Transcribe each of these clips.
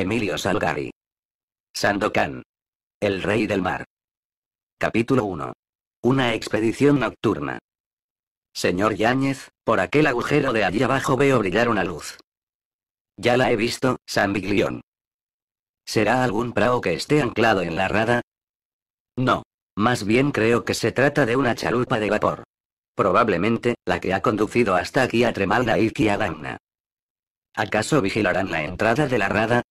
Emilio Salgari. Sandokan. El rey del mar. Capítulo 1. Una expedición nocturna. Señor Yáñez, por aquel agujero de allí abajo veo brillar una luz. Ya la he visto, San Biglión. ¿Será algún prao que esté anclado en la rada? No. Más bien creo que se trata de una chalupa de vapor. Probablemente, la que ha conducido hasta aquí a Tremalda y Kiadamna. ¿Acaso vigilarán la entrada de la rada?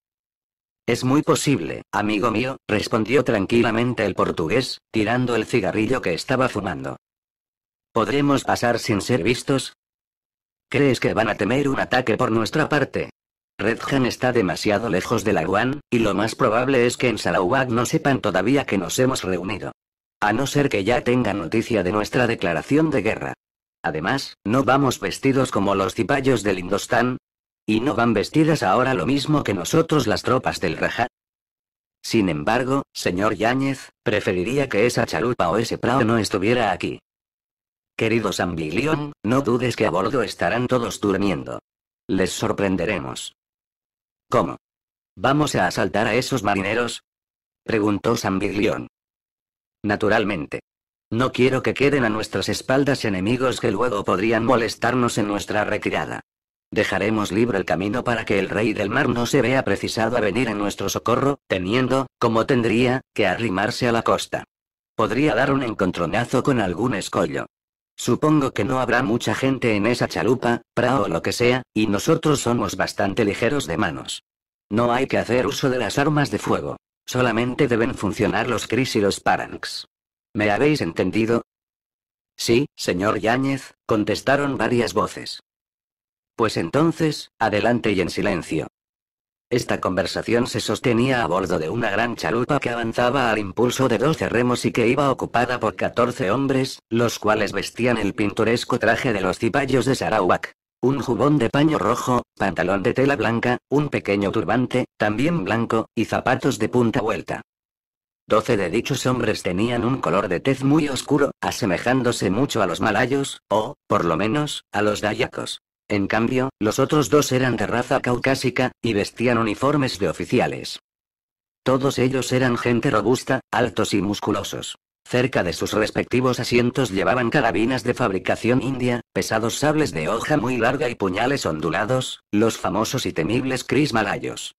Es muy posible, amigo mío, respondió tranquilamente el portugués, tirando el cigarrillo que estaba fumando. ¿Podremos pasar sin ser vistos? ¿Crees que van a temer un ataque por nuestra parte? Redjan está demasiado lejos de Laguan, y lo más probable es que en Sarawak no sepan todavía que nos hemos reunido. A no ser que ya tengan noticia de nuestra declaración de guerra. Además, no vamos vestidos como los cipayos del Indostán, ¿Y no van vestidas ahora lo mismo que nosotros las tropas del Rajá? Sin embargo, señor Yáñez, preferiría que esa chalupa o ese prao no estuviera aquí. Querido Sambilión, no dudes que a bordo estarán todos durmiendo. Les sorprenderemos. ¿Cómo? ¿Vamos a asaltar a esos marineros? Preguntó Sambilión. Naturalmente. No quiero que queden a nuestras espaldas enemigos que luego podrían molestarnos en nuestra retirada. Dejaremos libre el camino para que el rey del mar no se vea precisado a venir en nuestro socorro, teniendo, como tendría, que arrimarse a la costa. Podría dar un encontronazo con algún escollo. Supongo que no habrá mucha gente en esa chalupa, pra o lo que sea, y nosotros somos bastante ligeros de manos. No hay que hacer uso de las armas de fuego. Solamente deben funcionar los Cris y los Paranx. ¿Me habéis entendido? Sí, señor Yáñez, contestaron varias voces. Pues entonces, adelante y en silencio. Esta conversación se sostenía a bordo de una gran chalupa que avanzaba al impulso de 12 remos y que iba ocupada por 14 hombres, los cuales vestían el pintoresco traje de los cipayos de Sarawak. Un jubón de paño rojo, pantalón de tela blanca, un pequeño turbante, también blanco, y zapatos de punta vuelta. Doce de dichos hombres tenían un color de tez muy oscuro, asemejándose mucho a los malayos, o, por lo menos, a los dayacos. En cambio, los otros dos eran de raza caucásica, y vestían uniformes de oficiales. Todos ellos eran gente robusta, altos y musculosos. Cerca de sus respectivos asientos llevaban carabinas de fabricación india, pesados sables de hoja muy larga y puñales ondulados, los famosos y temibles Malayos.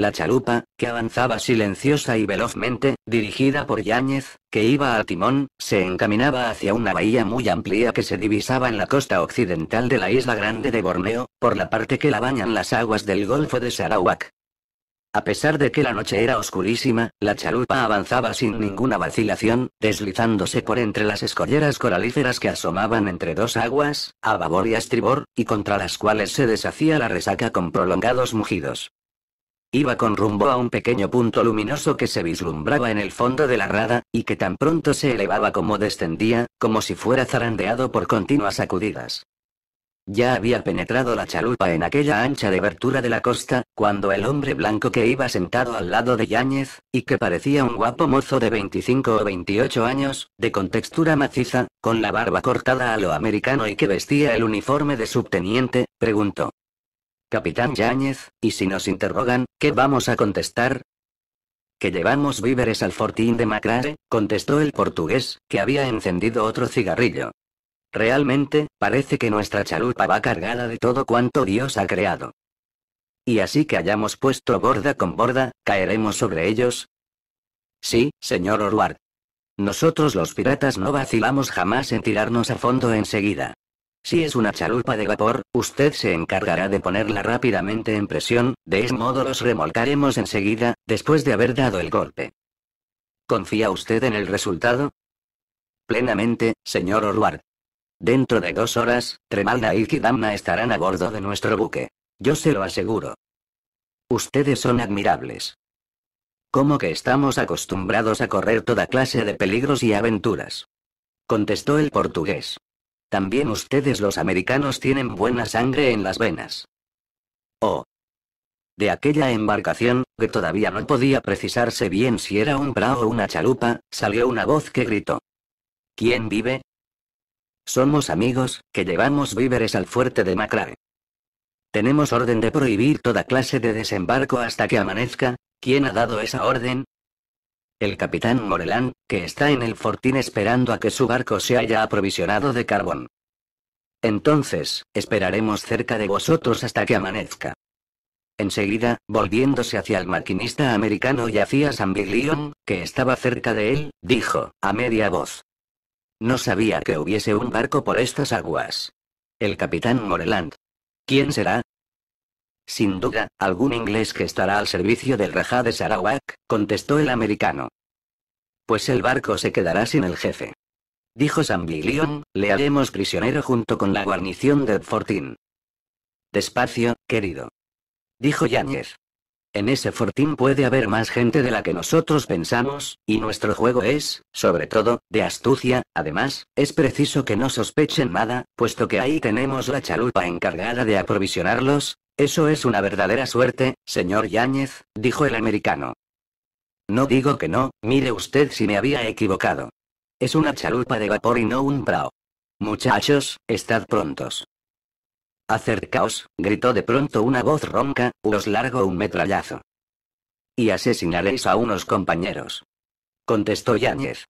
La chalupa, que avanzaba silenciosa y velozmente, dirigida por Yáñez, que iba a timón, se encaminaba hacia una bahía muy amplia que se divisaba en la costa occidental de la isla grande de Borneo, por la parte que la bañan las aguas del Golfo de Sarawak. A pesar de que la noche era oscurísima, la chalupa avanzaba sin ninguna vacilación, deslizándose por entre las escolleras coralíferas que asomaban entre dos aguas, a babor y a estribor, y contra las cuales se deshacía la resaca con prolongados mugidos. Iba con rumbo a un pequeño punto luminoso que se vislumbraba en el fondo de la rada, y que tan pronto se elevaba como descendía, como si fuera zarandeado por continuas sacudidas. Ya había penetrado la chalupa en aquella ancha debertura de la costa, cuando el hombre blanco que iba sentado al lado de Yáñez, y que parecía un guapo mozo de 25 o 28 años, de contextura maciza, con la barba cortada a lo americano y que vestía el uniforme de subteniente, preguntó, Capitán Yáñez, y si nos interrogan, ¿qué vamos a contestar? Que llevamos víveres al fortín de Macrae? contestó el portugués, que había encendido otro cigarrillo. Realmente, parece que nuestra chalupa va cargada de todo cuanto Dios ha creado. Y así que hayamos puesto borda con borda, ¿caeremos sobre ellos? Sí, señor Orward. Nosotros los piratas no vacilamos jamás en tirarnos a fondo enseguida. Si es una chalupa de vapor, usted se encargará de ponerla rápidamente en presión, de ese modo los remolcaremos enseguida, después de haber dado el golpe. ¿Confía usted en el resultado? Plenamente, señor Orward. Dentro de dos horas, Tremalda y Kidamna estarán a bordo de nuestro buque. Yo se lo aseguro. Ustedes son admirables. ¿Cómo que estamos acostumbrados a correr toda clase de peligros y aventuras? Contestó el portugués. También ustedes los americanos tienen buena sangre en las venas. Oh. De aquella embarcación, que todavía no podía precisarse bien si era un prao o una chalupa, salió una voz que gritó. ¿Quién vive? Somos amigos, que llevamos víveres al fuerte de Macrae. Tenemos orden de prohibir toda clase de desembarco hasta que amanezca. ¿Quién ha dado esa orden? El capitán Moreland, que está en el fortín esperando a que su barco se haya aprovisionado de carbón. Entonces, esperaremos cerca de vosotros hasta que amanezca. Enseguida, volviéndose hacia el maquinista americano Yacías Ambiglion, que estaba cerca de él, dijo, a media voz. No sabía que hubiese un barco por estas aguas. El capitán Moreland. ¿Quién será? Sin duda, algún inglés que estará al servicio del Rajá de Sarawak, contestó el americano. Pues el barco se quedará sin el jefe. Dijo Sambilion, le haremos prisionero junto con la guarnición de Fortín. Despacio, querido. Dijo Yáñez. En ese fortín puede haber más gente de la que nosotros pensamos, y nuestro juego es, sobre todo, de astucia. Además, es preciso que no sospechen nada, puesto que ahí tenemos la chalupa encargada de aprovisionarlos, eso es una verdadera suerte, señor Yáñez, dijo el americano. No digo que no, mire usted si me había equivocado. Es una chalupa de vapor y no un prao. Muchachos, estad prontos. Acercaos, gritó de pronto una voz ronca, os largo un metrallazo. Y asesinaréis a unos compañeros. Contestó Yáñez.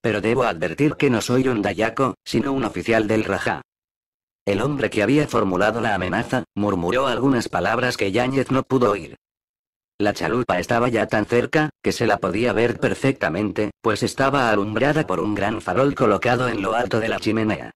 Pero debo advertir que no soy un dayaco, sino un oficial del Rajá. El hombre que había formulado la amenaza, murmuró algunas palabras que Yáñez no pudo oír. La chalupa estaba ya tan cerca, que se la podía ver perfectamente, pues estaba alumbrada por un gran farol colocado en lo alto de la chimenea.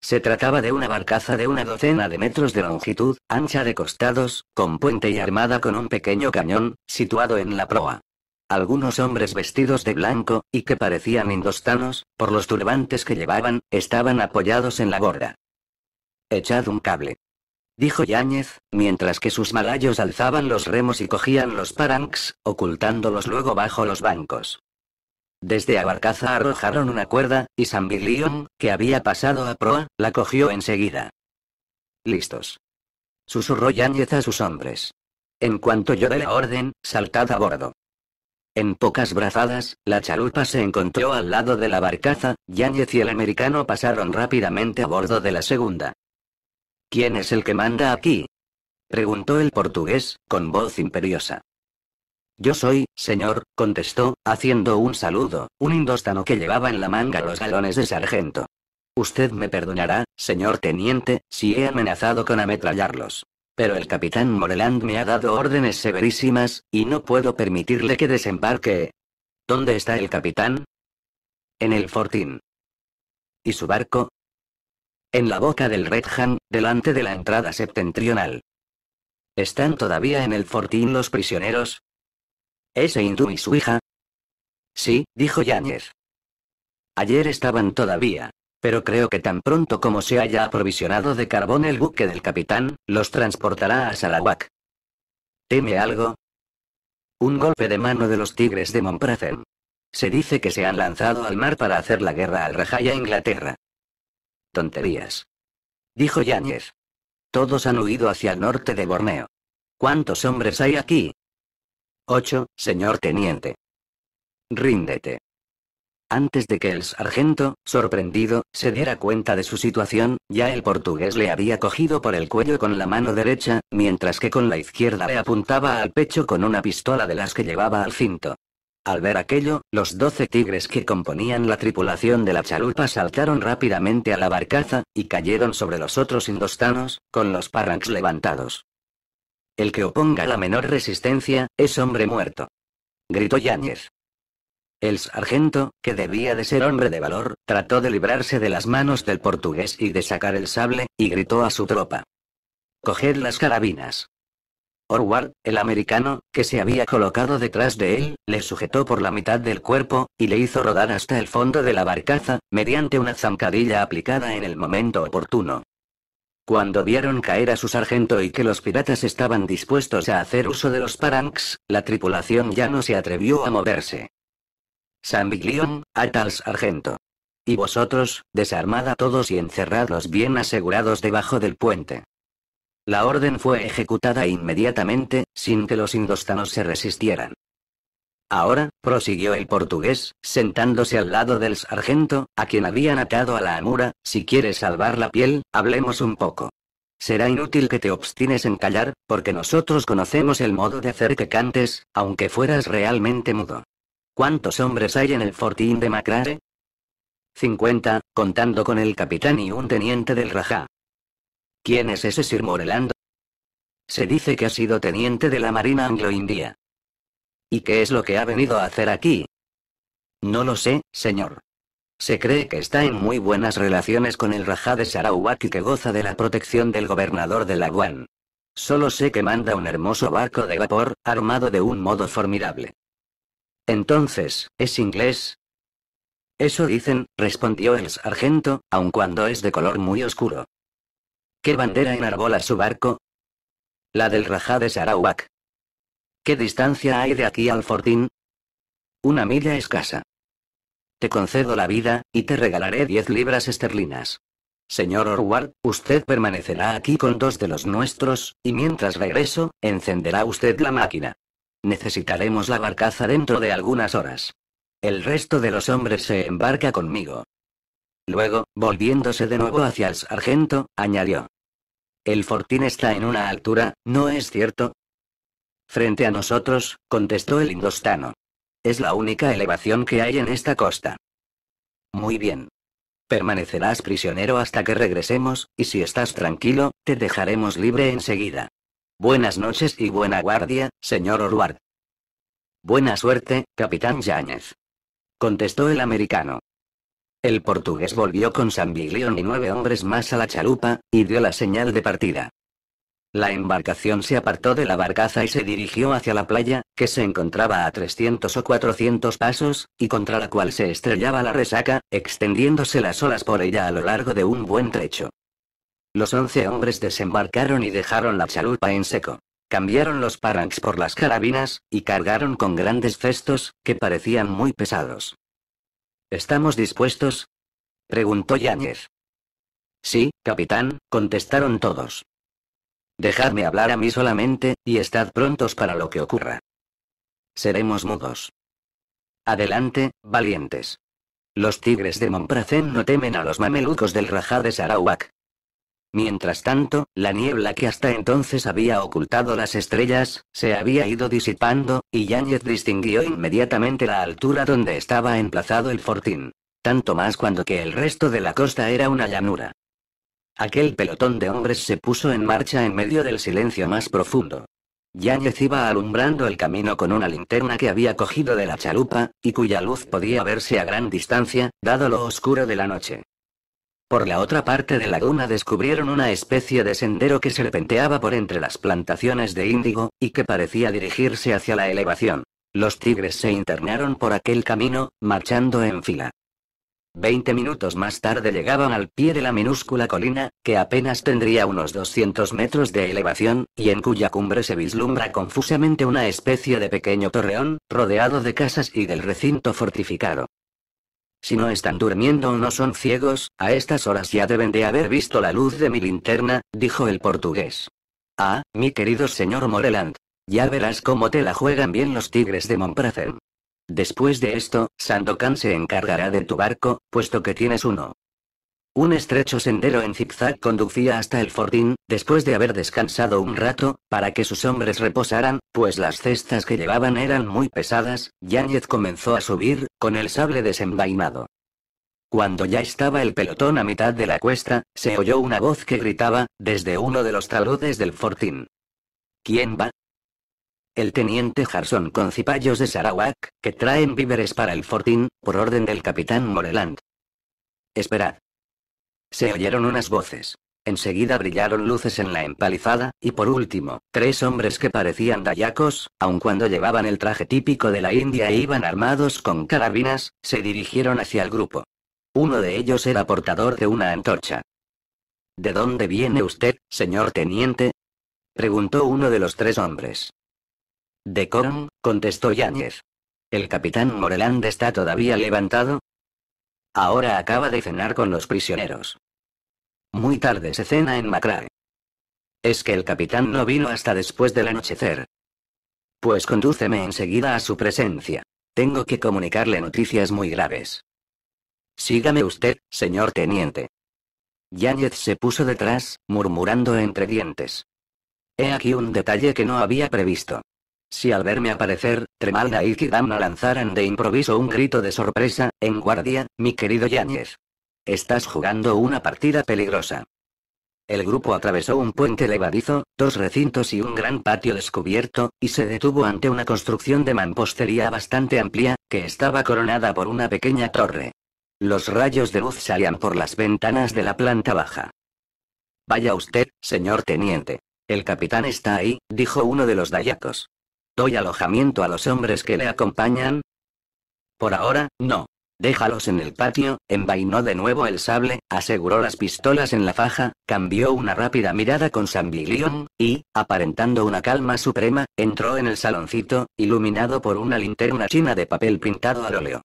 Se trataba de una barcaza de una docena de metros de longitud, ancha de costados, con puente y armada con un pequeño cañón, situado en la proa. Algunos hombres vestidos de blanco, y que parecían indostanos, por los turbantes que llevaban, estaban apoyados en la borda. Echad un cable. Dijo Yáñez, mientras que sus malayos alzaban los remos y cogían los paranks, ocultándolos luego bajo los bancos. Desde Abarcaza arrojaron una cuerda, y Sambilion, que había pasado a proa, la cogió enseguida. Listos. Susurró Yáñez a sus hombres. En cuanto yo dé la orden, saltad a bordo. En pocas brazadas, la chalupa se encontró al lado de la barcaza, Yáñez y el americano pasaron rápidamente a bordo de la segunda. ¿Quién es el que manda aquí? preguntó el portugués, con voz imperiosa. Yo soy, señor, contestó, haciendo un saludo, un indóstano que llevaba en la manga los galones de sargento. Usted me perdonará, señor teniente, si he amenazado con ametrallarlos. Pero el capitán Moreland me ha dado órdenes severísimas, y no puedo permitirle que desembarque. ¿Dónde está el capitán? En el fortín. ¿Y su barco? en la boca del Red Han, delante de la entrada septentrional. ¿Están todavía en el fortín los prisioneros? ¿Ese hindú y su hija? Sí, dijo Yáñez. Ayer estaban todavía, pero creo que tan pronto como se haya aprovisionado de carbón el buque del capitán, los transportará a Sarawak. ¿Teme algo? Un golpe de mano de los tigres de Monprasen. Se dice que se han lanzado al mar para hacer la guerra al Rajaya Inglaterra. Tonterías. Dijo Yáñez. Todos han huido hacia el norte de Borneo. ¿Cuántos hombres hay aquí? Ocho, señor teniente. Ríndete. Antes de que el sargento, sorprendido, se diera cuenta de su situación, ya el portugués le había cogido por el cuello con la mano derecha, mientras que con la izquierda le apuntaba al pecho con una pistola de las que llevaba al cinto. Al ver aquello, los doce tigres que componían la tripulación de la chalupa saltaron rápidamente a la barcaza, y cayeron sobre los otros indostanos, con los parranks levantados. El que oponga la menor resistencia, es hombre muerto. Gritó Yáñez. El sargento, que debía de ser hombre de valor, trató de librarse de las manos del portugués y de sacar el sable, y gritó a su tropa. Coged las carabinas. Orward, el americano, que se había colocado detrás de él, le sujetó por la mitad del cuerpo, y le hizo rodar hasta el fondo de la barcaza, mediante una zancadilla aplicada en el momento oportuno. Cuando vieron caer a su sargento y que los piratas estaban dispuestos a hacer uso de los Paranx, la tripulación ya no se atrevió a moverse. Sambiglion, ata al sargento. Y vosotros, desarmad a todos y encerradlos bien asegurados debajo del puente. La orden fue ejecutada inmediatamente, sin que los indostanos se resistieran. Ahora, prosiguió el portugués, sentándose al lado del sargento, a quien habían atado a la amura, si quieres salvar la piel, hablemos un poco. Será inútil que te obstines en callar, porque nosotros conocemos el modo de hacer que cantes, aunque fueras realmente mudo. ¿Cuántos hombres hay en el fortín de Macrae? 50, contando con el capitán y un teniente del Rajá. ¿Quién es ese Sir Moreland? Se dice que ha sido teniente de la Marina Anglo-India. ¿Y qué es lo que ha venido a hacer aquí? No lo sé, señor. Se cree que está en muy buenas relaciones con el Rajá de Sarawak y que goza de la protección del gobernador de Laguán. Solo sé que manda un hermoso barco de vapor, armado de un modo formidable. Entonces, ¿es inglés? Eso dicen, respondió el sargento, aun cuando es de color muy oscuro. ¿Qué bandera enarbola su barco? La del Rajá de Sarawak. ¿Qué distancia hay de aquí al fortín? Una milla escasa. Te concedo la vida, y te regalaré diez libras esterlinas. Señor Orward, usted permanecerá aquí con dos de los nuestros, y mientras regreso, encenderá usted la máquina. Necesitaremos la barcaza dentro de algunas horas. El resto de los hombres se embarca conmigo. Luego, volviéndose de nuevo hacia el sargento, añadió. El fortín está en una altura, ¿no es cierto? Frente a nosotros, contestó el indostano. Es la única elevación que hay en esta costa. Muy bien. Permanecerás prisionero hasta que regresemos, y si estás tranquilo, te dejaremos libre enseguida. Buenas noches y buena guardia, señor Orward. Buena suerte, capitán Yáñez. Contestó el americano. El portugués volvió con Sambiglion y nueve hombres más a la chalupa, y dio la señal de partida. La embarcación se apartó de la barcaza y se dirigió hacia la playa, que se encontraba a 300 o 400 pasos, y contra la cual se estrellaba la resaca, extendiéndose las olas por ella a lo largo de un buen trecho. Los once hombres desembarcaron y dejaron la chalupa en seco. Cambiaron los parangs por las carabinas, y cargaron con grandes cestos, que parecían muy pesados. ¿Estamos dispuestos? preguntó Yáñez. Sí, capitán, contestaron todos. Dejadme hablar a mí solamente, y estad prontos para lo que ocurra. Seremos mudos. Adelante, valientes. Los tigres de Monpracén no temen a los mamelucos del Rajá de Sarawak. Mientras tanto, la niebla que hasta entonces había ocultado las estrellas, se había ido disipando, y Yáñez distinguió inmediatamente la altura donde estaba emplazado el fortín. Tanto más cuando que el resto de la costa era una llanura. Aquel pelotón de hombres se puso en marcha en medio del silencio más profundo. Yáñez iba alumbrando el camino con una linterna que había cogido de la chalupa, y cuya luz podía verse a gran distancia, dado lo oscuro de la noche. Por la otra parte de la duna descubrieron una especie de sendero que serpenteaba por entre las plantaciones de índigo, y que parecía dirigirse hacia la elevación. Los tigres se internaron por aquel camino, marchando en fila. Veinte minutos más tarde llegaban al pie de la minúscula colina, que apenas tendría unos 200 metros de elevación, y en cuya cumbre se vislumbra confusamente una especie de pequeño torreón, rodeado de casas y del recinto fortificado. Si no están durmiendo o no son ciegos, a estas horas ya deben de haber visto la luz de mi linterna, dijo el portugués. Ah, mi querido señor Moreland. Ya verás cómo te la juegan bien los tigres de Montpracen. Después de esto, Sandokan se encargará de tu barco, puesto que tienes uno. Un estrecho sendero en zigzag conducía hasta el fortín, después de haber descansado un rato, para que sus hombres reposaran, pues las cestas que llevaban eran muy pesadas, Yáñez comenzó a subir, con el sable desenvainado. Cuando ya estaba el pelotón a mitad de la cuesta, se oyó una voz que gritaba, desde uno de los taludes del fortín. ¿Quién va? El teniente Harson con cipayos de Sarawak, que traen víveres para el fortín, por orden del capitán Moreland. Esperad. Se oyeron unas voces. Enseguida brillaron luces en la empalizada, y por último, tres hombres que parecían dayacos, aun cuando llevaban el traje típico de la India e iban armados con carabinas, se dirigieron hacia el grupo. Uno de ellos era portador de una antorcha. ¿De dónde viene usted, señor teniente? preguntó uno de los tres hombres. De cómo contestó Yáñez. El capitán Moreland está todavía levantado, Ahora acaba de cenar con los prisioneros. Muy tarde se cena en Macrae. Es que el capitán no vino hasta después del anochecer. Pues condúceme enseguida a su presencia. Tengo que comunicarle noticias muy graves. Sígame usted, señor teniente. Yáñez se puso detrás, murmurando entre dientes. He aquí un detalle que no había previsto. Si al verme aparecer, Tremalda y Kidamna lanzaran de improviso un grito de sorpresa, en guardia, mi querido Yáñez. Estás jugando una partida peligrosa. El grupo atravesó un puente levadizo, dos recintos y un gran patio descubierto, y se detuvo ante una construcción de mampostería bastante amplia, que estaba coronada por una pequeña torre. Los rayos de luz salían por las ventanas de la planta baja. Vaya usted, señor teniente. El capitán está ahí, dijo uno de los dayacos. ¿Doy alojamiento a los hombres que le acompañan? Por ahora, no. Déjalos en el patio, envainó de nuevo el sable, aseguró las pistolas en la faja, cambió una rápida mirada con Sambilión, y, aparentando una calma suprema, entró en el saloncito, iluminado por una linterna china de papel pintado al óleo.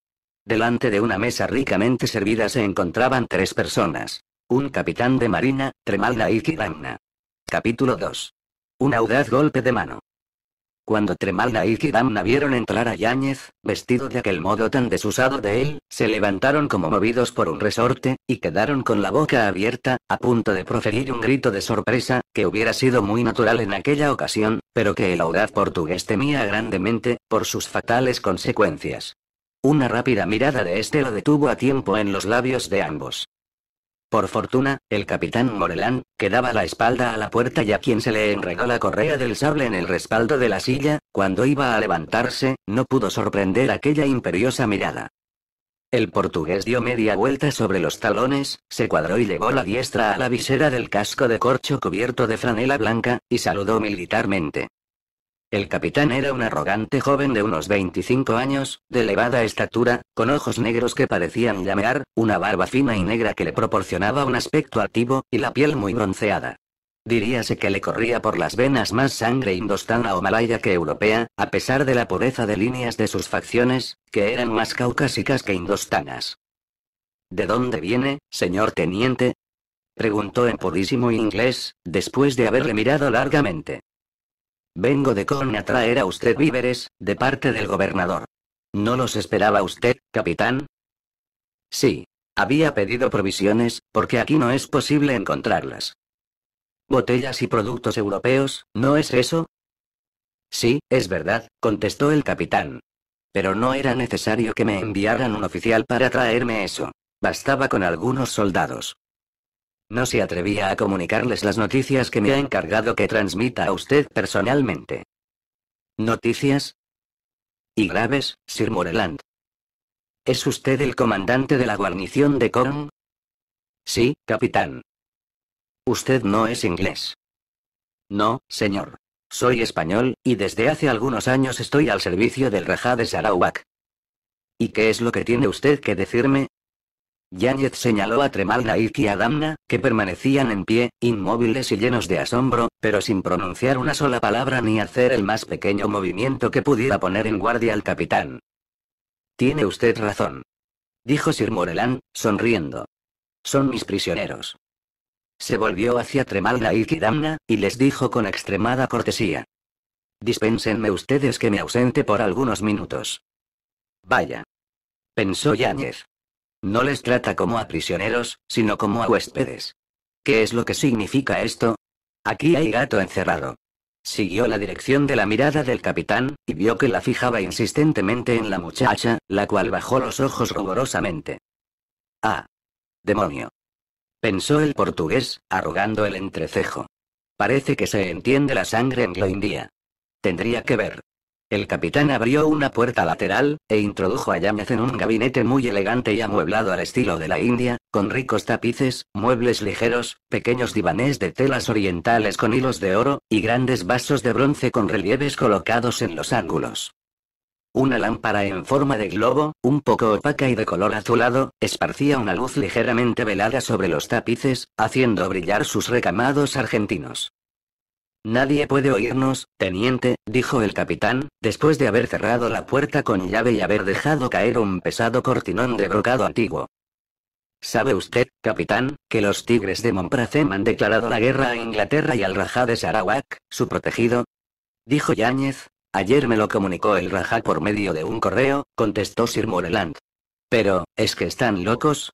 Delante de una mesa ricamente servida se encontraban tres personas. Un capitán de marina, Tremalda y Kiramna. Capítulo 2. Un audaz golpe de mano. Cuando Tremalna y Kidamna vieron entrar a Yáñez, vestido de aquel modo tan desusado de él, se levantaron como movidos por un resorte, y quedaron con la boca abierta, a punto de proferir un grito de sorpresa, que hubiera sido muy natural en aquella ocasión, pero que el audaz portugués temía grandemente, por sus fatales consecuencias. Una rápida mirada de este lo detuvo a tiempo en los labios de ambos. Por fortuna, el capitán Morelán, que daba la espalda a la puerta y a quien se le enredó la correa del sable en el respaldo de la silla, cuando iba a levantarse, no pudo sorprender aquella imperiosa mirada. El portugués dio media vuelta sobre los talones, se cuadró y llevó la diestra a la visera del casco de corcho cubierto de franela blanca, y saludó militarmente. El capitán era un arrogante joven de unos 25 años, de elevada estatura, con ojos negros que parecían llamear, una barba fina y negra que le proporcionaba un aspecto activo, y la piel muy bronceada. Diríase que le corría por las venas más sangre indostana o malaya que europea, a pesar de la pureza de líneas de sus facciones, que eran más caucásicas que indostanas. ¿De dónde viene, señor teniente? preguntó en purísimo inglés, después de haberle mirado largamente. Vengo de Con a traer a usted víveres, de parte del gobernador. ¿No los esperaba usted, capitán? Sí. Había pedido provisiones, porque aquí no es posible encontrarlas. Botellas y productos europeos, ¿no es eso? Sí, es verdad, contestó el capitán. Pero no era necesario que me enviaran un oficial para traerme eso. Bastaba con algunos soldados. No se atrevía a comunicarles las noticias que me ha encargado que transmita a usted personalmente. ¿Noticias? Y graves, Sir Moreland. ¿Es usted el comandante de la guarnición de Corn? Sí, capitán. Usted no es inglés. No, señor. Soy español, y desde hace algunos años estoy al servicio del Rajá de Sarawak. ¿Y qué es lo que tiene usted que decirme? Yáñez señaló a Tremal y a Damna, que permanecían en pie, inmóviles y llenos de asombro, pero sin pronunciar una sola palabra ni hacer el más pequeño movimiento que pudiera poner en guardia al capitán. Tiene usted razón. Dijo Sir Morelan, sonriendo. Son mis prisioneros. Se volvió hacia Tremal y Damna, y les dijo con extremada cortesía. Dispénsenme ustedes que me ausente por algunos minutos. Vaya. Pensó Yáñez. No les trata como a prisioneros, sino como a huéspedes. ¿Qué es lo que significa esto? Aquí hay gato encerrado. Siguió la dirección de la mirada del capitán, y vio que la fijaba insistentemente en la muchacha, la cual bajó los ojos ruborosamente. Ah. Demonio. Pensó el portugués, arrugando el entrecejo. Parece que se entiende la sangre en lo india Tendría que ver el capitán abrió una puerta lateral, e introdujo a Yáñez en un gabinete muy elegante y amueblado al estilo de la India, con ricos tapices, muebles ligeros, pequeños divanés de telas orientales con hilos de oro, y grandes vasos de bronce con relieves colocados en los ángulos. Una lámpara en forma de globo, un poco opaca y de color azulado, esparcía una luz ligeramente velada sobre los tapices, haciendo brillar sus recamados argentinos. Nadie puede oírnos, teniente, dijo el capitán, después de haber cerrado la puerta con llave y haber dejado caer un pesado cortinón de brocado antiguo. ¿Sabe usted, capitán, que los tigres de Montpracem han declarado la guerra a Inglaterra y al Rajá de Sarawak, su protegido? Dijo Yáñez. Ayer me lo comunicó el Rajá por medio de un correo, contestó Sir Moreland. Pero, ¿es que están locos?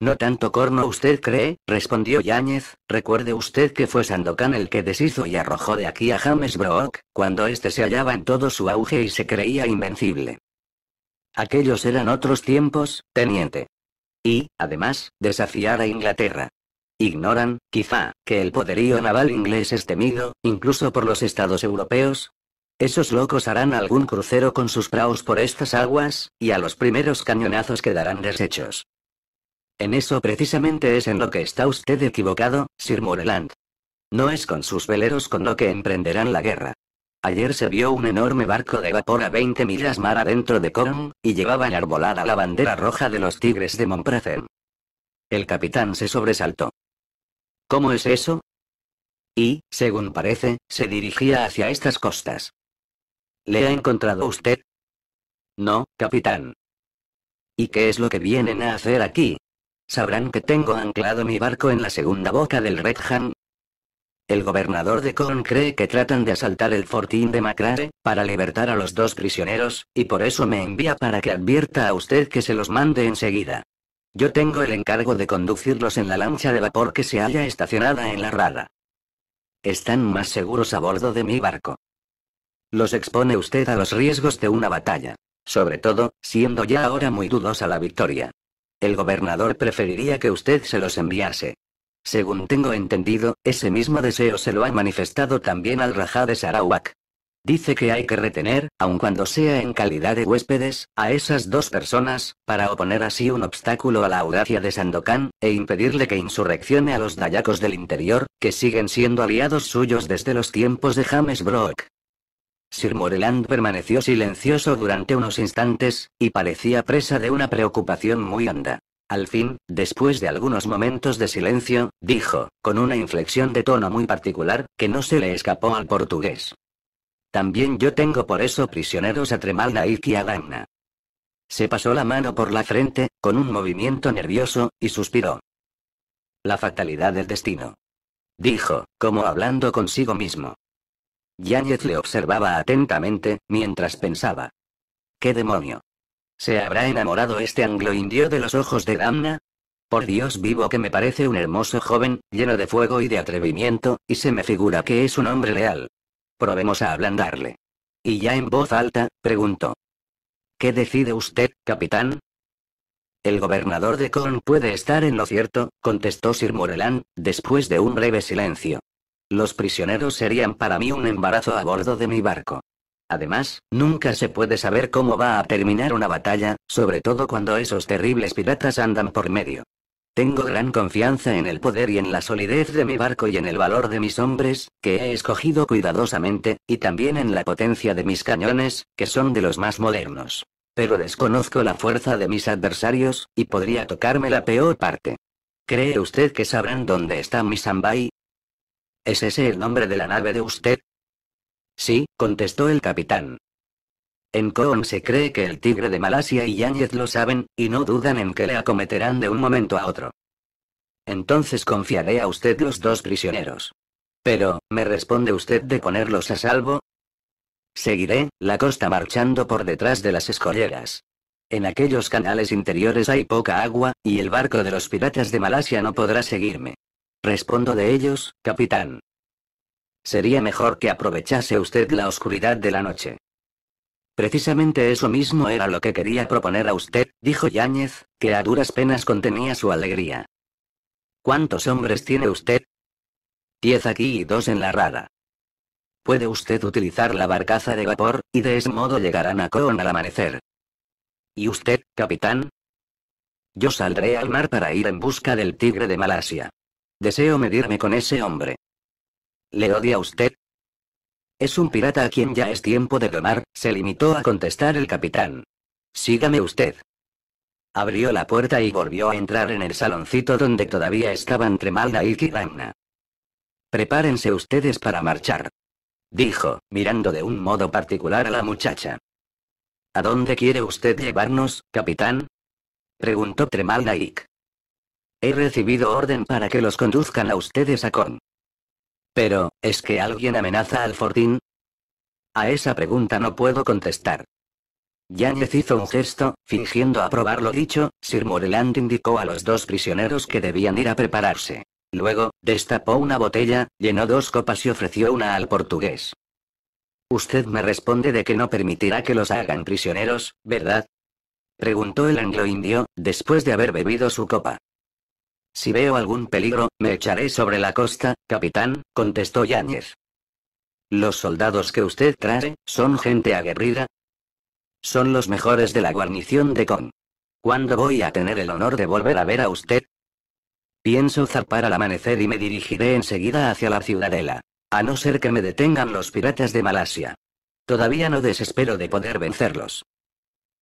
No tanto corno usted cree, respondió Yáñez, recuerde usted que fue Sandokan el que deshizo y arrojó de aquí a James Brock, cuando éste se hallaba en todo su auge y se creía invencible. Aquellos eran otros tiempos, teniente. Y, además, desafiar a Inglaterra. Ignoran, quizá, que el poderío naval inglés es temido, incluso por los estados europeos, esos locos harán algún crucero con sus praus por estas aguas, y a los primeros cañonazos quedarán deshechos. En eso precisamente es en lo que está usted equivocado, Sir Moreland. No es con sus veleros con lo que emprenderán la guerra. Ayer se vio un enorme barco de vapor a 20 millas mar adentro de Corn, y llevaba arbolada la bandera roja de los tigres de Montpresen. El capitán se sobresaltó. ¿Cómo es eso? Y, según parece, se dirigía hacia estas costas. ¿Le ha encontrado usted? No, capitán. ¿Y qué es lo que vienen a hacer aquí? ¿Sabrán que tengo anclado mi barco en la segunda boca del Red Han? El gobernador de Con cree que tratan de asaltar el fortín de Macrae, para libertar a los dos prisioneros, y por eso me envía para que advierta a usted que se los mande enseguida. Yo tengo el encargo de conducirlos en la lancha de vapor que se halla estacionada en la rada. Están más seguros a bordo de mi barco. Los expone usted a los riesgos de una batalla. Sobre todo, siendo ya ahora muy dudosa la victoria. El gobernador preferiría que usted se los enviase. Según tengo entendido, ese mismo deseo se lo ha manifestado también al Rajá de Sarawak. Dice que hay que retener, aun cuando sea en calidad de huéspedes, a esas dos personas, para oponer así un obstáculo a la audacia de Sandokan, e impedirle que insurreccione a los dayacos del interior, que siguen siendo aliados suyos desde los tiempos de James Brock. Sir Moreland permaneció silencioso durante unos instantes, y parecía presa de una preocupación muy honda. Al fin, después de algunos momentos de silencio, dijo, con una inflexión de tono muy particular, que no se le escapó al portugués. También yo tengo por eso prisioneros a Tremalna y a Se pasó la mano por la frente, con un movimiento nervioso, y suspiró. La fatalidad del destino. Dijo, como hablando consigo mismo. Yáñez le observaba atentamente, mientras pensaba. ¿Qué demonio? ¿Se habrá enamorado este anglo-indio de los ojos de Damna? Por Dios vivo que me parece un hermoso joven, lleno de fuego y de atrevimiento, y se me figura que es un hombre leal. Probemos a ablandarle. Y ya en voz alta, preguntó. ¿Qué decide usted, capitán? El gobernador de Con puede estar en lo cierto, contestó Sir Morelán, después de un breve silencio. Los prisioneros serían para mí un embarazo a bordo de mi barco. Además, nunca se puede saber cómo va a terminar una batalla, sobre todo cuando esos terribles piratas andan por medio. Tengo gran confianza en el poder y en la solidez de mi barco y en el valor de mis hombres, que he escogido cuidadosamente, y también en la potencia de mis cañones, que son de los más modernos. Pero desconozco la fuerza de mis adversarios, y podría tocarme la peor parte. ¿Cree usted que sabrán dónde está mi Sambay? ¿Es ese el nombre de la nave de usted? Sí, contestó el capitán. En Coom se cree que el tigre de Malasia y Yáñez lo saben, y no dudan en que le acometerán de un momento a otro. Entonces confiaré a usted los dos prisioneros. Pero, ¿me responde usted de ponerlos a salvo? Seguiré, la costa marchando por detrás de las escolleras. En aquellos canales interiores hay poca agua, y el barco de los piratas de Malasia no podrá seguirme. Respondo de ellos, capitán. Sería mejor que aprovechase usted la oscuridad de la noche. Precisamente eso mismo era lo que quería proponer a usted, dijo Yáñez, que a duras penas contenía su alegría. ¿Cuántos hombres tiene usted? Diez aquí y dos en la rada. Puede usted utilizar la barcaza de vapor, y de ese modo llegarán a Coon al amanecer. ¿Y usted, capitán? Yo saldré al mar para ir en busca del tigre de Malasia. Deseo medirme con ese hombre. ¿Le odia usted? Es un pirata a quien ya es tiempo de domar, se limitó a contestar el capitán. Sígame usted. Abrió la puerta y volvió a entrar en el saloncito donde todavía estaban Tremalda y Kiragna. Prepárense ustedes para marchar. Dijo, mirando de un modo particular a la muchacha. ¿A dónde quiere usted llevarnos, capitán? Preguntó Tremalda He recibido orden para que los conduzcan a ustedes a Con. Pero, ¿es que alguien amenaza al fortín? A esa pregunta no puedo contestar. Yáñez hizo un gesto, fingiendo aprobar lo dicho, Sir Moreland indicó a los dos prisioneros que debían ir a prepararse. Luego, destapó una botella, llenó dos copas y ofreció una al portugués. Usted me responde de que no permitirá que los hagan prisioneros, ¿verdad? Preguntó el anglo-indio, después de haber bebido su copa. Si veo algún peligro, me echaré sobre la costa, capitán, contestó Yáñez. Los soldados que usted trae, ¿son gente aguerrida? Son los mejores de la guarnición de Con. ¿Cuándo voy a tener el honor de volver a ver a usted? Pienso zarpar al amanecer y me dirigiré enseguida hacia la ciudadela. A no ser que me detengan los piratas de Malasia. Todavía no desespero de poder vencerlos.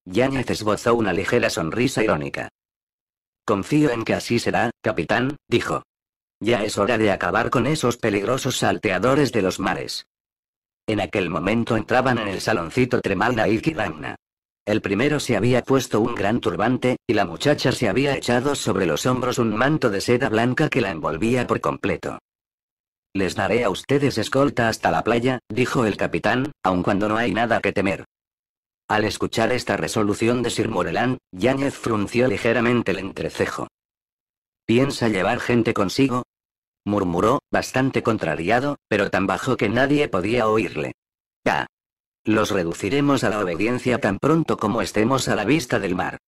Yáñez esbozó una ligera sonrisa irónica. Confío en que así será, capitán, dijo. Ya es hora de acabar con esos peligrosos salteadores de los mares. En aquel momento entraban en el saloncito Tremalna y Kidamna. El primero se había puesto un gran turbante, y la muchacha se había echado sobre los hombros un manto de seda blanca que la envolvía por completo. Les daré a ustedes escolta hasta la playa, dijo el capitán, aun cuando no hay nada que temer. Al escuchar esta resolución de Sir Morelán, Yáñez frunció ligeramente el entrecejo. ¿Piensa llevar gente consigo? murmuró, bastante contrariado, pero tan bajo que nadie podía oírle. Ah. Los reduciremos a la obediencia tan pronto como estemos a la vista del mar.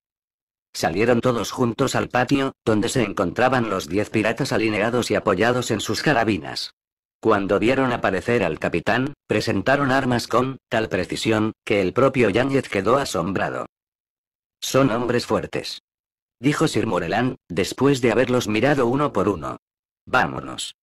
Salieron todos juntos al patio, donde se encontraban los diez piratas alineados y apoyados en sus carabinas. Cuando vieron aparecer al capitán, presentaron armas con tal precisión, que el propio Yáñez quedó asombrado. Son hombres fuertes. Dijo Sir Morelán, después de haberlos mirado uno por uno. Vámonos.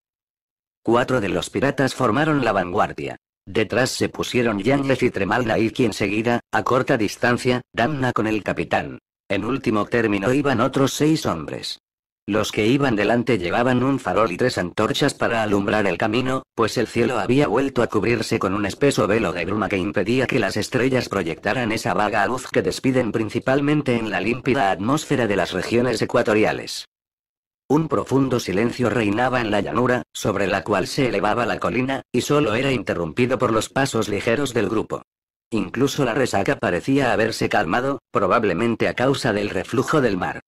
Cuatro de los piratas formaron la vanguardia. Detrás se pusieron Yáñez y Tremalna y quien seguida, a corta distancia, Damna con el capitán. En último término iban otros seis hombres. Los que iban delante llevaban un farol y tres antorchas para alumbrar el camino, pues el cielo había vuelto a cubrirse con un espeso velo de bruma que impedía que las estrellas proyectaran esa vaga luz que despiden principalmente en la límpida atmósfera de las regiones ecuatoriales. Un profundo silencio reinaba en la llanura, sobre la cual se elevaba la colina, y solo era interrumpido por los pasos ligeros del grupo. Incluso la resaca parecía haberse calmado, probablemente a causa del reflujo del mar.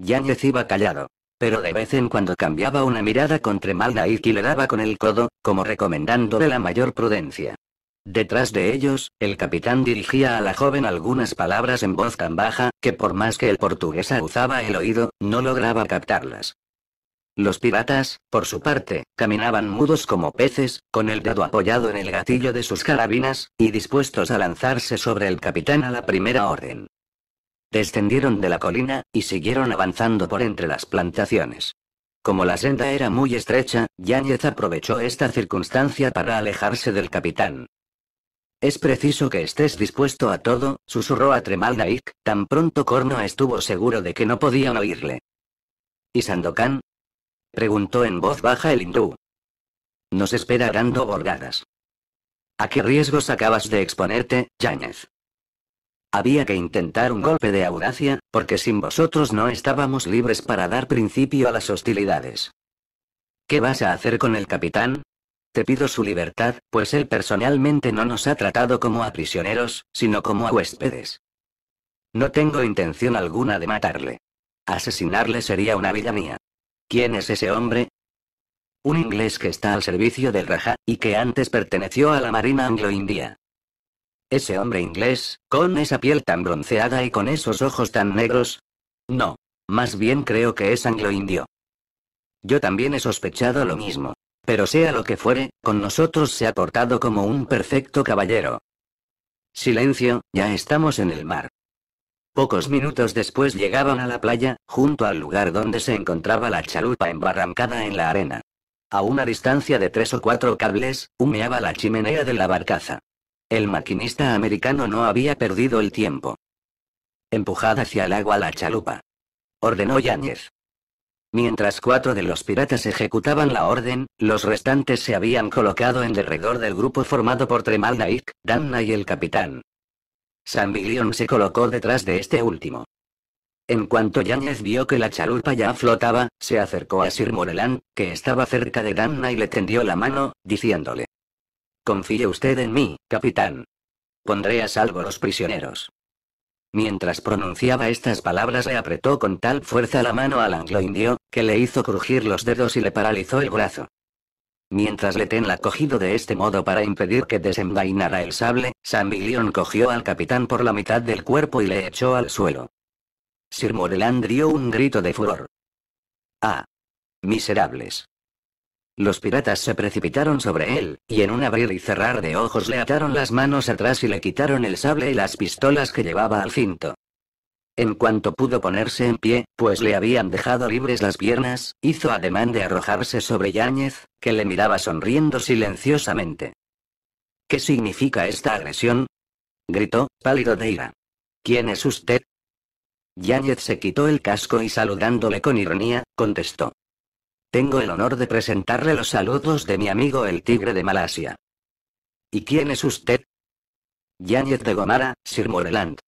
Ya iba callado. Pero de vez en cuando cambiaba una mirada contra Malna y le daba con el codo, como recomendándole la mayor prudencia. Detrás de ellos, el capitán dirigía a la joven algunas palabras en voz tan baja, que por más que el portugués usaba el oído, no lograba captarlas. Los piratas, por su parte, caminaban mudos como peces, con el dedo apoyado en el gatillo de sus carabinas, y dispuestos a lanzarse sobre el capitán a la primera orden. Descendieron de la colina, y siguieron avanzando por entre las plantaciones. Como la senda era muy estrecha, Yáñez aprovechó esta circunstancia para alejarse del capitán. Es preciso que estés dispuesto a todo, susurró a tan pronto Corno estuvo seguro de que no podían oírle. ¿Y Sandokan? preguntó en voz baja el hindú. Nos espera dando borgadas. ¿A qué riesgos acabas de exponerte, Yáñez? Había que intentar un golpe de audacia, porque sin vosotros no estábamos libres para dar principio a las hostilidades. ¿Qué vas a hacer con el capitán? Te pido su libertad, pues él personalmente no nos ha tratado como a prisioneros, sino como a huéspedes. No tengo intención alguna de matarle. Asesinarle sería una mía. ¿Quién es ese hombre? Un inglés que está al servicio del Raja, y que antes perteneció a la Marina anglo-india. Ese hombre inglés, con esa piel tan bronceada y con esos ojos tan negros. No. Más bien creo que es anglo-indio. Yo también he sospechado lo mismo. Pero sea lo que fuere, con nosotros se ha portado como un perfecto caballero. Silencio, ya estamos en el mar. Pocos minutos después llegaban a la playa, junto al lugar donde se encontraba la chalupa embarrancada en la arena. A una distancia de tres o cuatro cables, humeaba la chimenea de la barcaza. El maquinista americano no había perdido el tiempo. Empujad hacia el agua la chalupa. Ordenó Yáñez. Mientras cuatro de los piratas ejecutaban la orden, los restantes se habían colocado en derredor del grupo formado por Tremaldaik, Naik, y el capitán. Sambilion se colocó detrás de este último. En cuanto Yáñez vio que la chalupa ya flotaba, se acercó a Sir Morelán, que estaba cerca de Danna y le tendió la mano, diciéndole: Confíe usted en mí, capitán. Pondré a salvo los prisioneros. Mientras pronunciaba estas palabras le apretó con tal fuerza la mano al angloindio, que le hizo crujir los dedos y le paralizó el brazo. Mientras Letén la cogido de este modo para impedir que desenvainara el sable, Sambilion cogió al capitán por la mitad del cuerpo y le echó al suelo. Sir Morelán dio un grito de furor. ¡Ah! ¡Miserables! Los piratas se precipitaron sobre él, y en un abrir y cerrar de ojos le ataron las manos atrás y le quitaron el sable y las pistolas que llevaba al cinto. En cuanto pudo ponerse en pie, pues le habían dejado libres las piernas, hizo ademán de arrojarse sobre Yáñez, que le miraba sonriendo silenciosamente. ¿Qué significa esta agresión? gritó, pálido de ira. ¿Quién es usted? Yáñez se quitó el casco y saludándole con ironía, contestó. Tengo el honor de presentarle los saludos de mi amigo el tigre de Malasia. ¿Y quién es usted? Yáñez de Gomara, Sir Moreland.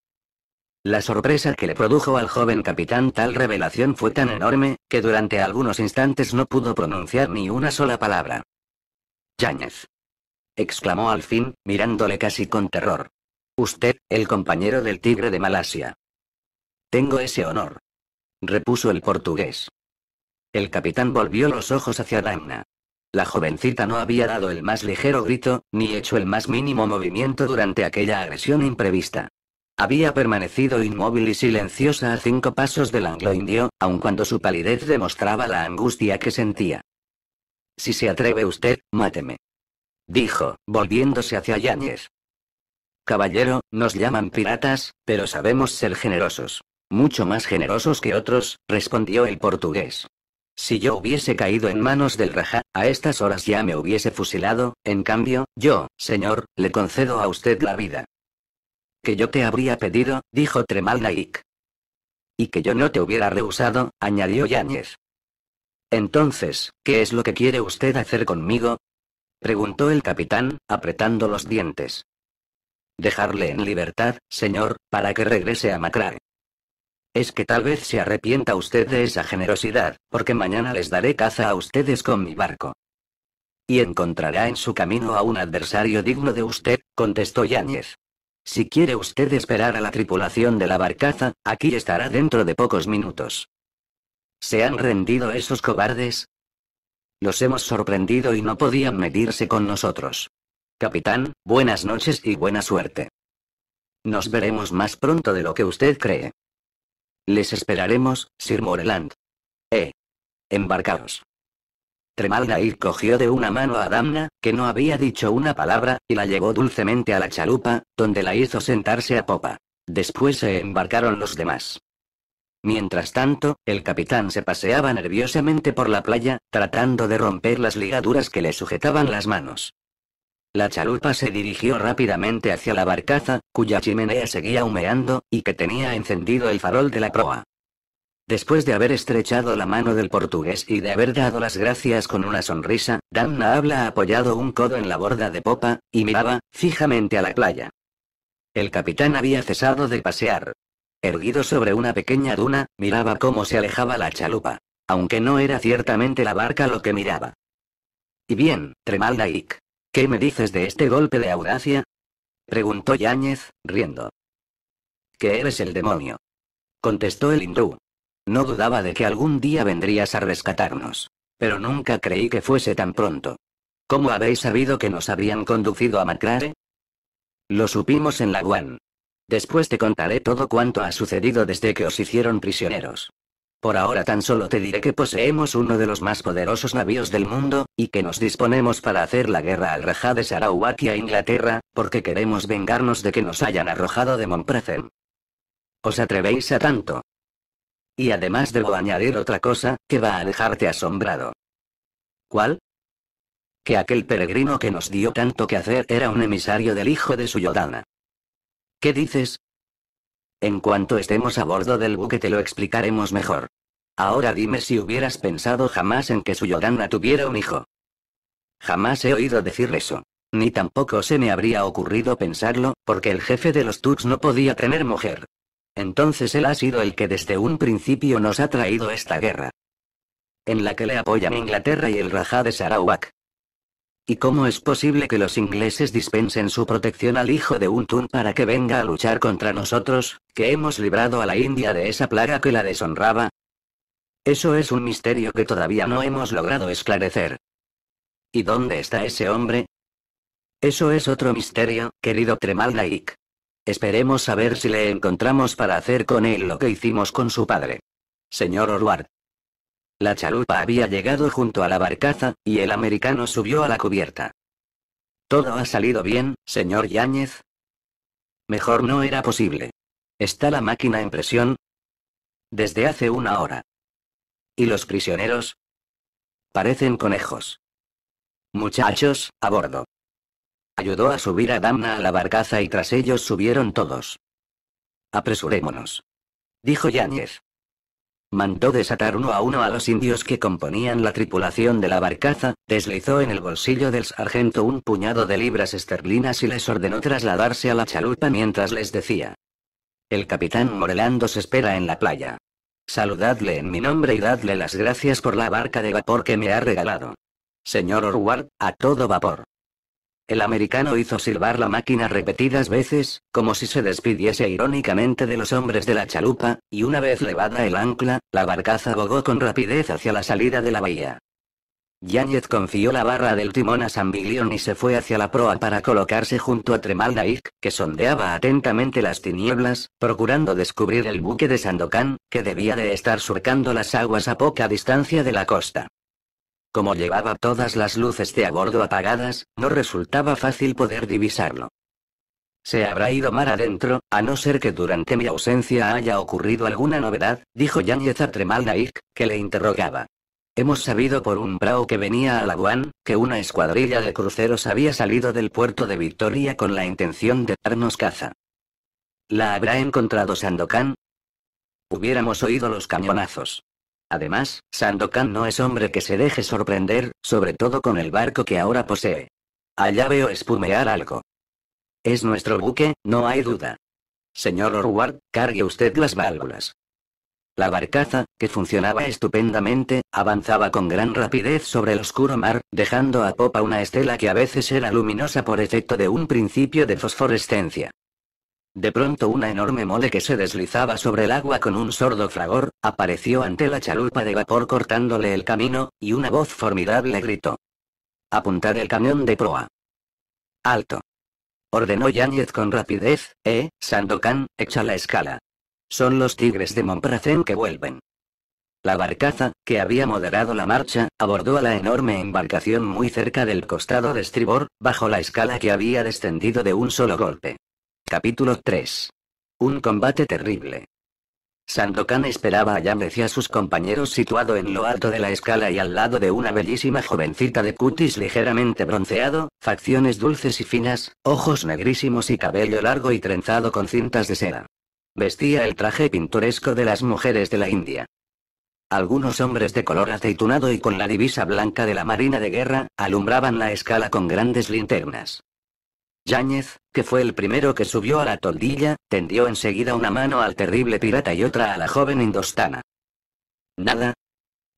La sorpresa que le produjo al joven capitán tal revelación fue tan enorme, que durante algunos instantes no pudo pronunciar ni una sola palabra. Yáñez. exclamó al fin, mirándole casi con terror. Usted, el compañero del tigre de Malasia. Tengo ese honor. repuso el portugués. El capitán volvió los ojos hacia Damna. La jovencita no había dado el más ligero grito, ni hecho el más mínimo movimiento durante aquella agresión imprevista. Había permanecido inmóvil y silenciosa a cinco pasos del anglo-indio, aun cuando su palidez demostraba la angustia que sentía. Si se atreve usted, máteme. Dijo, volviéndose hacia Yáñez. Caballero, nos llaman piratas, pero sabemos ser generosos. Mucho más generosos que otros, respondió el portugués. Si yo hubiese caído en manos del Rajá, a estas horas ya me hubiese fusilado, en cambio, yo, señor, le concedo a usted la vida. Que yo te habría pedido, dijo Tremal Naik. Y que yo no te hubiera rehusado, añadió Yáñez. Entonces, ¿qué es lo que quiere usted hacer conmigo? preguntó el capitán, apretando los dientes. Dejarle en libertad, señor, para que regrese a Macrae. Es que tal vez se arrepienta usted de esa generosidad, porque mañana les daré caza a ustedes con mi barco. Y encontrará en su camino a un adversario digno de usted, contestó Yáñez. Si quiere usted esperar a la tripulación de la barcaza, aquí estará dentro de pocos minutos. ¿Se han rendido esos cobardes? Los hemos sorprendido y no podían medirse con nosotros. Capitán, buenas noches y buena suerte. Nos veremos más pronto de lo que usted cree. Les esperaremos, Sir Moreland. Eh. Embarcaos. Tremalgair cogió de una mano a Damna, que no había dicho una palabra, y la llevó dulcemente a la chalupa, donde la hizo sentarse a popa. Después se embarcaron los demás. Mientras tanto, el capitán se paseaba nerviosamente por la playa, tratando de romper las ligaduras que le sujetaban las manos. La chalupa se dirigió rápidamente hacia la barcaza, cuya chimenea seguía humeando, y que tenía encendido el farol de la proa. Después de haber estrechado la mano del portugués y de haber dado las gracias con una sonrisa, Danna habla apoyado un codo en la borda de popa, y miraba, fijamente a la playa. El capitán había cesado de pasear. Erguido sobre una pequeña duna, miraba cómo se alejaba la chalupa. Aunque no era ciertamente la barca lo que miraba. Y bien, Tremalda ¿Qué me dices de este golpe de audacia? Preguntó Yáñez, riendo. Que eres el demonio. Contestó el hindú. No dudaba de que algún día vendrías a rescatarnos. Pero nunca creí que fuese tan pronto. ¿Cómo habéis sabido que nos habían conducido a Macrare? Lo supimos en la Guan. Después te contaré todo cuanto ha sucedido desde que os hicieron prisioneros. Por ahora tan solo te diré que poseemos uno de los más poderosos navíos del mundo, y que nos disponemos para hacer la guerra al Rajá de Sarawak a Inglaterra, porque queremos vengarnos de que nos hayan arrojado de Monprecen. ¿Os atrevéis a tanto? Y además debo añadir otra cosa, que va a dejarte asombrado. ¿Cuál? Que aquel peregrino que nos dio tanto que hacer era un emisario del hijo de su Yodana. ¿Qué dices? En cuanto estemos a bordo del buque te lo explicaremos mejor. Ahora dime si hubieras pensado jamás en que su Yodana tuviera un hijo. Jamás he oído decir eso. Ni tampoco se me habría ocurrido pensarlo, porque el jefe de los Tux no podía tener mujer. Entonces él ha sido el que desde un principio nos ha traído esta guerra. En la que le apoyan Inglaterra y el Rajá de Sarawak. ¿Y cómo es posible que los ingleses dispensen su protección al hijo de un para que venga a luchar contra nosotros, que hemos librado a la India de esa plaga que la deshonraba? Eso es un misterio que todavía no hemos logrado esclarecer. ¿Y dónde está ese hombre? Eso es otro misterio, querido Tremal Esperemos a ver si le encontramos para hacer con él lo que hicimos con su padre. Señor Orward, la chalupa había llegado junto a la barcaza, y el americano subió a la cubierta. Todo ha salido bien, señor Yáñez. Mejor no era posible. ¿Está la máquina en presión? Desde hace una hora. ¿Y los prisioneros? Parecen conejos. Muchachos, a bordo. Ayudó a subir a Damna a la barcaza y tras ellos subieron todos. Apresurémonos. Dijo Yáñez mandó desatar uno a uno a los indios que componían la tripulación de la barcaza, deslizó en el bolsillo del sargento un puñado de libras esterlinas y les ordenó trasladarse a la chalupa mientras les decía. El capitán Morelando se espera en la playa. Saludadle en mi nombre y dadle las gracias por la barca de vapor que me ha regalado. Señor Orward, a todo vapor. El americano hizo silbar la máquina repetidas veces, como si se despidiese irónicamente de los hombres de la chalupa, y una vez levada el ancla, la barcaza bogó con rapidez hacia la salida de la bahía. Yáñez confió la barra del timón a Sambilion y se fue hacia la proa para colocarse junto a Tremaldaic, que sondeaba atentamente las tinieblas, procurando descubrir el buque de Sandokan, que debía de estar surcando las aguas a poca distancia de la costa. Como llevaba todas las luces de a bordo apagadas, no resultaba fácil poder divisarlo. Se habrá ido mar adentro, a no ser que durante mi ausencia haya ocurrido alguna novedad, dijo Yáñez a que le interrogaba. Hemos sabido por un brao que venía a Laguán, que una escuadrilla de cruceros había salido del puerto de Victoria con la intención de darnos caza. ¿La habrá encontrado Sandokan? Hubiéramos oído los cañonazos. Además, Sandokan no es hombre que se deje sorprender, sobre todo con el barco que ahora posee. Allá veo espumear algo. Es nuestro buque, no hay duda. Señor Orward, cargue usted las válvulas. La barcaza, que funcionaba estupendamente, avanzaba con gran rapidez sobre el oscuro mar, dejando a popa una estela que a veces era luminosa por efecto de un principio de fosforescencia. De pronto una enorme mole que se deslizaba sobre el agua con un sordo fragor, apareció ante la chalupa de vapor cortándole el camino, y una voz formidable gritó. Apuntar el cañón de proa. Alto. Ordenó Yáñez con rapidez, eh, Sandokan, echa la escala. Son los tigres de Monpracén que vuelven. La barcaza, que había moderado la marcha, abordó a la enorme embarcación muy cerca del costado de estribor, bajo la escala que había descendido de un solo golpe. Capítulo 3. Un combate terrible. Sandokan esperaba allá decía a sus compañeros situado en lo alto de la escala y al lado de una bellísima jovencita de cutis ligeramente bronceado, facciones dulces y finas, ojos negrísimos y cabello largo y trenzado con cintas de seda. Vestía el traje pintoresco de las mujeres de la India. Algunos hombres de color aceitunado y con la divisa blanca de la Marina de Guerra, alumbraban la escala con grandes linternas. Yáñez, que fue el primero que subió a la toldilla, tendió enseguida una mano al terrible pirata y otra a la joven indostana. ¿Nada?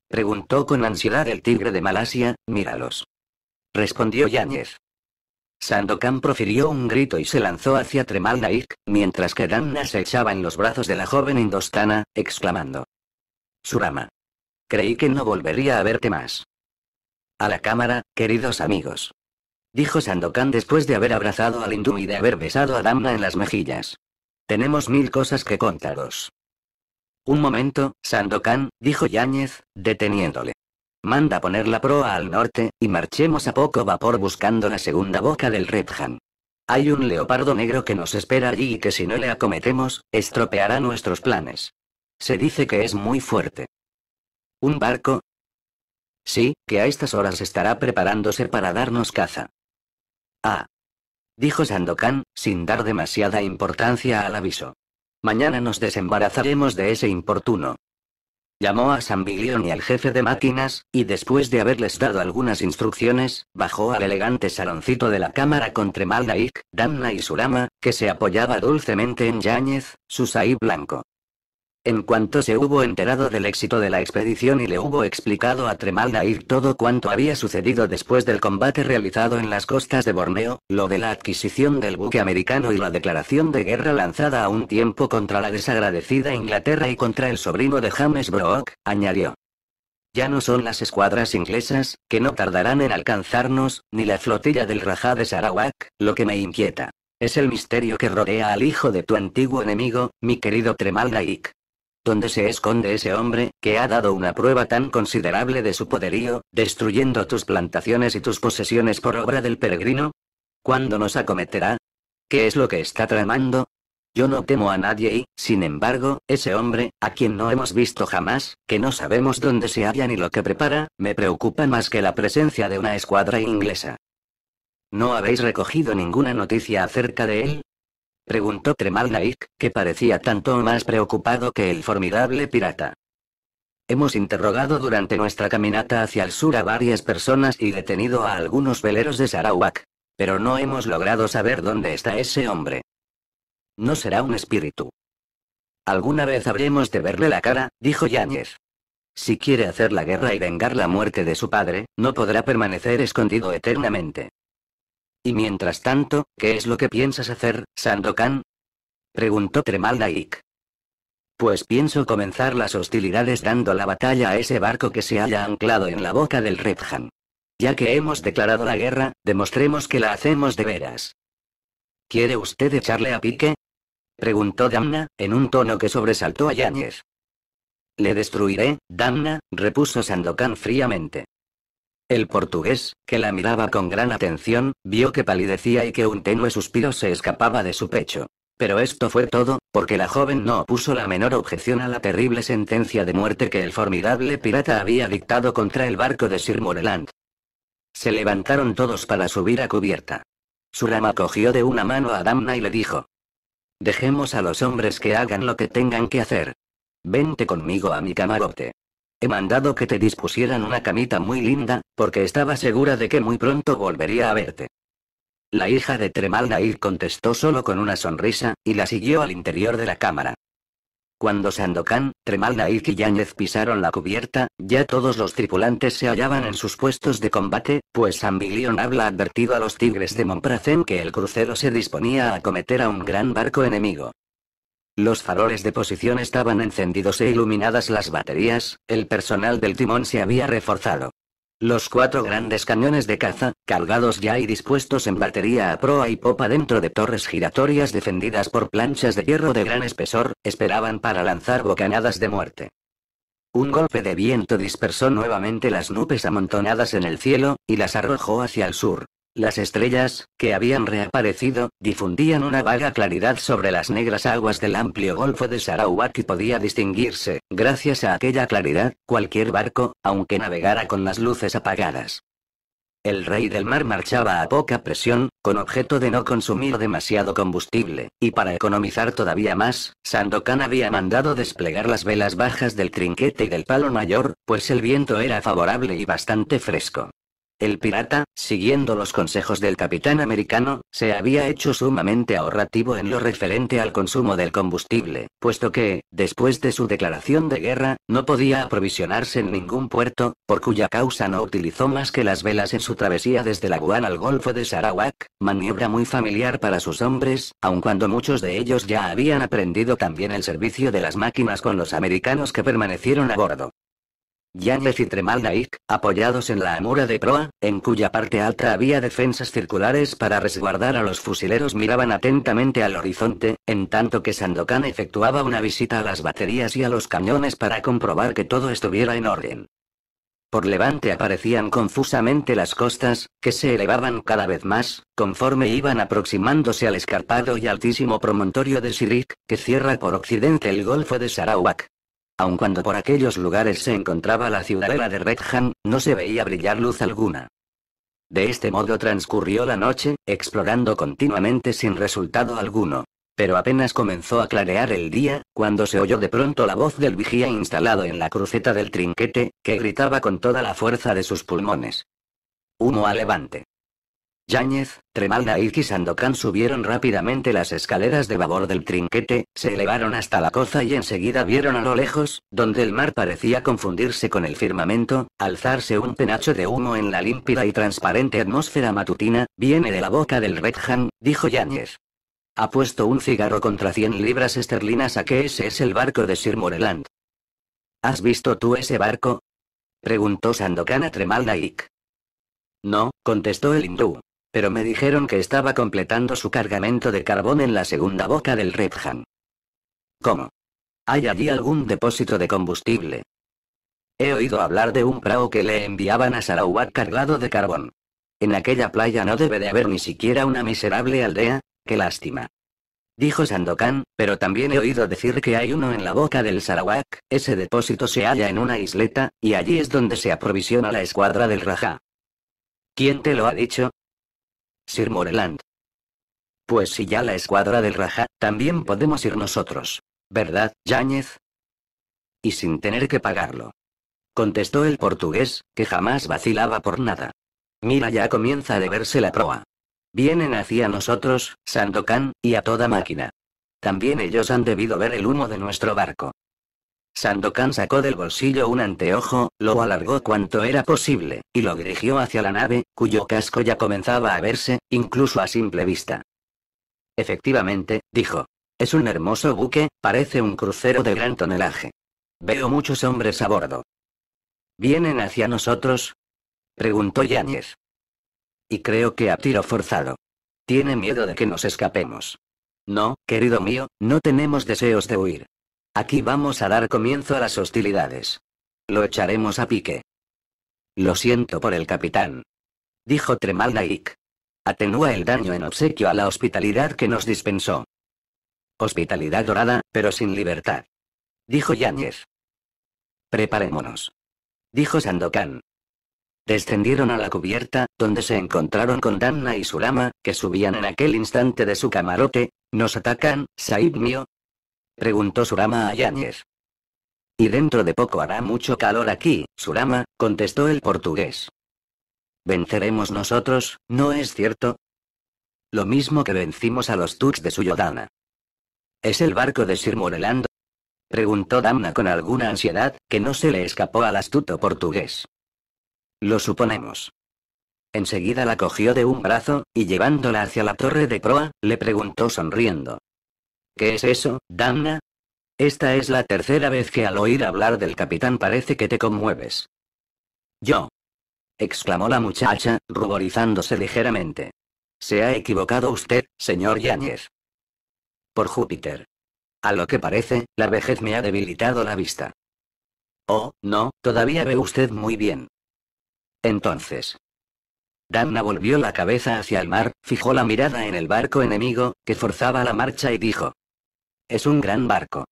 preguntó con ansiedad el tigre de Malasia, míralos. Respondió Yáñez. Sandokan profirió un grito y se lanzó hacia Tremal mientras que Danna se echaba en los brazos de la joven indostana, exclamando. Surama. Creí que no volvería a verte más. A la cámara, queridos amigos dijo Sandokan después de haber abrazado al hindú y de haber besado a Damna en las mejillas. Tenemos mil cosas que contaros. Un momento, Sandokan, dijo Yáñez, deteniéndole. Manda poner la proa al norte, y marchemos a poco vapor buscando la segunda boca del Redjan. Hay un leopardo negro que nos espera allí y que si no le acometemos, estropeará nuestros planes. Se dice que es muy fuerte. ¿Un barco? Sí, que a estas horas estará preparándose para darnos caza. Ah, dijo Sandokan, sin dar demasiada importancia al aviso. Mañana nos desembarazaremos de ese importuno. Llamó a Sambilion y al jefe de máquinas, y después de haberles dado algunas instrucciones, bajó al elegante saloncito de la cámara con Tremaldaik, Damna y Surama, que se apoyaba dulcemente en Yáñez, su saí blanco. En cuanto se hubo enterado del éxito de la expedición y le hubo explicado a Tremaldaik todo cuanto había sucedido después del combate realizado en las costas de Borneo, lo de la adquisición del buque americano y la declaración de guerra lanzada a un tiempo contra la desagradecida Inglaterra y contra el sobrino de James Brock, añadió. Ya no son las escuadras inglesas, que no tardarán en alcanzarnos, ni la flotilla del Rajá de Sarawak, lo que me inquieta. Es el misterio que rodea al hijo de tu antiguo enemigo, mi querido Tremaldaik. ¿Dónde se esconde ese hombre, que ha dado una prueba tan considerable de su poderío, destruyendo tus plantaciones y tus posesiones por obra del peregrino? ¿Cuándo nos acometerá? ¿Qué es lo que está tramando? Yo no temo a nadie y, sin embargo, ese hombre, a quien no hemos visto jamás, que no sabemos dónde se halla ni lo que prepara, me preocupa más que la presencia de una escuadra inglesa. ¿No habéis recogido ninguna noticia acerca de él? Preguntó Tremal Naik, que parecía tanto más preocupado que el formidable pirata. Hemos interrogado durante nuestra caminata hacia el sur a varias personas y detenido a algunos veleros de Sarawak. Pero no hemos logrado saber dónde está ese hombre. No será un espíritu. Alguna vez habremos de verle la cara, dijo Yáñez. Si quiere hacer la guerra y vengar la muerte de su padre, no podrá permanecer escondido eternamente. Y mientras tanto, ¿qué es lo que piensas hacer, Sandokan? Preguntó Tremaldaik. Pues pienso comenzar las hostilidades dando la batalla a ese barco que se haya anclado en la boca del Redhan. Ya que hemos declarado la guerra, demostremos que la hacemos de veras. ¿Quiere usted echarle a pique? Preguntó Damna, en un tono que sobresaltó a Yáñez. Le destruiré, Damna, repuso Sandokan fríamente. El portugués, que la miraba con gran atención, vio que palidecía y que un tenue suspiro se escapaba de su pecho. Pero esto fue todo, porque la joven no opuso la menor objeción a la terrible sentencia de muerte que el formidable pirata había dictado contra el barco de Sir Moreland. Se levantaron todos para subir a cubierta. rama cogió de una mano a Damna y le dijo. Dejemos a los hombres que hagan lo que tengan que hacer. Vente conmigo a mi camarote. He mandado que te dispusieran una camita muy linda, porque estaba segura de que muy pronto volvería a verte. La hija de Tremal contestó solo con una sonrisa, y la siguió al interior de la cámara. Cuando Sandokan, Tremal y Yáñez pisaron la cubierta, ya todos los tripulantes se hallaban en sus puestos de combate, pues Ambilion habla advertido a los tigres de Monpracen que el crucero se disponía a acometer a un gran barco enemigo. Los faroles de posición estaban encendidos e iluminadas las baterías, el personal del timón se había reforzado. Los cuatro grandes cañones de caza, cargados ya y dispuestos en batería a proa y popa dentro de torres giratorias defendidas por planchas de hierro de gran espesor, esperaban para lanzar bocanadas de muerte. Un golpe de viento dispersó nuevamente las nubes amontonadas en el cielo, y las arrojó hacia el sur. Las estrellas, que habían reaparecido, difundían una vaga claridad sobre las negras aguas del amplio golfo de Sarawak y podía distinguirse, gracias a aquella claridad, cualquier barco, aunque navegara con las luces apagadas. El rey del mar marchaba a poca presión, con objeto de no consumir demasiado combustible, y para economizar todavía más, Sandokan había mandado desplegar las velas bajas del trinquete y del palo mayor, pues el viento era favorable y bastante fresco. El pirata, siguiendo los consejos del capitán americano, se había hecho sumamente ahorrativo en lo referente al consumo del combustible, puesto que, después de su declaración de guerra, no podía aprovisionarse en ningún puerto, por cuya causa no utilizó más que las velas en su travesía desde la Guana al Golfo de Sarawak, maniobra muy familiar para sus hombres, aun cuando muchos de ellos ya habían aprendido también el servicio de las máquinas con los americanos que permanecieron a bordo. Yarles y Tremal apoyados en la amura de proa, en cuya parte alta había defensas circulares para resguardar a los fusileros, miraban atentamente al horizonte, en tanto que Sandokan efectuaba una visita a las baterías y a los cañones para comprobar que todo estuviera en orden. Por levante aparecían confusamente las costas, que se elevaban cada vez más, conforme iban aproximándose al escarpado y altísimo promontorio de Sirik, que cierra por occidente el golfo de Sarawak. Aun cuando por aquellos lugares se encontraba la ciudadela de Redham, no se veía brillar luz alguna. De este modo transcurrió la noche, explorando continuamente sin resultado alguno. Pero apenas comenzó a clarear el día, cuando se oyó de pronto la voz del vigía instalado en la cruceta del trinquete, que gritaba con toda la fuerza de sus pulmones. "¡Uno a levante. Yáñez, Tremaldaik y Sandokan subieron rápidamente las escaleras de babor del trinquete, se elevaron hasta la coza y enseguida vieron a lo lejos, donde el mar parecía confundirse con el firmamento, alzarse un penacho de humo en la límpida y transparente atmósfera matutina, viene de la boca del Red Han, dijo Yáñez. Ha puesto un cigarro contra 100 libras esterlinas a que ese es el barco de Sir Moreland. ¿Has visto tú ese barco? Preguntó Sandokan a Tremaldaik. No, contestó el hindú pero me dijeron que estaba completando su cargamento de carbón en la segunda boca del Rephan. ¿Cómo? ¿Hay allí algún depósito de combustible? He oído hablar de un prao que le enviaban a Sarawak cargado de carbón. En aquella playa no debe de haber ni siquiera una miserable aldea, qué lástima. Dijo Sandokan, pero también he oído decir que hay uno en la boca del Sarawak, ese depósito se halla en una isleta, y allí es donde se aprovisiona la escuadra del Rajá. ¿Quién te lo ha dicho? Sir Moreland. Pues si ya la escuadra del Raja, también podemos ir nosotros. ¿Verdad, Yáñez? Y sin tener que pagarlo. Contestó el portugués, que jamás vacilaba por nada. Mira, ya comienza a deberse la proa. Vienen hacia nosotros, Sandokan, y a toda máquina. También ellos han debido ver el humo de nuestro barco. Sandokan sacó del bolsillo un anteojo, lo alargó cuanto era posible, y lo dirigió hacia la nave, cuyo casco ya comenzaba a verse, incluso a simple vista. Efectivamente, dijo. Es un hermoso buque, parece un crucero de gran tonelaje. Veo muchos hombres a bordo. ¿Vienen hacia nosotros? Preguntó Yáñez. Y creo que a tiro forzado. Tiene miedo de que nos escapemos. No, querido mío, no tenemos deseos de huir. Aquí vamos a dar comienzo a las hostilidades. Lo echaremos a pique. Lo siento por el capitán. Dijo Tremal Atenúa el daño en obsequio a la hospitalidad que nos dispensó. Hospitalidad dorada, pero sin libertad. Dijo Yáñez. Preparémonos. Dijo Sandokan. Descendieron a la cubierta, donde se encontraron con Danna y su lama, que subían en aquel instante de su camarote. Nos atacan, mío preguntó Surama a Yáñez. Y dentro de poco hará mucho calor aquí, Surama, contestó el portugués. Venceremos nosotros, ¿no es cierto? Lo mismo que vencimos a los tux de Suyodana. ¿Es el barco de Sir Morelando? Preguntó Damna con alguna ansiedad, que no se le escapó al astuto portugués. Lo suponemos. Enseguida la cogió de un brazo, y llevándola hacia la torre de proa, le preguntó sonriendo. ¿Qué es eso, Damna? Esta es la tercera vez que al oír hablar del capitán parece que te conmueves. Yo. exclamó la muchacha, ruborizándose ligeramente. Se ha equivocado usted, señor Yáñez. Por Júpiter. A lo que parece, la vejez me ha debilitado la vista. Oh, no, todavía ve usted muy bien. Entonces. Damna volvió la cabeza hacia el mar, fijó la mirada en el barco enemigo, que forzaba la marcha y dijo, es un gran barco.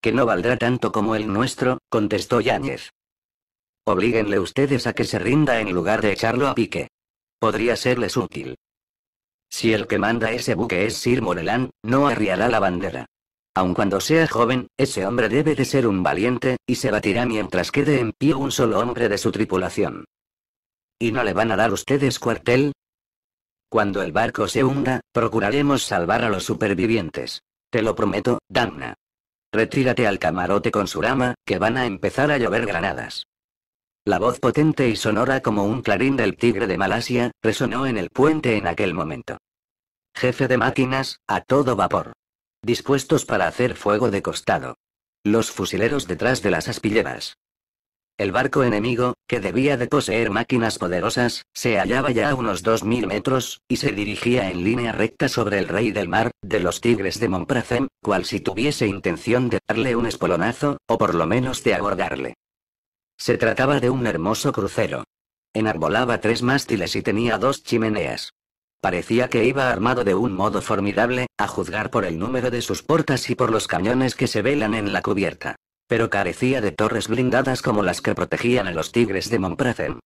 Que no valdrá tanto como el nuestro, contestó Yáñez. Oblíguenle ustedes a que se rinda en lugar de echarlo a pique. Podría serles útil. Si el que manda ese buque es Sir Morelán, no arriará la bandera. Aun cuando sea joven, ese hombre debe de ser un valiente, y se batirá mientras quede en pie un solo hombre de su tripulación. ¿Y no le van a dar ustedes cuartel? Cuando el barco se hunda, procuraremos salvar a los supervivientes. Te lo prometo, Damna. Retírate al camarote con su rama, que van a empezar a llover granadas. La voz potente y sonora como un clarín del tigre de Malasia, resonó en el puente en aquel momento. Jefe de máquinas, a todo vapor. Dispuestos para hacer fuego de costado. Los fusileros detrás de las aspilleras. El barco enemigo, que debía de poseer máquinas poderosas, se hallaba ya a unos 2.000 metros, y se dirigía en línea recta sobre el rey del mar, de los tigres de Montpracem, cual si tuviese intención de darle un espolonazo, o por lo menos de abordarle. Se trataba de un hermoso crucero. Enarbolaba tres mástiles y tenía dos chimeneas. Parecía que iba armado de un modo formidable, a juzgar por el número de sus portas y por los cañones que se velan en la cubierta pero carecía de torres blindadas como las que protegían a los tigres de Montpracem.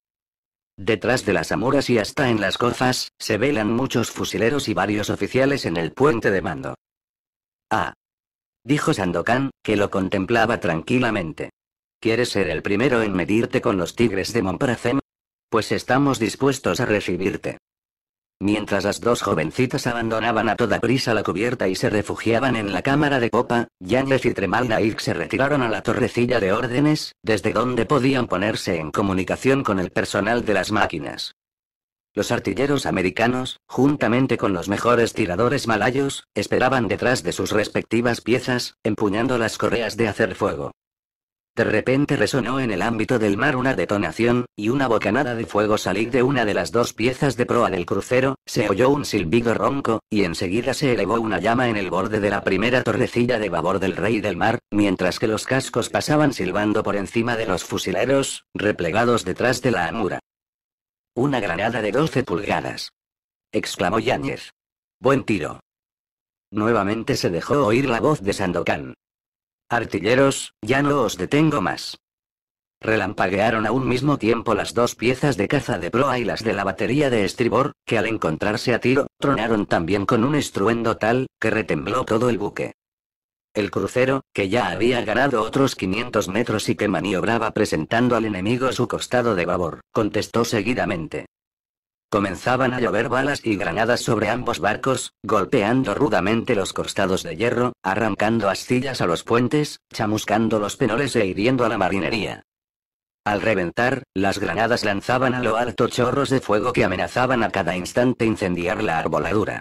Detrás de las amuras y hasta en las cofas, se velan muchos fusileros y varios oficiales en el puente de mando. Ah. Dijo Sandokan, que lo contemplaba tranquilamente. ¿Quieres ser el primero en medirte con los tigres de Montpracem? Pues estamos dispuestos a recibirte. Mientras las dos jovencitas abandonaban a toda prisa la cubierta y se refugiaban en la cámara de popa, Yáñez y Tremal se retiraron a la torrecilla de órdenes, desde donde podían ponerse en comunicación con el personal de las máquinas. Los artilleros americanos, juntamente con los mejores tiradores malayos, esperaban detrás de sus respectivas piezas, empuñando las correas de hacer fuego. De repente resonó en el ámbito del mar una detonación, y una bocanada de fuego salió de una de las dos piezas de proa del crucero, se oyó un silbido ronco, y enseguida se elevó una llama en el borde de la primera torrecilla de babor del rey del mar, mientras que los cascos pasaban silbando por encima de los fusileros, replegados detrás de la amura. Una granada de 12 pulgadas. exclamó Yáñez. Buen tiro. Nuevamente se dejó oír la voz de Sandokan. Artilleros, ya no os detengo más. Relampaguearon a un mismo tiempo las dos piezas de caza de proa y las de la batería de estribor, que al encontrarse a tiro, tronaron también con un estruendo tal, que retembló todo el buque. El crucero, que ya había ganado otros 500 metros y que maniobraba presentando al enemigo su costado de babor, contestó seguidamente. Comenzaban a llover balas y granadas sobre ambos barcos, golpeando rudamente los costados de hierro, arrancando astillas a los puentes, chamuscando los penores e hiriendo a la marinería. Al reventar, las granadas lanzaban a lo alto chorros de fuego que amenazaban a cada instante incendiar la arboladura.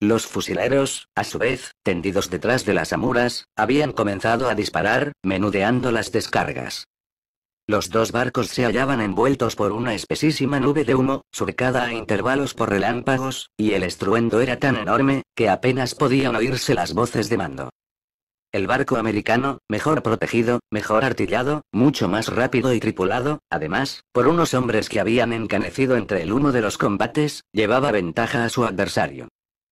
Los fusileros, a su vez, tendidos detrás de las amuras, habían comenzado a disparar, menudeando las descargas. Los dos barcos se hallaban envueltos por una espesísima nube de humo, surcada a intervalos por relámpagos, y el estruendo era tan enorme, que apenas podían oírse las voces de mando. El barco americano, mejor protegido, mejor artillado, mucho más rápido y tripulado, además, por unos hombres que habían encanecido entre el humo de los combates, llevaba ventaja a su adversario.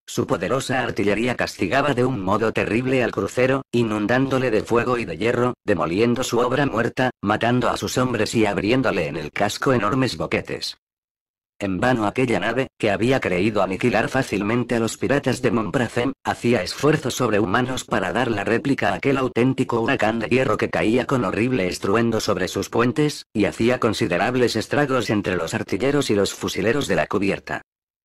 Su poderosa artillería castigaba de un modo terrible al crucero, inundándole de fuego y de hierro, demoliendo su obra muerta, matando a sus hombres y abriéndole en el casco enormes boquetes. En vano aquella nave, que había creído aniquilar fácilmente a los piratas de Monpracem, hacía esfuerzos sobrehumanos para dar la réplica a aquel auténtico huracán de hierro que caía con horrible estruendo sobre sus puentes, y hacía considerables estragos entre los artilleros y los fusileros de la cubierta.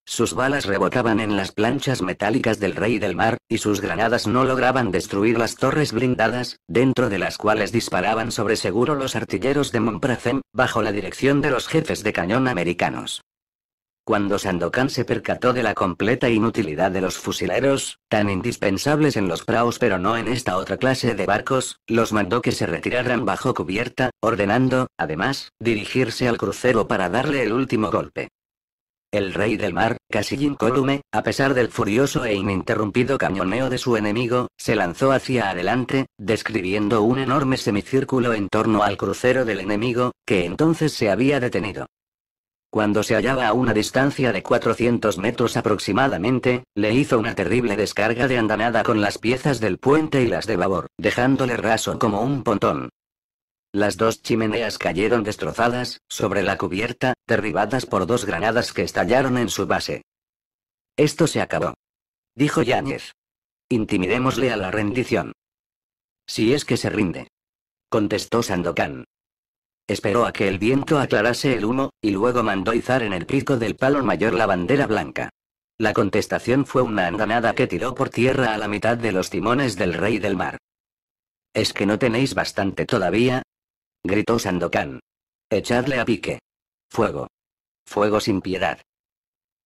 Sus balas rebotaban en las planchas metálicas del rey del mar, y sus granadas no lograban destruir las torres blindadas, dentro de las cuales disparaban sobre seguro los artilleros de Montpracem, bajo la dirección de los jefes de cañón americanos. Cuando Sandokan se percató de la completa inutilidad de los fusileros, tan indispensables en los praus pero no en esta otra clase de barcos, los mandó que se retiraran bajo cubierta, ordenando, además, dirigirse al crucero para darle el último golpe el rey del mar, casi incólume, a pesar del furioso e ininterrumpido cañoneo de su enemigo, se lanzó hacia adelante, describiendo un enorme semicírculo en torno al crucero del enemigo, que entonces se había detenido. Cuando se hallaba a una distancia de 400 metros aproximadamente, le hizo una terrible descarga de andanada con las piezas del puente y las de babor, dejándole raso como un pontón. Las dos chimeneas cayeron destrozadas, sobre la cubierta, derribadas por dos granadas que estallaron en su base. Esto se acabó. Dijo Yáñez. Intimidémosle a la rendición. Si es que se rinde. Contestó Sandokan. Esperó a que el viento aclarase el humo, y luego mandó izar en el pico del palo mayor la bandera blanca. La contestación fue una andanada que tiró por tierra a la mitad de los timones del rey del mar. ¿Es que no tenéis bastante todavía? gritó Sandokan. Echadle a pique. Fuego. Fuego sin piedad.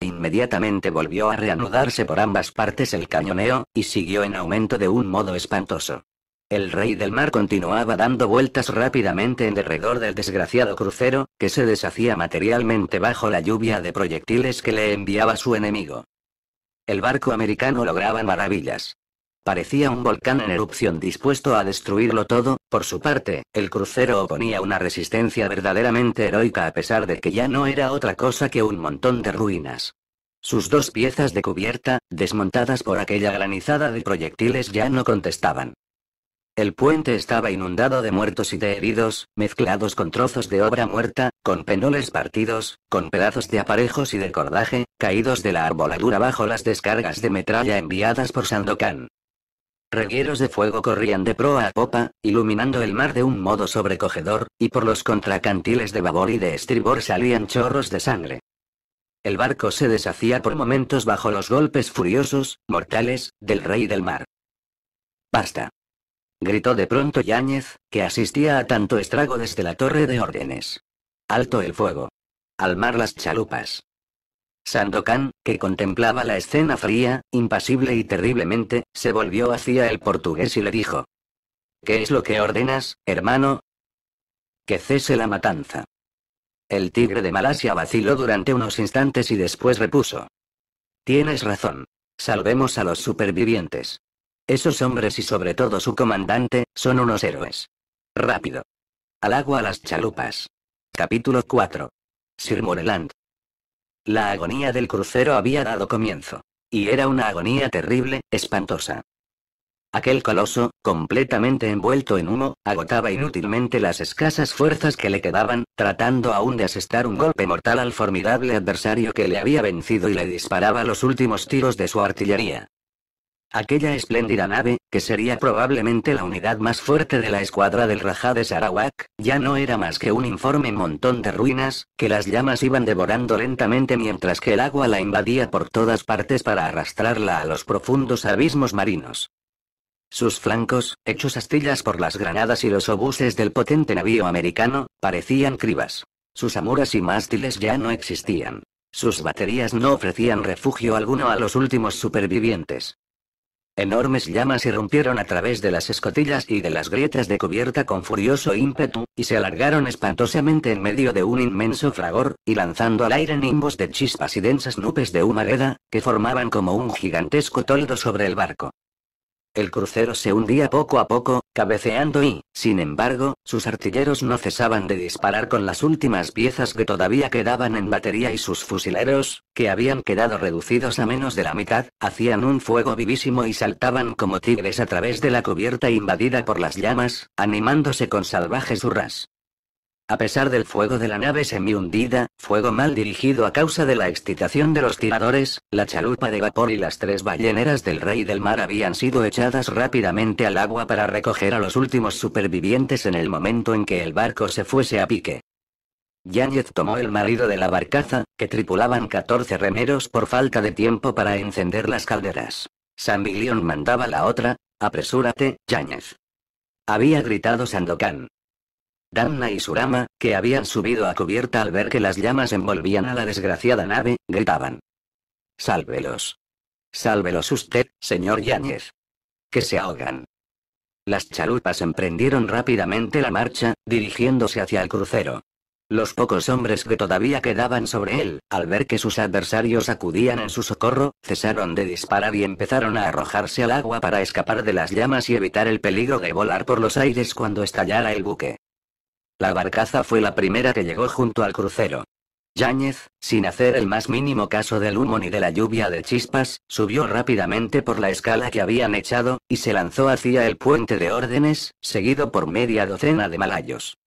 Inmediatamente volvió a reanudarse por ambas partes el cañoneo, y siguió en aumento de un modo espantoso. El rey del mar continuaba dando vueltas rápidamente en derredor del desgraciado crucero, que se deshacía materialmente bajo la lluvia de proyectiles que le enviaba su enemigo. El barco americano lograba maravillas. Parecía un volcán en erupción dispuesto a destruirlo todo, por su parte, el crucero oponía una resistencia verdaderamente heroica a pesar de que ya no era otra cosa que un montón de ruinas. Sus dos piezas de cubierta, desmontadas por aquella granizada de proyectiles ya no contestaban. El puente estaba inundado de muertos y de heridos, mezclados con trozos de obra muerta, con penoles partidos, con pedazos de aparejos y de cordaje, caídos de la arboladura bajo las descargas de metralla enviadas por Sandokan. Regueros de fuego corrían de proa a popa, iluminando el mar de un modo sobrecogedor, y por los contracantiles de babor y de estribor salían chorros de sangre. El barco se deshacía por momentos bajo los golpes furiosos, mortales, del rey del mar. Basta. Gritó de pronto Yáñez, que asistía a tanto estrago desde la torre de órdenes. Alto el fuego. Al mar las chalupas. Sandokan, que contemplaba la escena fría, impasible y terriblemente, se volvió hacia el portugués y le dijo. ¿Qué es lo que ordenas, hermano? Que cese la matanza. El tigre de Malasia vaciló durante unos instantes y después repuso. Tienes razón. Salvemos a los supervivientes. Esos hombres y sobre todo su comandante, son unos héroes. Rápido. Al agua las chalupas. Capítulo 4. Sir Moreland. La agonía del crucero había dado comienzo. Y era una agonía terrible, espantosa. Aquel coloso, completamente envuelto en humo, agotaba inútilmente las escasas fuerzas que le quedaban, tratando aún de asestar un golpe mortal al formidable adversario que le había vencido y le disparaba los últimos tiros de su artillería. Aquella espléndida nave, que sería probablemente la unidad más fuerte de la escuadra del Rajá de Sarawak, ya no era más que un informe montón de ruinas, que las llamas iban devorando lentamente mientras que el agua la invadía por todas partes para arrastrarla a los profundos abismos marinos. Sus flancos, hechos astillas por las granadas y los obuses del potente navío americano, parecían cribas. Sus amuras y mástiles ya no existían. Sus baterías no ofrecían refugio alguno a los últimos supervivientes. Enormes llamas irrumpieron a través de las escotillas y de las grietas de cubierta con furioso ímpetu, y se alargaron espantosamente en medio de un inmenso fragor, y lanzando al aire nimbos de chispas y densas nubes de humareda, que formaban como un gigantesco toldo sobre el barco. El crucero se hundía poco a poco, cabeceando y, sin embargo, sus artilleros no cesaban de disparar con las últimas piezas que todavía quedaban en batería y sus fusileros, que habían quedado reducidos a menos de la mitad, hacían un fuego vivísimo y saltaban como tigres a través de la cubierta invadida por las llamas, animándose con salvajes hurras. A pesar del fuego de la nave semi-hundida, fuego mal dirigido a causa de la excitación de los tiradores, la chalupa de vapor y las tres balleneras del rey del mar habían sido echadas rápidamente al agua para recoger a los últimos supervivientes en el momento en que el barco se fuese a pique. Yáñez tomó el marido de la barcaza, que tripulaban 14 remeros por falta de tiempo para encender las calderas. Sambilión mandaba la otra, apresúrate, Yáñez. Había gritado Sandokan. Damna y Surama, que habían subido a cubierta al ver que las llamas envolvían a la desgraciada nave, gritaban. Sálvelos. Sálvelos usted, señor Yáñez. Que se ahogan. Las chalupas emprendieron rápidamente la marcha, dirigiéndose hacia el crucero. Los pocos hombres que todavía quedaban sobre él, al ver que sus adversarios acudían en su socorro, cesaron de disparar y empezaron a arrojarse al agua para escapar de las llamas y evitar el peligro de volar por los aires cuando estallara el buque. La barcaza fue la primera que llegó junto al crucero. Yáñez, sin hacer el más mínimo caso del humo ni de la lluvia de chispas, subió rápidamente por la escala que habían echado, y se lanzó hacia el puente de órdenes, seguido por media docena de malayos.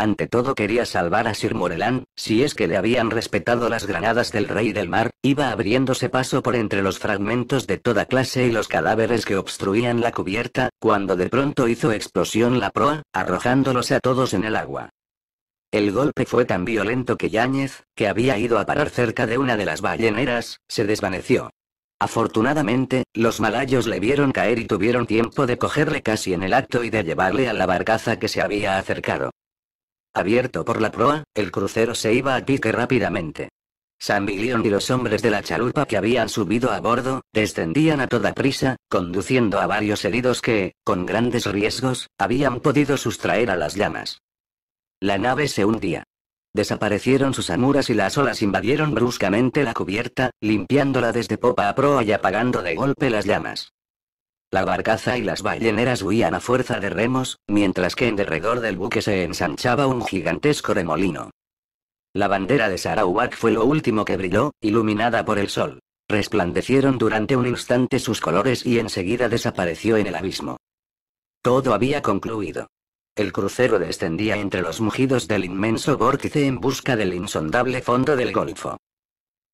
Ante todo quería salvar a Sir Morelán, si es que le habían respetado las granadas del rey del mar, iba abriéndose paso por entre los fragmentos de toda clase y los cadáveres que obstruían la cubierta, cuando de pronto hizo explosión la proa, arrojándolos a todos en el agua. El golpe fue tan violento que Yáñez, que había ido a parar cerca de una de las balleneras, se desvaneció. Afortunadamente, los malayos le vieron caer y tuvieron tiempo de cogerle casi en el acto y de llevarle a la barcaza que se había acercado. Abierto por la proa, el crucero se iba a pique rápidamente. San y los hombres de la chalupa que habían subido a bordo, descendían a toda prisa, conduciendo a varios heridos que, con grandes riesgos, habían podido sustraer a las llamas. La nave se hundía. Desaparecieron sus amuras y las olas invadieron bruscamente la cubierta, limpiándola desde popa a proa y apagando de golpe las llamas. La barcaza y las balleneras huían a fuerza de remos, mientras que en derredor del buque se ensanchaba un gigantesco remolino. La bandera de Sarawak fue lo último que brilló, iluminada por el sol. Resplandecieron durante un instante sus colores y enseguida desapareció en el abismo. Todo había concluido. El crucero descendía entre los mugidos del inmenso vórtice en busca del insondable fondo del golfo.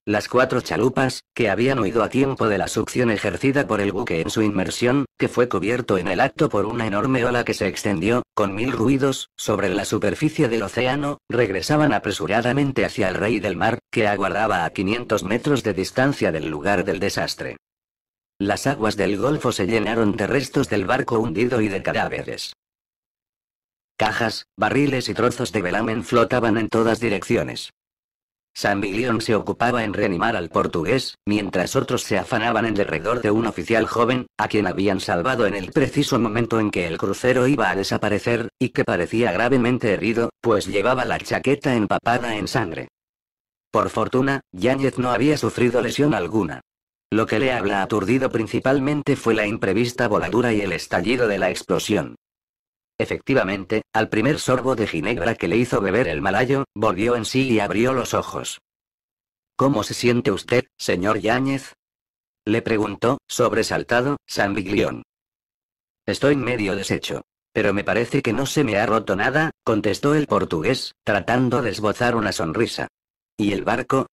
Las cuatro chalupas, que habían huido a tiempo de la succión ejercida por el buque en su inmersión, que fue cubierto en el acto por una enorme ola que se extendió, con mil ruidos, sobre la superficie del océano, regresaban apresuradamente hacia el rey del mar, que aguardaba a 500 metros de distancia del lugar del desastre. Las aguas del golfo se llenaron de restos del barco hundido y de cadáveres. Cajas, barriles y trozos de velamen flotaban en todas direcciones. Sanbilion se ocupaba en reanimar al portugués, mientras otros se afanaban en derredor de un oficial joven, a quien habían salvado en el preciso momento en que el crucero iba a desaparecer, y que parecía gravemente herido, pues llevaba la chaqueta empapada en sangre. Por fortuna, Yáñez no había sufrido lesión alguna. Lo que le habla aturdido principalmente fue la imprevista voladura y el estallido de la explosión. Efectivamente, al primer sorbo de ginebra que le hizo beber el malayo, volvió en sí y abrió los ojos. ¿Cómo se siente usted, señor Yáñez? Le preguntó, sobresaltado, San Biglión. Estoy medio deshecho. Pero me parece que no se me ha roto nada, contestó el portugués, tratando de esbozar una sonrisa. ¿Y el barco?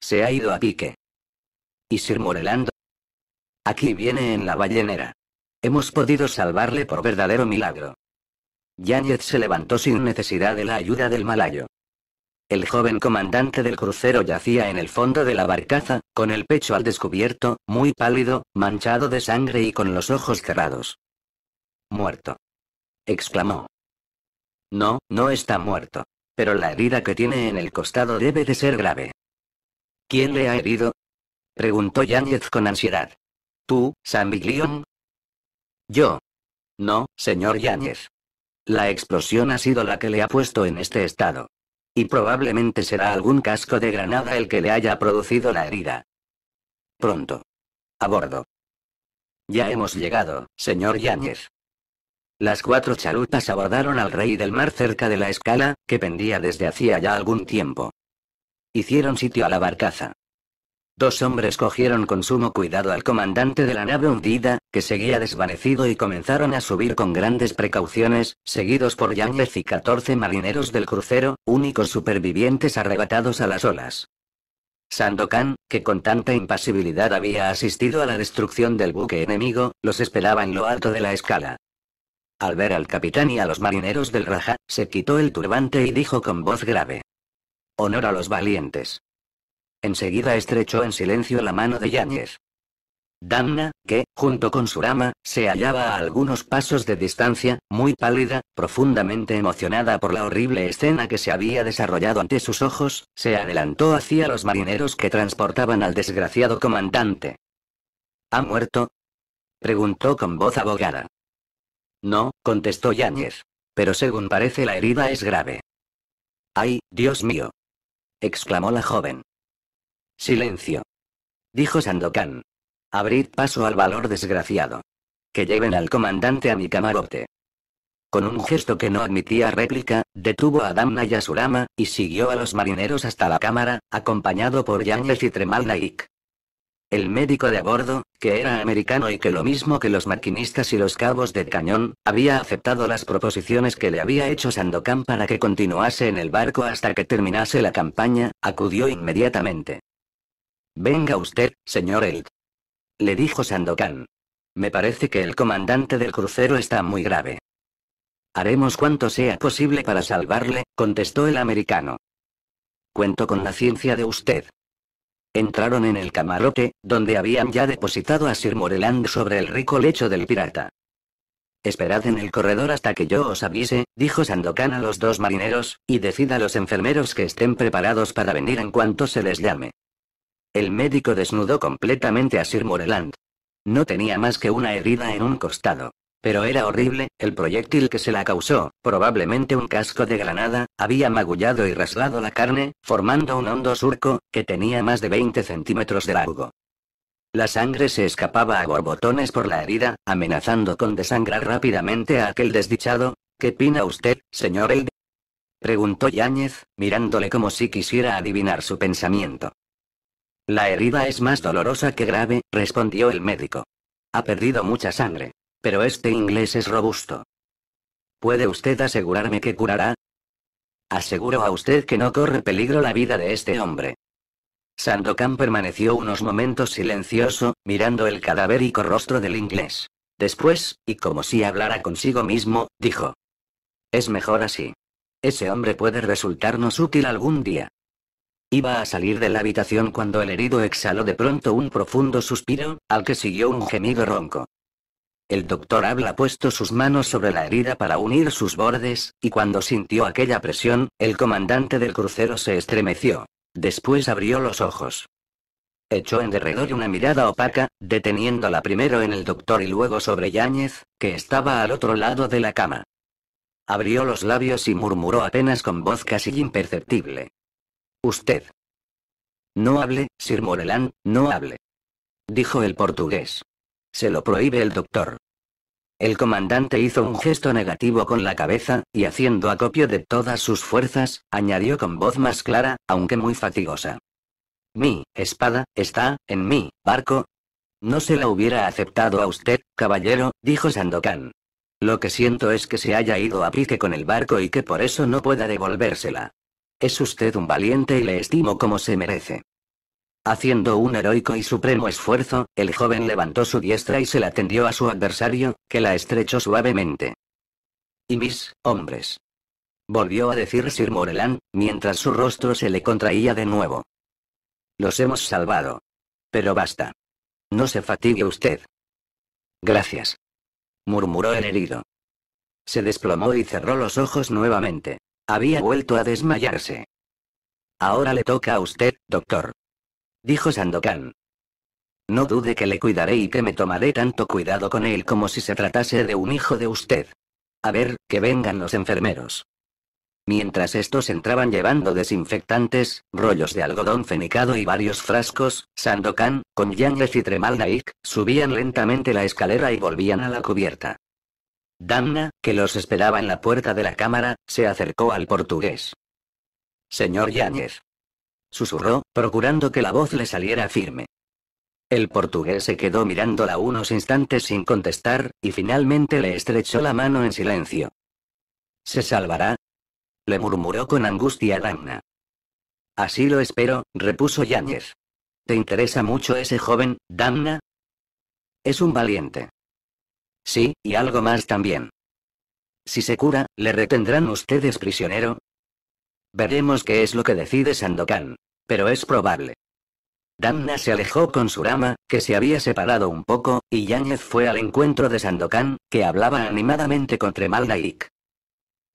Se ha ido a pique. ¿Y Sir Morelando? Aquí viene en la ballenera. Hemos podido salvarle por verdadero milagro. Yáñez se levantó sin necesidad de la ayuda del malayo. El joven comandante del crucero yacía en el fondo de la barcaza, con el pecho al descubierto, muy pálido, manchado de sangre y con los ojos cerrados. Muerto. exclamó. No, no está muerto. Pero la herida que tiene en el costado debe de ser grave. ¿Quién le ha herido? preguntó Yáñez con ansiedad. Tú, San yo. No, señor Yáñez. La explosión ha sido la que le ha puesto en este estado. Y probablemente será algún casco de granada el que le haya producido la herida. Pronto. A bordo. Ya hemos llegado, señor Yáñez. Las cuatro charutas abordaron al rey del mar cerca de la escala, que pendía desde hacía ya algún tiempo. Hicieron sitio a la barcaza. Dos hombres cogieron con sumo cuidado al comandante de la nave hundida, que seguía desvanecido y comenzaron a subir con grandes precauciones, seguidos por Yanglez y 14 marineros del crucero, únicos supervivientes arrebatados a las olas. Sandokan, que con tanta impasibilidad había asistido a la destrucción del buque enemigo, los esperaba en lo alto de la escala. Al ver al capitán y a los marineros del Raja, se quitó el turbante y dijo con voz grave. Honor a los valientes. Enseguida estrechó en silencio la mano de Yáñez. Damna, que, junto con su rama, se hallaba a algunos pasos de distancia, muy pálida, profundamente emocionada por la horrible escena que se había desarrollado ante sus ojos, se adelantó hacia los marineros que transportaban al desgraciado comandante. ¿Ha muerto? preguntó con voz abogada. No, contestó Yáñez. Pero según parece la herida es grave. ¡Ay, Dios mío! exclamó la joven. Silencio. Dijo Sandokan. Abrid paso al valor desgraciado. Que lleven al comandante a mi camarote. Con un gesto que no admitía réplica, detuvo a Damna y Surama, y siguió a los marineros hasta la cámara, acompañado por Yang y Tremalnaik. El médico de a bordo, que era americano y que lo mismo que los maquinistas y los cabos de cañón, había aceptado las proposiciones que le había hecho Sandokan para que continuase en el barco hasta que terminase la campaña, acudió inmediatamente. Venga usted, señor Eld. Le dijo Sandokan. Me parece que el comandante del crucero está muy grave. Haremos cuanto sea posible para salvarle, contestó el americano. Cuento con la ciencia de usted. Entraron en el camarote, donde habían ya depositado a Sir Moreland sobre el rico lecho del pirata. Esperad en el corredor hasta que yo os avise, dijo Sandokan a los dos marineros, y decid a los enfermeros que estén preparados para venir en cuanto se les llame. El médico desnudó completamente a Sir Moreland. No tenía más que una herida en un costado. Pero era horrible, el proyectil que se la causó, probablemente un casco de granada, había magullado y rasgado la carne, formando un hondo surco, que tenía más de 20 centímetros de largo. La sangre se escapaba a borbotones por la herida, amenazando con desangrar rápidamente a aquel desdichado. ¿Qué opina usted, señor Elbe? Preguntó Yáñez, mirándole como si quisiera adivinar su pensamiento. La herida es más dolorosa que grave, respondió el médico. Ha perdido mucha sangre. Pero este inglés es robusto. ¿Puede usted asegurarme que curará? Aseguro a usted que no corre peligro la vida de este hombre. Sandokan permaneció unos momentos silencioso, mirando el cadavérico rostro del inglés. Después, y como si hablara consigo mismo, dijo. Es mejor así. Ese hombre puede resultarnos útil algún día. Iba a salir de la habitación cuando el herido exhaló de pronto un profundo suspiro, al que siguió un gemido ronco. El doctor habla puesto sus manos sobre la herida para unir sus bordes, y cuando sintió aquella presión, el comandante del crucero se estremeció. Después abrió los ojos. Echó en derredor una mirada opaca, deteniéndola primero en el doctor y luego sobre Yáñez, que estaba al otro lado de la cama. Abrió los labios y murmuró apenas con voz casi imperceptible. Usted. No hable, Sir Morelán, no hable. Dijo el portugués. Se lo prohíbe el doctor. El comandante hizo un gesto negativo con la cabeza, y haciendo acopio de todas sus fuerzas, añadió con voz más clara, aunque muy fatigosa. Mi espada está en mi barco. No se la hubiera aceptado a usted, caballero, dijo Sandokan. Lo que siento es que se haya ido a pique con el barco y que por eso no pueda devolvérsela. Es usted un valiente y le estimo como se merece. Haciendo un heroico y supremo esfuerzo, el joven levantó su diestra y se la tendió a su adversario, que la estrechó suavemente. Y mis, hombres. Volvió a decir Sir Morelán, mientras su rostro se le contraía de nuevo. Los hemos salvado. Pero basta. No se fatigue usted. Gracias. murmuró el herido. Se desplomó y cerró los ojos nuevamente. Había vuelto a desmayarse. Ahora le toca a usted, doctor. Dijo Sandokan. No dude que le cuidaré y que me tomaré tanto cuidado con él como si se tratase de un hijo de usted. A ver, que vengan los enfermeros. Mientras estos entraban llevando desinfectantes, rollos de algodón fenicado y varios frascos, Sandokan, con Yangles y Tremal subían lentamente la escalera y volvían a la cubierta. Damna, que los esperaba en la puerta de la cámara, se acercó al portugués. Señor Yáñez. Susurró, procurando que la voz le saliera firme. El portugués se quedó mirándola unos instantes sin contestar, y finalmente le estrechó la mano en silencio. ¿Se salvará? le murmuró con angustia Damna. Así lo espero, repuso Yáñez. ¿Te interesa mucho ese joven, Damna? Es un valiente. Sí, y algo más también. Si se cura, ¿le retendrán ustedes prisionero? Veremos qué es lo que decide Sandokan. Pero es probable. Damna se alejó con Surama, que se había separado un poco, y Yáñez fue al encuentro de Sandokan, que hablaba animadamente con Tremal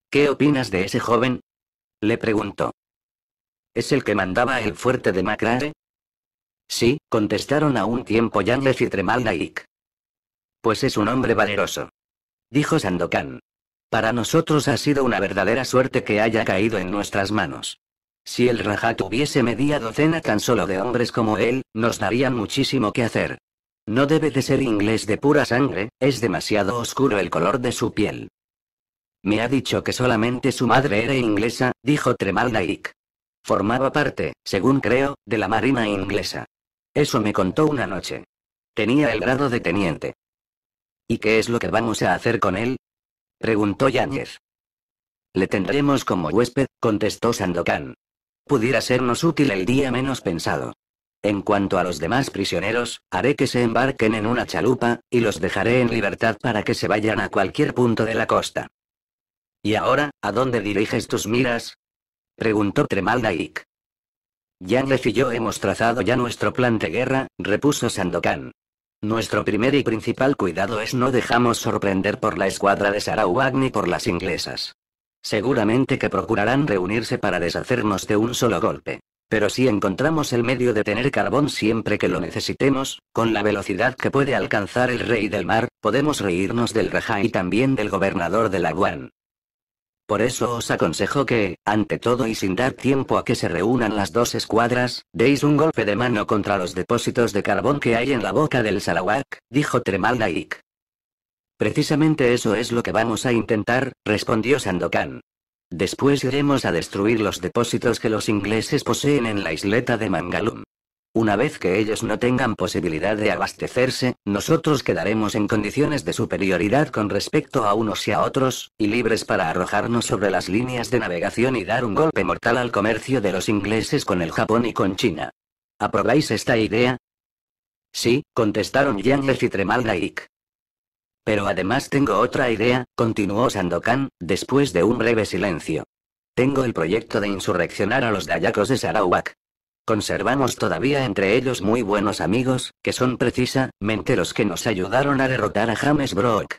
¿Qué opinas de ese joven? Le preguntó. ¿Es el que mandaba el fuerte de Macrae? Sí, contestaron a un tiempo Yáñez y Tremal pues es un hombre valeroso. Dijo Sandokan. Para nosotros ha sido una verdadera suerte que haya caído en nuestras manos. Si el rajat tuviese media docena tan solo de hombres como él, nos darían muchísimo que hacer. No debe de ser inglés de pura sangre, es demasiado oscuro el color de su piel. Me ha dicho que solamente su madre era inglesa, dijo Tremaldaik. Formaba parte, según creo, de la Marina inglesa. Eso me contó una noche. Tenía el grado de teniente. ¿Y qué es lo que vamos a hacer con él? preguntó Yáñez. Le tendremos como huésped, contestó Sandokan. Pudiera sernos útil el día menos pensado. En cuanto a los demás prisioneros, haré que se embarquen en una chalupa, y los dejaré en libertad para que se vayan a cualquier punto de la costa. ¿Y ahora, a dónde diriges tus miras? preguntó Tremaldaik. Naik. y yo hemos trazado ya nuestro plan de guerra, repuso Sandokan. Nuestro primer y principal cuidado es no dejamos sorprender por la escuadra de Sarawak ni por las inglesas. Seguramente que procurarán reunirse para deshacernos de un solo golpe. Pero si encontramos el medio de tener carbón siempre que lo necesitemos, con la velocidad que puede alcanzar el rey del mar, podemos reírnos del reja y también del gobernador de la guan. Por eso os aconsejo que, ante todo y sin dar tiempo a que se reúnan las dos escuadras, deis un golpe de mano contra los depósitos de carbón que hay en la boca del Sarawak, dijo Tremal Naik. Precisamente eso es lo que vamos a intentar, respondió Sandokan. Después iremos a destruir los depósitos que los ingleses poseen en la isleta de Mangalum. Una vez que ellos no tengan posibilidad de abastecerse, nosotros quedaremos en condiciones de superioridad con respecto a unos y a otros, y libres para arrojarnos sobre las líneas de navegación y dar un golpe mortal al comercio de los ingleses con el Japón y con China. ¿Aprobáis esta idea? Sí, contestaron Yang y Tremal Pero además tengo otra idea, continuó Sandokan, después de un breve silencio. Tengo el proyecto de insurreccionar a los dayakos de Sarawak. Conservamos todavía entre ellos muy buenos amigos, que son precisamente los que nos ayudaron a derrotar a James Brock.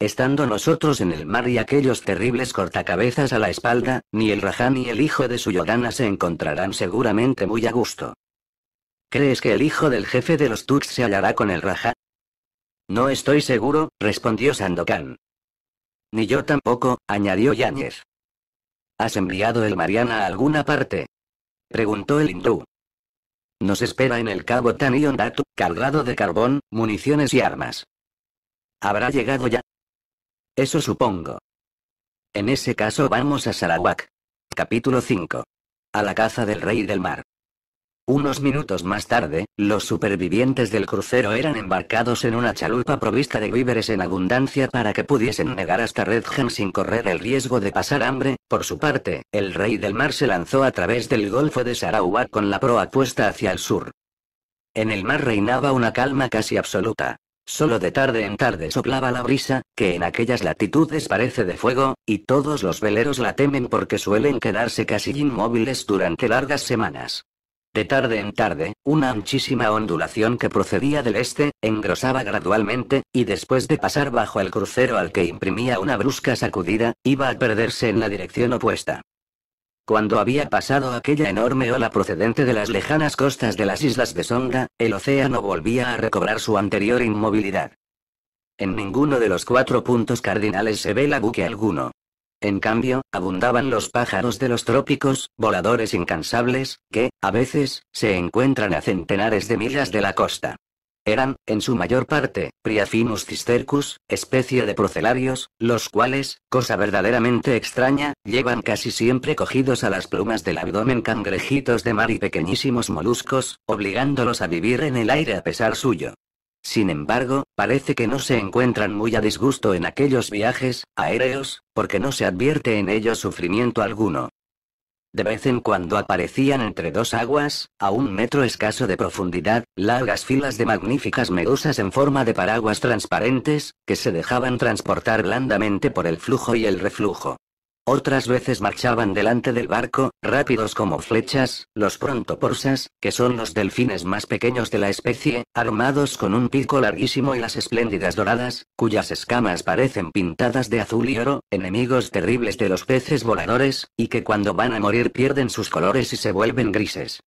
Estando nosotros en el mar y aquellos terribles cortacabezas a la espalda, ni el Rajá ni el hijo de su Yodana se encontrarán seguramente muy a gusto. ¿Crees que el hijo del jefe de los Tux se hallará con el Rajá? No estoy seguro, respondió Sandokan. Ni yo tampoco, añadió Yáñez. ¿Has enviado el Mariana a alguna parte? preguntó el hindú. Nos espera en el cabo Tanion Datu, cargado de carbón, municiones y armas. ¿Habrá llegado ya? Eso supongo. En ese caso vamos a Sarawak. Capítulo 5. A la caza del rey del mar. Unos minutos más tarde, los supervivientes del crucero eran embarcados en una chalupa provista de víveres en abundancia para que pudiesen negar hasta Redham sin correr el riesgo de pasar hambre. Por su parte, el rey del mar se lanzó a través del golfo de Sarawak con la proa puesta hacia el sur. En el mar reinaba una calma casi absoluta. Solo de tarde en tarde soplaba la brisa, que en aquellas latitudes parece de fuego, y todos los veleros la temen porque suelen quedarse casi inmóviles durante largas semanas. De tarde en tarde, una anchísima ondulación que procedía del este, engrosaba gradualmente, y después de pasar bajo el crucero al que imprimía una brusca sacudida, iba a perderse en la dirección opuesta. Cuando había pasado aquella enorme ola procedente de las lejanas costas de las islas de Sonda, el océano volvía a recobrar su anterior inmovilidad. En ninguno de los cuatro puntos cardinales se ve la buque alguno. En cambio, abundaban los pájaros de los trópicos, voladores incansables, que, a veces, se encuentran a centenares de millas de la costa. Eran, en su mayor parte, priafinus cistercus, especie de procelarios, los cuales, cosa verdaderamente extraña, llevan casi siempre cogidos a las plumas del abdomen cangrejitos de mar y pequeñísimos moluscos, obligándolos a vivir en el aire a pesar suyo. Sin embargo, parece que no se encuentran muy a disgusto en aquellos viajes, aéreos, porque no se advierte en ellos sufrimiento alguno. De vez en cuando aparecían entre dos aguas, a un metro escaso de profundidad, largas filas de magníficas medusas en forma de paraguas transparentes, que se dejaban transportar blandamente por el flujo y el reflujo. Otras veces marchaban delante del barco, rápidos como flechas, los prontoporsas, que son los delfines más pequeños de la especie, armados con un pico larguísimo y las espléndidas doradas, cuyas escamas parecen pintadas de azul y oro, enemigos terribles de los peces voladores, y que cuando van a morir pierden sus colores y se vuelven grises.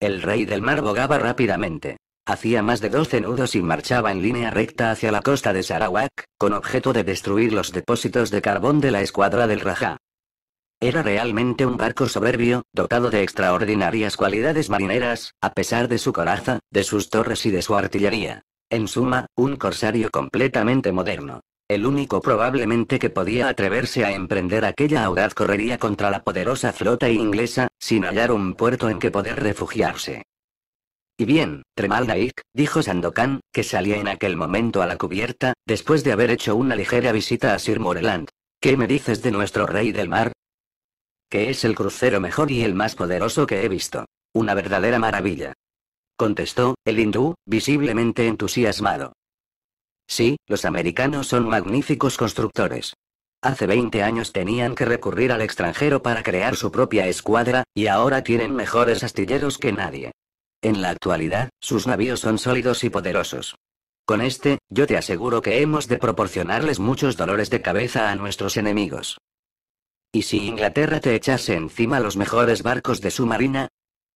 El rey del mar bogaba rápidamente. Hacía más de 12 nudos y marchaba en línea recta hacia la costa de Sarawak, con objeto de destruir los depósitos de carbón de la escuadra del Rajá. Era realmente un barco soberbio, dotado de extraordinarias cualidades marineras, a pesar de su coraza, de sus torres y de su artillería. En suma, un corsario completamente moderno. El único probablemente que podía atreverse a emprender aquella audaz correría contra la poderosa flota inglesa, sin hallar un puerto en que poder refugiarse. Y bien, Tremaldaik, dijo Sandokan, que salía en aquel momento a la cubierta, después de haber hecho una ligera visita a Sir Moreland. ¿Qué me dices de nuestro rey del mar? Que es el crucero mejor y el más poderoso que he visto. Una verdadera maravilla. Contestó, el hindú, visiblemente entusiasmado. Sí, los americanos son magníficos constructores. Hace 20 años tenían que recurrir al extranjero para crear su propia escuadra, y ahora tienen mejores astilleros que nadie. En la actualidad, sus navíos son sólidos y poderosos. Con este, yo te aseguro que hemos de proporcionarles muchos dolores de cabeza a nuestros enemigos. ¿Y si Inglaterra te echase encima los mejores barcos de su marina?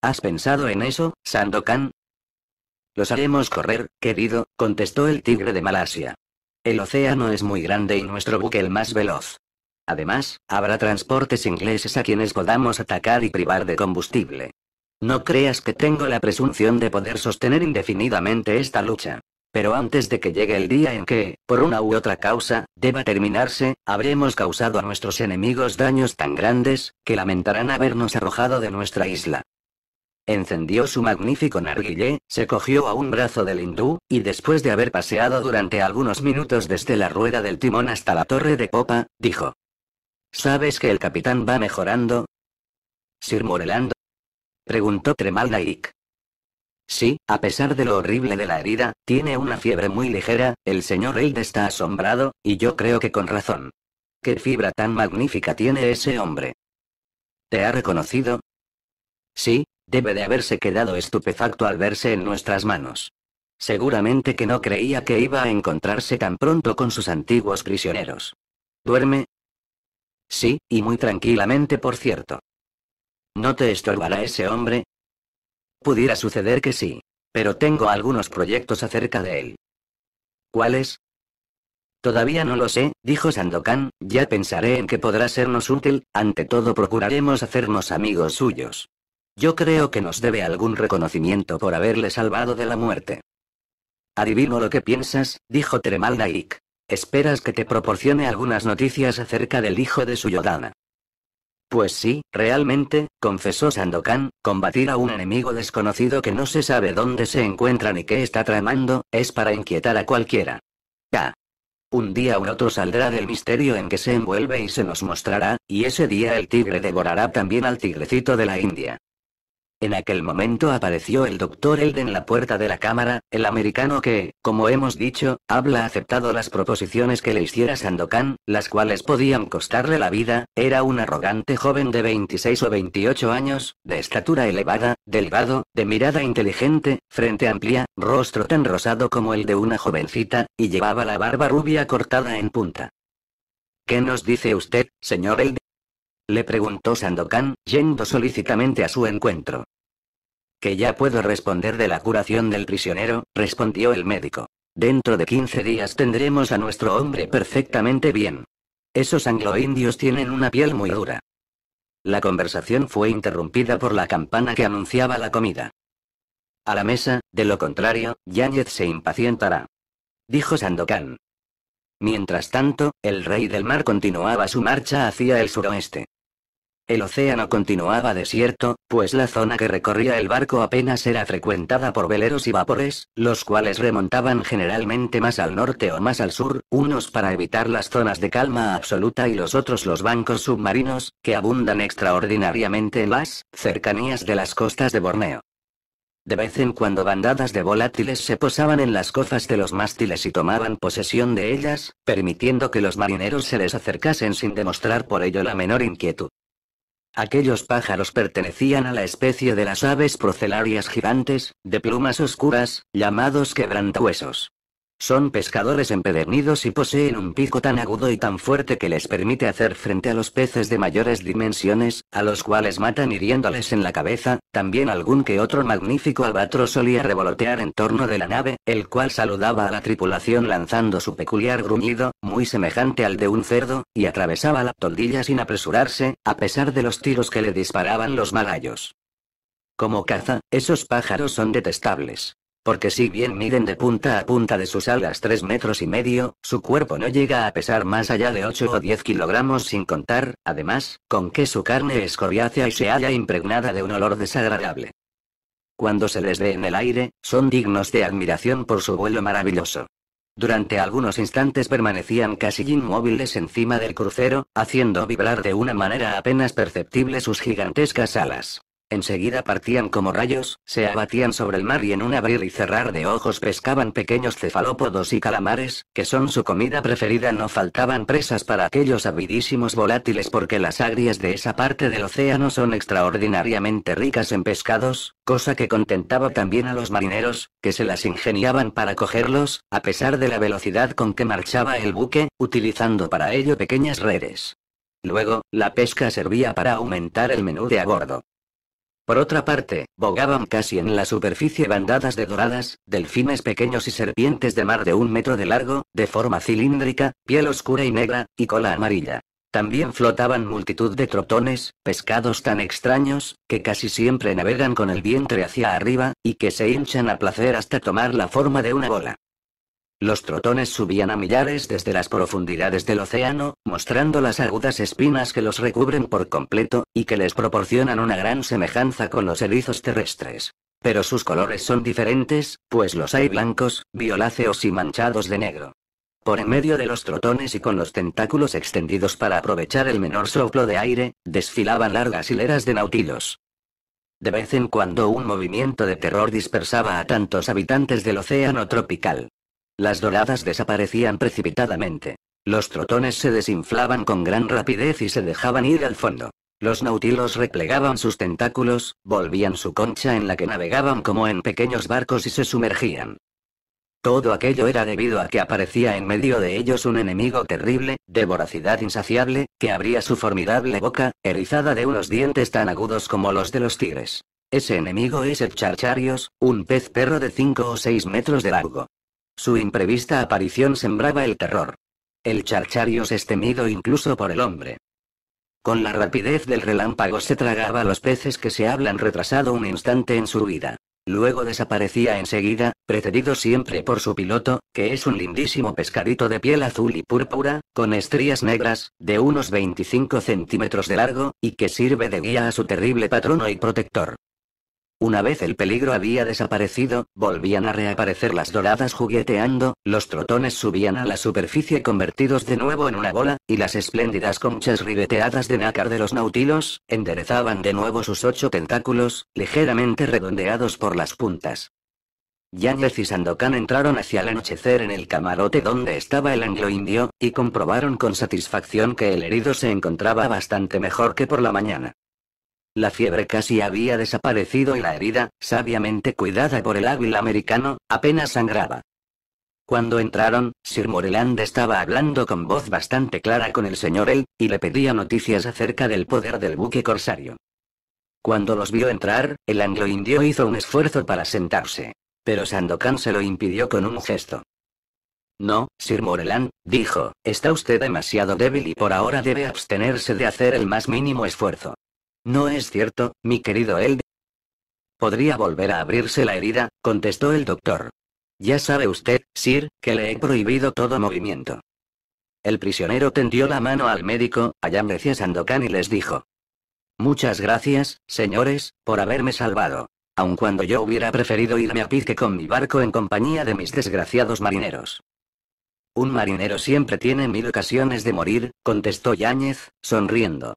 ¿Has pensado en eso, Sandokan? Los haremos correr, querido, contestó el tigre de Malasia. El océano es muy grande y nuestro buque el más veloz. Además, habrá transportes ingleses a quienes podamos atacar y privar de combustible. No creas que tengo la presunción de poder sostener indefinidamente esta lucha. Pero antes de que llegue el día en que, por una u otra causa, deba terminarse, habremos causado a nuestros enemigos daños tan grandes, que lamentarán habernos arrojado de nuestra isla. Encendió su magnífico narguille, se cogió a un brazo del hindú, y después de haber paseado durante algunos minutos desde la rueda del timón hasta la torre de popa, dijo. ¿Sabes que el capitán va mejorando? Sir Moreland Preguntó Tremaldaik. Sí, a pesar de lo horrible de la herida, tiene una fiebre muy ligera, el señor Reid está asombrado, y yo creo que con razón. ¿Qué fibra tan magnífica tiene ese hombre? ¿Te ha reconocido? Sí, debe de haberse quedado estupefacto al verse en nuestras manos. Seguramente que no creía que iba a encontrarse tan pronto con sus antiguos prisioneros. ¿Duerme? Sí, y muy tranquilamente por cierto. ¿No te estorbará ese hombre? Pudiera suceder que sí, pero tengo algunos proyectos acerca de él. ¿Cuáles? Todavía no lo sé, dijo Sandokan, ya pensaré en que podrá sernos útil, ante todo procuraremos hacernos amigos suyos. Yo creo que nos debe algún reconocimiento por haberle salvado de la muerte. Adivino lo que piensas, dijo Tremal Esperas que te proporcione algunas noticias acerca del hijo de su Yodana. Pues sí, realmente, confesó Sandokan, combatir a un enemigo desconocido que no se sabe dónde se encuentra ni qué está tramando, es para inquietar a cualquiera. Ah. Un día u otro saldrá del misterio en que se envuelve y se nos mostrará, y ese día el tigre devorará también al tigrecito de la India. En aquel momento apareció el doctor Elden en la puerta de la cámara, el americano que, como hemos dicho, habla aceptado las proposiciones que le hiciera Sandokan, las cuales podían costarle la vida, era un arrogante joven de 26 o 28 años, de estatura elevada, delgado, de mirada inteligente, frente amplia, rostro tan rosado como el de una jovencita, y llevaba la barba rubia cortada en punta. ¿Qué nos dice usted, señor Elden? Le preguntó Sandokan, yendo solícitamente a su encuentro. Que ya puedo responder de la curación del prisionero, respondió el médico. Dentro de 15 días tendremos a nuestro hombre perfectamente bien. Esos angloindios tienen una piel muy dura. La conversación fue interrumpida por la campana que anunciaba la comida. A la mesa, de lo contrario, Yáñez se impacientará. Dijo Sandokan. Mientras tanto, el rey del mar continuaba su marcha hacia el suroeste. El océano continuaba desierto, pues la zona que recorría el barco apenas era frecuentada por veleros y vapores, los cuales remontaban generalmente más al norte o más al sur, unos para evitar las zonas de calma absoluta y los otros los bancos submarinos, que abundan extraordinariamente en las cercanías de las costas de Borneo. De vez en cuando bandadas de volátiles se posaban en las cofas de los mástiles y tomaban posesión de ellas, permitiendo que los marineros se les acercasen sin demostrar por ello la menor inquietud. Aquellos pájaros pertenecían a la especie de las aves procelarias gigantes, de plumas oscuras, llamados quebrantahuesos. Son pescadores empedernidos y poseen un pico tan agudo y tan fuerte que les permite hacer frente a los peces de mayores dimensiones, a los cuales matan hiriéndoles en la cabeza, también algún que otro magnífico albatros solía revolotear en torno de la nave, el cual saludaba a la tripulación lanzando su peculiar gruñido, muy semejante al de un cerdo, y atravesaba la toldilla sin apresurarse, a pesar de los tiros que le disparaban los malayos. Como caza, esos pájaros son detestables. Porque si bien miden de punta a punta de sus alas 3 metros y medio, su cuerpo no llega a pesar más allá de 8 o 10 kilogramos sin contar, además, con que su carne es coriácea y se halla impregnada de un olor desagradable. Cuando se les ve en el aire, son dignos de admiración por su vuelo maravilloso. Durante algunos instantes permanecían casi inmóviles encima del crucero, haciendo vibrar de una manera apenas perceptible sus gigantescas alas. Enseguida partían como rayos, se abatían sobre el mar y en un abrir y cerrar de ojos pescaban pequeños cefalópodos y calamares, que son su comida preferida. No faltaban presas para aquellos avidísimos volátiles porque las agrias de esa parte del océano son extraordinariamente ricas en pescados, cosa que contentaba también a los marineros, que se las ingeniaban para cogerlos, a pesar de la velocidad con que marchaba el buque, utilizando para ello pequeñas redes. Luego, la pesca servía para aumentar el menú de a bordo. Por otra parte, bogaban casi en la superficie bandadas de doradas, delfines pequeños y serpientes de mar de un metro de largo, de forma cilíndrica, piel oscura y negra, y cola amarilla. También flotaban multitud de trotones, pescados tan extraños, que casi siempre navegan con el vientre hacia arriba, y que se hinchan a placer hasta tomar la forma de una bola. Los trotones subían a millares desde las profundidades del océano, mostrando las agudas espinas que los recubren por completo, y que les proporcionan una gran semejanza con los erizos terrestres. Pero sus colores son diferentes, pues los hay blancos, violáceos y manchados de negro. Por en medio de los trotones y con los tentáculos extendidos para aprovechar el menor soplo de aire, desfilaban largas hileras de nautilos. De vez en cuando un movimiento de terror dispersaba a tantos habitantes del océano tropical. Las doradas desaparecían precipitadamente. Los trotones se desinflaban con gran rapidez y se dejaban ir al fondo. Los nautilos replegaban sus tentáculos, volvían su concha en la que navegaban como en pequeños barcos y se sumergían. Todo aquello era debido a que aparecía en medio de ellos un enemigo terrible, de voracidad insaciable, que abría su formidable boca, erizada de unos dientes tan agudos como los de los tigres. Ese enemigo es el charcharios, un pez perro de 5 o 6 metros de largo. Su imprevista aparición sembraba el terror. El charcharios es temido incluso por el hombre. Con la rapidez del relámpago se tragaba los peces que se hablan retrasado un instante en su vida. Luego desaparecía enseguida, precedido siempre por su piloto, que es un lindísimo pescadito de piel azul y púrpura, con estrías negras, de unos 25 centímetros de largo, y que sirve de guía a su terrible patrono y protector. Una vez el peligro había desaparecido, volvían a reaparecer las doradas jugueteando, los trotones subían a la superficie convertidos de nuevo en una bola, y las espléndidas conchas ribeteadas de nácar de los nautilos, enderezaban de nuevo sus ocho tentáculos, ligeramente redondeados por las puntas. Yáñez y Sandokan entraron hacia el anochecer en el camarote donde estaba el angloindio, y comprobaron con satisfacción que el herido se encontraba bastante mejor que por la mañana. La fiebre casi había desaparecido y la herida, sabiamente cuidada por el hábil americano, apenas sangraba. Cuando entraron, Sir Moreland estaba hablando con voz bastante clara con el señor él, y le pedía noticias acerca del poder del buque corsario. Cuando los vio entrar, el anglo-indio hizo un esfuerzo para sentarse. Pero Sandokan se lo impidió con un gesto. No, Sir Moreland, dijo, está usted demasiado débil y por ahora debe abstenerse de hacer el más mínimo esfuerzo. No es cierto, mi querido Eld. Podría volver a abrirse la herida, contestó el doctor. Ya sabe usted, Sir, que le he prohibido todo movimiento. El prisionero tendió la mano al médico, me decía Sandokan y les dijo. Muchas gracias, señores, por haberme salvado. Aun cuando yo hubiera preferido irme a Pizque con mi barco en compañía de mis desgraciados marineros. Un marinero siempre tiene mil ocasiones de morir, contestó Yáñez, sonriendo.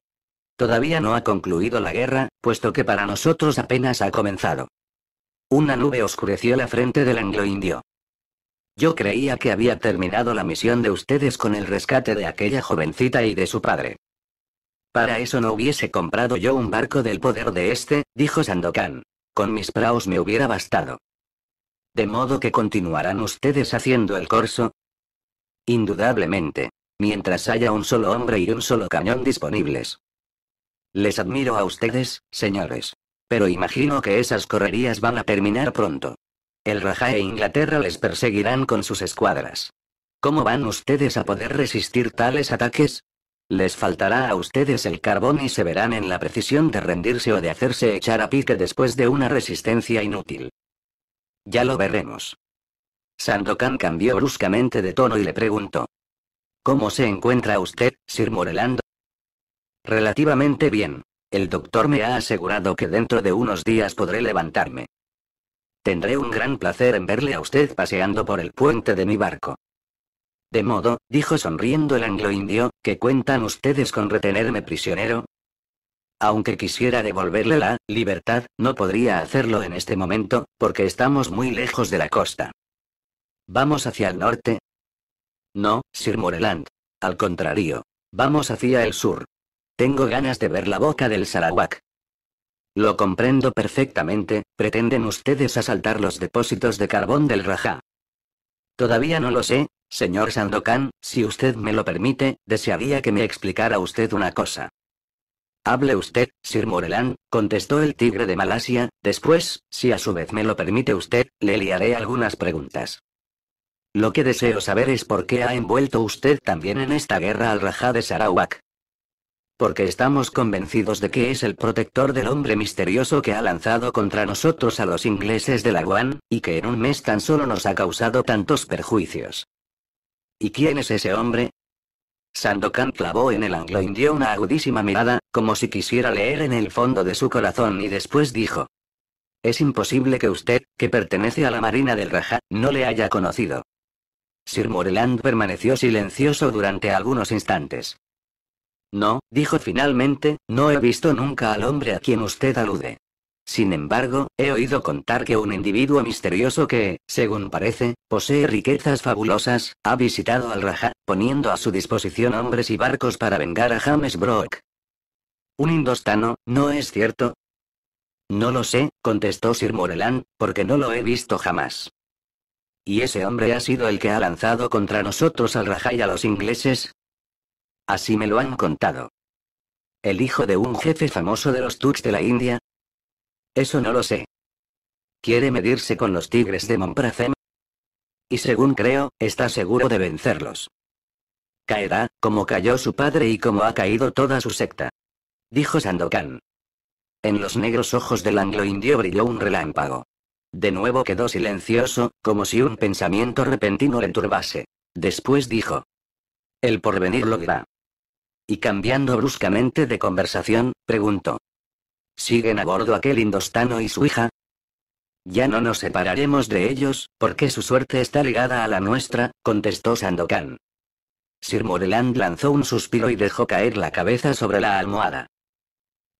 Todavía no ha concluido la guerra, puesto que para nosotros apenas ha comenzado. Una nube oscureció la frente del anglo-indio. Yo creía que había terminado la misión de ustedes con el rescate de aquella jovencita y de su padre. Para eso no hubiese comprado yo un barco del poder de este, dijo Sandokan. Con mis praos me hubiera bastado. De modo que continuarán ustedes haciendo el corso. Indudablemente. Mientras haya un solo hombre y un solo cañón disponibles. Les admiro a ustedes, señores. Pero imagino que esas correrías van a terminar pronto. El Rajá e Inglaterra les perseguirán con sus escuadras. ¿Cómo van ustedes a poder resistir tales ataques? Les faltará a ustedes el carbón y se verán en la precisión de rendirse o de hacerse echar a pique después de una resistencia inútil. Ya lo veremos. Sandokan cambió bruscamente de tono y le preguntó. ¿Cómo se encuentra usted, Sir Morelando? Relativamente bien. El doctor me ha asegurado que dentro de unos días podré levantarme. Tendré un gran placer en verle a usted paseando por el puente de mi barco. De modo, dijo sonriendo el anglo-indio, que cuentan ustedes con retenerme prisionero. Aunque quisiera devolverle la libertad, no podría hacerlo en este momento, porque estamos muy lejos de la costa. ¿Vamos hacia el norte? No, Sir Moreland. Al contrario, vamos hacia el sur. Tengo ganas de ver la boca del Sarawak. Lo comprendo perfectamente, pretenden ustedes asaltar los depósitos de carbón del Rajá. Todavía no lo sé, señor Sandokan, si usted me lo permite, desearía que me explicara usted una cosa. Hable usted, Sir Morelan, contestó el tigre de Malasia, después, si a su vez me lo permite usted, le liaré algunas preguntas. Lo que deseo saber es por qué ha envuelto usted también en esta guerra al Rajá de Sarawak. Porque estamos convencidos de que es el protector del hombre misterioso que ha lanzado contra nosotros a los ingleses de la Guan, y que en un mes tan solo nos ha causado tantos perjuicios. ¿Y quién es ese hombre? Sandokan clavó en el anglo-indio una agudísima mirada, como si quisiera leer en el fondo de su corazón y después dijo. Es imposible que usted, que pertenece a la Marina del Raja, no le haya conocido. Sir Moreland permaneció silencioso durante algunos instantes. No, dijo finalmente, no he visto nunca al hombre a quien usted alude. Sin embargo, he oído contar que un individuo misterioso que, según parece, posee riquezas fabulosas, ha visitado al Rajá, poniendo a su disposición hombres y barcos para vengar a James Brock. Un indostano, ¿no es cierto? No lo sé, contestó Sir Moreland, porque no lo he visto jamás. Y ese hombre ha sido el que ha lanzado contra nosotros al Rajá y a los ingleses, Así me lo han contado. ¿El hijo de un jefe famoso de los Tuts de la India? Eso no lo sé. ¿Quiere medirse con los tigres de Monprazem? Y según creo, está seguro de vencerlos. Caerá, como cayó su padre y como ha caído toda su secta. Dijo Sandokan. En los negros ojos del anglo-indio brilló un relámpago. De nuevo quedó silencioso, como si un pensamiento repentino le turbase. Después dijo. El porvenir lo dirá. Y cambiando bruscamente de conversación, preguntó. ¿Siguen a bordo aquel indostano y su hija? Ya no nos separaremos de ellos, porque su suerte está ligada a la nuestra, contestó Sandokan. Sir Moreland lanzó un suspiro y dejó caer la cabeza sobre la almohada.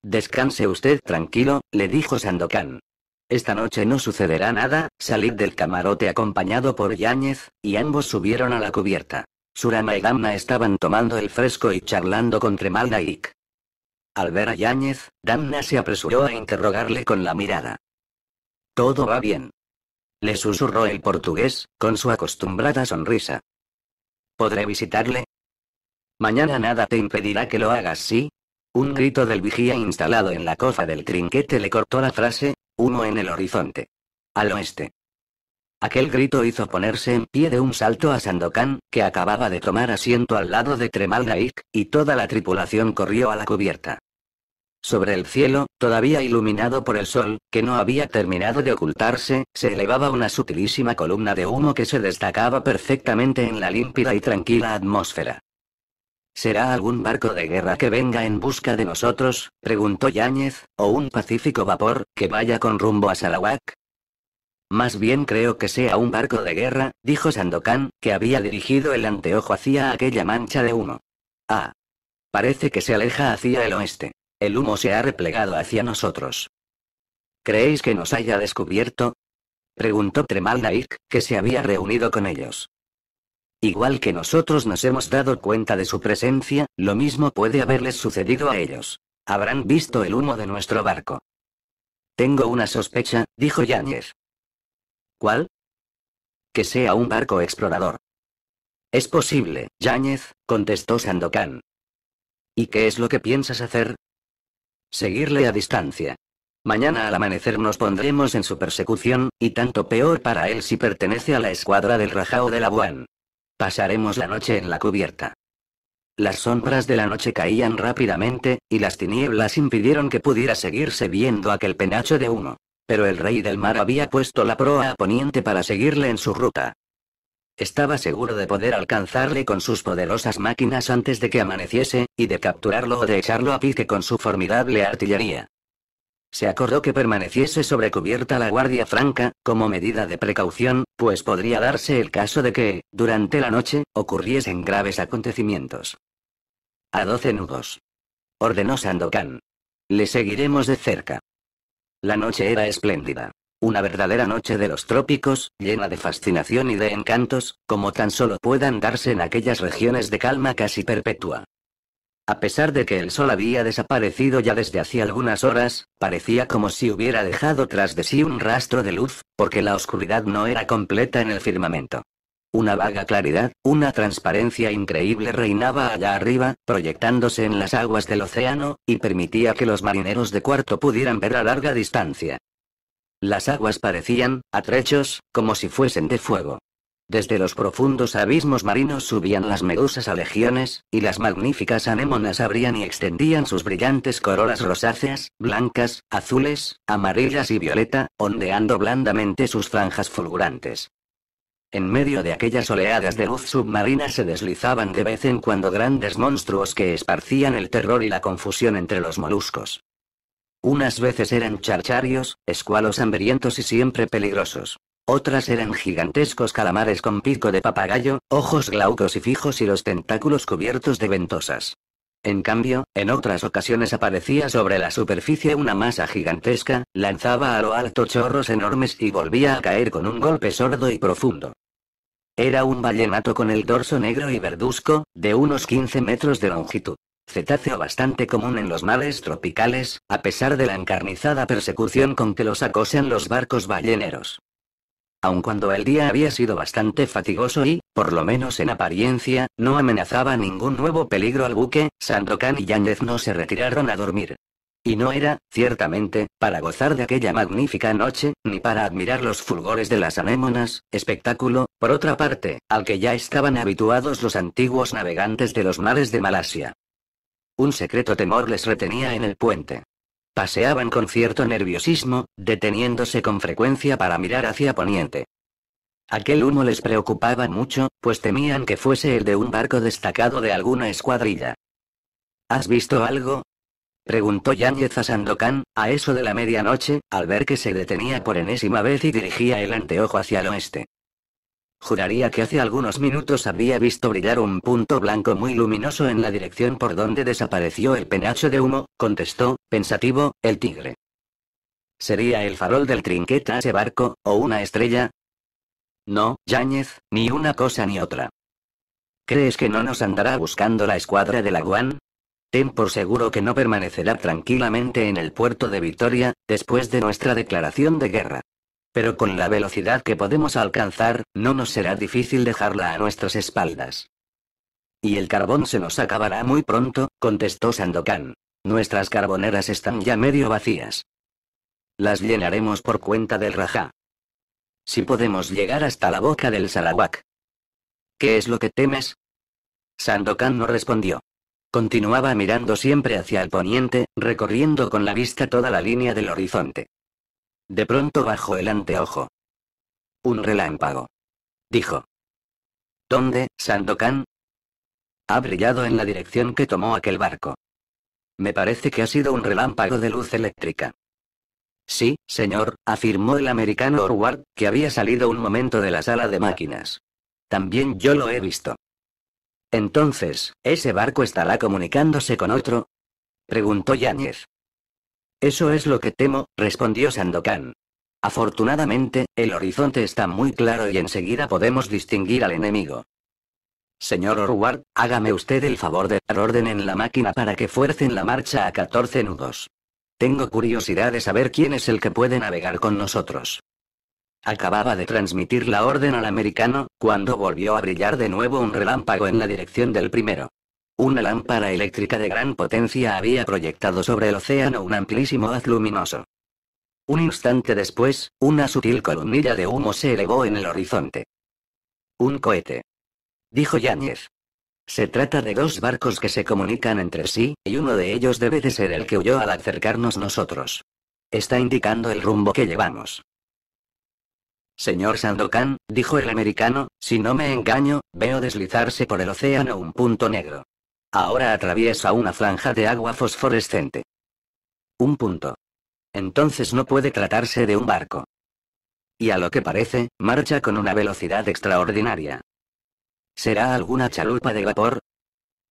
Descanse usted tranquilo, le dijo Sandokan. Esta noche no sucederá nada, salid del camarote acompañado por Yáñez, y ambos subieron a la cubierta. Surama y Damna estaban tomando el fresco y charlando con Tremaldaik. Al ver a Yáñez, Damna se apresuró a interrogarle con la mirada. Todo va bien. Le susurró el portugués, con su acostumbrada sonrisa. ¿Podré visitarle? Mañana nada te impedirá que lo hagas, ¿sí? Un grito del vigía instalado en la cofa del trinquete le cortó la frase, uno en el horizonte. Al oeste. Aquel grito hizo ponerse en pie de un salto a Sandokan, que acababa de tomar asiento al lado de Tremaldaik, y toda la tripulación corrió a la cubierta. Sobre el cielo, todavía iluminado por el sol, que no había terminado de ocultarse, se elevaba una sutilísima columna de humo que se destacaba perfectamente en la límpida y tranquila atmósfera. ¿Será algún barco de guerra que venga en busca de nosotros? preguntó Yáñez, o un pacífico vapor, que vaya con rumbo a Sarawak. Más bien creo que sea un barco de guerra, dijo Sandokan, que había dirigido el anteojo hacia aquella mancha de humo. Ah. Parece que se aleja hacia el oeste. El humo se ha replegado hacia nosotros. ¿Creéis que nos haya descubierto? Preguntó Tremal Naik, que se había reunido con ellos. Igual que nosotros nos hemos dado cuenta de su presencia, lo mismo puede haberles sucedido a ellos. Habrán visto el humo de nuestro barco. Tengo una sospecha, dijo Yáñez. Que sea un barco explorador. Es posible, Yáñez, contestó Sandokan. ¿Y qué es lo que piensas hacer? Seguirle a distancia. Mañana al amanecer nos pondremos en su persecución, y tanto peor para él si pertenece a la escuadra del Rajao de la Buan. Pasaremos la noche en la cubierta. Las sombras de la noche caían rápidamente, y las tinieblas impidieron que pudiera seguirse viendo aquel penacho de humo. Pero el rey del mar había puesto la proa a poniente para seguirle en su ruta. Estaba seguro de poder alcanzarle con sus poderosas máquinas antes de que amaneciese, y de capturarlo o de echarlo a pique con su formidable artillería. Se acordó que permaneciese sobre cubierta la guardia franca, como medida de precaución, pues podría darse el caso de que, durante la noche, ocurriesen graves acontecimientos. A doce nudos. Ordenó Sandokan. Le seguiremos de cerca. La noche era espléndida. Una verdadera noche de los trópicos, llena de fascinación y de encantos, como tan solo puedan darse en aquellas regiones de calma casi perpetua. A pesar de que el sol había desaparecido ya desde hacía algunas horas, parecía como si hubiera dejado tras de sí un rastro de luz, porque la oscuridad no era completa en el firmamento. Una vaga claridad, una transparencia increíble reinaba allá arriba, proyectándose en las aguas del océano, y permitía que los marineros de cuarto pudieran ver a larga distancia. Las aguas parecían, a trechos, como si fuesen de fuego. Desde los profundos abismos marinos subían las medusas a legiones, y las magníficas anémonas abrían y extendían sus brillantes corolas rosáceas, blancas, azules, amarillas y violeta, ondeando blandamente sus franjas fulgurantes. En medio de aquellas oleadas de luz submarina se deslizaban de vez en cuando grandes monstruos que esparcían el terror y la confusión entre los moluscos. Unas veces eran charcharios, escualos hambrientos y siempre peligrosos. Otras eran gigantescos calamares con pico de papagayo, ojos glaucos y fijos y los tentáculos cubiertos de ventosas. En cambio, en otras ocasiones aparecía sobre la superficie una masa gigantesca, lanzaba a lo alto chorros enormes y volvía a caer con un golpe sordo y profundo. Era un ballenato con el dorso negro y verduzco, de unos 15 metros de longitud. Cetáceo bastante común en los mares tropicales, a pesar de la encarnizada persecución con que los acosan los barcos balleneros aun cuando el día había sido bastante fatigoso y, por lo menos en apariencia, no amenazaba ningún nuevo peligro al buque, Sandokan y Yáñez no se retiraron a dormir. Y no era, ciertamente, para gozar de aquella magnífica noche, ni para admirar los fulgores de las anémonas, espectáculo, por otra parte, al que ya estaban habituados los antiguos navegantes de los mares de Malasia. Un secreto temor les retenía en el puente. Paseaban con cierto nerviosismo, deteniéndose con frecuencia para mirar hacia poniente. Aquel humo les preocupaba mucho, pues temían que fuese el de un barco destacado de alguna escuadrilla. ¿Has visto algo? preguntó Yáñez a Sandokan, a eso de la medianoche, al ver que se detenía por enésima vez y dirigía el anteojo hacia el oeste. Juraría que hace algunos minutos había visto brillar un punto blanco muy luminoso en la dirección por donde desapareció el penacho de humo, contestó, pensativo, el tigre. ¿Sería el farol del trinquete a ese barco, o una estrella? No, Yáñez, ni una cosa ni otra. ¿Crees que no nos andará buscando la escuadra de la Guan? Ten por seguro que no permanecerá tranquilamente en el puerto de Vitoria, después de nuestra declaración de guerra. Pero con la velocidad que podemos alcanzar, no nos será difícil dejarla a nuestras espaldas. Y el carbón se nos acabará muy pronto, contestó Sandokan. Nuestras carboneras están ya medio vacías. Las llenaremos por cuenta del Rajá. Si podemos llegar hasta la boca del Sarawak. ¿Qué es lo que temes? Sandokan no respondió. Continuaba mirando siempre hacia el poniente, recorriendo con la vista toda la línea del horizonte. De pronto bajó el anteojo. Un relámpago. Dijo. ¿Dónde, Sandokan? Ha brillado en la dirección que tomó aquel barco. Me parece que ha sido un relámpago de luz eléctrica. Sí, señor, afirmó el americano Orward, que había salido un momento de la sala de máquinas. También yo lo he visto. Entonces, ¿ese barco estará comunicándose con otro? preguntó Yáñez. Eso es lo que temo, respondió Sandokan. Afortunadamente, el horizonte está muy claro y enseguida podemos distinguir al enemigo. Señor Orward, hágame usted el favor de dar orden en la máquina para que fuercen la marcha a 14 nudos. Tengo curiosidad de saber quién es el que puede navegar con nosotros. Acababa de transmitir la orden al americano, cuando volvió a brillar de nuevo un relámpago en la dirección del primero. Una lámpara eléctrica de gran potencia había proyectado sobre el océano un amplísimo haz luminoso. Un instante después, una sutil columnilla de humo se elevó en el horizonte. Un cohete. Dijo Yáñez. Se trata de dos barcos que se comunican entre sí, y uno de ellos debe de ser el que huyó al acercarnos nosotros. Está indicando el rumbo que llevamos. Señor Sandokan, dijo el americano, si no me engaño, veo deslizarse por el océano un punto negro. Ahora atraviesa una franja de agua fosforescente. Un punto. Entonces no puede tratarse de un barco. Y a lo que parece, marcha con una velocidad extraordinaria. ¿Será alguna chalupa de vapor?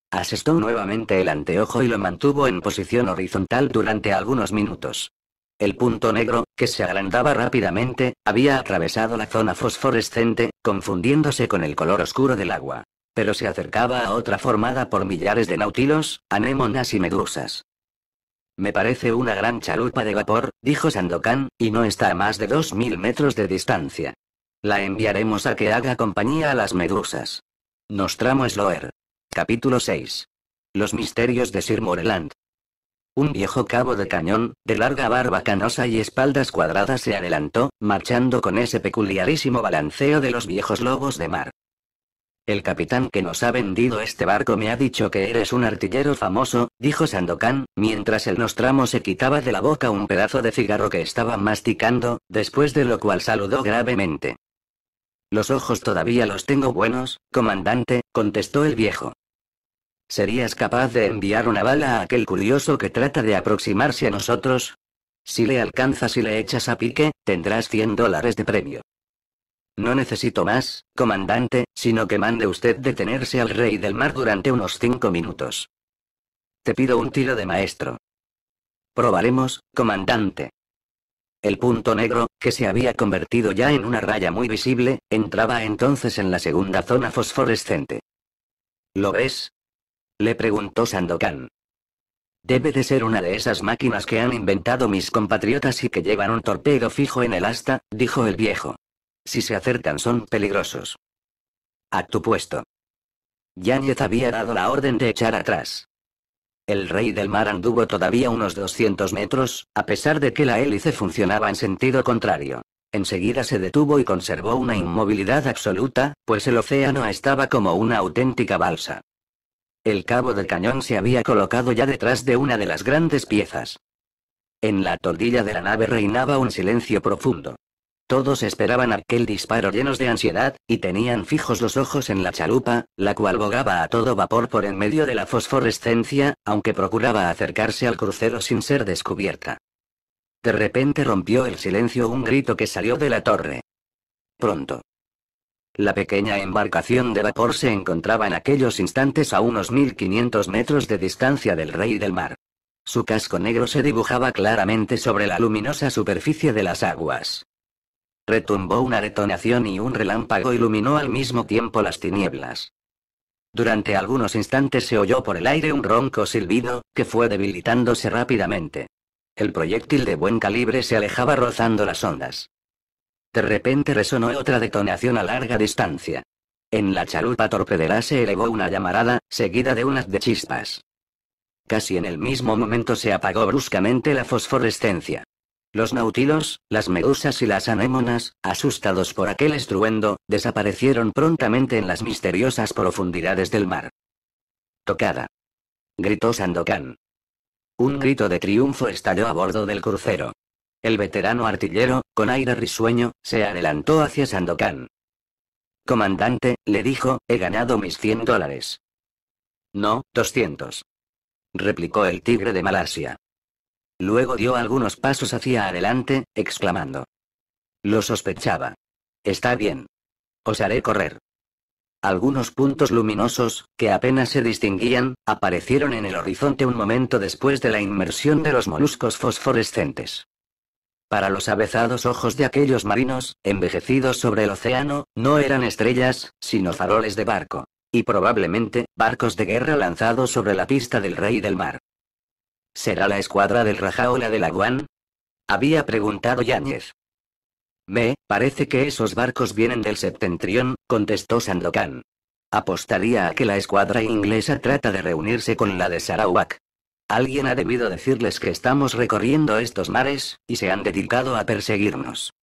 Asestó nuevamente el anteojo y lo mantuvo en posición horizontal durante algunos minutos. El punto negro, que se agrandaba rápidamente, había atravesado la zona fosforescente, confundiéndose con el color oscuro del agua. Pero se acercaba a otra formada por millares de nautilos, anémonas y medusas. Me parece una gran chalupa de vapor, dijo Sandokan, y no está a más de dos mil metros de distancia. La enviaremos a que haga compañía a las medusas. Nostramo Loer. Capítulo 6. Los misterios de Sir Moreland. Un viejo cabo de cañón, de larga barba canosa y espaldas cuadradas se adelantó, marchando con ese peculiarísimo balanceo de los viejos lobos de mar. El capitán que nos ha vendido este barco me ha dicho que eres un artillero famoso, dijo Sandokan, mientras el nostramo se quitaba de la boca un pedazo de cigarro que estaba masticando, después de lo cual saludó gravemente. Los ojos todavía los tengo buenos, comandante, contestó el viejo. ¿Serías capaz de enviar una bala a aquel curioso que trata de aproximarse a nosotros? Si le alcanzas y le echas a pique, tendrás 100 dólares de premio. No necesito más, comandante, sino que mande usted detenerse al rey del mar durante unos cinco minutos. Te pido un tiro de maestro. Probaremos, comandante. El punto negro, que se había convertido ya en una raya muy visible, entraba entonces en la segunda zona fosforescente. ¿Lo ves? Le preguntó Sandokan. Debe de ser una de esas máquinas que han inventado mis compatriotas y que llevan un torpedo fijo en el asta, dijo el viejo. Si se acercan son peligrosos. A tu puesto. Yáñez había dado la orden de echar atrás. El rey del mar anduvo todavía unos 200 metros, a pesar de que la hélice funcionaba en sentido contrario. Enseguida se detuvo y conservó una inmovilidad absoluta, pues el océano estaba como una auténtica balsa. El cabo del cañón se había colocado ya detrás de una de las grandes piezas. En la tordilla de la nave reinaba un silencio profundo. Todos esperaban aquel disparo llenos de ansiedad, y tenían fijos los ojos en la chalupa, la cual bogaba a todo vapor por en medio de la fosforescencia, aunque procuraba acercarse al crucero sin ser descubierta. De repente rompió el silencio un grito que salió de la torre. Pronto. La pequeña embarcación de vapor se encontraba en aquellos instantes a unos 1500 metros de distancia del rey del mar. Su casco negro se dibujaba claramente sobre la luminosa superficie de las aguas. Retumbó una detonación y un relámpago iluminó al mismo tiempo las tinieblas. Durante algunos instantes se oyó por el aire un ronco silbido, que fue debilitándose rápidamente. El proyectil de buen calibre se alejaba rozando las ondas. De repente resonó otra detonación a larga distancia. En la chalupa torpedera se elevó una llamarada, seguida de unas de chispas. Casi en el mismo momento se apagó bruscamente la fosforescencia. Los nautilos, las medusas y las anémonas, asustados por aquel estruendo, desaparecieron prontamente en las misteriosas profundidades del mar. Tocada. Gritó Sandokan. Un grito de triunfo estalló a bordo del crucero. El veterano artillero, con aire risueño, se adelantó hacia Sandokan. Comandante, le dijo, he ganado mis 100 dólares. No, 200. Replicó el tigre de Malasia. Luego dio algunos pasos hacia adelante, exclamando. Lo sospechaba. Está bien. Os haré correr. Algunos puntos luminosos, que apenas se distinguían, aparecieron en el horizonte un momento después de la inmersión de los moluscos fosforescentes. Para los avezados ojos de aquellos marinos, envejecidos sobre el océano, no eran estrellas, sino faroles de barco. Y probablemente, barcos de guerra lanzados sobre la pista del rey del mar. ¿Será la escuadra del Raja o la de la Había preguntado Yáñez. Me parece que esos barcos vienen del septentrión, contestó Sandokan. Apostaría a que la escuadra inglesa trata de reunirse con la de Sarawak. Alguien ha debido decirles que estamos recorriendo estos mares, y se han dedicado a perseguirnos.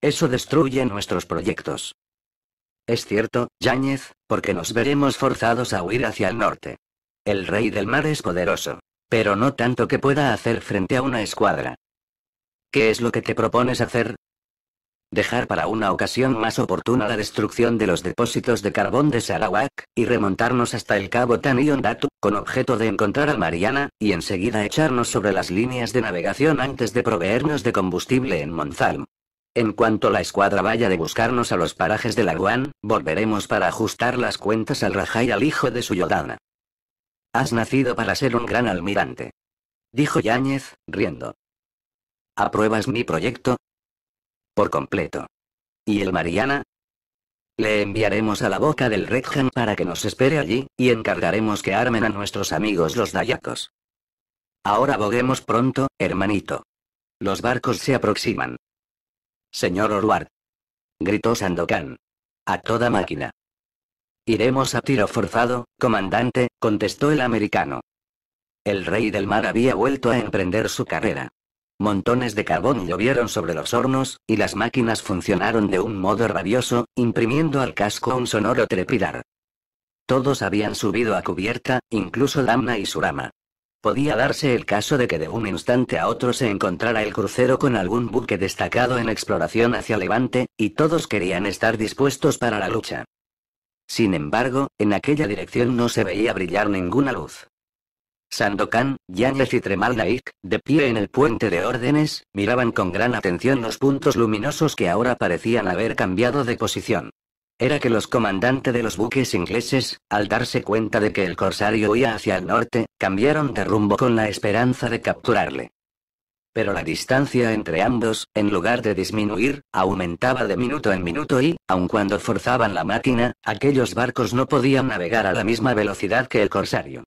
Eso destruye nuestros proyectos. Es cierto, Yáñez, porque nos veremos forzados a huir hacia el norte. El rey del mar es poderoso. Pero no tanto que pueda hacer frente a una escuadra. ¿Qué es lo que te propones hacer? Dejar para una ocasión más oportuna la destrucción de los depósitos de carbón de Sarawak, y remontarnos hasta el cabo Tan con objeto de encontrar a Mariana, y enseguida echarnos sobre las líneas de navegación antes de proveernos de combustible en Monzalm. En cuanto la escuadra vaya de buscarnos a los parajes de Laguan, volveremos para ajustar las cuentas al Rajay al hijo de su Yodana. Has nacido para ser un gran almirante. Dijo Yáñez, riendo. ¿Apruebas mi proyecto? Por completo. ¿Y el Mariana? Le enviaremos a la boca del Redhan para que nos espere allí, y encargaremos que armen a nuestros amigos los dayacos. Ahora boguemos pronto, hermanito. Los barcos se aproximan. Señor Orward. Gritó Sandokan. A toda máquina. Iremos a tiro forzado, comandante, contestó el americano. El rey del mar había vuelto a emprender su carrera. Montones de carbón llovieron sobre los hornos, y las máquinas funcionaron de un modo rabioso, imprimiendo al casco un sonoro trepidar. Todos habían subido a cubierta, incluso Damna y Surama. Podía darse el caso de que de un instante a otro se encontrara el crucero con algún buque destacado en exploración hacia Levante, y todos querían estar dispuestos para la lucha. Sin embargo, en aquella dirección no se veía brillar ninguna luz. Sandokan, Yáñez y Tremalnaik, de pie en el puente de órdenes, miraban con gran atención los puntos luminosos que ahora parecían haber cambiado de posición. Era que los comandantes de los buques ingleses, al darse cuenta de que el corsario huía hacia el norte, cambiaron de rumbo con la esperanza de capturarle. Pero la distancia entre ambos, en lugar de disminuir, aumentaba de minuto en minuto y, aun cuando forzaban la máquina, aquellos barcos no podían navegar a la misma velocidad que el corsario.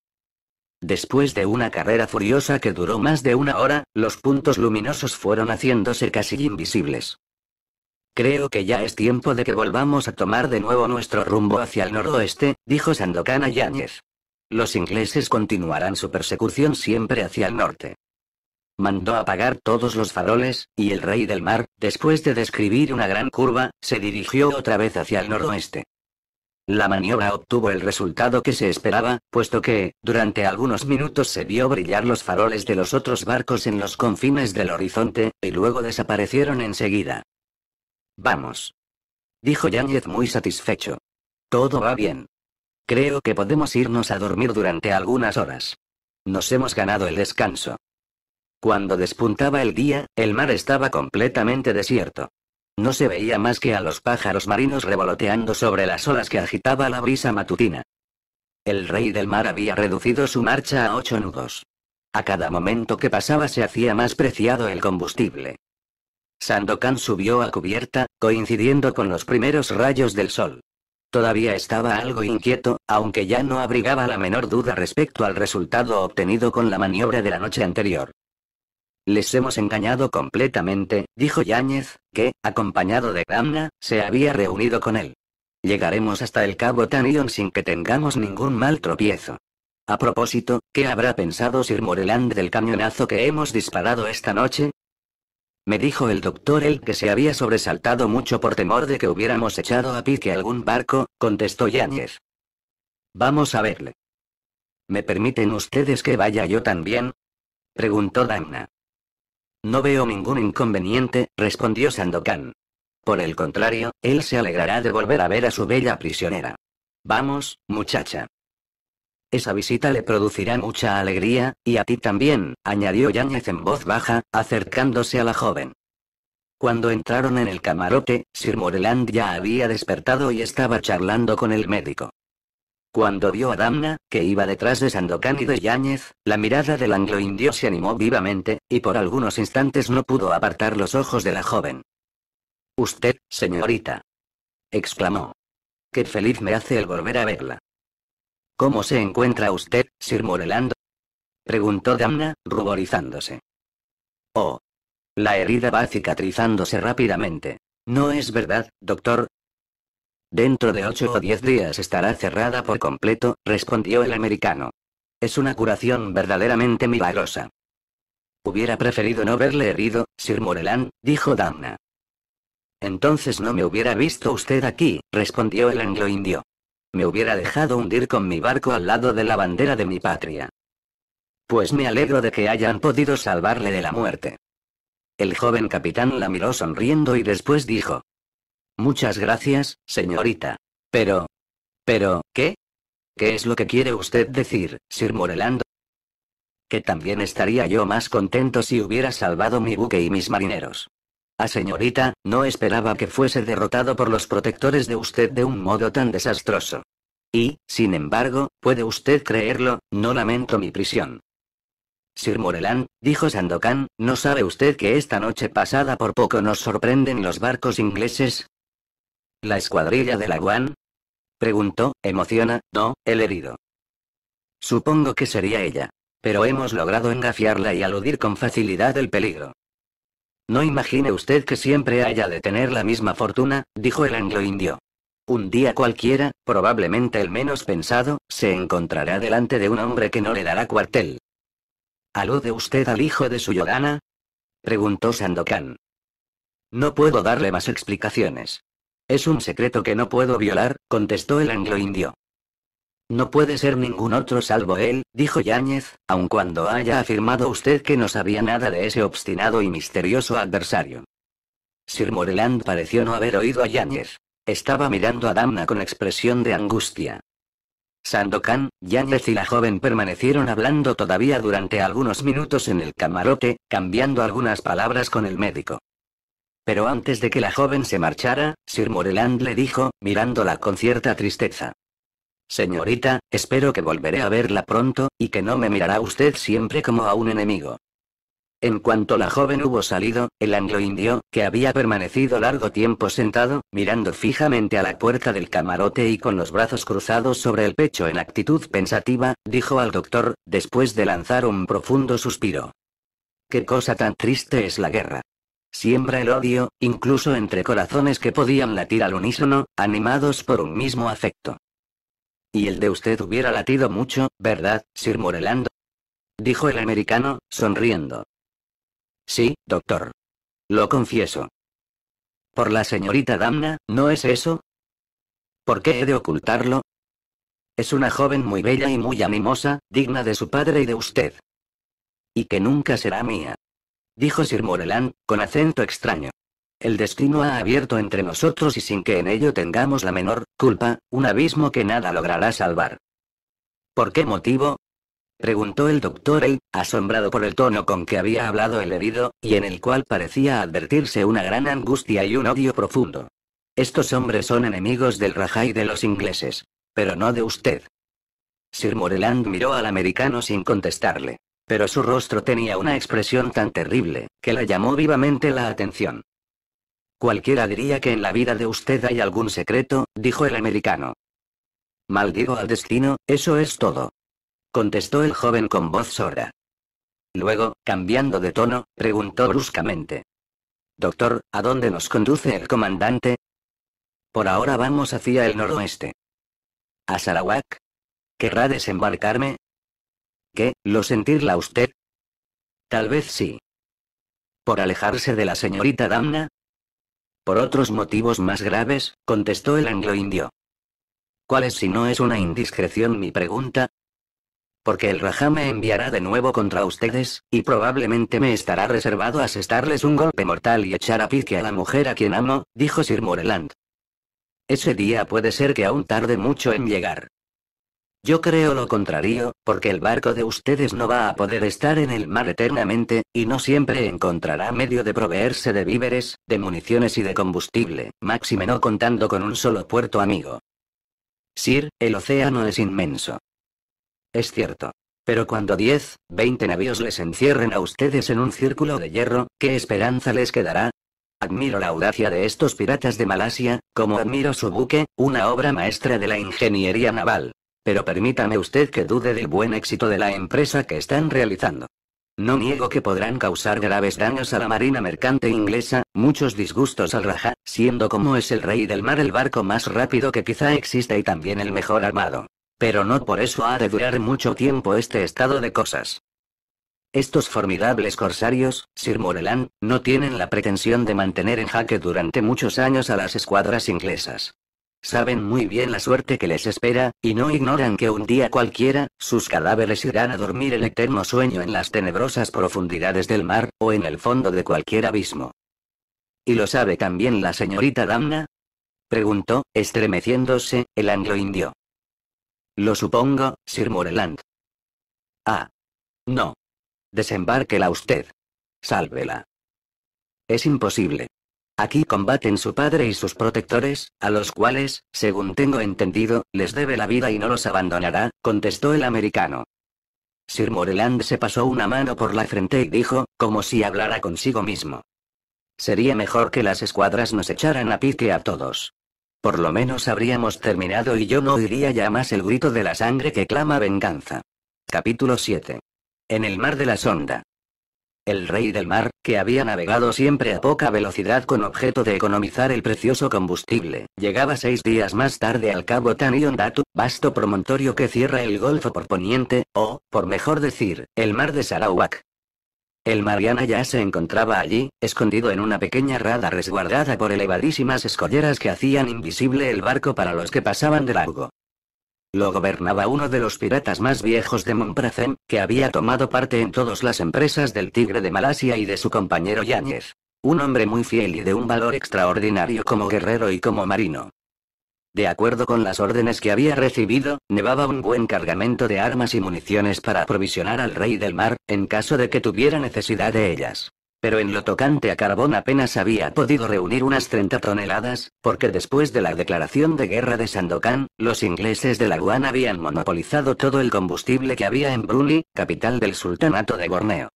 Después de una carrera furiosa que duró más de una hora, los puntos luminosos fueron haciéndose casi invisibles. Creo que ya es tiempo de que volvamos a tomar de nuevo nuestro rumbo hacia el noroeste, dijo Sandokan a Yáñez. Los ingleses continuarán su persecución siempre hacia el norte mandó apagar todos los faroles, y el rey del mar, después de describir una gran curva, se dirigió otra vez hacia el noroeste. La maniobra obtuvo el resultado que se esperaba, puesto que, durante algunos minutos se vio brillar los faroles de los otros barcos en los confines del horizonte, y luego desaparecieron enseguida. Vamos. Dijo Yáñez muy satisfecho. Todo va bien. Creo que podemos irnos a dormir durante algunas horas. Nos hemos ganado el descanso. Cuando despuntaba el día, el mar estaba completamente desierto. No se veía más que a los pájaros marinos revoloteando sobre las olas que agitaba la brisa matutina. El rey del mar había reducido su marcha a ocho nudos. A cada momento que pasaba se hacía más preciado el combustible. Sandokan subió a cubierta, coincidiendo con los primeros rayos del sol. Todavía estaba algo inquieto, aunque ya no abrigaba la menor duda respecto al resultado obtenido con la maniobra de la noche anterior. Les hemos engañado completamente, dijo Yáñez, que, acompañado de Damna, se había reunido con él. Llegaremos hasta el Cabo Tanion sin que tengamos ningún mal tropiezo. A propósito, ¿qué habrá pensado Sir Moreland del camionazo que hemos disparado esta noche? Me dijo el doctor el que se había sobresaltado mucho por temor de que hubiéramos echado a pique algún barco, contestó Yáñez. Vamos a verle. ¿Me permiten ustedes que vaya yo también? preguntó Damna. No veo ningún inconveniente, respondió Sandokan. Por el contrario, él se alegrará de volver a ver a su bella prisionera. Vamos, muchacha. Esa visita le producirá mucha alegría, y a ti también, añadió Yáñez en voz baja, acercándose a la joven. Cuando entraron en el camarote, Sir Moreland ya había despertado y estaba charlando con el médico. Cuando vio a Damna, que iba detrás de Sandocán y de Yáñez, la mirada del anglo-indio se animó vivamente, y por algunos instantes no pudo apartar los ojos de la joven. Usted, señorita. exclamó. Qué feliz me hace el volver a verla. ¿Cómo se encuentra usted, Sir Morelando? preguntó Damna, ruborizándose. Oh. La herida va cicatrizándose rápidamente. No es verdad, doctor, Dentro de ocho o diez días estará cerrada por completo, respondió el americano. Es una curación verdaderamente milagrosa. Hubiera preferido no verle herido, Sir Morelán, dijo Damna. Entonces no me hubiera visto usted aquí, respondió el anglo-indio. Me hubiera dejado hundir con mi barco al lado de la bandera de mi patria. Pues me alegro de que hayan podido salvarle de la muerte. El joven capitán la miró sonriendo y después dijo, Muchas gracias, señorita. Pero... Pero, ¿qué? ¿Qué es lo que quiere usted decir, Sir Moreland? Que también estaría yo más contento si hubiera salvado mi buque y mis marineros. A ah, señorita, no esperaba que fuese derrotado por los protectores de usted de un modo tan desastroso. Y, sin embargo, puede usted creerlo, no lamento mi prisión. Sir Moreland, dijo Sandokan, ¿no sabe usted que esta noche pasada por poco nos sorprenden los barcos ingleses? ¿La escuadrilla de la Guan? Preguntó, emociona, no, el herido. Supongo que sería ella. Pero hemos logrado engafiarla y aludir con facilidad el peligro. No imagine usted que siempre haya de tener la misma fortuna, dijo el anglo-indio. Un día cualquiera, probablemente el menos pensado, se encontrará delante de un hombre que no le dará cuartel. ¿Alude usted al hijo de su yogana? preguntó Sandokan. No puedo darle más explicaciones. Es un secreto que no puedo violar, contestó el anglo-indio. No puede ser ningún otro salvo él, dijo Yáñez, aun cuando haya afirmado usted que no sabía nada de ese obstinado y misterioso adversario. Sir Moreland pareció no haber oído a Yáñez. Estaba mirando a Damna con expresión de angustia. Sandokan, Yáñez y la joven permanecieron hablando todavía durante algunos minutos en el camarote, cambiando algunas palabras con el médico. Pero antes de que la joven se marchara, Sir Moreland le dijo, mirándola con cierta tristeza. Señorita, espero que volveré a verla pronto, y que no me mirará usted siempre como a un enemigo. En cuanto la joven hubo salido, el anglo-indio, que había permanecido largo tiempo sentado, mirando fijamente a la puerta del camarote y con los brazos cruzados sobre el pecho en actitud pensativa, dijo al doctor, después de lanzar un profundo suspiro. Qué cosa tan triste es la guerra. Siembra el odio, incluso entre corazones que podían latir al unísono, animados por un mismo afecto. Y el de usted hubiera latido mucho, ¿verdad, Sir Morelando? Dijo el americano, sonriendo. Sí, doctor. Lo confieso. Por la señorita Damna, ¿no es eso? ¿Por qué he de ocultarlo? Es una joven muy bella y muy animosa, digna de su padre y de usted. Y que nunca será mía dijo Sir Moreland, con acento extraño. El destino ha abierto entre nosotros y sin que en ello tengamos la menor culpa, un abismo que nada logrará salvar. ¿Por qué motivo? preguntó el doctor él, asombrado por el tono con que había hablado el herido, y en el cual parecía advertirse una gran angustia y un odio profundo. Estos hombres son enemigos del Rajá y de los ingleses, pero no de usted. Sir Moreland miró al americano sin contestarle. Pero su rostro tenía una expresión tan terrible, que la llamó vivamente la atención. Cualquiera diría que en la vida de usted hay algún secreto, dijo el americano. Maldigo al destino, eso es todo. Contestó el joven con voz sorda. Luego, cambiando de tono, preguntó bruscamente. Doctor, ¿a dónde nos conduce el comandante? Por ahora vamos hacia el noroeste. ¿A Sarawak? ¿Querrá desembarcarme? lo sentirla usted? Tal vez sí. ¿Por alejarse de la señorita Damna? Por otros motivos más graves, contestó el anglo-indio. ¿Cuál es si no es una indiscreción mi pregunta? Porque el Rajá me enviará de nuevo contra ustedes, y probablemente me estará reservado asestarles un golpe mortal y echar a pique a la mujer a quien amo, dijo Sir Moreland. Ese día puede ser que aún tarde mucho en llegar. Yo creo lo contrario, porque el barco de ustedes no va a poder estar en el mar eternamente, y no siempre encontrará medio de proveerse de víveres, de municiones y de combustible, máxime no contando con un solo puerto amigo. Sir, el océano es inmenso. Es cierto. Pero cuando 10, 20 navíos les encierren a ustedes en un círculo de hierro, ¿qué esperanza les quedará? Admiro la audacia de estos piratas de Malasia, como admiro su buque, una obra maestra de la ingeniería naval. Pero permítame usted que dude del buen éxito de la empresa que están realizando. No niego que podrán causar graves daños a la marina mercante inglesa, muchos disgustos al Raja, siendo como es el rey del mar el barco más rápido que quizá exista y también el mejor armado. Pero no por eso ha de durar mucho tiempo este estado de cosas. Estos formidables corsarios, Sir Morelán, no tienen la pretensión de mantener en jaque durante muchos años a las escuadras inglesas. Saben muy bien la suerte que les espera, y no ignoran que un día cualquiera, sus cadáveres irán a dormir el eterno sueño en las tenebrosas profundidades del mar, o en el fondo de cualquier abismo. ¿Y lo sabe también la señorita Damna? preguntó, estremeciéndose, el anglo indio. Lo supongo, Sir Moreland. Ah. No. Desembarquela usted. Sálvela. Es imposible. Aquí combaten su padre y sus protectores, a los cuales, según tengo entendido, les debe la vida y no los abandonará, contestó el americano. Sir Moreland se pasó una mano por la frente y dijo, como si hablara consigo mismo. Sería mejor que las escuadras nos echaran a pique a todos. Por lo menos habríamos terminado y yo no oiría ya más el grito de la sangre que clama venganza. Capítulo 7. En el mar de la sonda el rey del mar, que había navegado siempre a poca velocidad con objeto de economizar el precioso combustible, llegaba seis días más tarde al cabo Taniondatu, vasto promontorio que cierra el golfo por poniente, o, por mejor decir, el mar de Sarawak. El Mariana ya se encontraba allí, escondido en una pequeña rada resguardada por elevadísimas escolleras que hacían invisible el barco para los que pasaban de largo. Lo gobernaba uno de los piratas más viejos de Monprazem, que había tomado parte en todas las empresas del Tigre de Malasia y de su compañero Yáñez. Un hombre muy fiel y de un valor extraordinario como guerrero y como marino. De acuerdo con las órdenes que había recibido, nevaba un buen cargamento de armas y municiones para aprovisionar al rey del mar, en caso de que tuviera necesidad de ellas pero en lo tocante a carbón apenas había podido reunir unas 30 toneladas, porque después de la declaración de guerra de Sandokan, los ingleses de la Guan habían monopolizado todo el combustible que había en Brunei, capital del Sultanato de Borneo.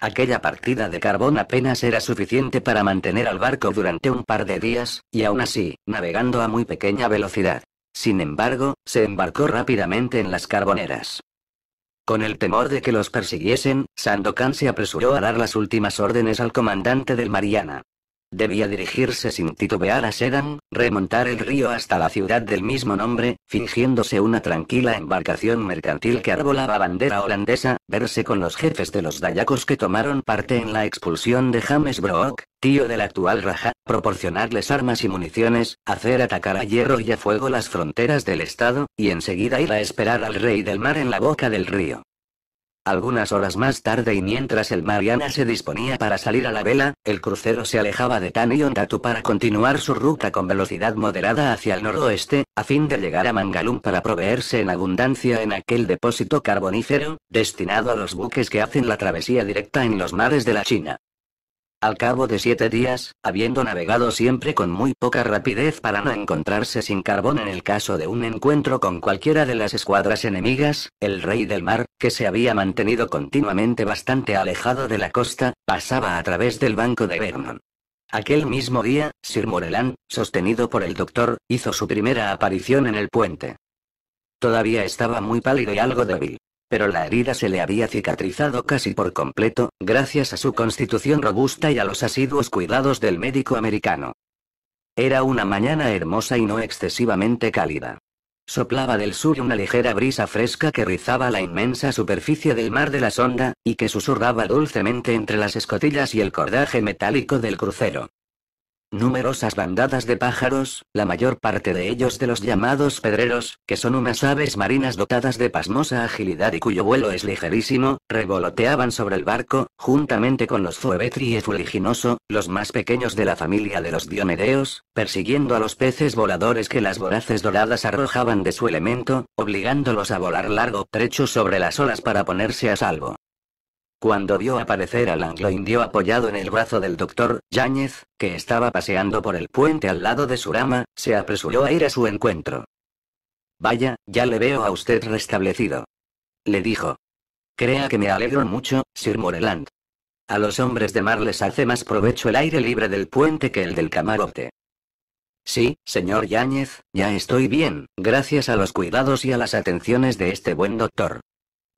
Aquella partida de carbón apenas era suficiente para mantener al barco durante un par de días, y aún así, navegando a muy pequeña velocidad. Sin embargo, se embarcó rápidamente en las carboneras. Con el temor de que los persiguiesen, Sandokan se apresuró a dar las últimas órdenes al comandante del Mariana. Debía dirigirse sin titubear a Sedan, remontar el río hasta la ciudad del mismo nombre, fingiéndose una tranquila embarcación mercantil que arbolaba bandera holandesa, verse con los jefes de los dayacos que tomaron parte en la expulsión de James Brock, tío del actual Raja, proporcionarles armas y municiones, hacer atacar a hierro y a fuego las fronteras del estado, y enseguida ir a esperar al rey del mar en la boca del río. Algunas horas más tarde y mientras el Mariana se disponía para salir a la vela, el crucero se alejaba de Ondatu para continuar su ruta con velocidad moderada hacia el noroeste, a fin de llegar a Mangalum para proveerse en abundancia en aquel depósito carbonífero, destinado a los buques que hacen la travesía directa en los mares de la China. Al cabo de siete días, habiendo navegado siempre con muy poca rapidez para no encontrarse sin carbón en el caso de un encuentro con cualquiera de las escuadras enemigas, el rey del mar, que se había mantenido continuamente bastante alejado de la costa, pasaba a través del banco de Vernon. Aquel mismo día, Sir Morelán, sostenido por el doctor, hizo su primera aparición en el puente. Todavía estaba muy pálido y algo débil pero la herida se le había cicatrizado casi por completo, gracias a su constitución robusta y a los asiduos cuidados del médico americano. Era una mañana hermosa y no excesivamente cálida. Soplaba del sur una ligera brisa fresca que rizaba la inmensa superficie del mar de la sonda, y que susurraba dulcemente entre las escotillas y el cordaje metálico del crucero. Numerosas bandadas de pájaros, la mayor parte de ellos de los llamados pedreros, que son unas aves marinas dotadas de pasmosa agilidad y cuyo vuelo es ligerísimo, revoloteaban sobre el barco, juntamente con los y fuliginoso, los más pequeños de la familia de los dionedeos, persiguiendo a los peces voladores que las voraces doradas arrojaban de su elemento, obligándolos a volar largo trecho sobre las olas para ponerse a salvo. Cuando vio aparecer al anglo indio apoyado en el brazo del doctor Yáñez, que estaba paseando por el puente al lado de su rama, se apresuró a ir a su encuentro. Vaya, ya le veo a usted restablecido. Le dijo. Crea que me alegro mucho, Sir Moreland. A los hombres de mar les hace más provecho el aire libre del puente que el del camarote. Sí, señor Yáñez, ya estoy bien, gracias a los cuidados y a las atenciones de este buen doctor.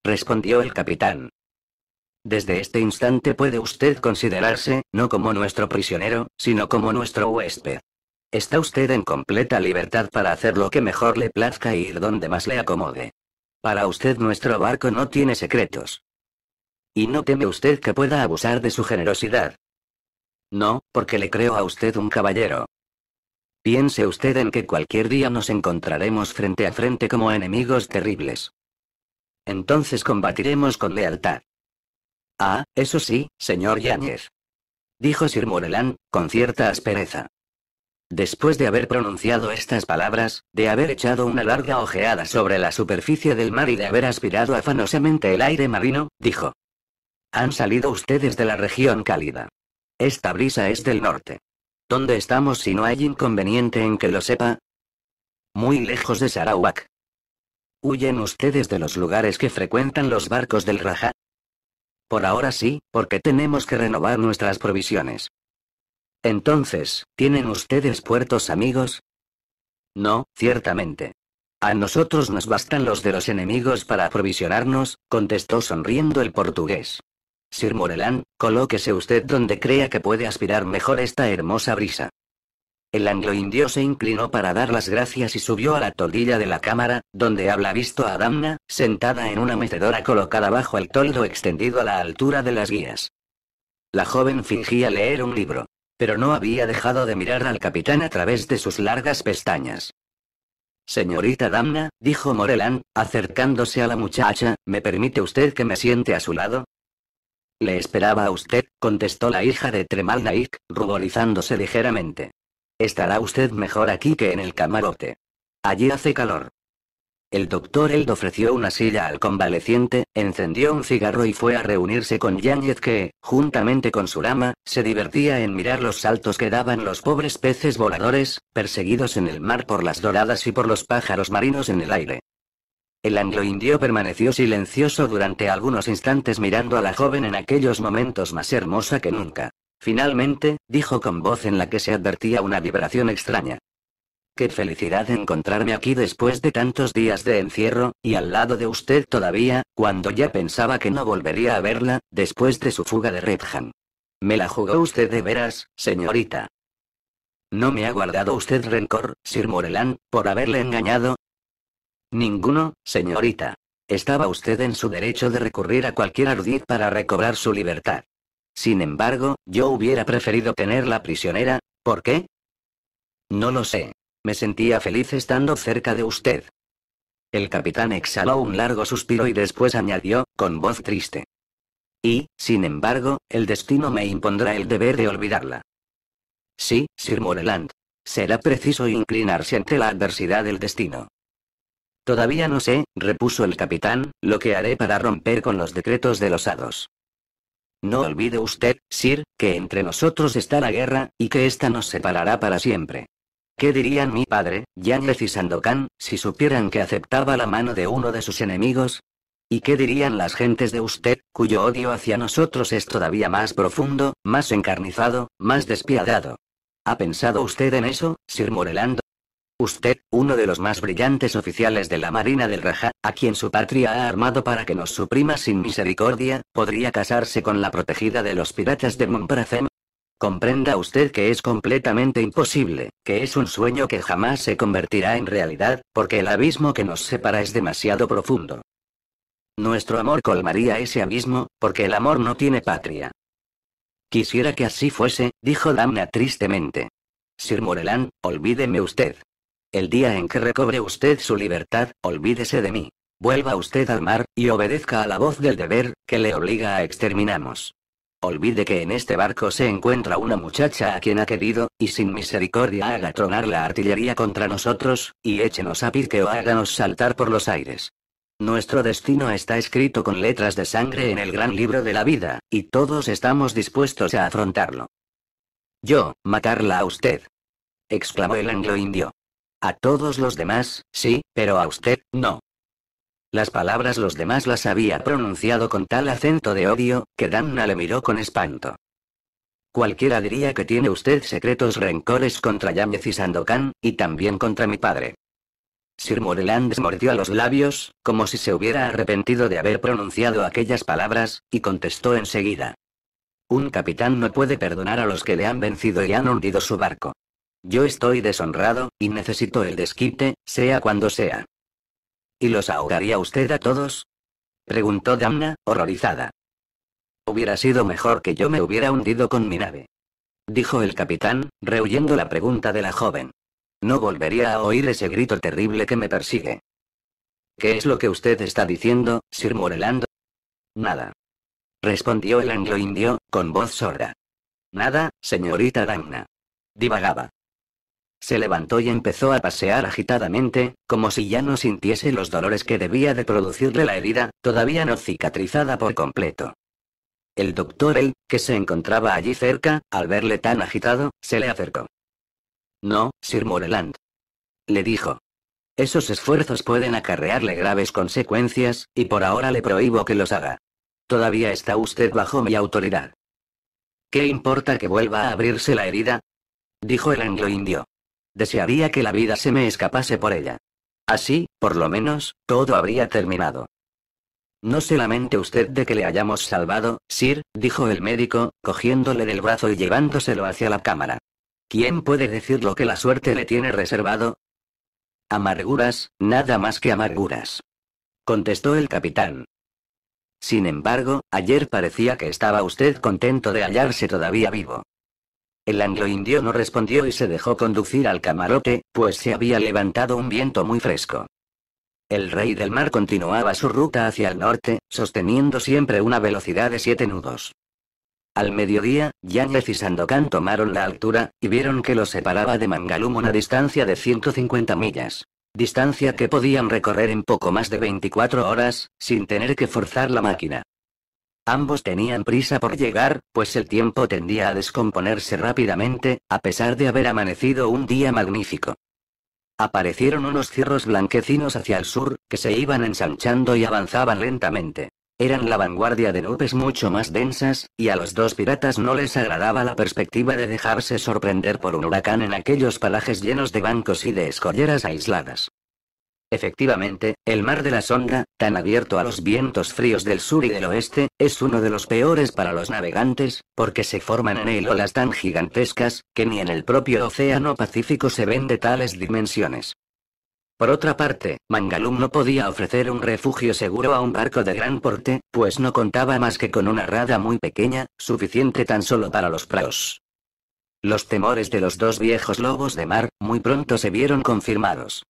Respondió el capitán, desde este instante puede usted considerarse, no como nuestro prisionero, sino como nuestro huésped. Está usted en completa libertad para hacer lo que mejor le plazca e ir donde más le acomode. Para usted nuestro barco no tiene secretos. Y no teme usted que pueda abusar de su generosidad. No, porque le creo a usted un caballero. Piense usted en que cualquier día nos encontraremos frente a frente como enemigos terribles. Entonces combatiremos con lealtad. Ah, eso sí, señor Yáñez. Dijo Sir Morelán, con cierta aspereza. Después de haber pronunciado estas palabras, de haber echado una larga ojeada sobre la superficie del mar y de haber aspirado afanosamente el aire marino, dijo. Han salido ustedes de la región cálida. Esta brisa es del norte. ¿Dónde estamos si no hay inconveniente en que lo sepa? Muy lejos de Sarawak. ¿Huyen ustedes de los lugares que frecuentan los barcos del Raja? Por ahora sí, porque tenemos que renovar nuestras provisiones. Entonces, ¿tienen ustedes puertos amigos? No, ciertamente. A nosotros nos bastan los de los enemigos para aprovisionarnos, contestó sonriendo el portugués. Sir Morelán, colóquese usted donde crea que puede aspirar mejor esta hermosa brisa. El angloindio se inclinó para dar las gracias y subió a la toldilla de la cámara, donde habla visto a Damna, sentada en una mecedora colocada bajo el toldo extendido a la altura de las guías. La joven fingía leer un libro, pero no había dejado de mirar al capitán a través de sus largas pestañas. Señorita Damna, dijo Morelán, acercándose a la muchacha, ¿me permite usted que me siente a su lado? Le esperaba a usted, contestó la hija de Tremalnaik, ruborizándose ligeramente. Estará usted mejor aquí que en el camarote. Allí hace calor. El doctor Eld ofreció una silla al convaleciente, encendió un cigarro y fue a reunirse con Yáñez que, juntamente con su rama, se divertía en mirar los saltos que daban los pobres peces voladores, perseguidos en el mar por las doradas y por los pájaros marinos en el aire. El angloindio permaneció silencioso durante algunos instantes mirando a la joven en aquellos momentos más hermosa que nunca. Finalmente, dijo con voz en la que se advertía una vibración extraña. Qué felicidad encontrarme aquí después de tantos días de encierro, y al lado de usted todavía, cuando ya pensaba que no volvería a verla, después de su fuga de Redham! Me la jugó usted de veras, señorita. ¿No me ha guardado usted rencor, Sir Morelán, por haberle engañado? Ninguno, señorita. Estaba usted en su derecho de recurrir a cualquier ardid para recobrar su libertad. Sin embargo, yo hubiera preferido tenerla prisionera, ¿por qué? No lo sé. Me sentía feliz estando cerca de usted. El capitán exhaló un largo suspiro y después añadió, con voz triste. Y, sin embargo, el destino me impondrá el deber de olvidarla. Sí, Sir Moreland. Será preciso inclinarse ante la adversidad del destino. Todavía no sé, repuso el capitán, lo que haré para romper con los decretos de los hados. No olvide usted, Sir, que entre nosotros está la guerra, y que ésta nos separará para siempre. ¿Qué dirían mi padre, Yan y Sandokan, si supieran que aceptaba la mano de uno de sus enemigos? ¿Y qué dirían las gentes de usted, cuyo odio hacia nosotros es todavía más profundo, más encarnizado, más despiadado? ¿Ha pensado usted en eso, Sir Morelando? Usted, uno de los más brillantes oficiales de la Marina del Raja, a quien su patria ha armado para que nos suprima sin misericordia, podría casarse con la protegida de los piratas de Mumprazem? Comprenda usted que es completamente imposible, que es un sueño que jamás se convertirá en realidad, porque el abismo que nos separa es demasiado profundo. Nuestro amor colmaría ese abismo, porque el amor no tiene patria. Quisiera que así fuese, dijo Damna tristemente. Sir Morelán, olvídeme usted. El día en que recobre usted su libertad, olvídese de mí. Vuelva usted al mar, y obedezca a la voz del deber, que le obliga a exterminarnos. Olvide que en este barco se encuentra una muchacha a quien ha querido, y sin misericordia haga tronar la artillería contra nosotros, y échenos a pique o háganos saltar por los aires. Nuestro destino está escrito con letras de sangre en el gran libro de la vida, y todos estamos dispuestos a afrontarlo. Yo, matarla a usted. exclamó el anglo indio. A todos los demás, sí, pero a usted, no. Las palabras los demás las había pronunciado con tal acento de odio, que Danna le miró con espanto. Cualquiera diría que tiene usted secretos rencores contra Yáñez y Sandokan, y también contra mi padre. Sir Moreland mordió a los labios, como si se hubiera arrepentido de haber pronunciado aquellas palabras, y contestó enseguida. Un capitán no puede perdonar a los que le han vencido y han hundido su barco. Yo estoy deshonrado, y necesito el desquite, sea cuando sea. ¿Y los ahogaría usted a todos? Preguntó Damna, horrorizada. Hubiera sido mejor que yo me hubiera hundido con mi nave. Dijo el capitán, rehuyendo la pregunta de la joven. No volvería a oír ese grito terrible que me persigue. ¿Qué es lo que usted está diciendo, Sir Morelando? Nada. Respondió el anglo-indio, con voz sorda. Nada, señorita Damna. Divagaba. Se levantó y empezó a pasear agitadamente, como si ya no sintiese los dolores que debía de producirle la herida, todavía no cicatrizada por completo. El doctor El, que se encontraba allí cerca, al verle tan agitado, se le acercó. No, Sir Moreland. Le dijo. Esos esfuerzos pueden acarrearle graves consecuencias, y por ahora le prohíbo que los haga. Todavía está usted bajo mi autoridad. ¿Qué importa que vuelva a abrirse la herida? Dijo el anglo indio. Desearía que la vida se me escapase por ella. Así, por lo menos, todo habría terminado. No se lamente usted de que le hayamos salvado, Sir, dijo el médico, cogiéndole del brazo y llevándoselo hacia la cámara. ¿Quién puede decir lo que la suerte le tiene reservado? Amarguras, nada más que amarguras. Contestó el capitán. Sin embargo, ayer parecía que estaba usted contento de hallarse todavía vivo. El anglo-indio no respondió y se dejó conducir al camarote, pues se había levantado un viento muy fresco. El rey del mar continuaba su ruta hacia el norte, sosteniendo siempre una velocidad de siete nudos. Al mediodía, Yáñez y Sandokan tomaron la altura, y vieron que los separaba de Mangalum una distancia de 150 millas. Distancia que podían recorrer en poco más de 24 horas, sin tener que forzar la máquina. Ambos tenían prisa por llegar, pues el tiempo tendía a descomponerse rápidamente, a pesar de haber amanecido un día magnífico. Aparecieron unos cierros blanquecinos hacia el sur, que se iban ensanchando y avanzaban lentamente. Eran la vanguardia de nubes mucho más densas, y a los dos piratas no les agradaba la perspectiva de dejarse sorprender por un huracán en aquellos parajes llenos de bancos y de escolleras aisladas. Efectivamente, el mar de la Sonda, tan abierto a los vientos fríos del sur y del oeste, es uno de los peores para los navegantes, porque se forman en él olas tan gigantescas, que ni en el propio Océano Pacífico se ven de tales dimensiones. Por otra parte, Mangalum no podía ofrecer un refugio seguro a un barco de gran porte, pues no contaba más que con una rada muy pequeña, suficiente tan solo para los praos. Los temores de los dos viejos lobos de mar, muy pronto se vieron confirmados.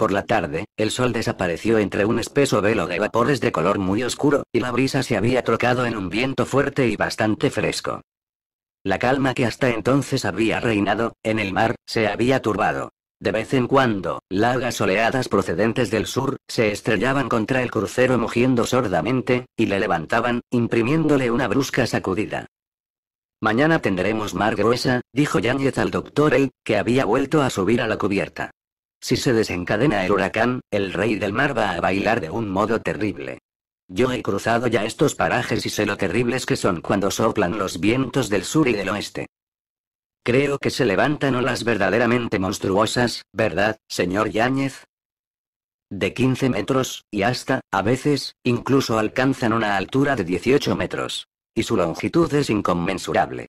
Por la tarde, el sol desapareció entre un espeso velo de vapores de color muy oscuro, y la brisa se había trocado en un viento fuerte y bastante fresco. La calma que hasta entonces había reinado, en el mar, se había turbado. De vez en cuando, largas oleadas procedentes del sur, se estrellaban contra el crucero mugiendo sordamente, y le levantaban, imprimiéndole una brusca sacudida. Mañana tendremos mar gruesa, dijo Yáñez al doctor El, que había vuelto a subir a la cubierta. Si se desencadena el huracán, el rey del mar va a bailar de un modo terrible. Yo he cruzado ya estos parajes y sé lo terribles que son cuando soplan los vientos del sur y del oeste. Creo que se levantan olas verdaderamente monstruosas, ¿verdad, señor Yáñez? De 15 metros, y hasta, a veces, incluso alcanzan una altura de 18 metros. Y su longitud es inconmensurable.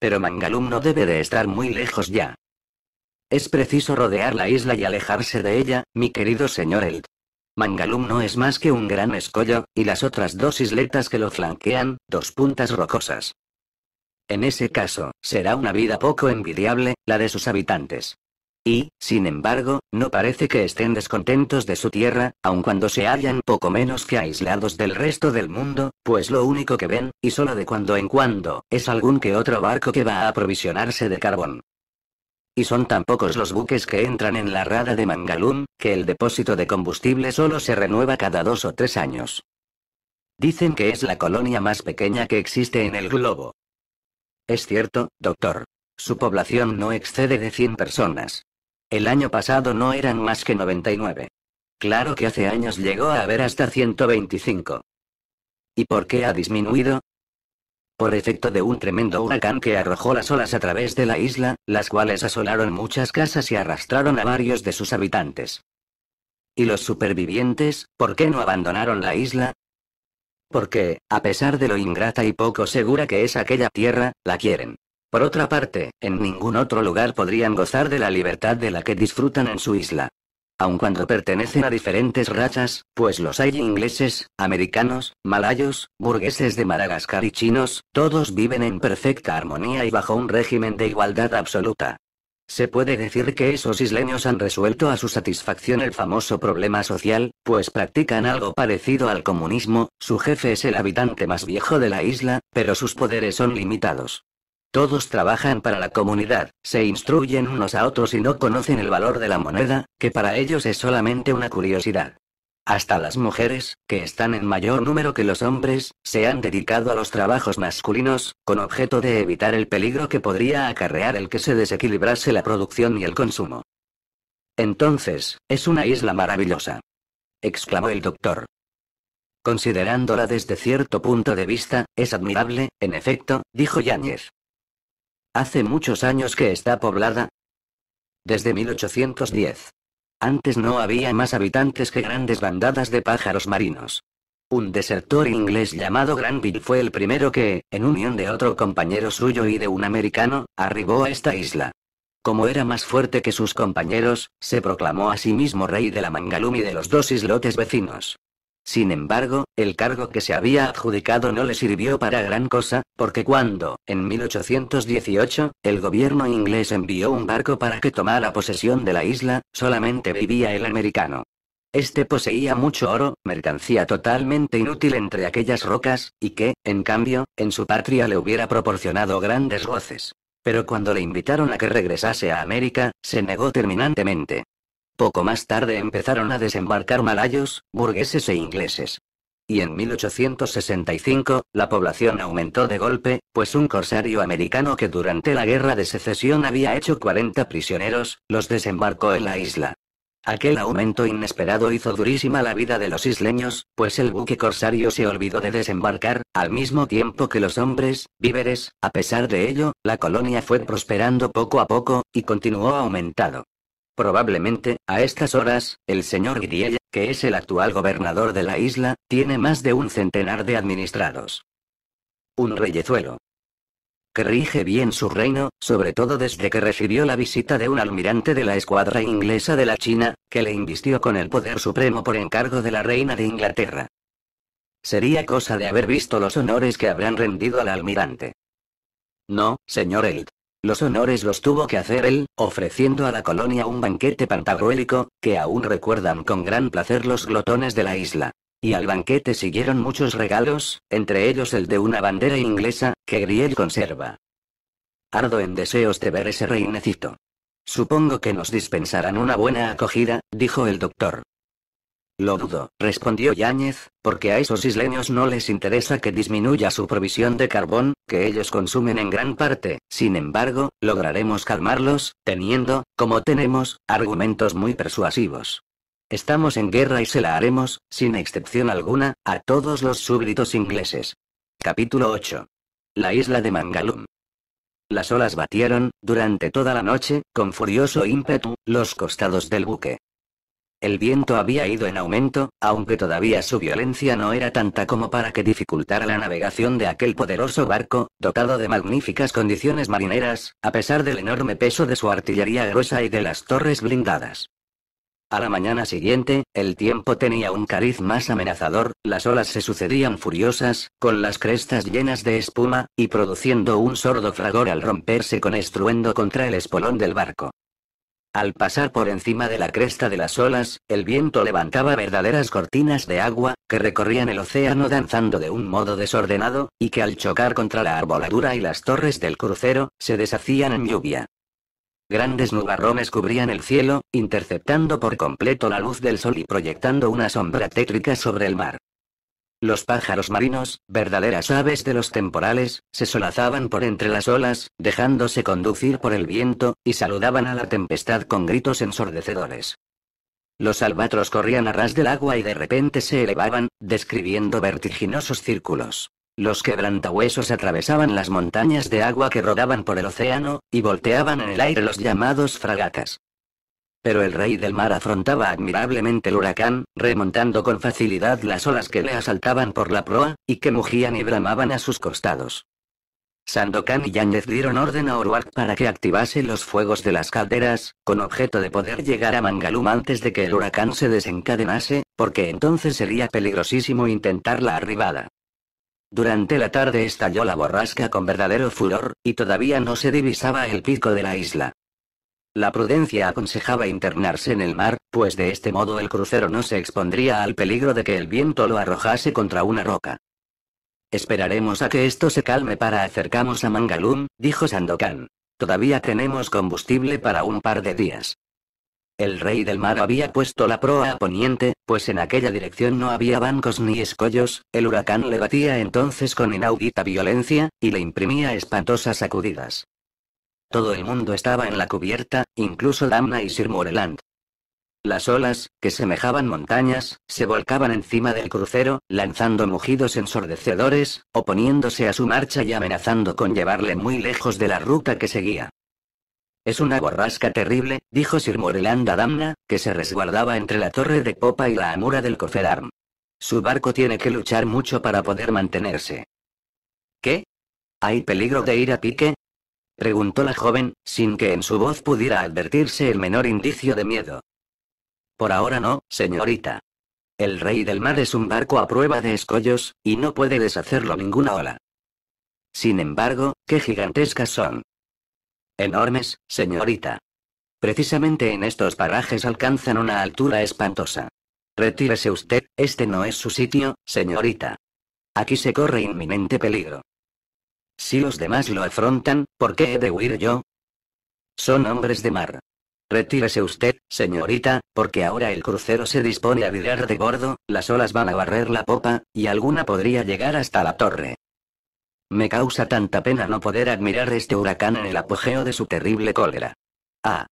Pero Mangalum no debe de estar muy lejos ya. Es preciso rodear la isla y alejarse de ella, mi querido señor Eld. Mangalum no es más que un gran escollo, y las otras dos isletas que lo flanquean, dos puntas rocosas. En ese caso, será una vida poco envidiable, la de sus habitantes. Y, sin embargo, no parece que estén descontentos de su tierra, aun cuando se hallan poco menos que aislados del resto del mundo, pues lo único que ven, y solo de cuando en cuando, es algún que otro barco que va a aprovisionarse de carbón. Y son tan pocos los buques que entran en la rada de Mangalum que el depósito de combustible solo se renueva cada dos o tres años. Dicen que es la colonia más pequeña que existe en el globo. Es cierto, doctor. Su población no excede de 100 personas. El año pasado no eran más que 99. Claro que hace años llegó a haber hasta 125. ¿Y por qué ha disminuido? por efecto de un tremendo huracán que arrojó las olas a través de la isla, las cuales asolaron muchas casas y arrastraron a varios de sus habitantes. ¿Y los supervivientes, por qué no abandonaron la isla? Porque, a pesar de lo ingrata y poco segura que es aquella tierra, la quieren. Por otra parte, en ningún otro lugar podrían gozar de la libertad de la que disfrutan en su isla aun cuando pertenecen a diferentes razas, pues los hay ingleses, americanos, malayos, burgueses de Madagascar y chinos, todos viven en perfecta armonía y bajo un régimen de igualdad absoluta. Se puede decir que esos isleños han resuelto a su satisfacción el famoso problema social, pues practican algo parecido al comunismo, su jefe es el habitante más viejo de la isla, pero sus poderes son limitados. Todos trabajan para la comunidad, se instruyen unos a otros y no conocen el valor de la moneda, que para ellos es solamente una curiosidad. Hasta las mujeres, que están en mayor número que los hombres, se han dedicado a los trabajos masculinos, con objeto de evitar el peligro que podría acarrear el que se desequilibrase la producción y el consumo. Entonces, es una isla maravillosa. exclamó el doctor. Considerándola desde cierto punto de vista, es admirable, en efecto, dijo Yáñez. Hace muchos años que está poblada. Desde 1810. Antes no había más habitantes que grandes bandadas de pájaros marinos. Un desertor inglés llamado Granville fue el primero que, en unión de otro compañero suyo y de un americano, arribó a esta isla. Como era más fuerte que sus compañeros, se proclamó a sí mismo rey de la Mangalum y de los dos islotes vecinos. Sin embargo, el cargo que se había adjudicado no le sirvió para gran cosa, porque cuando, en 1818, el gobierno inglés envió un barco para que tomara posesión de la isla, solamente vivía el americano. Este poseía mucho oro, mercancía totalmente inútil entre aquellas rocas, y que, en cambio, en su patria le hubiera proporcionado grandes goces. Pero cuando le invitaron a que regresase a América, se negó terminantemente. Poco más tarde empezaron a desembarcar malayos, burgueses e ingleses. Y en 1865, la población aumentó de golpe, pues un corsario americano que durante la guerra de secesión había hecho 40 prisioneros, los desembarcó en la isla. Aquel aumento inesperado hizo durísima la vida de los isleños, pues el buque corsario se olvidó de desembarcar, al mismo tiempo que los hombres, víveres, a pesar de ello, la colonia fue prosperando poco a poco, y continuó aumentado. Probablemente, a estas horas, el señor Grielle, que es el actual gobernador de la isla, tiene más de un centenar de administrados. Un reyezuelo. Que rige bien su reino, sobre todo desde que recibió la visita de un almirante de la escuadra inglesa de la China, que le invistió con el poder supremo por encargo de la reina de Inglaterra. Sería cosa de haber visto los honores que habrán rendido al almirante. No, señor Eld, los honores los tuvo que hacer él, ofreciendo a la colonia un banquete pantagruélico, que aún recuerdan con gran placer los glotones de la isla. Y al banquete siguieron muchos regalos, entre ellos el de una bandera inglesa, que Griel conserva. Ardo en deseos de ver ese reinecito. Supongo que nos dispensarán una buena acogida, dijo el doctor. Lo dudo, respondió Yáñez, porque a esos isleños no les interesa que disminuya su provisión de carbón, que ellos consumen en gran parte. Sin embargo, lograremos calmarlos, teniendo, como tenemos, argumentos muy persuasivos. Estamos en guerra y se la haremos, sin excepción alguna, a todos los súbditos ingleses. Capítulo 8. La isla de Mangalum. Las olas batieron, durante toda la noche, con furioso ímpetu, los costados del buque. El viento había ido en aumento, aunque todavía su violencia no era tanta como para que dificultara la navegación de aquel poderoso barco, dotado de magníficas condiciones marineras, a pesar del enorme peso de su artillería gruesa y de las torres blindadas. A la mañana siguiente, el tiempo tenía un cariz más amenazador, las olas se sucedían furiosas, con las crestas llenas de espuma, y produciendo un sordo fragor al romperse con estruendo contra el espolón del barco. Al pasar por encima de la cresta de las olas, el viento levantaba verdaderas cortinas de agua, que recorrían el océano danzando de un modo desordenado, y que al chocar contra la arboladura y las torres del crucero, se deshacían en lluvia. Grandes nubarrones cubrían el cielo, interceptando por completo la luz del sol y proyectando una sombra tétrica sobre el mar. Los pájaros marinos, verdaderas aves de los temporales, se solazaban por entre las olas, dejándose conducir por el viento, y saludaban a la tempestad con gritos ensordecedores. Los albatros corrían a ras del agua y de repente se elevaban, describiendo vertiginosos círculos. Los quebrantahuesos atravesaban las montañas de agua que rodaban por el océano, y volteaban en el aire los llamados fragatas pero el rey del mar afrontaba admirablemente el huracán, remontando con facilidad las olas que le asaltaban por la proa, y que mugían y bramaban a sus costados. Sandokan y Yáñez dieron orden a Oruark para que activase los fuegos de las calderas, con objeto de poder llegar a Mangalum antes de que el huracán se desencadenase, porque entonces sería peligrosísimo intentar la arribada. Durante la tarde estalló la borrasca con verdadero furor, y todavía no se divisaba el pico de la isla. La prudencia aconsejaba internarse en el mar, pues de este modo el crucero no se expondría al peligro de que el viento lo arrojase contra una roca. Esperaremos a que esto se calme para acercarnos a Mangalum, dijo Sandokan. Todavía tenemos combustible para un par de días. El rey del mar había puesto la proa a poniente, pues en aquella dirección no había bancos ni escollos, el huracán le batía entonces con inaudita violencia, y le imprimía espantosas sacudidas. Todo el mundo estaba en la cubierta, incluso Damna y Sir Moreland. Las olas, que semejaban montañas, se volcaban encima del crucero, lanzando mugidos ensordecedores, oponiéndose a su marcha y amenazando con llevarle muy lejos de la ruta que seguía. Es una borrasca terrible, dijo Sir Moreland a Damna, que se resguardaba entre la torre de popa y la amura del Coferarm. Su barco tiene que luchar mucho para poder mantenerse. ¿Qué? ¿Hay peligro de ir a pique? preguntó la joven, sin que en su voz pudiera advertirse el menor indicio de miedo. Por ahora no, señorita. El rey del mar es un barco a prueba de escollos, y no puede deshacerlo ninguna ola. Sin embargo, qué gigantescas son. Enormes, señorita. Precisamente en estos parajes alcanzan una altura espantosa. Retírese usted, este no es su sitio, señorita. Aquí se corre inminente peligro. Si los demás lo afrontan, ¿por qué he de huir yo? Son hombres de mar. Retírese usted, señorita, porque ahora el crucero se dispone a virar de bordo, las olas van a barrer la popa, y alguna podría llegar hasta la torre. Me causa tanta pena no poder admirar este huracán en el apogeo de su terrible cólera. ¡Ah!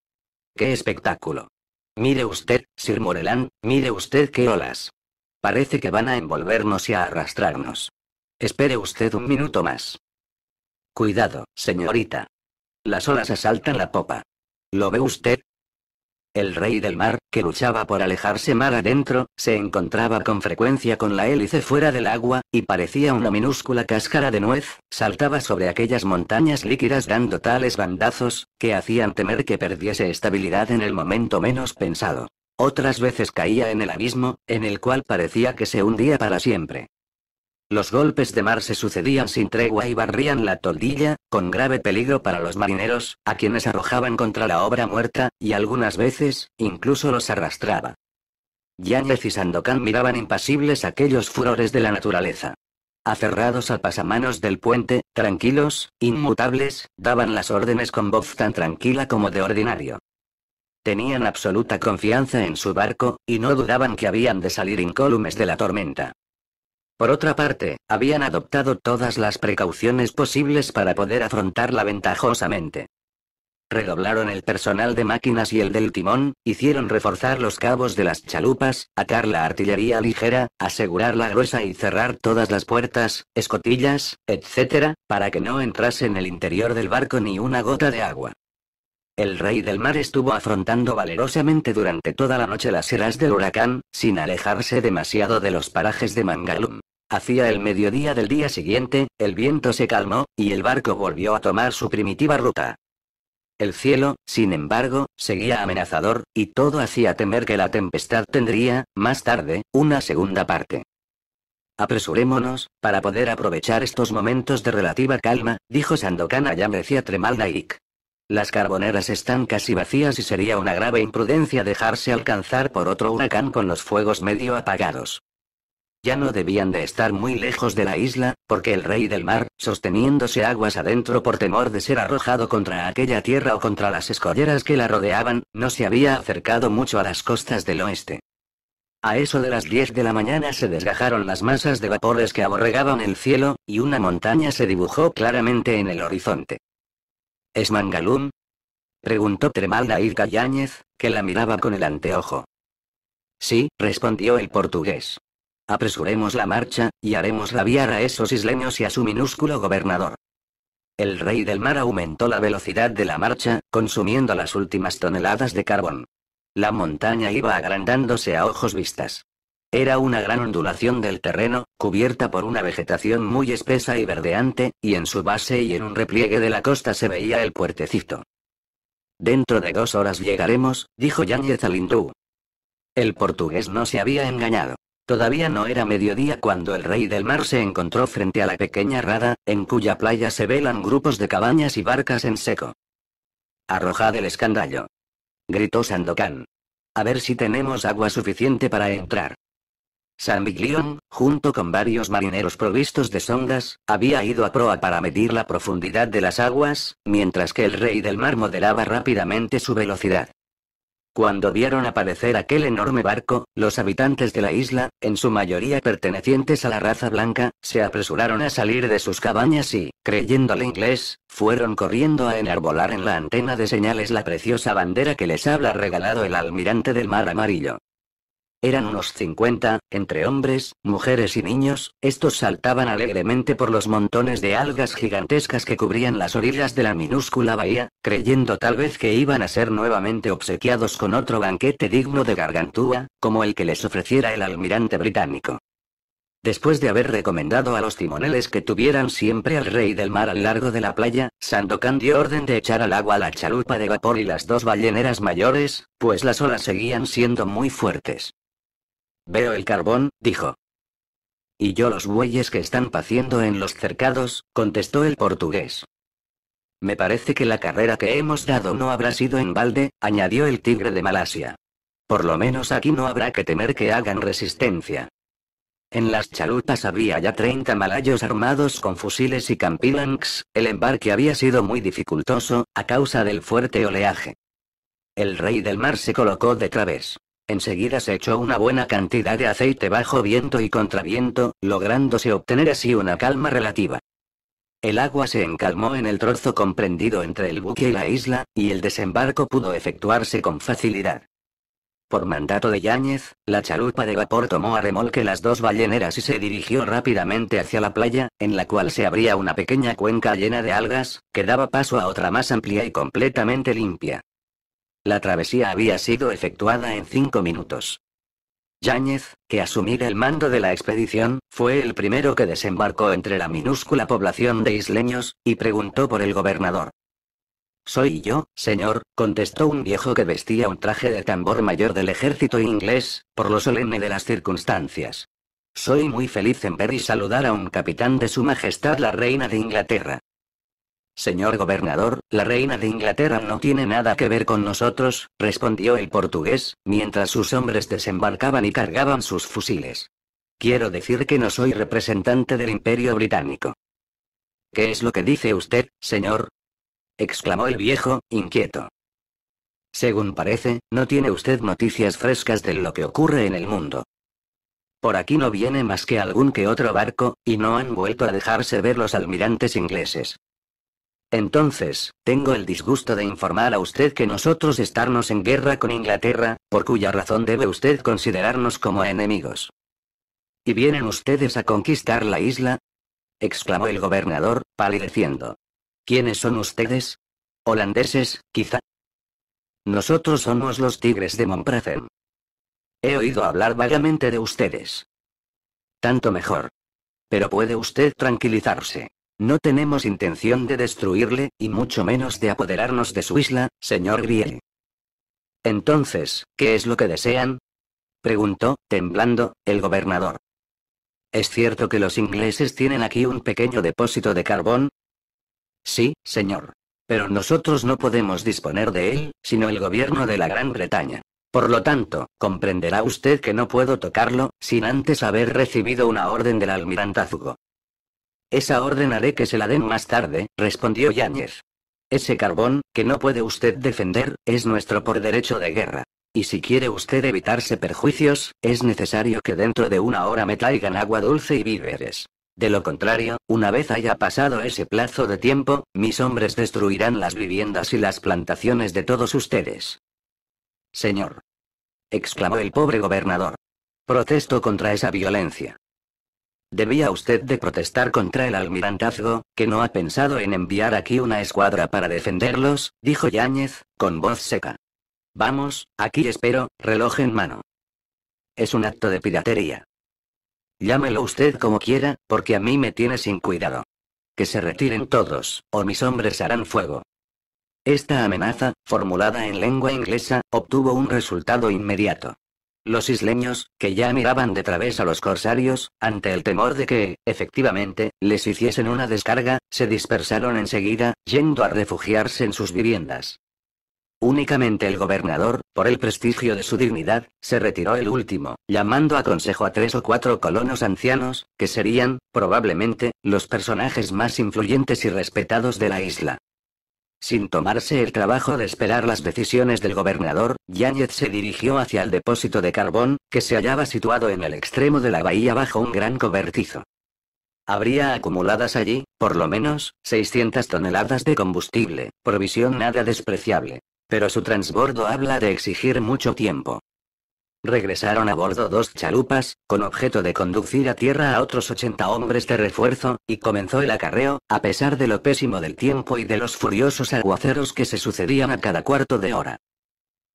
¡Qué espectáculo! Mire usted, Sir Morelán, mire usted qué olas. Parece que van a envolvernos y a arrastrarnos. Espere usted un minuto más. Cuidado, señorita. Las olas asaltan la popa. ¿Lo ve usted? El rey del mar, que luchaba por alejarse mar adentro, se encontraba con frecuencia con la hélice fuera del agua, y parecía una minúscula cáscara de nuez, saltaba sobre aquellas montañas líquidas dando tales bandazos, que hacían temer que perdiese estabilidad en el momento menos pensado. Otras veces caía en el abismo, en el cual parecía que se hundía para siempre. Los golpes de mar se sucedían sin tregua y barrían la toldilla, con grave peligro para los marineros, a quienes arrojaban contra la obra muerta, y algunas veces, incluso los arrastraba. Yáñez y Sandokan miraban impasibles aquellos furores de la naturaleza. Aferrados al pasamanos del puente, tranquilos, inmutables, daban las órdenes con voz tan tranquila como de ordinario. Tenían absoluta confianza en su barco, y no dudaban que habían de salir incólumes de la tormenta. Por otra parte, habían adoptado todas las precauciones posibles para poder afrontarla ventajosamente. Redoblaron el personal de máquinas y el del timón, hicieron reforzar los cabos de las chalupas, atar la artillería ligera, asegurar la gruesa y cerrar todas las puertas, escotillas, etc., para que no entrase en el interior del barco ni una gota de agua. El rey del mar estuvo afrontando valerosamente durante toda la noche las eras del huracán, sin alejarse demasiado de los parajes de Mangalum. Hacia el mediodía del día siguiente, el viento se calmó, y el barco volvió a tomar su primitiva ruta. El cielo, sin embargo, seguía amenazador, y todo hacía temer que la tempestad tendría, más tarde, una segunda parte. Apresurémonos, para poder aprovechar estos momentos de relativa calma, dijo Sandokan a Yamrecia Tremaldaik. Las carboneras están casi vacías y sería una grave imprudencia dejarse alcanzar por otro huracán con los fuegos medio apagados. Ya no debían de estar muy lejos de la isla, porque el rey del mar, sosteniéndose aguas adentro por temor de ser arrojado contra aquella tierra o contra las escolleras que la rodeaban, no se había acercado mucho a las costas del oeste. A eso de las 10 de la mañana se desgajaron las masas de vapores que aborregaban el cielo, y una montaña se dibujó claramente en el horizonte. ¿Es Mangalún? Preguntó Tremalda Irka Yáñez, que la miraba con el anteojo. Sí, respondió el portugués. Apresuremos la marcha, y haremos rabiar a esos isleños y a su minúsculo gobernador. El rey del mar aumentó la velocidad de la marcha, consumiendo las últimas toneladas de carbón. La montaña iba agrandándose a ojos vistas. Era una gran ondulación del terreno, cubierta por una vegetación muy espesa y verdeante, y en su base y en un repliegue de la costa se veía el puertecito. Dentro de dos horas llegaremos, dijo Yáñez al El portugués no se había engañado. Todavía no era mediodía cuando el rey del mar se encontró frente a la pequeña rada, en cuya playa se velan grupos de cabañas y barcas en seco. Arrojad el escandallo. Gritó Sandokan. A ver si tenemos agua suficiente para entrar. San Biglion, junto con varios marineros provistos de sondas, había ido a proa para medir la profundidad de las aguas, mientras que el rey del mar moderaba rápidamente su velocidad. Cuando vieron aparecer aquel enorme barco, los habitantes de la isla, en su mayoría pertenecientes a la raza blanca, se apresuraron a salir de sus cabañas y, creyendo al inglés, fueron corriendo a enarbolar en la antena de señales la preciosa bandera que les habla regalado el almirante del mar amarillo. Eran unos 50, entre hombres, mujeres y niños, estos saltaban alegremente por los montones de algas gigantescas que cubrían las orillas de la minúscula bahía, creyendo tal vez que iban a ser nuevamente obsequiados con otro banquete digno de gargantúa, como el que les ofreciera el almirante británico. Después de haber recomendado a los timoneles que tuvieran siempre al rey del mar al largo de la playa, Sandokan dio orden de echar al agua la chalupa de vapor y las dos balleneras mayores, pues las olas seguían siendo muy fuertes. Veo el carbón, dijo. Y yo los bueyes que están paciendo en los cercados, contestó el portugués. Me parece que la carrera que hemos dado no habrá sido en balde, añadió el tigre de Malasia. Por lo menos aquí no habrá que temer que hagan resistencia. En las charutas había ya 30 malayos armados con fusiles y campilanks. el embarque había sido muy dificultoso, a causa del fuerte oleaje. El rey del mar se colocó de través. Enseguida se echó una buena cantidad de aceite bajo viento y contraviento, lográndose obtener así una calma relativa. El agua se encalmó en el trozo comprendido entre el buque y la isla, y el desembarco pudo efectuarse con facilidad. Por mandato de Yáñez, la chalupa de vapor tomó a remolque las dos balleneras y se dirigió rápidamente hacia la playa, en la cual se abría una pequeña cuenca llena de algas, que daba paso a otra más amplia y completamente limpia. La travesía había sido efectuada en cinco minutos. Yáñez, que asumía el mando de la expedición, fue el primero que desembarcó entre la minúscula población de isleños, y preguntó por el gobernador. Soy yo, señor, contestó un viejo que vestía un traje de tambor mayor del ejército inglés, por lo solemne de las circunstancias. Soy muy feliz en ver y saludar a un capitán de Su Majestad la Reina de Inglaterra. Señor gobernador, la reina de Inglaterra no tiene nada que ver con nosotros, respondió el portugués, mientras sus hombres desembarcaban y cargaban sus fusiles. Quiero decir que no soy representante del imperio británico. ¿Qué es lo que dice usted, señor? exclamó el viejo, inquieto. Según parece, no tiene usted noticias frescas de lo que ocurre en el mundo. Por aquí no viene más que algún que otro barco, y no han vuelto a dejarse ver los almirantes ingleses. Entonces, tengo el disgusto de informar a usted que nosotros estarnos en guerra con Inglaterra, por cuya razón debe usted considerarnos como enemigos. ¿Y vienen ustedes a conquistar la isla? exclamó el gobernador, palideciendo. ¿Quiénes son ustedes? ¿Holandeses, quizá? Nosotros somos los tigres de Montpraten. He oído hablar vagamente de ustedes. Tanto mejor. Pero puede usted tranquilizarse. No tenemos intención de destruirle, y mucho menos de apoderarnos de su isla, señor Griel. Entonces, ¿qué es lo que desean? preguntó, temblando, el gobernador. ¿Es cierto que los ingleses tienen aquí un pequeño depósito de carbón? Sí, señor. Pero nosotros no podemos disponer de él, sino el gobierno de la Gran Bretaña. Por lo tanto, comprenderá usted que no puedo tocarlo, sin antes haber recibido una orden del almirantazgo. Esa orden haré que se la den más tarde, respondió Yáñez. Ese carbón, que no puede usted defender, es nuestro por derecho de guerra. Y si quiere usted evitarse perjuicios, es necesario que dentro de una hora me traigan agua dulce y víveres. De lo contrario, una vez haya pasado ese plazo de tiempo, mis hombres destruirán las viviendas y las plantaciones de todos ustedes. Señor. exclamó el pobre gobernador. Protesto contra esa violencia. Debía usted de protestar contra el almirantazgo, que no ha pensado en enviar aquí una escuadra para defenderlos, dijo Yáñez, con voz seca. Vamos, aquí espero, reloj en mano. Es un acto de piratería. Llámelo usted como quiera, porque a mí me tiene sin cuidado. Que se retiren todos, o mis hombres harán fuego. Esta amenaza, formulada en lengua inglesa, obtuvo un resultado inmediato. Los isleños, que ya miraban de través a los corsarios, ante el temor de que, efectivamente, les hiciesen una descarga, se dispersaron enseguida, yendo a refugiarse en sus viviendas. Únicamente el gobernador, por el prestigio de su dignidad, se retiró el último, llamando a consejo a tres o cuatro colonos ancianos, que serían, probablemente, los personajes más influyentes y respetados de la isla. Sin tomarse el trabajo de esperar las decisiones del gobernador, Yáñez se dirigió hacia el depósito de carbón, que se hallaba situado en el extremo de la bahía bajo un gran cobertizo. Habría acumuladas allí, por lo menos, 600 toneladas de combustible, provisión nada despreciable. Pero su transbordo habla de exigir mucho tiempo. Regresaron a bordo dos chalupas, con objeto de conducir a tierra a otros 80 hombres de refuerzo, y comenzó el acarreo, a pesar de lo pésimo del tiempo y de los furiosos aguaceros que se sucedían a cada cuarto de hora.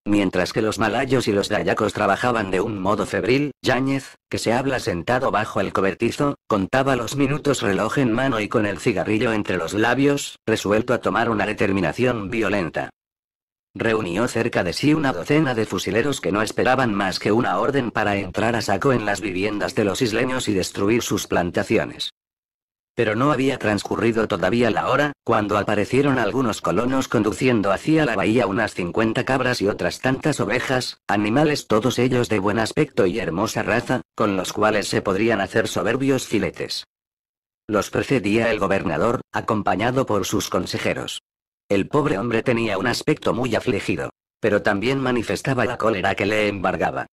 Mientras que los malayos y los gallacos trabajaban de un modo febril, Yáñez, que se habla sentado bajo el cobertizo, contaba los minutos reloj en mano y con el cigarrillo entre los labios, resuelto a tomar una determinación violenta. Reunió cerca de sí una docena de fusileros que no esperaban más que una orden para entrar a saco en las viviendas de los isleños y destruir sus plantaciones. Pero no había transcurrido todavía la hora, cuando aparecieron algunos colonos conduciendo hacia la bahía unas 50 cabras y otras tantas ovejas, animales todos ellos de buen aspecto y hermosa raza, con los cuales se podrían hacer soberbios filetes. Los precedía el gobernador, acompañado por sus consejeros. El pobre hombre tenía un aspecto muy afligido, pero también manifestaba la cólera que le embargaba.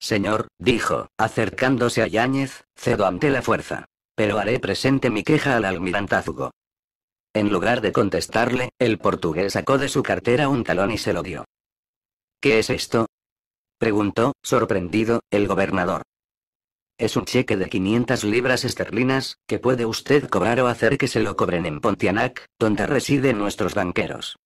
Señor, dijo, acercándose a Yáñez, cedo ante la fuerza. Pero haré presente mi queja al almirantazgo. En lugar de contestarle, el portugués sacó de su cartera un talón y se lo dio. ¿Qué es esto? preguntó, sorprendido, el gobernador. Es un cheque de 500 libras esterlinas, que puede usted cobrar o hacer que se lo cobren en Pontianak, donde residen nuestros banqueros.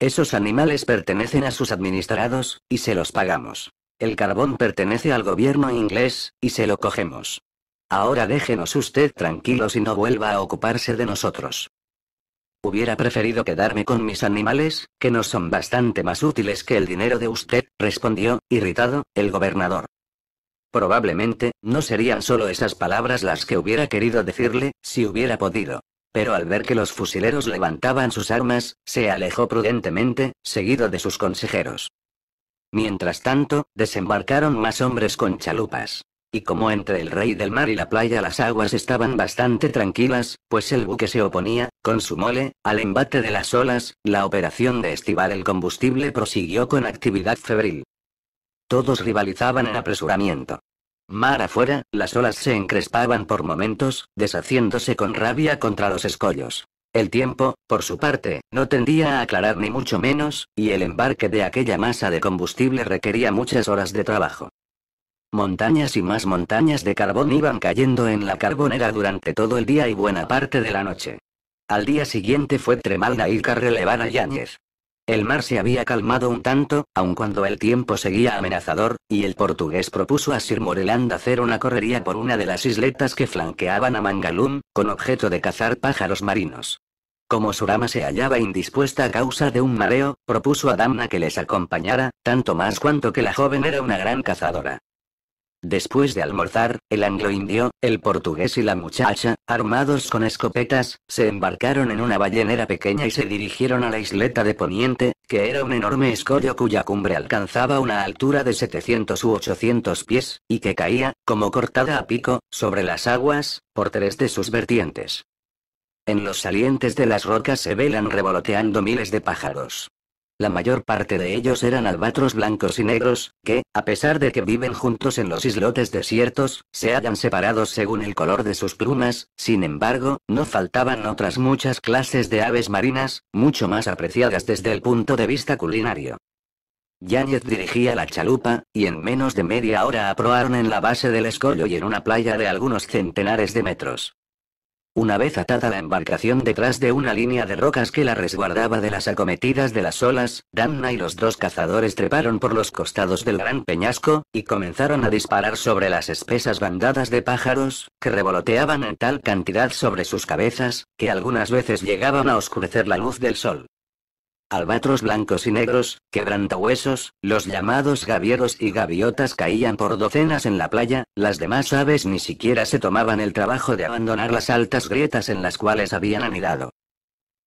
Esos animales pertenecen a sus administrados, y se los pagamos. El carbón pertenece al gobierno inglés, y se lo cogemos. Ahora déjenos usted tranquilos y no vuelva a ocuparse de nosotros. Hubiera preferido quedarme con mis animales, que no son bastante más útiles que el dinero de usted, respondió, irritado, el gobernador. Probablemente, no serían solo esas palabras las que hubiera querido decirle, si hubiera podido. Pero al ver que los fusileros levantaban sus armas, se alejó prudentemente, seguido de sus consejeros. Mientras tanto, desembarcaron más hombres con chalupas. Y como entre el rey del mar y la playa las aguas estaban bastante tranquilas, pues el buque se oponía, con su mole, al embate de las olas, la operación de estivar el combustible prosiguió con actividad febril. Todos rivalizaban en apresuramiento. Mar afuera, las olas se encrespaban por momentos, deshaciéndose con rabia contra los escollos. El tiempo, por su parte, no tendía a aclarar ni mucho menos, y el embarque de aquella masa de combustible requería muchas horas de trabajo. Montañas y más montañas de carbón iban cayendo en la carbonera durante todo el día y buena parte de la noche. Al día siguiente fue Tremalna y Carrelevana a Yáñez. El mar se había calmado un tanto, aun cuando el tiempo seguía amenazador, y el portugués propuso a Sir Moreland hacer una correría por una de las isletas que flanqueaban a Mangalum, con objeto de cazar pájaros marinos. Como Surama se hallaba indispuesta a causa de un mareo, propuso a Damna que les acompañara, tanto más cuanto que la joven era una gran cazadora. Después de almorzar, el angloindio, el portugués y la muchacha, armados con escopetas, se embarcaron en una ballenera pequeña y se dirigieron a la isleta de Poniente, que era un enorme escollo cuya cumbre alcanzaba una altura de 700 u 800 pies, y que caía, como cortada a pico, sobre las aguas, por tres de sus vertientes. En los salientes de las rocas se velan revoloteando miles de pájaros. La mayor parte de ellos eran albatros blancos y negros, que, a pesar de que viven juntos en los islotes desiertos, se hallan separados según el color de sus plumas, sin embargo, no faltaban otras muchas clases de aves marinas, mucho más apreciadas desde el punto de vista culinario. Yáñez dirigía la chalupa, y en menos de media hora aprobaron en la base del escollo y en una playa de algunos centenares de metros. Una vez atada la embarcación detrás de una línea de rocas que la resguardaba de las acometidas de las olas, Danna y los dos cazadores treparon por los costados del gran peñasco, y comenzaron a disparar sobre las espesas bandadas de pájaros, que revoloteaban en tal cantidad sobre sus cabezas, que algunas veces llegaban a oscurecer la luz del sol. Albatros blancos y negros, quebrantahuesos, los llamados gavieros y gaviotas caían por docenas en la playa, las demás aves ni siquiera se tomaban el trabajo de abandonar las altas grietas en las cuales habían anidado.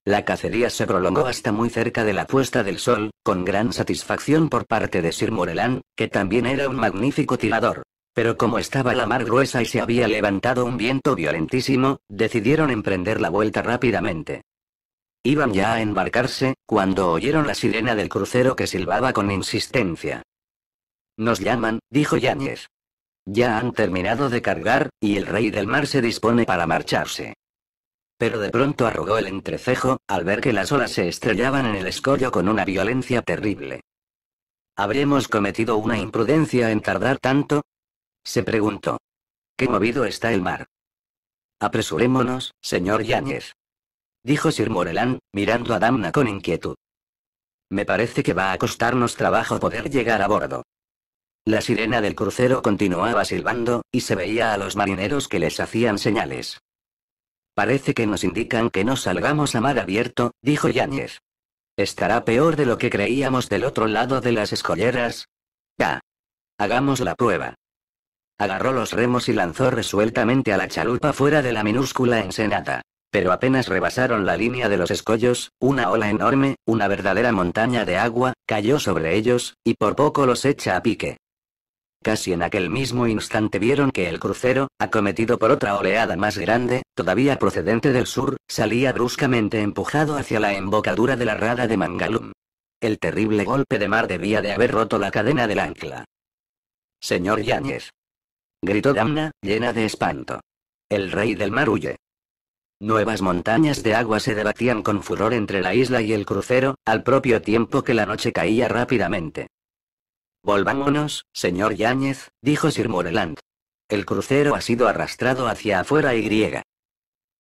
La cacería se prolongó hasta muy cerca de la puesta del sol, con gran satisfacción por parte de Sir Morelán, que también era un magnífico tirador. Pero como estaba la mar gruesa y se había levantado un viento violentísimo, decidieron emprender la vuelta rápidamente. Iban ya a embarcarse, cuando oyeron la sirena del crucero que silbaba con insistencia. Nos llaman, dijo Yáñez. Ya han terminado de cargar, y el rey del mar se dispone para marcharse. Pero de pronto arrogó el entrecejo, al ver que las olas se estrellaban en el escollo con una violencia terrible. ¿Habremos cometido una imprudencia en tardar tanto? Se preguntó. ¿Qué movido está el mar? Apresurémonos, señor Yáñez dijo Sir Morelan, mirando a Damna con inquietud. Me parece que va a costarnos trabajo poder llegar a bordo. La sirena del crucero continuaba silbando, y se veía a los marineros que les hacían señales. Parece que nos indican que no salgamos a mar abierto, dijo Yáñez. Estará peor de lo que creíamos del otro lado de las escolleras. Ya. Hagamos la prueba. Agarró los remos y lanzó resueltamente a la chalupa fuera de la minúscula ensenada pero apenas rebasaron la línea de los escollos, una ola enorme, una verdadera montaña de agua, cayó sobre ellos, y por poco los echa a pique. Casi en aquel mismo instante vieron que el crucero, acometido por otra oleada más grande, todavía procedente del sur, salía bruscamente empujado hacia la embocadura de la rada de Mangalum. El terrible golpe de mar debía de haber roto la cadena del ancla. Señor Yáñez. Gritó Damna, llena de espanto. El rey del mar huye. Nuevas montañas de agua se debatían con furor entre la isla y el crucero, al propio tiempo que la noche caía rápidamente. Volvámonos, señor Yáñez, dijo Sir Moreland. El crucero ha sido arrastrado hacia afuera y griega.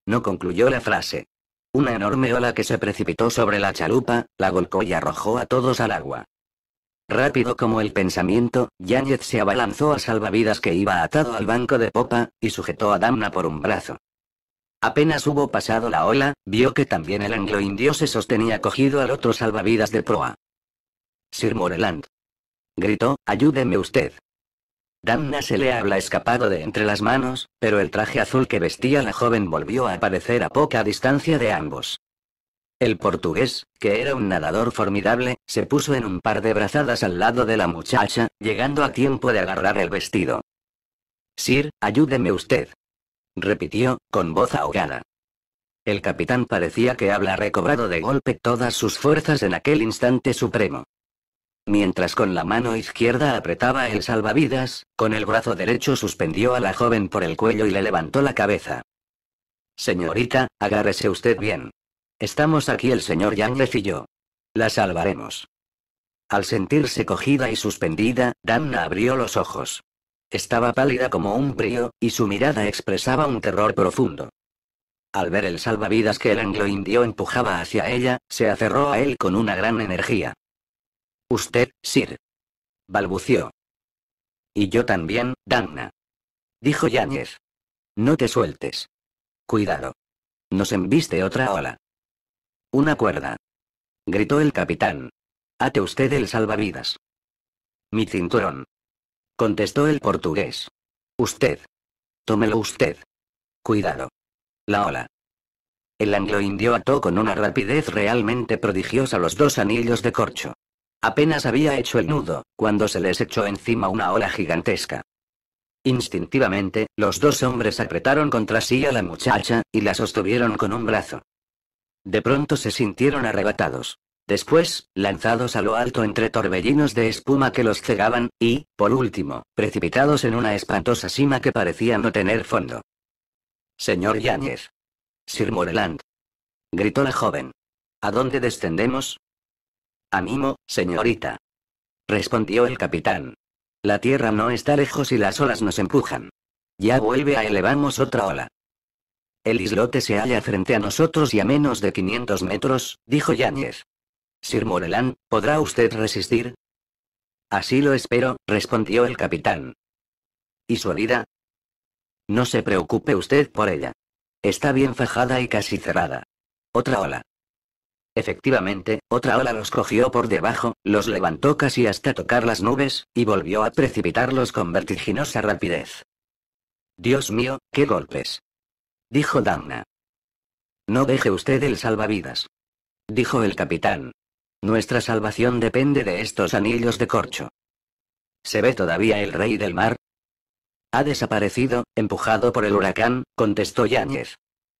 No concluyó la frase. Una enorme ola que se precipitó sobre la chalupa, la golcó y arrojó a todos al agua. Rápido como el pensamiento, Yáñez se abalanzó a salvavidas que iba atado al banco de popa, y sujetó a Damna por un brazo. Apenas hubo pasado la ola, vio que también el anglo-indio se sostenía cogido al otro salvavidas de proa. Sir Moreland. Gritó, ayúdeme usted. Damna se le habla escapado de entre las manos, pero el traje azul que vestía la joven volvió a aparecer a poca distancia de ambos. El portugués, que era un nadador formidable, se puso en un par de brazadas al lado de la muchacha, llegando a tiempo de agarrar el vestido. Sir, ayúdeme usted repitió, con voz ahogada. El capitán parecía que habla recobrado de golpe todas sus fuerzas en aquel instante supremo. Mientras con la mano izquierda apretaba el salvavidas, con el brazo derecho suspendió a la joven por el cuello y le levantó la cabeza. Señorita, agárrese usted bien. Estamos aquí el señor Yanglef y yo. La salvaremos. Al sentirse cogida y suspendida, Danna abrió los ojos. Estaba pálida como un brío, y su mirada expresaba un terror profundo. Al ver el salvavidas que el anglo-indio empujaba hacia ella, se aferró a él con una gran energía. Usted, Sir. balbució. Y yo también, Dana. Dijo Yáñez. No te sueltes. Cuidado. Nos embiste otra ola. Una cuerda. Gritó el capitán. Ate usted el salvavidas. Mi cinturón contestó el portugués. Usted. Tómelo usted. Cuidado. La ola. El anglo ató con una rapidez realmente prodigiosa los dos anillos de corcho. Apenas había hecho el nudo, cuando se les echó encima una ola gigantesca. Instintivamente, los dos hombres apretaron contra sí a la muchacha, y la sostuvieron con un brazo. De pronto se sintieron arrebatados. Después, lanzados a lo alto entre torbellinos de espuma que los cegaban, y, por último, precipitados en una espantosa cima que parecía no tener fondo. Señor Yáñez. Sir Moreland. Gritó la joven. ¿A dónde descendemos? —Animo, señorita. Respondió el capitán. La tierra no está lejos y las olas nos empujan. Ya vuelve a elevamos otra ola. El islote se halla frente a nosotros y a menos de 500 metros, dijo Yáñez. Sir Morelán, ¿podrá usted resistir? Así lo espero, respondió el capitán. ¿Y su herida? No se preocupe usted por ella. Está bien fajada y casi cerrada. Otra ola. Efectivamente, otra ola los cogió por debajo, los levantó casi hasta tocar las nubes, y volvió a precipitarlos con vertiginosa rapidez. Dios mío, qué golpes. Dijo Dana. No deje usted el salvavidas. Dijo el capitán. Nuestra salvación depende de estos anillos de corcho. ¿Se ve todavía el rey del mar? Ha desaparecido, empujado por el huracán, contestó Yáñez.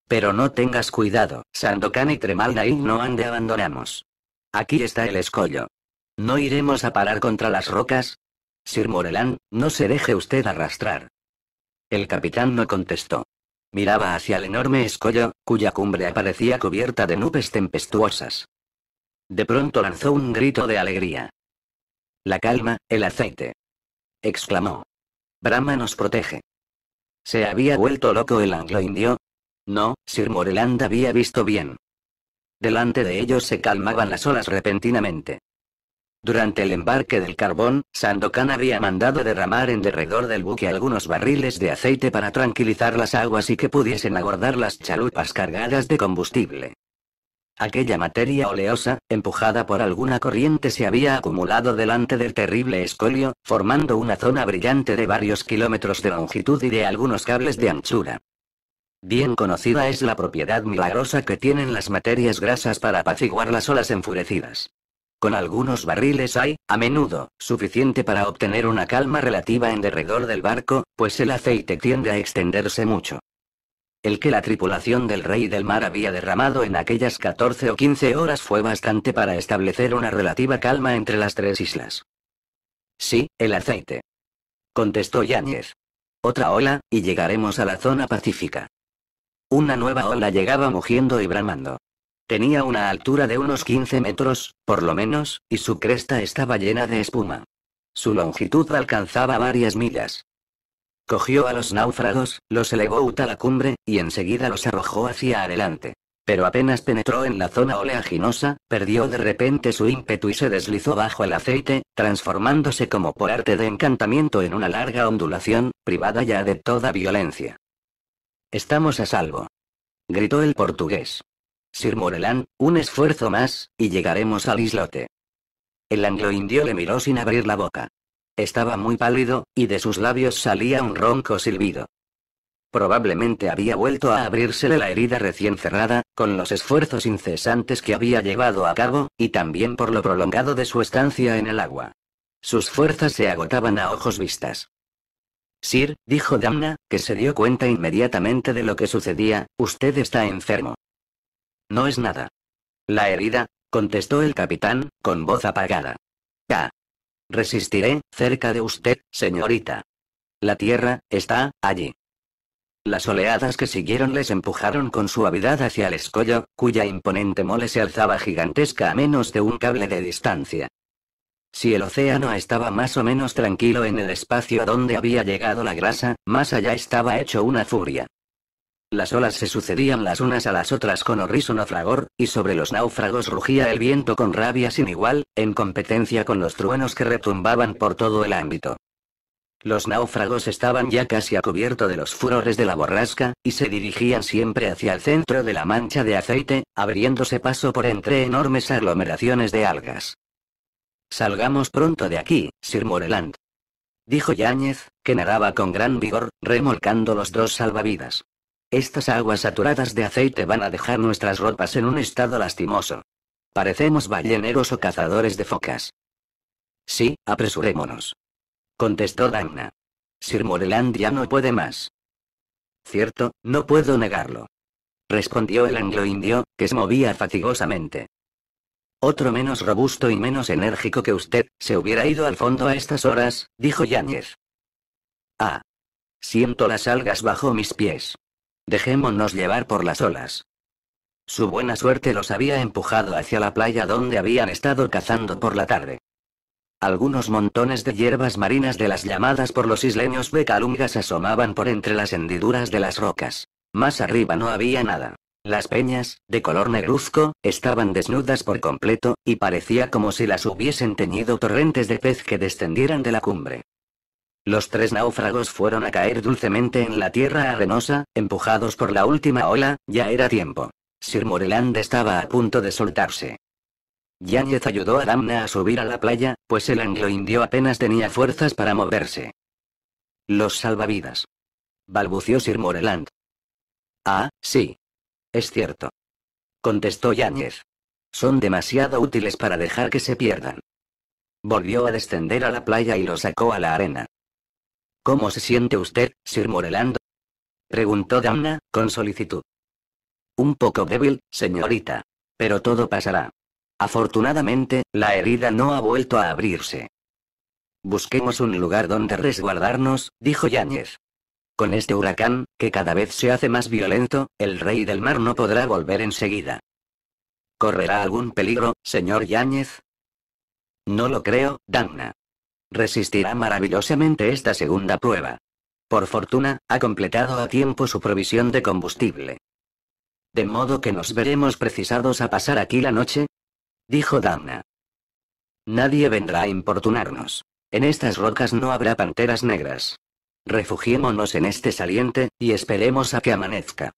Pero no tengas cuidado, Sandokan y y no han de abandonamos. Aquí está el escollo. ¿No iremos a parar contra las rocas? Sir Morelán, no se deje usted arrastrar. El capitán no contestó. Miraba hacia el enorme escollo, cuya cumbre aparecía cubierta de nubes tempestuosas. De pronto lanzó un grito de alegría. La calma, el aceite. exclamó. Brahma nos protege. ¿Se había vuelto loco el anglo-indio? No, Sir Moreland había visto bien. Delante de ellos se calmaban las olas repentinamente. Durante el embarque del carbón, Sandokan había mandado derramar en derredor del buque algunos barriles de aceite para tranquilizar las aguas y que pudiesen aguardar las chalupas cargadas de combustible. Aquella materia oleosa, empujada por alguna corriente, se había acumulado delante del terrible escolio, formando una zona brillante de varios kilómetros de longitud y de algunos cables de anchura. Bien conocida es la propiedad milagrosa que tienen las materias grasas para apaciguar las olas enfurecidas. Con algunos barriles hay, a menudo, suficiente para obtener una calma relativa en derredor del barco, pues el aceite tiende a extenderse mucho. El que la tripulación del Rey del Mar había derramado en aquellas 14 o 15 horas fue bastante para establecer una relativa calma entre las tres islas. Sí, el aceite. Contestó Yáñez. Otra ola, y llegaremos a la zona pacífica. Una nueva ola llegaba mugiendo y bramando. Tenía una altura de unos 15 metros, por lo menos, y su cresta estaba llena de espuma. Su longitud alcanzaba varias millas. Cogió a los náufragos, los elevó a la cumbre, y enseguida los arrojó hacia adelante. Pero apenas penetró en la zona oleaginosa, perdió de repente su ímpetu y se deslizó bajo el aceite, transformándose como por arte de encantamiento en una larga ondulación, privada ya de toda violencia. Estamos a salvo. Gritó el portugués. Sir Morelán, un esfuerzo más, y llegaremos al islote. El angloindio le miró sin abrir la boca. Estaba muy pálido, y de sus labios salía un ronco silbido. Probablemente había vuelto a abrírsele la herida recién cerrada, con los esfuerzos incesantes que había llevado a cabo, y también por lo prolongado de su estancia en el agua. Sus fuerzas se agotaban a ojos vistas. Sir, dijo Damna, que se dio cuenta inmediatamente de lo que sucedía, usted está enfermo. No es nada. La herida, contestó el capitán, con voz apagada. Ah, Resistiré, cerca de usted, señorita. La tierra, está, allí. Las oleadas que siguieron les empujaron con suavidad hacia el escollo, cuya imponente mole se alzaba gigantesca a menos de un cable de distancia. Si el océano estaba más o menos tranquilo en el espacio donde había llegado la grasa, más allá estaba hecho una furia. Las olas se sucedían las unas a las otras con horrísono fragor, y sobre los náufragos rugía el viento con rabia sin igual, en competencia con los truenos que retumbaban por todo el ámbito. Los náufragos estaban ya casi a cubierto de los furores de la borrasca, y se dirigían siempre hacia el centro de la mancha de aceite, abriéndose paso por entre enormes aglomeraciones de algas. Salgamos pronto de aquí, Sir Moreland. Dijo Yáñez, que narraba con gran vigor, remolcando los dos salvavidas. Estas aguas saturadas de aceite van a dejar nuestras ropas en un estado lastimoso. Parecemos balleneros o cazadores de focas. Sí, apresurémonos. Contestó Dagna. Sir Moreland ya no puede más. Cierto, no puedo negarlo. Respondió el angloindio, que se movía fatigosamente. Otro menos robusto y menos enérgico que usted, se hubiera ido al fondo a estas horas, dijo Yáñez. Ah. Siento las algas bajo mis pies. Dejémonos llevar por las olas. Su buena suerte los había empujado hacia la playa donde habían estado cazando por la tarde. Algunos montones de hierbas marinas de las llamadas por los isleños becalungas asomaban por entre las hendiduras de las rocas. Más arriba no había nada. Las peñas, de color negruzco, estaban desnudas por completo, y parecía como si las hubiesen teñido torrentes de pez que descendieran de la cumbre. Los tres náufragos fueron a caer dulcemente en la tierra arenosa, empujados por la última ola, ya era tiempo. Sir Moreland estaba a punto de soltarse. Yáñez ayudó a Damna a subir a la playa, pues el anglo-indio apenas tenía fuerzas para moverse. Los salvavidas. Balbució Sir Moreland. Ah, sí. Es cierto. Contestó Yáñez. Son demasiado útiles para dejar que se pierdan. Volvió a descender a la playa y lo sacó a la arena. ¿Cómo se siente usted, Sir Morelando? preguntó Damna, con solicitud. Un poco débil, señorita. Pero todo pasará. Afortunadamente, la herida no ha vuelto a abrirse. Busquemos un lugar donde resguardarnos, dijo Yáñez. Con este huracán, que cada vez se hace más violento, el rey del mar no podrá volver enseguida. ¿Correrá algún peligro, señor Yáñez? No lo creo, Damna. Resistirá maravillosamente esta segunda prueba. Por fortuna, ha completado a tiempo su provisión de combustible. De modo que nos veremos precisados a pasar aquí la noche, dijo Damna. Nadie vendrá a importunarnos. En estas rocas no habrá panteras negras. Refugiémonos en este saliente, y esperemos a que amanezca.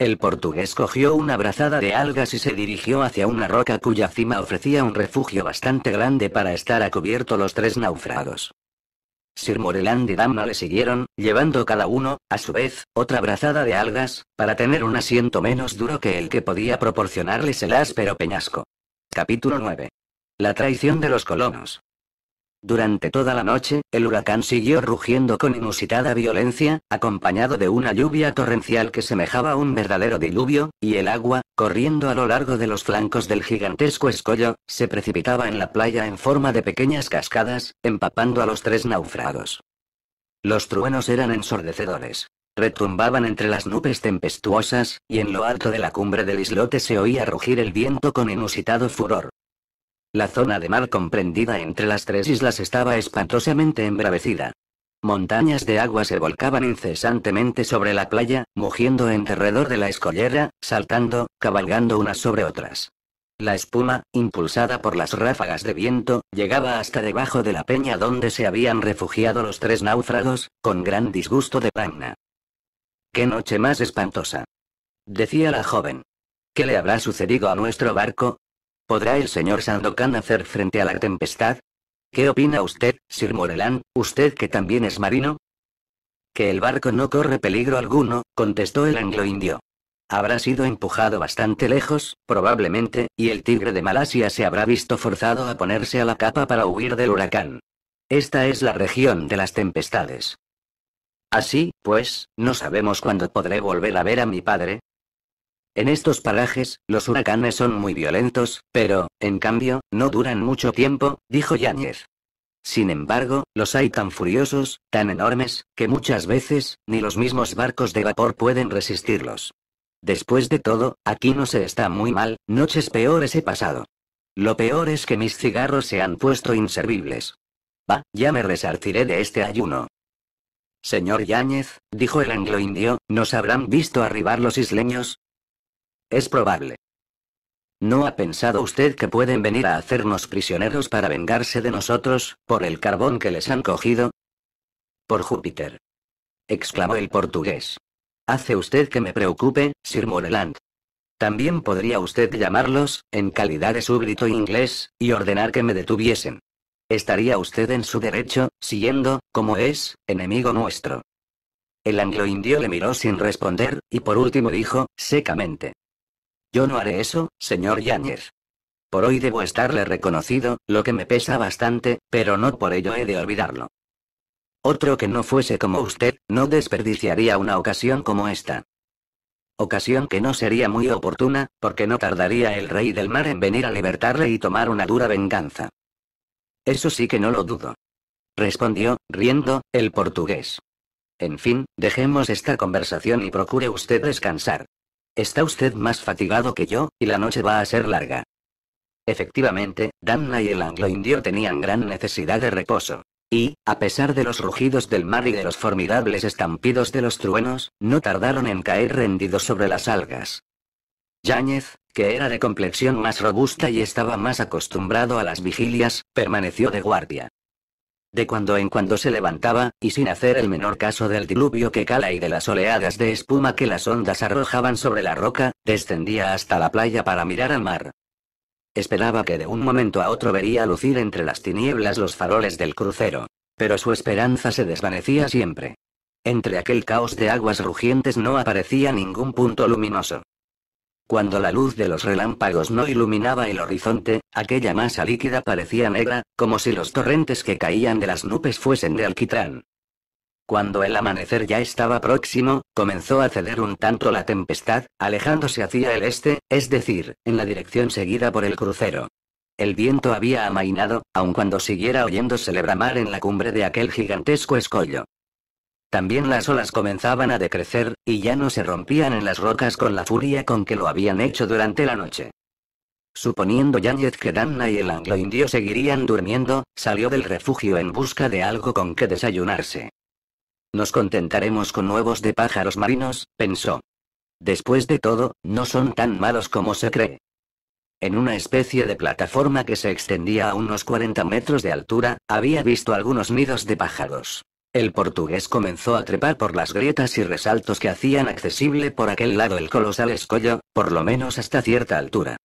El portugués cogió una brazada de algas y se dirigió hacia una roca cuya cima ofrecía un refugio bastante grande para estar a cubierto los tres náufragos. Sir Moreland y Damna le siguieron, llevando cada uno, a su vez, otra brazada de algas, para tener un asiento menos duro que el que podía proporcionarles el áspero peñasco. Capítulo 9. La traición de los colonos. Durante toda la noche, el huracán siguió rugiendo con inusitada violencia, acompañado de una lluvia torrencial que semejaba un verdadero diluvio, y el agua, corriendo a lo largo de los flancos del gigantesco escollo, se precipitaba en la playa en forma de pequeñas cascadas, empapando a los tres naufragos. Los truenos eran ensordecedores. Retumbaban entre las nubes tempestuosas, y en lo alto de la cumbre del islote se oía rugir el viento con inusitado furor. La zona de mar comprendida entre las tres islas estaba espantosamente embravecida. Montañas de agua se volcaban incesantemente sobre la playa, mugiendo en derredor de la escollera, saltando, cabalgando unas sobre otras. La espuma, impulsada por las ráfagas de viento, llegaba hasta debajo de la peña donde se habían refugiado los tres náufragos, con gran disgusto de Pagna. ¡Qué noche más espantosa! decía la joven. ¿Qué le habrá sucedido a nuestro barco? ¿Podrá el señor Sandokan hacer frente a la tempestad? ¿Qué opina usted, Sir Morelán, usted que también es marino? Que el barco no corre peligro alguno, contestó el anglo-indio. Habrá sido empujado bastante lejos, probablemente, y el tigre de Malasia se habrá visto forzado a ponerse a la capa para huir del huracán. Esta es la región de las tempestades. Así, pues, no sabemos cuándo podré volver a ver a mi padre, en estos parajes, los huracanes son muy violentos, pero, en cambio, no duran mucho tiempo, dijo Yáñez. Sin embargo, los hay tan furiosos, tan enormes, que muchas veces, ni los mismos barcos de vapor pueden resistirlos. Después de todo, aquí no se está muy mal, noches peores he pasado. Lo peor es que mis cigarros se han puesto inservibles. Va, ya me resartiré de este ayuno. Señor Yáñez, dijo el anglo indio, nos habrán visto arribar los isleños, es probable. ¿No ha pensado usted que pueden venir a hacernos prisioneros para vengarse de nosotros, por el carbón que les han cogido? Por Júpiter. exclamó el portugués. Hace usted que me preocupe, Sir Moreland. También podría usted llamarlos, en calidad de súbdito inglés, y ordenar que me detuviesen. Estaría usted en su derecho, siguiendo, como es, enemigo nuestro. El anglo-indio le miró sin responder, y por último dijo, secamente, yo no haré eso, señor Yáñez. Por hoy debo estarle reconocido, lo que me pesa bastante, pero no por ello he de olvidarlo. Otro que no fuese como usted, no desperdiciaría una ocasión como esta. Ocasión que no sería muy oportuna, porque no tardaría el rey del mar en venir a libertarle y tomar una dura venganza. Eso sí que no lo dudo. Respondió, riendo, el portugués. En fin, dejemos esta conversación y procure usted descansar. Está usted más fatigado que yo, y la noche va a ser larga. Efectivamente, Damna y el angloindio tenían gran necesidad de reposo. Y, a pesar de los rugidos del mar y de los formidables estampidos de los truenos, no tardaron en caer rendidos sobre las algas. Yáñez, que era de complexión más robusta y estaba más acostumbrado a las vigilias, permaneció de guardia. De cuando en cuando se levantaba, y sin hacer el menor caso del diluvio que cala y de las oleadas de espuma que las ondas arrojaban sobre la roca, descendía hasta la playa para mirar al mar. Esperaba que de un momento a otro vería lucir entre las tinieblas los faroles del crucero. Pero su esperanza se desvanecía siempre. Entre aquel caos de aguas rugientes no aparecía ningún punto luminoso. Cuando la luz de los relámpagos no iluminaba el horizonte, aquella masa líquida parecía negra, como si los torrentes que caían de las nubes fuesen de alquitrán. Cuando el amanecer ya estaba próximo, comenzó a ceder un tanto la tempestad, alejándose hacia el este, es decir, en la dirección seguida por el crucero. El viento había amainado, aun cuando siguiera oyéndose bramar en la cumbre de aquel gigantesco escollo. También las olas comenzaban a decrecer, y ya no se rompían en las rocas con la furia con que lo habían hecho durante la noche. Suponiendo Yanyet que Danna y el anglo indio seguirían durmiendo, salió del refugio en busca de algo con que desayunarse. Nos contentaremos con huevos de pájaros marinos, pensó. Después de todo, no son tan malos como se cree. En una especie de plataforma que se extendía a unos 40 metros de altura, había visto algunos nidos de pájaros. El portugués comenzó a trepar por las grietas y resaltos que hacían accesible por aquel lado el colosal escollo, por lo menos hasta cierta altura.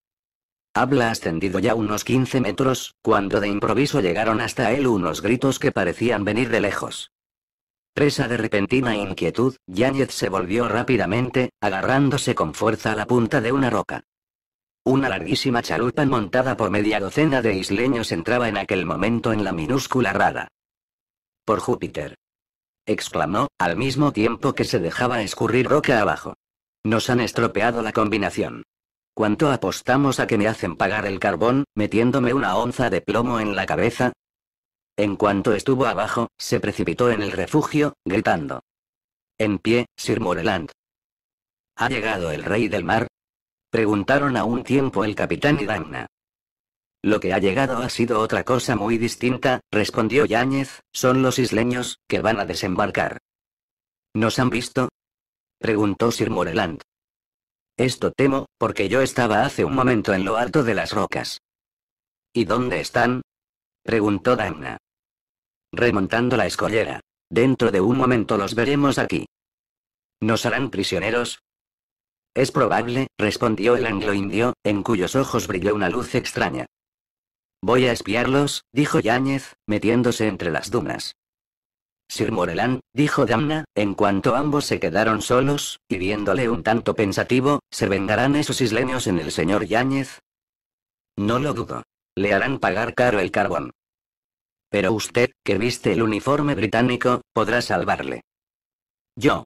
Habla ascendido ya unos 15 metros, cuando de improviso llegaron hasta él unos gritos que parecían venir de lejos. Presa de repentina inquietud, Yáñez se volvió rápidamente, agarrándose con fuerza a la punta de una roca. Una larguísima chalupa montada por media docena de isleños entraba en aquel momento en la minúscula rada. Por Júpiter. exclamó, al mismo tiempo que se dejaba escurrir roca abajo. Nos han estropeado la combinación. ¿Cuánto apostamos a que me hacen pagar el carbón, metiéndome una onza de plomo en la cabeza? En cuanto estuvo abajo, se precipitó en el refugio, gritando. En pie, Sir Moreland. ¿Ha llegado el rey del mar? Preguntaron a un tiempo el capitán y Dagna. Lo que ha llegado ha sido otra cosa muy distinta, respondió Yáñez, son los isleños, que van a desembarcar. ¿Nos han visto? preguntó Sir Moreland. Esto temo, porque yo estaba hace un momento en lo alto de las rocas. ¿Y dónde están? preguntó Damna. Remontando la escollera. Dentro de un momento los veremos aquí. ¿Nos harán prisioneros? Es probable, respondió el anglo indio, en cuyos ojos brilló una luz extraña. Voy a espiarlos, dijo Yáñez, metiéndose entre las dunas. Sir Morelán, dijo Damna, en cuanto ambos se quedaron solos, y viéndole un tanto pensativo, ¿se vengarán esos isleños en el señor Yáñez? No lo dudo. Le harán pagar caro el carbón. Pero usted, que viste el uniforme británico, podrá salvarle. Yo.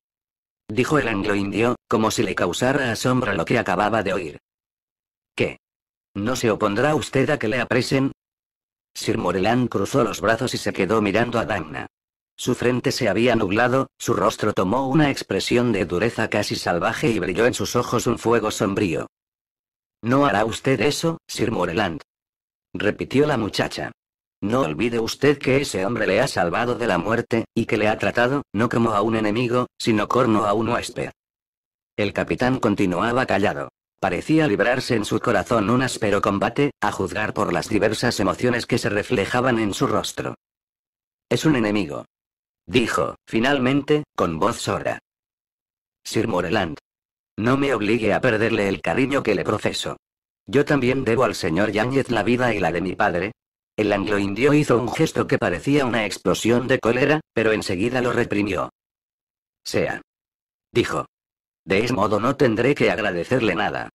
Dijo el anglo indio, como si le causara asombro lo que acababa de oír. ¿Qué? ¿No se opondrá usted a que le apresen? Sir Moreland cruzó los brazos y se quedó mirando a Dagna. Su frente se había nublado, su rostro tomó una expresión de dureza casi salvaje y brilló en sus ojos un fuego sombrío. No hará usted eso, Sir Moreland. Repitió la muchacha. No olvide usted que ese hombre le ha salvado de la muerte, y que le ha tratado, no como a un enemigo, sino corno a un huésped. El capitán continuaba callado. Parecía librarse en su corazón un áspero combate, a juzgar por las diversas emociones que se reflejaban en su rostro. Es un enemigo. Dijo, finalmente, con voz sorda. Sir Moreland. No me obligue a perderle el cariño que le profeso. Yo también debo al señor Yáñez la vida y la de mi padre. El anglo hizo un gesto que parecía una explosión de cólera, pero enseguida lo reprimió. Sea. Dijo. De ese modo no tendré que agradecerle nada.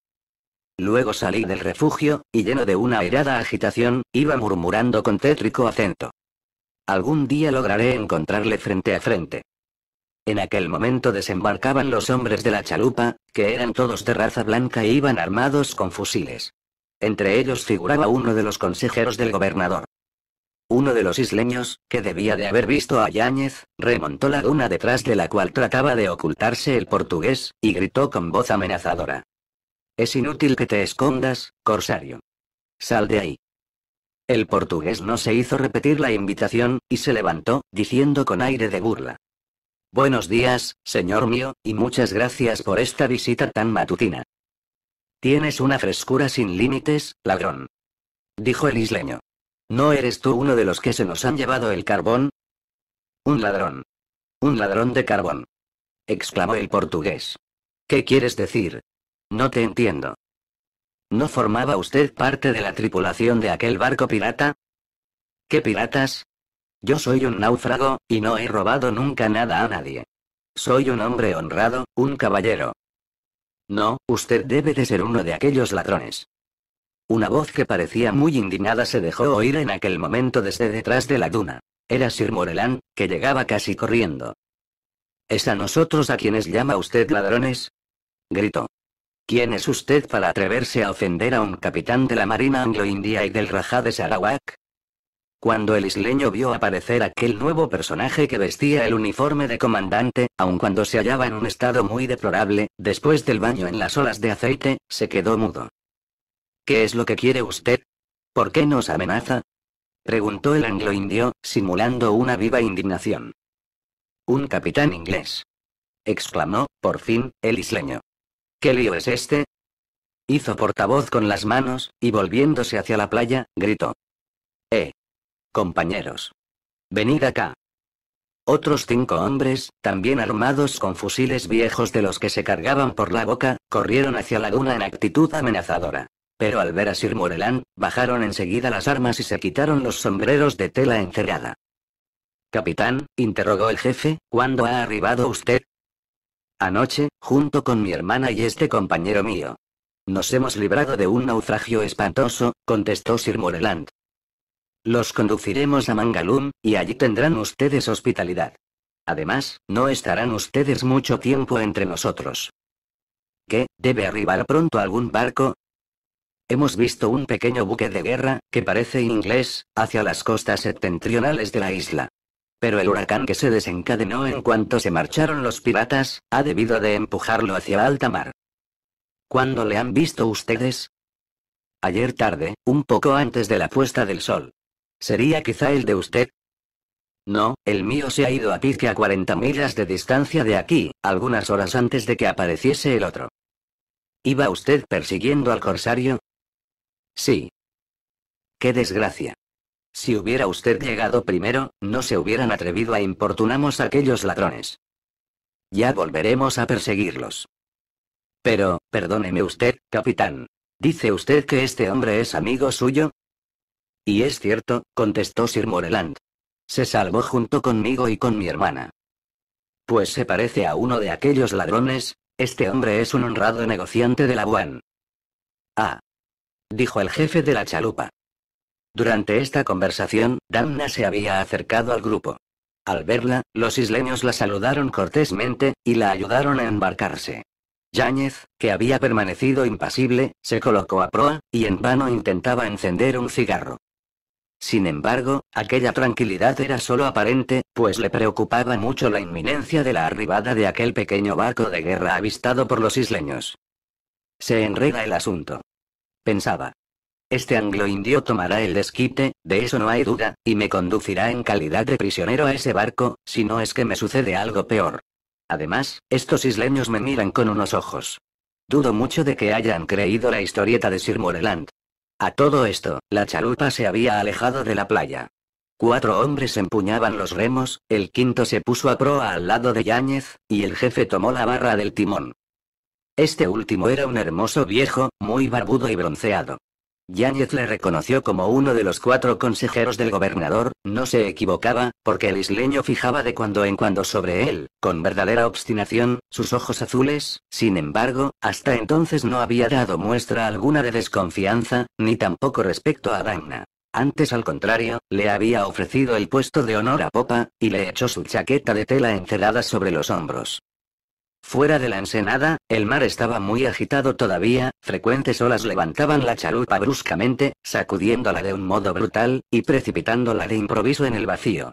Luego salí del refugio, y lleno de una airada agitación, iba murmurando con tétrico acento. Algún día lograré encontrarle frente a frente. En aquel momento desembarcaban los hombres de la chalupa, que eran todos de raza blanca e iban armados con fusiles. Entre ellos figuraba uno de los consejeros del gobernador. Uno de los isleños, que debía de haber visto a Yáñez, remontó la duna detrás de la cual trataba de ocultarse el portugués, y gritó con voz amenazadora. Es inútil que te escondas, corsario. Sal de ahí. El portugués no se hizo repetir la invitación, y se levantó, diciendo con aire de burla. Buenos días, señor mío, y muchas gracias por esta visita tan matutina. Tienes una frescura sin límites, ladrón. Dijo el isleño. ¿No eres tú uno de los que se nos han llevado el carbón? Un ladrón. Un ladrón de carbón. exclamó el portugués. ¿Qué quieres decir? No te entiendo. ¿No formaba usted parte de la tripulación de aquel barco pirata? ¿Qué piratas? Yo soy un náufrago, y no he robado nunca nada a nadie. Soy un hombre honrado, un caballero. No, usted debe de ser uno de aquellos ladrones. Una voz que parecía muy indignada se dejó oír en aquel momento desde detrás de la duna. Era Sir Morelán, que llegaba casi corriendo. ¿Es a nosotros a quienes llama usted ladrones? gritó. ¿Quién es usted para atreverse a ofender a un capitán de la Marina Anglo-India y del Rajá de Sarawak? Cuando el isleño vio aparecer aquel nuevo personaje que vestía el uniforme de comandante, aun cuando se hallaba en un estado muy deplorable, después del baño en las olas de aceite, se quedó mudo. ¿Qué es lo que quiere usted? ¿Por qué nos amenaza? preguntó el anglo-indio, simulando una viva indignación. Un capitán inglés. exclamó, por fin, el isleño. ¿Qué lío es este? Hizo portavoz con las manos, y volviéndose hacia la playa, gritó. Eh. Compañeros. Venid acá. Otros cinco hombres, también armados con fusiles viejos de los que se cargaban por la boca, corrieron hacia la luna en actitud amenazadora. Pero al ver a Sir Moreland, bajaron enseguida las armas y se quitaron los sombreros de tela encerrada. Capitán, interrogó el jefe, ¿cuándo ha arribado usted? Anoche, junto con mi hermana y este compañero mío. Nos hemos librado de un naufragio espantoso, contestó Sir Moreland. Los conduciremos a Mangalum, y allí tendrán ustedes hospitalidad. Además, no estarán ustedes mucho tiempo entre nosotros. ¿Qué? ¿Debe arribar pronto algún barco? Hemos visto un pequeño buque de guerra, que parece inglés, hacia las costas septentrionales de la isla. Pero el huracán que se desencadenó en cuanto se marcharon los piratas, ha debido de empujarlo hacia alta mar. ¿Cuándo le han visto ustedes? Ayer tarde, un poco antes de la puesta del sol. ¿Sería quizá el de usted? No, el mío se ha ido a pique a 40 millas de distancia de aquí, algunas horas antes de que apareciese el otro. ¿Iba usted persiguiendo al corsario? Sí. Qué desgracia. Si hubiera usted llegado primero, no se hubieran atrevido a importunamos a aquellos ladrones. Ya volveremos a perseguirlos. Pero, perdóneme usted, capitán. ¿Dice usted que este hombre es amigo suyo? Y es cierto, contestó Sir Moreland. Se salvó junto conmigo y con mi hermana. Pues se parece a uno de aquellos ladrones, este hombre es un honrado negociante de la UAN. Ah, dijo el jefe de la chalupa. Durante esta conversación, Damna se había acercado al grupo. Al verla, los isleños la saludaron cortésmente, y la ayudaron a embarcarse. Yáñez, que había permanecido impasible, se colocó a proa, y en vano intentaba encender un cigarro. Sin embargo, aquella tranquilidad era solo aparente, pues le preocupaba mucho la inminencia de la arribada de aquel pequeño barco de guerra avistado por los isleños. Se enreda el asunto pensaba. Este anglo-indio tomará el desquite, de eso no hay duda, y me conducirá en calidad de prisionero a ese barco, si no es que me sucede algo peor. Además, estos isleños me miran con unos ojos. Dudo mucho de que hayan creído la historieta de Sir Moreland. A todo esto, la chalupa se había alejado de la playa. Cuatro hombres empuñaban los remos, el quinto se puso a proa al lado de Yáñez, y el jefe tomó la barra del timón. Este último era un hermoso viejo, muy barbudo y bronceado. Yáñez le reconoció como uno de los cuatro consejeros del gobernador, no se equivocaba, porque el isleño fijaba de cuando en cuando sobre él, con verdadera obstinación, sus ojos azules, sin embargo, hasta entonces no había dado muestra alguna de desconfianza, ni tampoco respecto a Dagna. Antes al contrario, le había ofrecido el puesto de honor a Popa, y le echó su chaqueta de tela encerrada sobre los hombros. Fuera de la ensenada, el mar estaba muy agitado todavía, frecuentes olas levantaban la chalupa bruscamente, sacudiéndola de un modo brutal, y precipitándola de improviso en el vacío.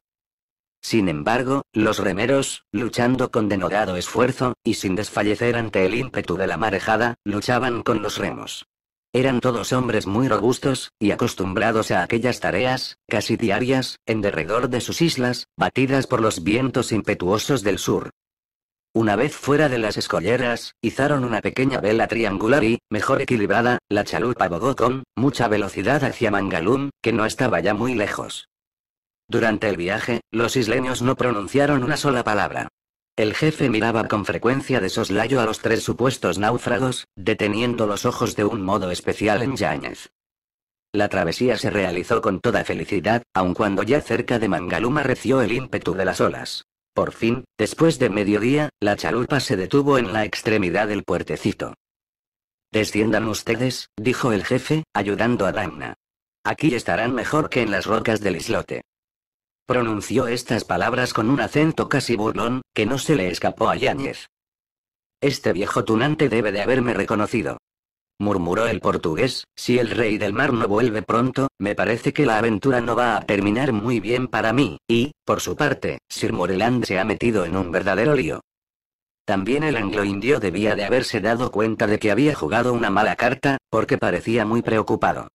Sin embargo, los remeros, luchando con denodado esfuerzo, y sin desfallecer ante el ímpetu de la marejada, luchaban con los remos. Eran todos hombres muy robustos, y acostumbrados a aquellas tareas, casi diarias, en derredor de sus islas, batidas por los vientos impetuosos del sur. Una vez fuera de las escolleras, izaron una pequeña vela triangular y, mejor equilibrada, la chalupa bogó con mucha velocidad hacia Mangalum, que no estaba ya muy lejos. Durante el viaje, los isleños no pronunciaron una sola palabra. El jefe miraba con frecuencia de soslayo a los tres supuestos náufragos, deteniendo los ojos de un modo especial en Yáñez. La travesía se realizó con toda felicidad, aun cuando ya cerca de Mangaluma arreció el ímpetu de las olas. Por fin, después de mediodía, la chalupa se detuvo en la extremidad del puertecito. Desciendan ustedes, dijo el jefe, ayudando a Damna. Aquí estarán mejor que en las rocas del islote. Pronunció estas palabras con un acento casi burlón, que no se le escapó a Yáñez. Este viejo tunante debe de haberme reconocido murmuró el portugués, si el rey del mar no vuelve pronto, me parece que la aventura no va a terminar muy bien para mí, y, por su parte, Sir Moreland se ha metido en un verdadero lío. También el anglo debía de haberse dado cuenta de que había jugado una mala carta, porque parecía muy preocupado.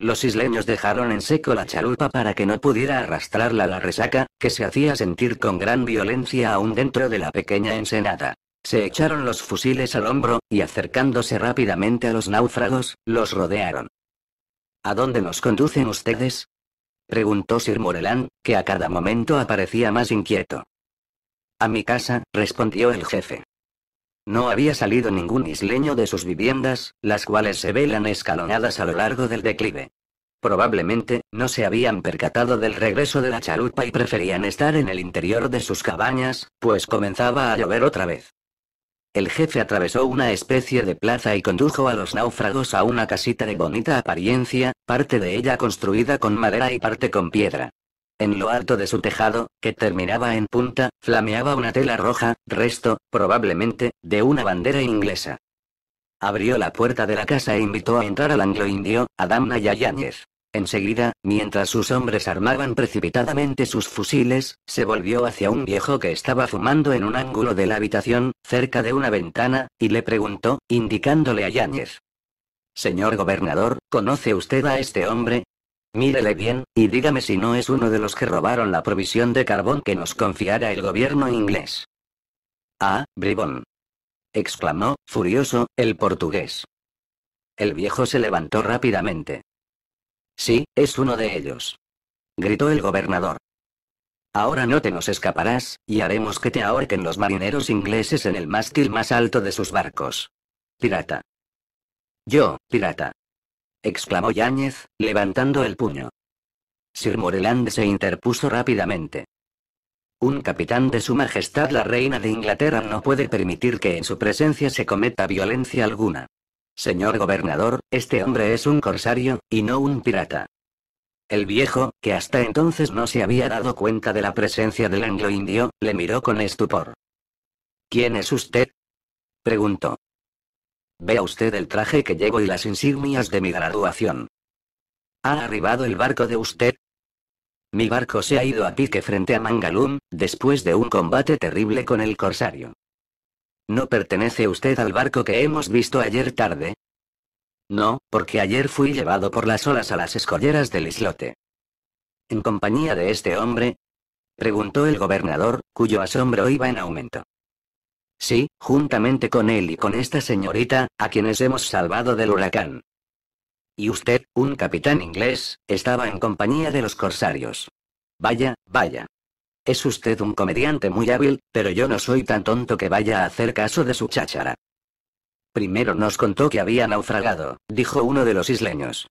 Los isleños dejaron en seco la chalupa para que no pudiera arrastrarla la resaca, que se hacía sentir con gran violencia aún dentro de la pequeña ensenada. Se echaron los fusiles al hombro, y acercándose rápidamente a los náufragos, los rodearon. ¿A dónde nos conducen ustedes? preguntó Sir Morelán, que a cada momento aparecía más inquieto. A mi casa, respondió el jefe. No había salido ningún isleño de sus viviendas, las cuales se velan escalonadas a lo largo del declive. Probablemente, no se habían percatado del regreso de la chalupa y preferían estar en el interior de sus cabañas, pues comenzaba a llover otra vez. El jefe atravesó una especie de plaza y condujo a los náufragos a una casita de bonita apariencia, parte de ella construida con madera y parte con piedra. En lo alto de su tejado, que terminaba en punta, flameaba una tela roja, resto, probablemente, de una bandera inglesa. Abrió la puerta de la casa e invitó a entrar al anglo indio, adam Enseguida, mientras sus hombres armaban precipitadamente sus fusiles, se volvió hacia un viejo que estaba fumando en un ángulo de la habitación, cerca de una ventana, y le preguntó, indicándole a Yáñez. Señor gobernador, ¿conoce usted a este hombre? Mírele bien, y dígame si no es uno de los que robaron la provisión de carbón que nos confiara el gobierno inglés. Ah, bribón. exclamó, furioso, el portugués. El viejo se levantó rápidamente. Sí, es uno de ellos. Gritó el gobernador. Ahora no te nos escaparás, y haremos que te ahorquen los marineros ingleses en el mástil más alto de sus barcos. Pirata. Yo, pirata. exclamó Yáñez, levantando el puño. Sir Moreland se interpuso rápidamente. Un capitán de su Majestad la Reina de Inglaterra no puede permitir que en su presencia se cometa violencia alguna. Señor gobernador, este hombre es un corsario, y no un pirata. El viejo, que hasta entonces no se había dado cuenta de la presencia del anglo-indio, le miró con estupor. ¿Quién es usted? preguntó. Vea usted el traje que llevo y las insignias de mi graduación. ¿Ha arribado el barco de usted? Mi barco se ha ido a pique frente a Mangalum, después de un combate terrible con el corsario. ¿No pertenece usted al barco que hemos visto ayer tarde? No, porque ayer fui llevado por las olas a las escolleras del islote. ¿En compañía de este hombre? preguntó el gobernador, cuyo asombro iba en aumento. Sí, juntamente con él y con esta señorita, a quienes hemos salvado del huracán. Y usted, un capitán inglés, estaba en compañía de los corsarios. Vaya, vaya. Es usted un comediante muy hábil, pero yo no soy tan tonto que vaya a hacer caso de su cháchara. Primero nos contó que había naufragado, dijo uno de los isleños.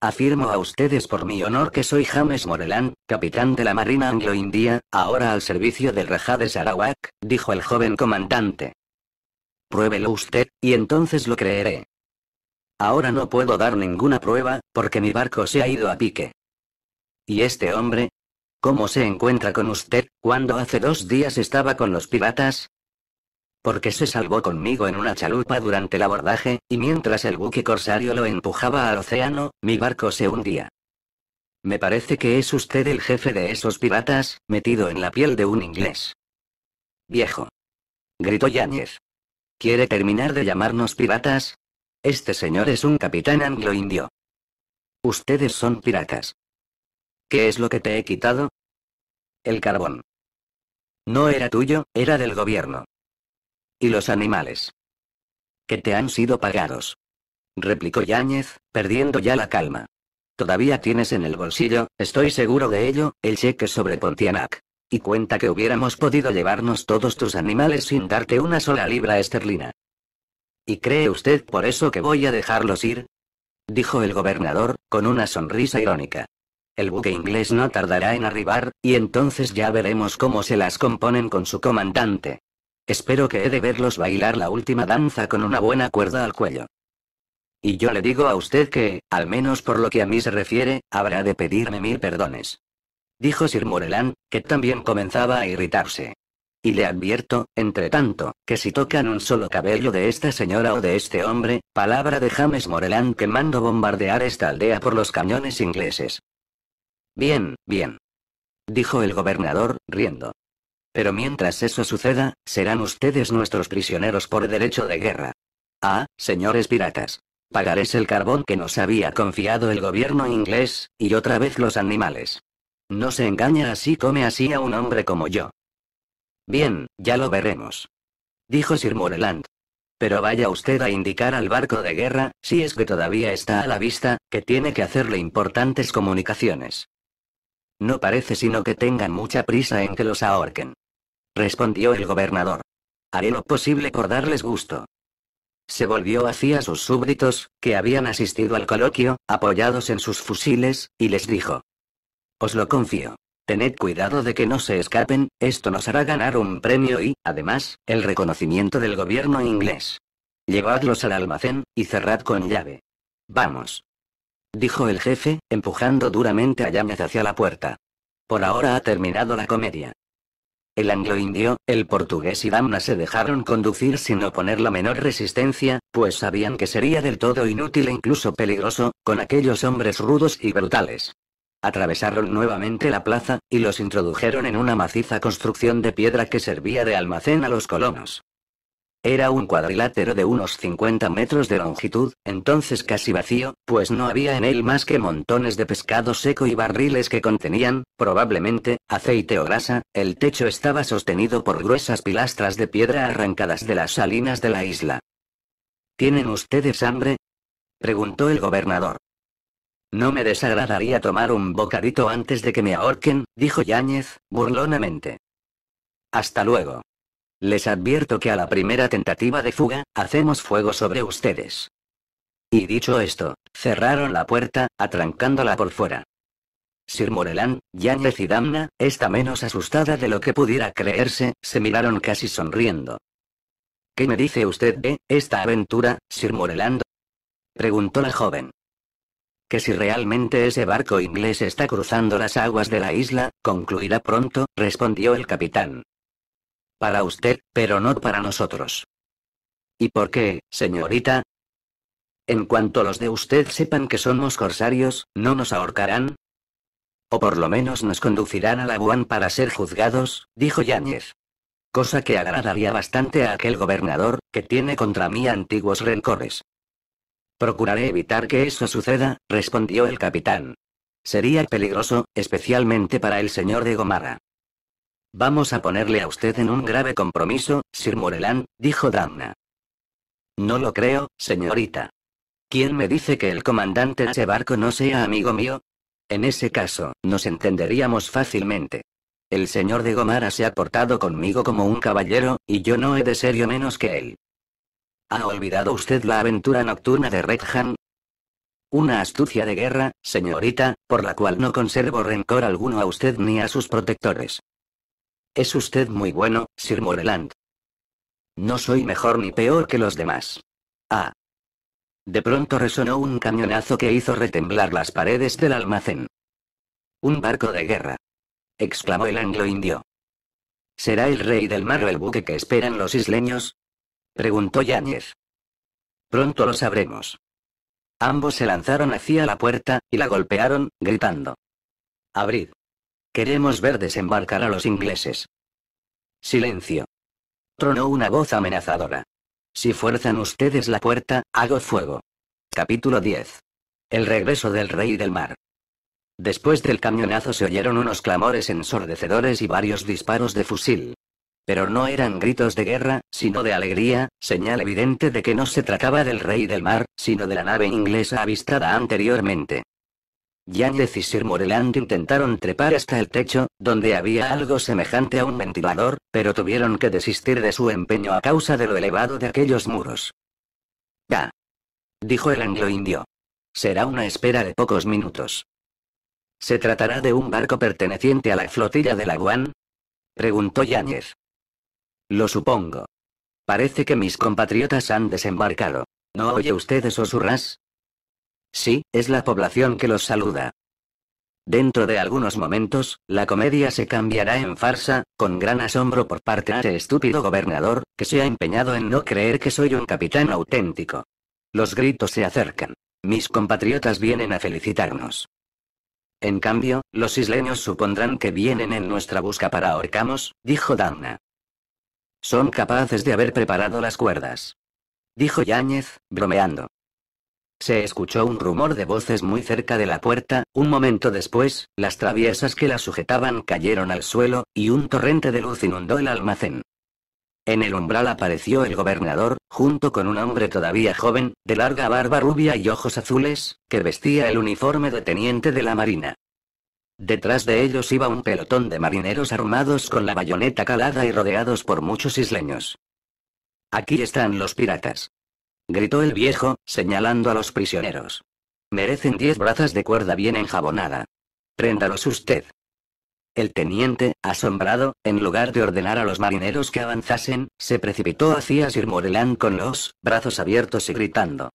Afirmo a ustedes por mi honor que soy James Morelán, capitán de la Marina Anglo-India, ahora al servicio del Rajá de Sarawak, dijo el joven comandante. Pruébelo usted, y entonces lo creeré. Ahora no puedo dar ninguna prueba, porque mi barco se ha ido a pique. Y este hombre, ¿Cómo se encuentra con usted, cuando hace dos días estaba con los piratas? Porque se salvó conmigo en una chalupa durante el abordaje, y mientras el buque corsario lo empujaba al océano, mi barco se hundía. Me parece que es usted el jefe de esos piratas, metido en la piel de un inglés. Viejo. Gritó Yáñez. ¿Quiere terminar de llamarnos piratas? Este señor es un capitán anglo-indio. Ustedes son piratas. ¿Qué es lo que te he quitado? El carbón. No era tuyo, era del gobierno. Y los animales. Que te han sido pagados. Replicó Yáñez, perdiendo ya la calma. Todavía tienes en el bolsillo, estoy seguro de ello, el cheque sobre Pontianak. Y cuenta que hubiéramos podido llevarnos todos tus animales sin darte una sola libra esterlina. ¿Y cree usted por eso que voy a dejarlos ir? Dijo el gobernador, con una sonrisa irónica. El buque inglés no tardará en arribar, y entonces ya veremos cómo se las componen con su comandante. Espero que he de verlos bailar la última danza con una buena cuerda al cuello. Y yo le digo a usted que, al menos por lo que a mí se refiere, habrá de pedirme mil perdones. Dijo Sir Morelán, que también comenzaba a irritarse. Y le advierto, entre tanto, que si tocan un solo cabello de esta señora o de este hombre, palabra de James Morelán que mando bombardear esta aldea por los cañones ingleses. Bien, bien. Dijo el gobernador, riendo. Pero mientras eso suceda, serán ustedes nuestros prisioneros por derecho de guerra. Ah, señores piratas. Pagaréis el carbón que nos había confiado el gobierno inglés, y otra vez los animales. No se engaña así come así a un hombre como yo. Bien, ya lo veremos. Dijo Sir Moreland. Pero vaya usted a indicar al barco de guerra, si es que todavía está a la vista, que tiene que hacerle importantes comunicaciones. No parece sino que tengan mucha prisa en que los ahorquen. Respondió el gobernador. Haré lo posible por darles gusto. Se volvió hacia sus súbditos, que habían asistido al coloquio, apoyados en sus fusiles, y les dijo. Os lo confío. Tened cuidado de que no se escapen, esto nos hará ganar un premio y, además, el reconocimiento del gobierno inglés. Llevadlos al almacén, y cerrad con llave. Vamos dijo el jefe, empujando duramente a Yáñez hacia la puerta. Por ahora ha terminado la comedia. El anglo el portugués y Damna se dejaron conducir sin oponer la menor resistencia, pues sabían que sería del todo inútil e incluso peligroso, con aquellos hombres rudos y brutales. Atravesaron nuevamente la plaza, y los introdujeron en una maciza construcción de piedra que servía de almacén a los colonos. Era un cuadrilátero de unos 50 metros de longitud, entonces casi vacío, pues no había en él más que montones de pescado seco y barriles que contenían, probablemente, aceite o grasa, el techo estaba sostenido por gruesas pilastras de piedra arrancadas de las salinas de la isla. ¿Tienen ustedes hambre? preguntó el gobernador. No me desagradaría tomar un bocadito antes de que me ahorquen, dijo Yáñez, burlonamente. Hasta luego. Les advierto que a la primera tentativa de fuga, hacemos fuego sobre ustedes. Y dicho esto, cerraron la puerta, atrancándola por fuera. Sir Moreland, Yáñez y Damna, esta menos asustada de lo que pudiera creerse, se miraron casi sonriendo. ¿Qué me dice usted de esta aventura, Sir Moreland? Preguntó la joven. Que si realmente ese barco inglés está cruzando las aguas de la isla, concluirá pronto, respondió el capitán. Para usted, pero no para nosotros. ¿Y por qué, señorita? En cuanto los de usted sepan que somos corsarios, ¿no nos ahorcarán? O por lo menos nos conducirán a la Buan para ser juzgados, dijo Yáñez. Cosa que agradaría bastante a aquel gobernador, que tiene contra mí antiguos rencores. Procuraré evitar que eso suceda, respondió el capitán. Sería peligroso, especialmente para el señor de Gomara. Vamos a ponerle a usted en un grave compromiso, Sir Morelán, dijo Damna. No lo creo, señorita. ¿Quién me dice que el comandante de ese barco no sea amigo mío? En ese caso, nos entenderíamos fácilmente. El señor de Gomara se ha portado conmigo como un caballero, y yo no he de serio menos que él. ¿Ha olvidado usted la aventura nocturna de Red Redhan? Una astucia de guerra, señorita, por la cual no conservo rencor alguno a usted ni a sus protectores. Es usted muy bueno, Sir Moreland. No soy mejor ni peor que los demás. Ah. De pronto resonó un cañonazo que hizo retemblar las paredes del almacén. Un barco de guerra. exclamó el anglo indio. ¿Será el rey del mar el buque que esperan los isleños? preguntó Yáñez. Pronto lo sabremos. Ambos se lanzaron hacia la puerta, y la golpearon, gritando. Abrid. Queremos ver desembarcar a los ingleses. Silencio. Tronó una voz amenazadora. Si fuerzan ustedes la puerta, hago fuego. Capítulo 10. El regreso del rey del mar. Después del camionazo se oyeron unos clamores ensordecedores y varios disparos de fusil. Pero no eran gritos de guerra, sino de alegría, señal evidente de que no se trataba del rey del mar, sino de la nave inglesa avistada anteriormente. Yáñez y Sir Moreland intentaron trepar hasta el techo, donde había algo semejante a un ventilador, pero tuvieron que desistir de su empeño a causa de lo elevado de aquellos muros. Ya. Dijo el anglo-indio. Será una espera de pocos minutos. ¿Se tratará de un barco perteneciente a la flotilla de la Guan? Preguntó Yáñez. Lo supongo. Parece que mis compatriotas han desembarcado. ¿No oye usted esos Sí, es la población que los saluda. Dentro de algunos momentos, la comedia se cambiará en farsa, con gran asombro por parte de ese estúpido gobernador, que se ha empeñado en no creer que soy un capitán auténtico. Los gritos se acercan. Mis compatriotas vienen a felicitarnos. En cambio, los isleños supondrán que vienen en nuestra busca para ahorcamos, dijo Dana. Son capaces de haber preparado las cuerdas. Dijo Yáñez, bromeando. Se escuchó un rumor de voces muy cerca de la puerta, un momento después, las traviesas que la sujetaban cayeron al suelo, y un torrente de luz inundó el almacén. En el umbral apareció el gobernador, junto con un hombre todavía joven, de larga barba rubia y ojos azules, que vestía el uniforme de teniente de la Marina. Detrás de ellos iba un pelotón de marineros armados con la bayoneta calada y rodeados por muchos isleños. Aquí están los piratas gritó el viejo, señalando a los prisioneros. Merecen diez brazas de cuerda bien enjabonada. Préndalos usted. El teniente, asombrado, en lugar de ordenar a los marineros que avanzasen, se precipitó hacia Sir Moreland con los brazos abiertos y gritando.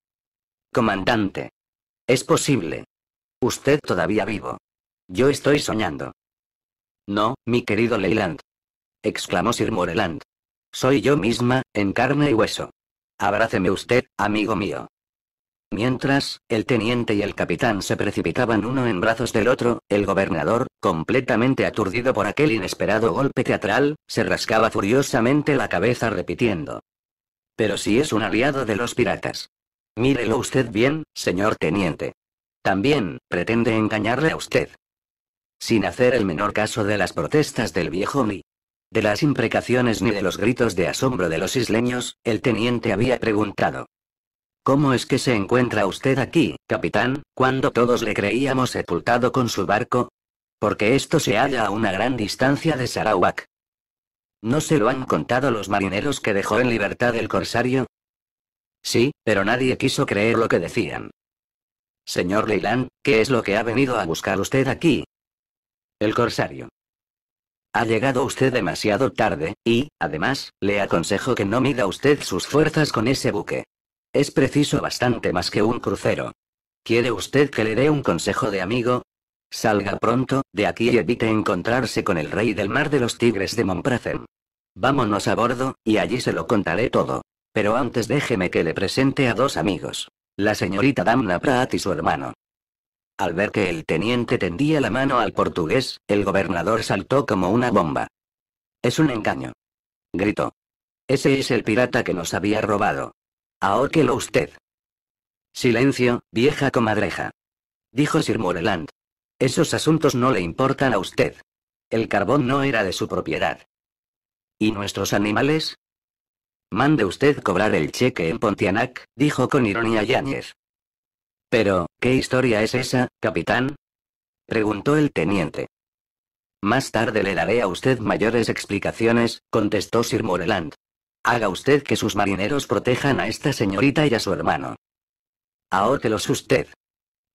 Comandante. Es posible. Usted todavía vivo. Yo estoy soñando. No, mi querido Leyland. exclamó Sir Moreland. Soy yo misma, en carne y hueso. Abráceme usted, amigo mío. Mientras, el teniente y el capitán se precipitaban uno en brazos del otro, el gobernador, completamente aturdido por aquel inesperado golpe teatral, se rascaba furiosamente la cabeza repitiendo. Pero si es un aliado de los piratas. Mírelo usted bien, señor teniente. También, pretende engañarle a usted. Sin hacer el menor caso de las protestas del viejo Mi, de las imprecaciones ni de los gritos de asombro de los isleños, el teniente había preguntado. ¿Cómo es que se encuentra usted aquí, capitán, cuando todos le creíamos sepultado con su barco? Porque esto se halla a una gran distancia de Sarawak. ¿No se lo han contado los marineros que dejó en libertad el corsario? Sí, pero nadie quiso creer lo que decían. Señor Leyland, ¿qué es lo que ha venido a buscar usted aquí? El corsario. Ha llegado usted demasiado tarde, y, además, le aconsejo que no mida usted sus fuerzas con ese buque. Es preciso bastante más que un crucero. ¿Quiere usted que le dé un consejo de amigo? Salga pronto, de aquí y evite encontrarse con el rey del mar de los tigres de Montprasen. Vámonos a bordo, y allí se lo contaré todo. Pero antes déjeme que le presente a dos amigos. La señorita Damna Pratt y su hermano. Al ver que el teniente tendía la mano al portugués, el gobernador saltó como una bomba. Es un engaño. Gritó. Ese es el pirata que nos había robado. Ahórquelo usted. Silencio, vieja comadreja. Dijo Sir Moreland. Esos asuntos no le importan a usted. El carbón no era de su propiedad. ¿Y nuestros animales? Mande usted cobrar el cheque en Pontianak, dijo con ironía Yáñez. Pero, ¿qué historia es esa, capitán? preguntó el teniente. Más tarde le daré a usted mayores explicaciones, contestó Sir Moreland. Haga usted que sus marineros protejan a esta señorita y a su hermano. Ahótelos usted.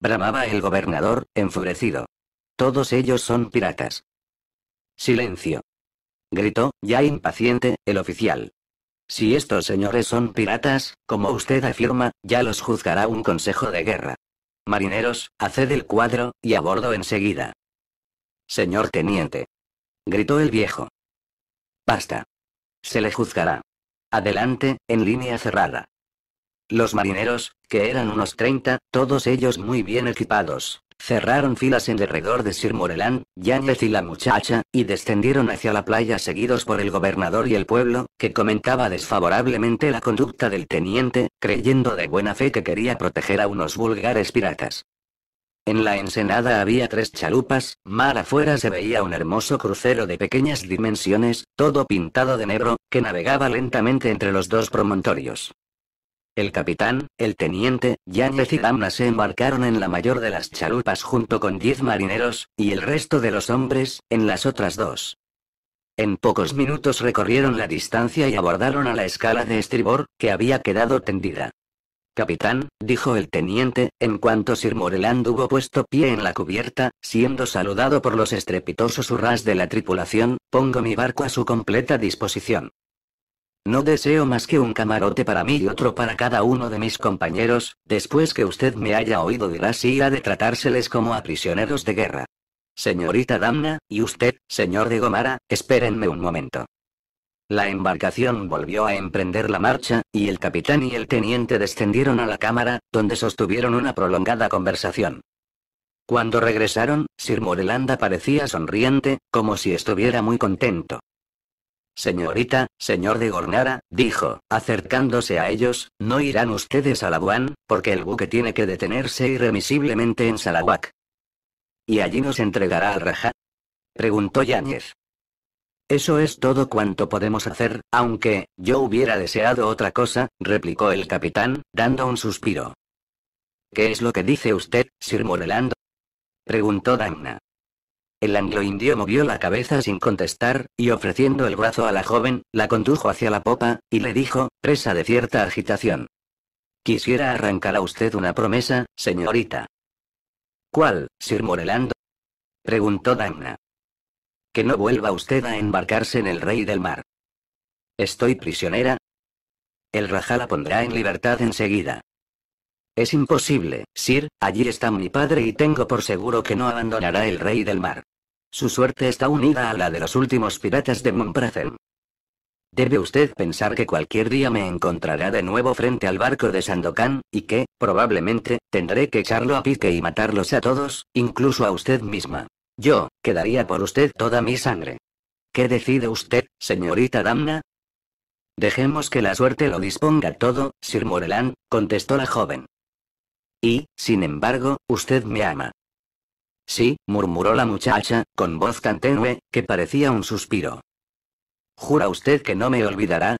Bramaba el gobernador, enfurecido. Todos ellos son piratas. Silencio. Gritó, ya impaciente, el oficial. Si estos señores son piratas, como usted afirma, ya los juzgará un consejo de guerra. Marineros, haced el cuadro, y a bordo enseguida. Señor teniente. Gritó el viejo. Basta. Se le juzgará. Adelante, en línea cerrada. Los marineros, que eran unos treinta, todos ellos muy bien equipados, Cerraron filas en derredor de Sir Morelán, Yáñez y la muchacha, y descendieron hacia la playa seguidos por el gobernador y el pueblo, que comentaba desfavorablemente la conducta del teniente, creyendo de buena fe que quería proteger a unos vulgares piratas. En la ensenada había tres chalupas, mar afuera se veía un hermoso crucero de pequeñas dimensiones, todo pintado de negro, que navegaba lentamente entre los dos promontorios. El capitán, el teniente, Yáñez y Damna se embarcaron en la mayor de las chalupas junto con diez marineros, y el resto de los hombres, en las otras dos. En pocos minutos recorrieron la distancia y abordaron a la escala de estribor, que había quedado tendida. Capitán, dijo el teniente, en cuanto Sir Moreland hubo puesto pie en la cubierta, siendo saludado por los estrepitosos hurras de la tripulación, pongo mi barco a su completa disposición. No deseo más que un camarote para mí y otro para cada uno de mis compañeros, después que usted me haya oído dirá si ha de tratárseles como a prisioneros de guerra. Señorita Damna, y usted, señor de Gomara, espérenme un momento. La embarcación volvió a emprender la marcha, y el capitán y el teniente descendieron a la cámara, donde sostuvieron una prolongada conversación. Cuando regresaron, Sir Morelanda parecía sonriente, como si estuviera muy contento. Señorita, señor de Gornara, dijo, acercándose a ellos, no irán ustedes a Labuan, porque el buque tiene que detenerse irremisiblemente en Salahuac. ¿Y allí nos entregará al Raja? preguntó Yáñez. Eso es todo cuanto podemos hacer, aunque, yo hubiera deseado otra cosa, replicó el capitán, dando un suspiro. ¿Qué es lo que dice usted, Sir Moreland? preguntó Damna. El anglo movió la cabeza sin contestar, y ofreciendo el brazo a la joven, la condujo hacia la popa, y le dijo, presa de cierta agitación. Quisiera arrancar a usted una promesa, señorita. ¿Cuál, Sir Morelando? preguntó Damna. Que no vuelva usted a embarcarse en el Rey del Mar. ¿Estoy prisionera? El Rajá la pondrá en libertad enseguida. Es imposible, Sir, allí está mi padre y tengo por seguro que no abandonará el rey del mar. Su suerte está unida a la de los últimos piratas de Mumprazen. Debe usted pensar que cualquier día me encontrará de nuevo frente al barco de Sandokan, y que, probablemente, tendré que echarlo a pique y matarlos a todos, incluso a usted misma. Yo, quedaría por usted toda mi sangre. ¿Qué decide usted, señorita Damna? Dejemos que la suerte lo disponga todo, Sir Morelan, contestó la joven. Y, sin embargo, usted me ama. Sí, murmuró la muchacha, con voz tan tenue, que parecía un suspiro. ¿Jura usted que no me olvidará?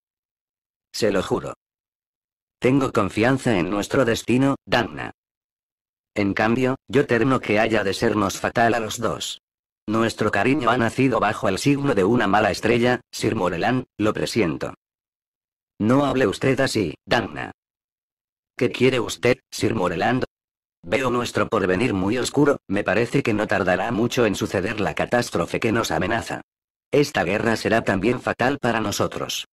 Se lo juro. Tengo confianza en nuestro destino, dana En cambio, yo temo que haya de sernos fatal a los dos. Nuestro cariño ha nacido bajo el signo de una mala estrella, Sir Morelán, lo presiento. No hable usted así, Dana ¿Qué quiere usted, Sir Moreland? Veo nuestro porvenir muy oscuro, me parece que no tardará mucho en suceder la catástrofe que nos amenaza. Esta guerra será también fatal para nosotros.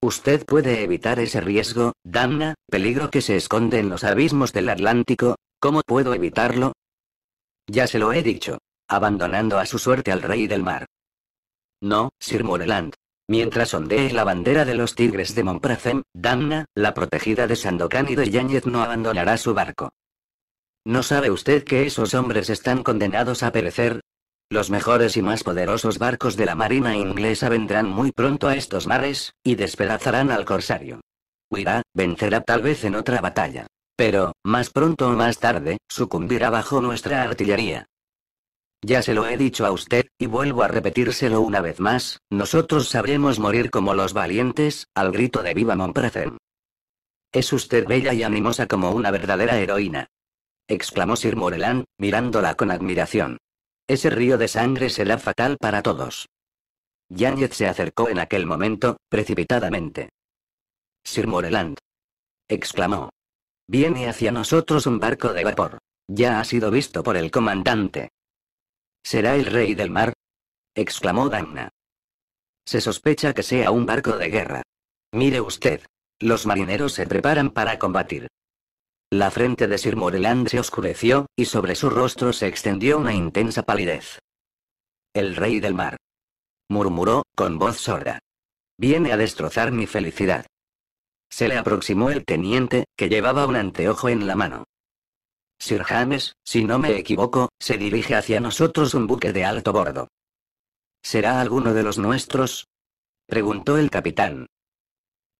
Usted puede evitar ese riesgo, Damna, peligro que se esconde en los abismos del Atlántico, ¿cómo puedo evitarlo? Ya se lo he dicho, abandonando a su suerte al rey del mar. No, Sir Moreland, Mientras ondee la bandera de los Tigres de Montpracem, Damna, la protegida de Sandokan y de Yáñez no abandonará su barco. ¿No sabe usted que esos hombres están condenados a perecer? Los mejores y más poderosos barcos de la Marina inglesa vendrán muy pronto a estos mares, y despedazarán al corsario. Huirá, vencerá tal vez en otra batalla. Pero, más pronto o más tarde, sucumbirá bajo nuestra artillería. Ya se lo he dicho a usted, y vuelvo a repetírselo una vez más, nosotros sabremos morir como los valientes, al grito de Viva Montpresen. Es usted bella y animosa como una verdadera heroína. Exclamó Sir Moreland, mirándola con admiración. Ese río de sangre será fatal para todos. Yáñez se acercó en aquel momento, precipitadamente. Sir Moreland. exclamó. Viene hacia nosotros un barco de vapor. Ya ha sido visto por el comandante. ¿Será el rey del mar? exclamó Damna. Se sospecha que sea un barco de guerra. Mire usted. Los marineros se preparan para combatir. La frente de Sir Moreland se oscureció, y sobre su rostro se extendió una intensa palidez. El rey del mar. murmuró, con voz sorda. Viene a destrozar mi felicidad. Se le aproximó el teniente, que llevaba un anteojo en la mano. Sir James, si no me equivoco, se dirige hacia nosotros un buque de alto bordo. ¿Será alguno de los nuestros? preguntó el capitán.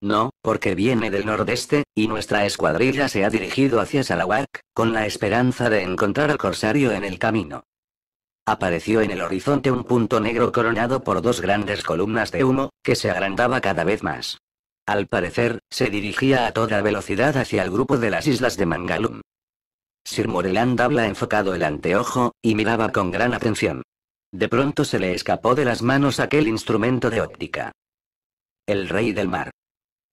No, porque viene del nordeste, y nuestra escuadrilla se ha dirigido hacia Salawak, con la esperanza de encontrar al corsario en el camino. Apareció en el horizonte un punto negro coronado por dos grandes columnas de humo, que se agrandaba cada vez más. Al parecer, se dirigía a toda velocidad hacia el grupo de las islas de Mangalum. Sir Moreland habla enfocado el anteojo, y miraba con gran atención. De pronto se le escapó de las manos aquel instrumento de óptica. El rey del mar.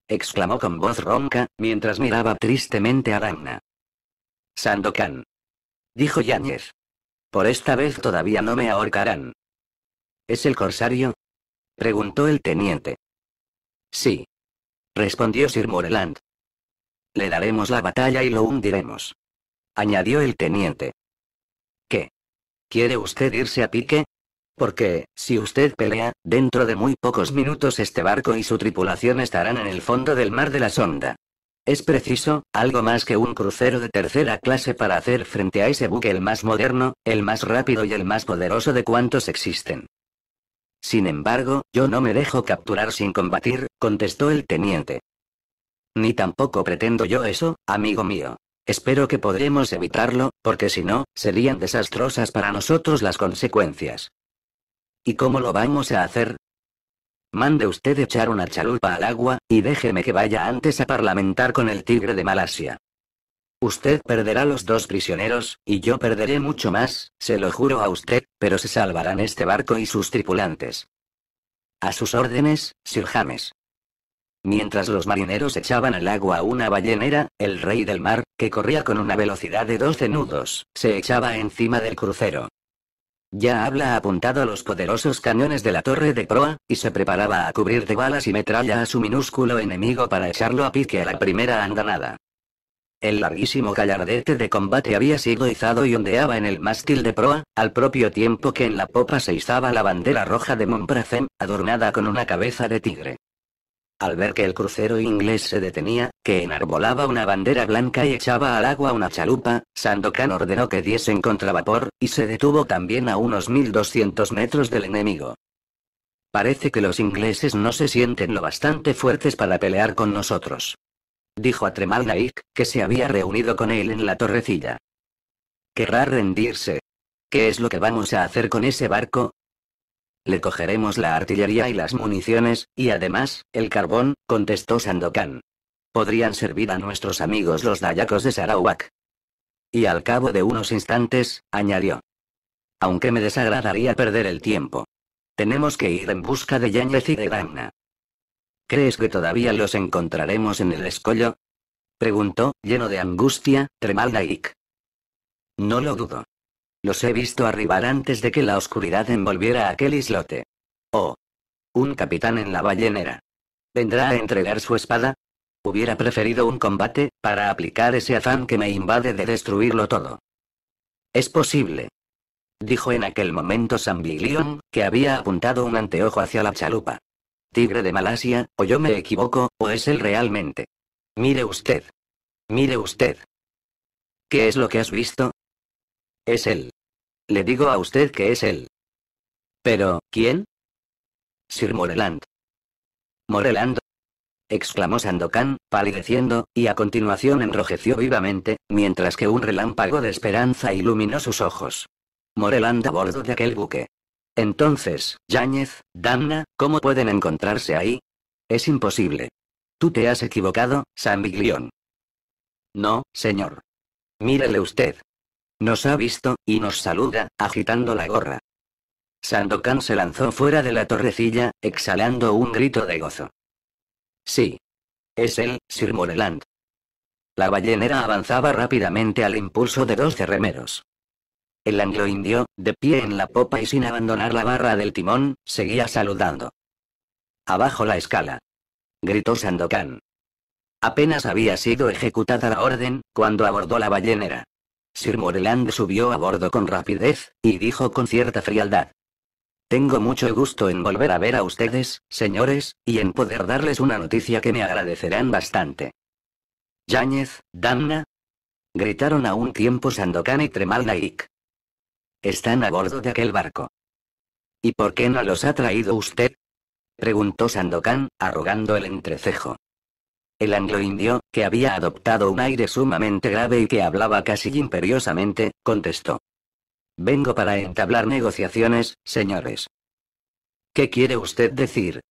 exclamó con voz ronca, mientras miraba tristemente a Dagna. Sandokan. dijo Yáñez. Por esta vez todavía no me ahorcarán. ¿Es el corsario? preguntó el teniente. Sí. respondió Sir Moreland. Le daremos la batalla y lo hundiremos añadió el teniente. ¿Qué? ¿Quiere usted irse a pique? Porque, si usted pelea, dentro de muy pocos minutos este barco y su tripulación estarán en el fondo del mar de la sonda. Es preciso, algo más que un crucero de tercera clase para hacer frente a ese buque el más moderno, el más rápido y el más poderoso de cuantos existen. Sin embargo, yo no me dejo capturar sin combatir, contestó el teniente. Ni tampoco pretendo yo eso, amigo mío. Espero que podremos evitarlo, porque si no, serían desastrosas para nosotros las consecuencias. ¿Y cómo lo vamos a hacer? Mande usted echar una chalupa al agua, y déjeme que vaya antes a parlamentar con el tigre de Malasia. Usted perderá los dos prisioneros, y yo perderé mucho más, se lo juro a usted, pero se salvarán este barco y sus tripulantes. A sus órdenes, Sir James. Mientras los marineros echaban al agua una ballenera, el rey del mar, que corría con una velocidad de 12 nudos, se echaba encima del crucero. Ya habla apuntado a los poderosos cañones de la torre de proa, y se preparaba a cubrir de balas y metralla a su minúsculo enemigo para echarlo a pique a la primera andanada. El larguísimo gallardete de combate había sido izado y ondeaba en el mástil de proa, al propio tiempo que en la popa se izaba la bandera roja de Montpracem, adornada con una cabeza de tigre al ver que el crucero inglés se detenía, que enarbolaba una bandera blanca y echaba al agua una chalupa, Sandokan ordenó que diesen vapor, y se detuvo también a unos 1200 metros del enemigo. Parece que los ingleses no se sienten lo bastante fuertes para pelear con nosotros. Dijo a Tremal Naik, que se había reunido con él en la torrecilla. Querrá rendirse. ¿Qué es lo que vamos a hacer con ese barco? Le cogeremos la artillería y las municiones, y además, el carbón, contestó Sandokan. Podrían servir a nuestros amigos los dayacos de Sarawak. Y al cabo de unos instantes, añadió. Aunque me desagradaría perder el tiempo. Tenemos que ir en busca de Yáñez y de Ramna. ¿Crees que todavía los encontraremos en el escollo? Preguntó, lleno de angustia, Tremalnaik. No lo dudo. Los he visto arribar antes de que la oscuridad envolviera aquel islote. Oh. Un capitán en la ballenera. ¿Vendrá a entregar su espada? Hubiera preferido un combate, para aplicar ese afán que me invade de destruirlo todo. Es posible. Dijo en aquel momento Sambilion, que había apuntado un anteojo hacia la chalupa. Tigre de Malasia, o yo me equivoco, o es él realmente. Mire usted. Mire usted. ¿Qué es lo que has visto? Es él. Le digo a usted que es él. Pero, ¿quién? Sir Moreland. Moreland. exclamó Sandokan, palideciendo, y a continuación enrojeció vivamente, mientras que un relámpago de esperanza iluminó sus ojos. Moreland a bordo de aquel buque. Entonces, Yáñez, Damna, ¿cómo pueden encontrarse ahí? Es imposible. Tú te has equivocado, San Biglión. No, señor. Mírele usted, nos ha visto, y nos saluda, agitando la gorra. Sandokan se lanzó fuera de la torrecilla, exhalando un grito de gozo. Sí. Es él, Sir Moreland. La ballenera avanzaba rápidamente al impulso de dos remeros. El anglo de pie en la popa y sin abandonar la barra del timón, seguía saludando. Abajo la escala. Gritó Sandokan. Apenas había sido ejecutada la orden, cuando abordó la ballenera. Sir Moreland subió a bordo con rapidez, y dijo con cierta frialdad. Tengo mucho gusto en volver a ver a ustedes, señores, y en poder darles una noticia que me agradecerán bastante. Yáñez, Damna. Gritaron a un tiempo Sandokan y Tremal Están a bordo de aquel barco. ¿Y por qué no los ha traído usted? Preguntó Sandokan, arrogando el entrecejo. El anglo-indio, que había adoptado un aire sumamente grave y que hablaba casi imperiosamente, contestó. Vengo para entablar negociaciones, señores. ¿Qué quiere usted decir?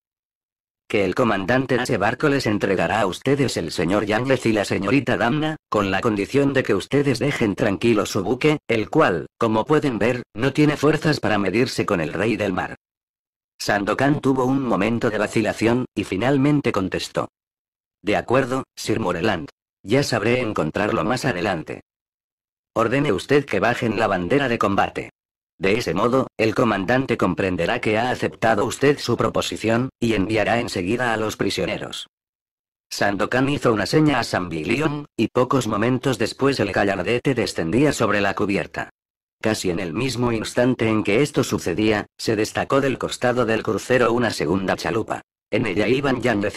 Que el comandante de ese barco les entregará a ustedes el señor Yangles y la señorita Damna, con la condición de que ustedes dejen tranquilo su buque, el cual, como pueden ver, no tiene fuerzas para medirse con el rey del mar. Sandokan tuvo un momento de vacilación, y finalmente contestó. De acuerdo, Sir Moreland. Ya sabré encontrarlo más adelante. Ordene usted que bajen la bandera de combate. De ese modo, el comandante comprenderá que ha aceptado usted su proposición, y enviará enseguida a los prisioneros. Sandokan hizo una seña a Sambilion, y pocos momentos después el gallardete descendía sobre la cubierta. Casi en el mismo instante en que esto sucedía, se destacó del costado del crucero una segunda chalupa. En ella iban Yang de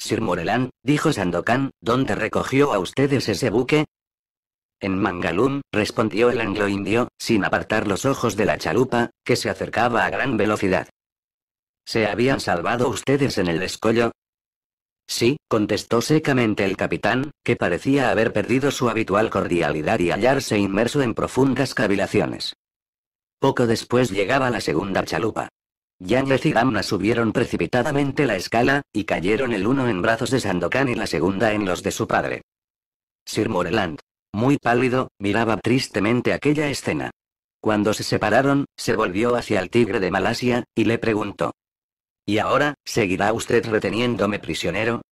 Sir Morelán, dijo Sandokan, ¿dónde recogió a ustedes ese buque? En Mangalum, respondió el angloindio, sin apartar los ojos de la chalupa, que se acercaba a gran velocidad. ¿Se habían salvado ustedes en el escollo? Sí, contestó secamente el capitán, que parecía haber perdido su habitual cordialidad y hallarse inmerso en profundas cavilaciones. Poco después llegaba la segunda chalupa. Yáñez y Damna subieron precipitadamente la escala, y cayeron el uno en brazos de Sandokan y la segunda en los de su padre. Sir Moreland, muy pálido, miraba tristemente aquella escena. Cuando se separaron, se volvió hacia el tigre de Malasia, y le preguntó. ¿Y ahora, seguirá usted reteniéndome prisionero?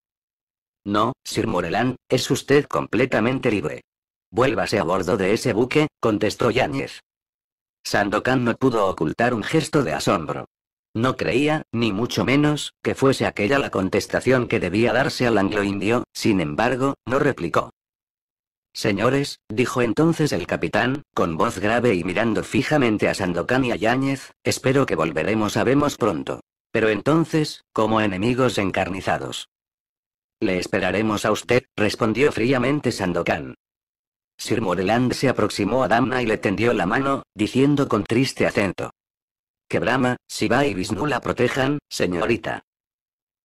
No, Sir Moreland, es usted completamente libre. Vuélvase a bordo de ese buque, contestó Yáñez. Sandokan no pudo ocultar un gesto de asombro. No creía, ni mucho menos, que fuese aquella la contestación que debía darse al anglo-indio, sin embargo, no replicó. Señores, dijo entonces el capitán, con voz grave y mirando fijamente a Sandokan y a Yáñez, espero que volveremos a Vemos pronto. Pero entonces, como enemigos encarnizados. Le esperaremos a usted, respondió fríamente Sandokan. Sir Moreland se aproximó a Damna y le tendió la mano, diciendo con triste acento. Que Brahma, Shiva y Vishnu la protejan, señorita.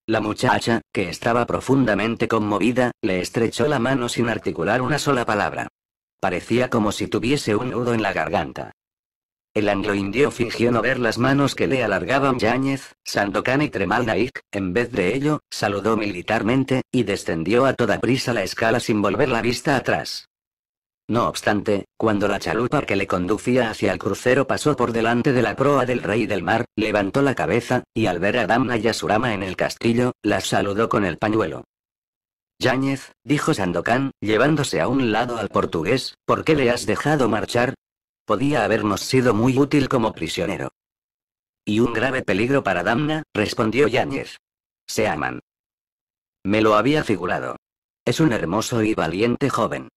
La muchacha, que estaba profundamente conmovida, le estrechó la mano sin articular una sola palabra. Parecía como si tuviese un nudo en la garganta. El angloindio fingió no ver las manos que le alargaban Yáñez, Sandokan y Tremal en vez de ello, saludó militarmente, y descendió a toda prisa la escala sin volver la vista atrás. No obstante, cuando la chalupa que le conducía hacia el crucero pasó por delante de la proa del rey del mar, levantó la cabeza, y al ver a Damna y a Surama en el castillo, las saludó con el pañuelo. Yáñez, dijo Sandokan, llevándose a un lado al portugués, ¿por qué le has dejado marchar? Podía habernos sido muy útil como prisionero. Y un grave peligro para Damna, respondió Yáñez. Se aman. Me lo había figurado. Es un hermoso y valiente joven.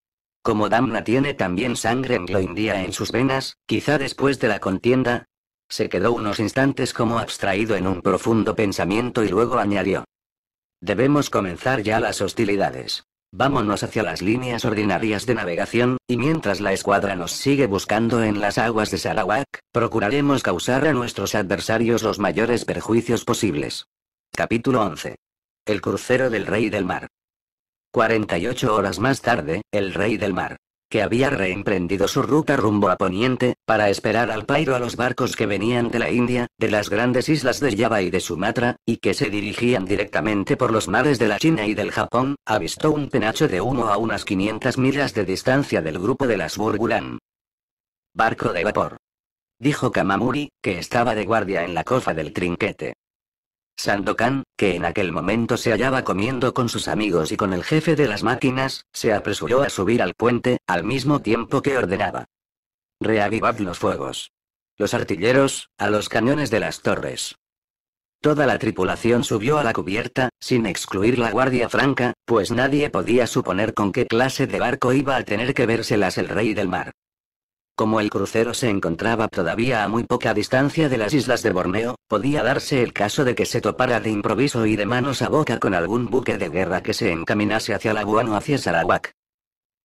Como Damna tiene también sangre angloindia en sus venas, quizá después de la contienda, se quedó unos instantes como abstraído en un profundo pensamiento y luego añadió. Debemos comenzar ya las hostilidades. Vámonos hacia las líneas ordinarias de navegación, y mientras la escuadra nos sigue buscando en las aguas de Sarawak, procuraremos causar a nuestros adversarios los mayores perjuicios posibles. Capítulo 11. El crucero del Rey del Mar. 48 horas más tarde, el rey del mar, que había reemprendido su ruta rumbo a Poniente, para esperar al pairo a los barcos que venían de la India, de las grandes islas de Java y de Sumatra, y que se dirigían directamente por los mares de la China y del Japón, avistó un penacho de humo a unas 500 millas de distancia del grupo de las Burgulan. Barco de vapor. Dijo Kamamuri, que estaba de guardia en la cofa del trinquete. Sandokan, que en aquel momento se hallaba comiendo con sus amigos y con el jefe de las máquinas, se apresuró a subir al puente, al mismo tiempo que ordenaba. Reavivad los fuegos. Los artilleros, a los cañones de las torres. Toda la tripulación subió a la cubierta, sin excluir la guardia franca, pues nadie podía suponer con qué clase de barco iba a tener que vérselas el rey del mar. Como el crucero se encontraba todavía a muy poca distancia de las islas de Borneo, podía darse el caso de que se topara de improviso y de manos a boca con algún buque de guerra que se encaminase hacia Labuan o hacia Sarawak.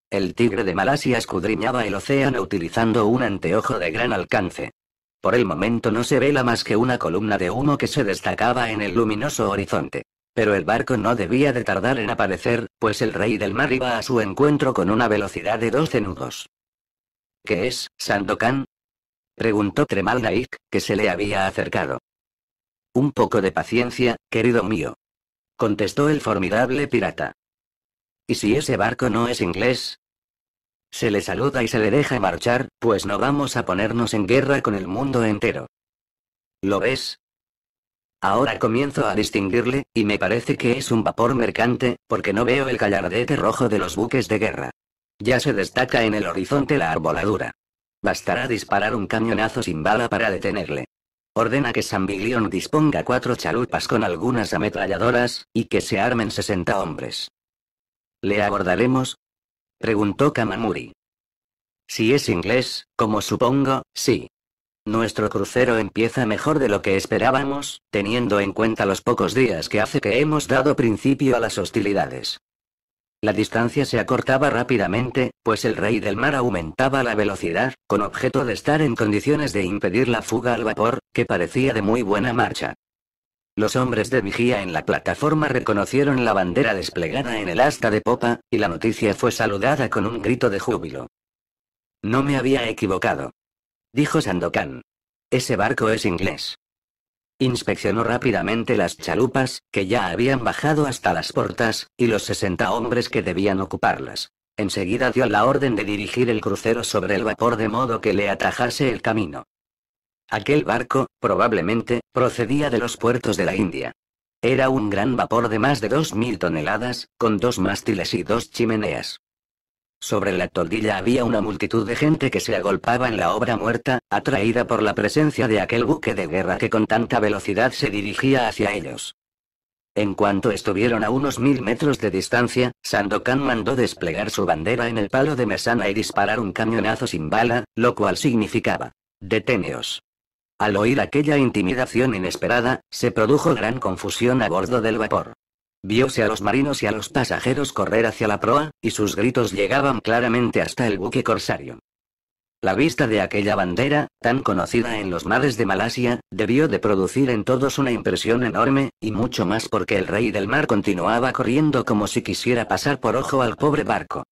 El tigre de Malasia escudriñaba el océano utilizando un anteojo de gran alcance. Por el momento no se vela más que una columna de humo que se destacaba en el luminoso horizonte. Pero el barco no debía de tardar en aparecer, pues el rey del mar iba a su encuentro con una velocidad de 12 nudos. ¿Qué es, Sandokan? Preguntó Tremal Naik, que se le había acercado. Un poco de paciencia, querido mío. Contestó el formidable pirata. ¿Y si ese barco no es inglés? Se le saluda y se le deja marchar, pues no vamos a ponernos en guerra con el mundo entero. ¿Lo ves? Ahora comienzo a distinguirle, y me parece que es un vapor mercante, porque no veo el gallardete rojo de los buques de guerra. Ya se destaca en el horizonte la arboladura. Bastará disparar un cañonazo sin bala para detenerle. Ordena que San Biglion disponga cuatro chalupas con algunas ametralladoras, y que se armen 60 hombres. ¿Le abordaremos? Preguntó Kamamuri. Si es inglés, como supongo, sí. Nuestro crucero empieza mejor de lo que esperábamos, teniendo en cuenta los pocos días que hace que hemos dado principio a las hostilidades. La distancia se acortaba rápidamente, pues el rey del mar aumentaba la velocidad, con objeto de estar en condiciones de impedir la fuga al vapor, que parecía de muy buena marcha. Los hombres de vigía en la plataforma reconocieron la bandera desplegada en el asta de popa, y la noticia fue saludada con un grito de júbilo. No me había equivocado. Dijo Sandokan. Ese barco es inglés. Inspeccionó rápidamente las chalupas, que ya habían bajado hasta las portas, y los 60 hombres que debían ocuparlas. Enseguida dio la orden de dirigir el crucero sobre el vapor de modo que le atajase el camino. Aquel barco, probablemente, procedía de los puertos de la India. Era un gran vapor de más de 2.000 toneladas, con dos mástiles y dos chimeneas. Sobre la toldilla había una multitud de gente que se agolpaba en la obra muerta, atraída por la presencia de aquel buque de guerra que con tanta velocidad se dirigía hacia ellos. En cuanto estuvieron a unos mil metros de distancia, Sandokan mandó desplegar su bandera en el palo de mesana y disparar un cañonazo sin bala, lo cual significaba: Deteneos. Al oír aquella intimidación inesperada, se produjo gran confusión a bordo del vapor. Viose a los marinos y a los pasajeros correr hacia la proa, y sus gritos llegaban claramente hasta el buque corsario. La vista de aquella bandera, tan conocida en los mares de Malasia, debió de producir en todos una impresión enorme, y mucho más porque el rey del mar continuaba corriendo como si quisiera pasar por ojo al pobre barco.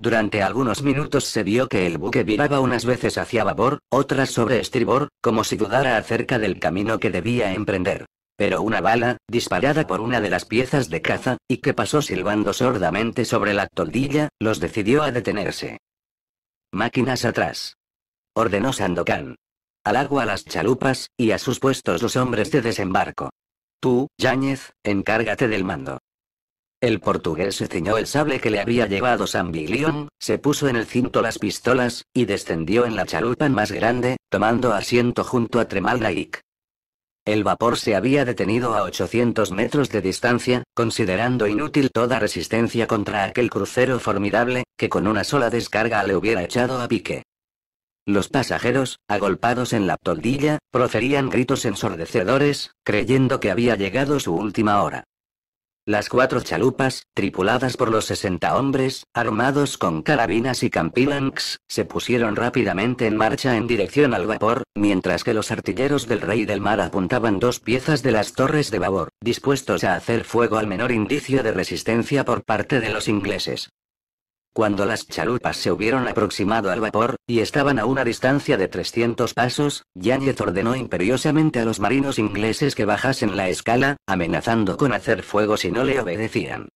Durante algunos minutos se vio que el buque viraba unas veces hacia babor, otras sobre estribor, como si dudara acerca del camino que debía emprender. Pero una bala, disparada por una de las piezas de caza, y que pasó silbando sordamente sobre la toldilla, los decidió a detenerse. Máquinas atrás. Ordenó Sandokan. Al agua las chalupas, y a sus puestos los hombres de desembarco. Tú, Yáñez, encárgate del mando. El portugués se ciñó el sable que le había llevado Bilión, se puso en el cinto las pistolas, y descendió en la chalupa más grande, tomando asiento junto a Tremaldaik. El vapor se había detenido a 800 metros de distancia, considerando inútil toda resistencia contra aquel crucero formidable, que con una sola descarga le hubiera echado a pique. Los pasajeros, agolpados en la toldilla, proferían gritos ensordecedores, creyendo que había llegado su última hora. Las cuatro chalupas, tripuladas por los 60 hombres, armados con carabinas y campilanks, se pusieron rápidamente en marcha en dirección al vapor, mientras que los artilleros del rey del mar apuntaban dos piezas de las torres de babor, dispuestos a hacer fuego al menor indicio de resistencia por parte de los ingleses. Cuando las chalupas se hubieron aproximado al vapor, y estaban a una distancia de 300 pasos, Yáñez ordenó imperiosamente a los marinos ingleses que bajasen la escala, amenazando con hacer fuego si no le obedecían.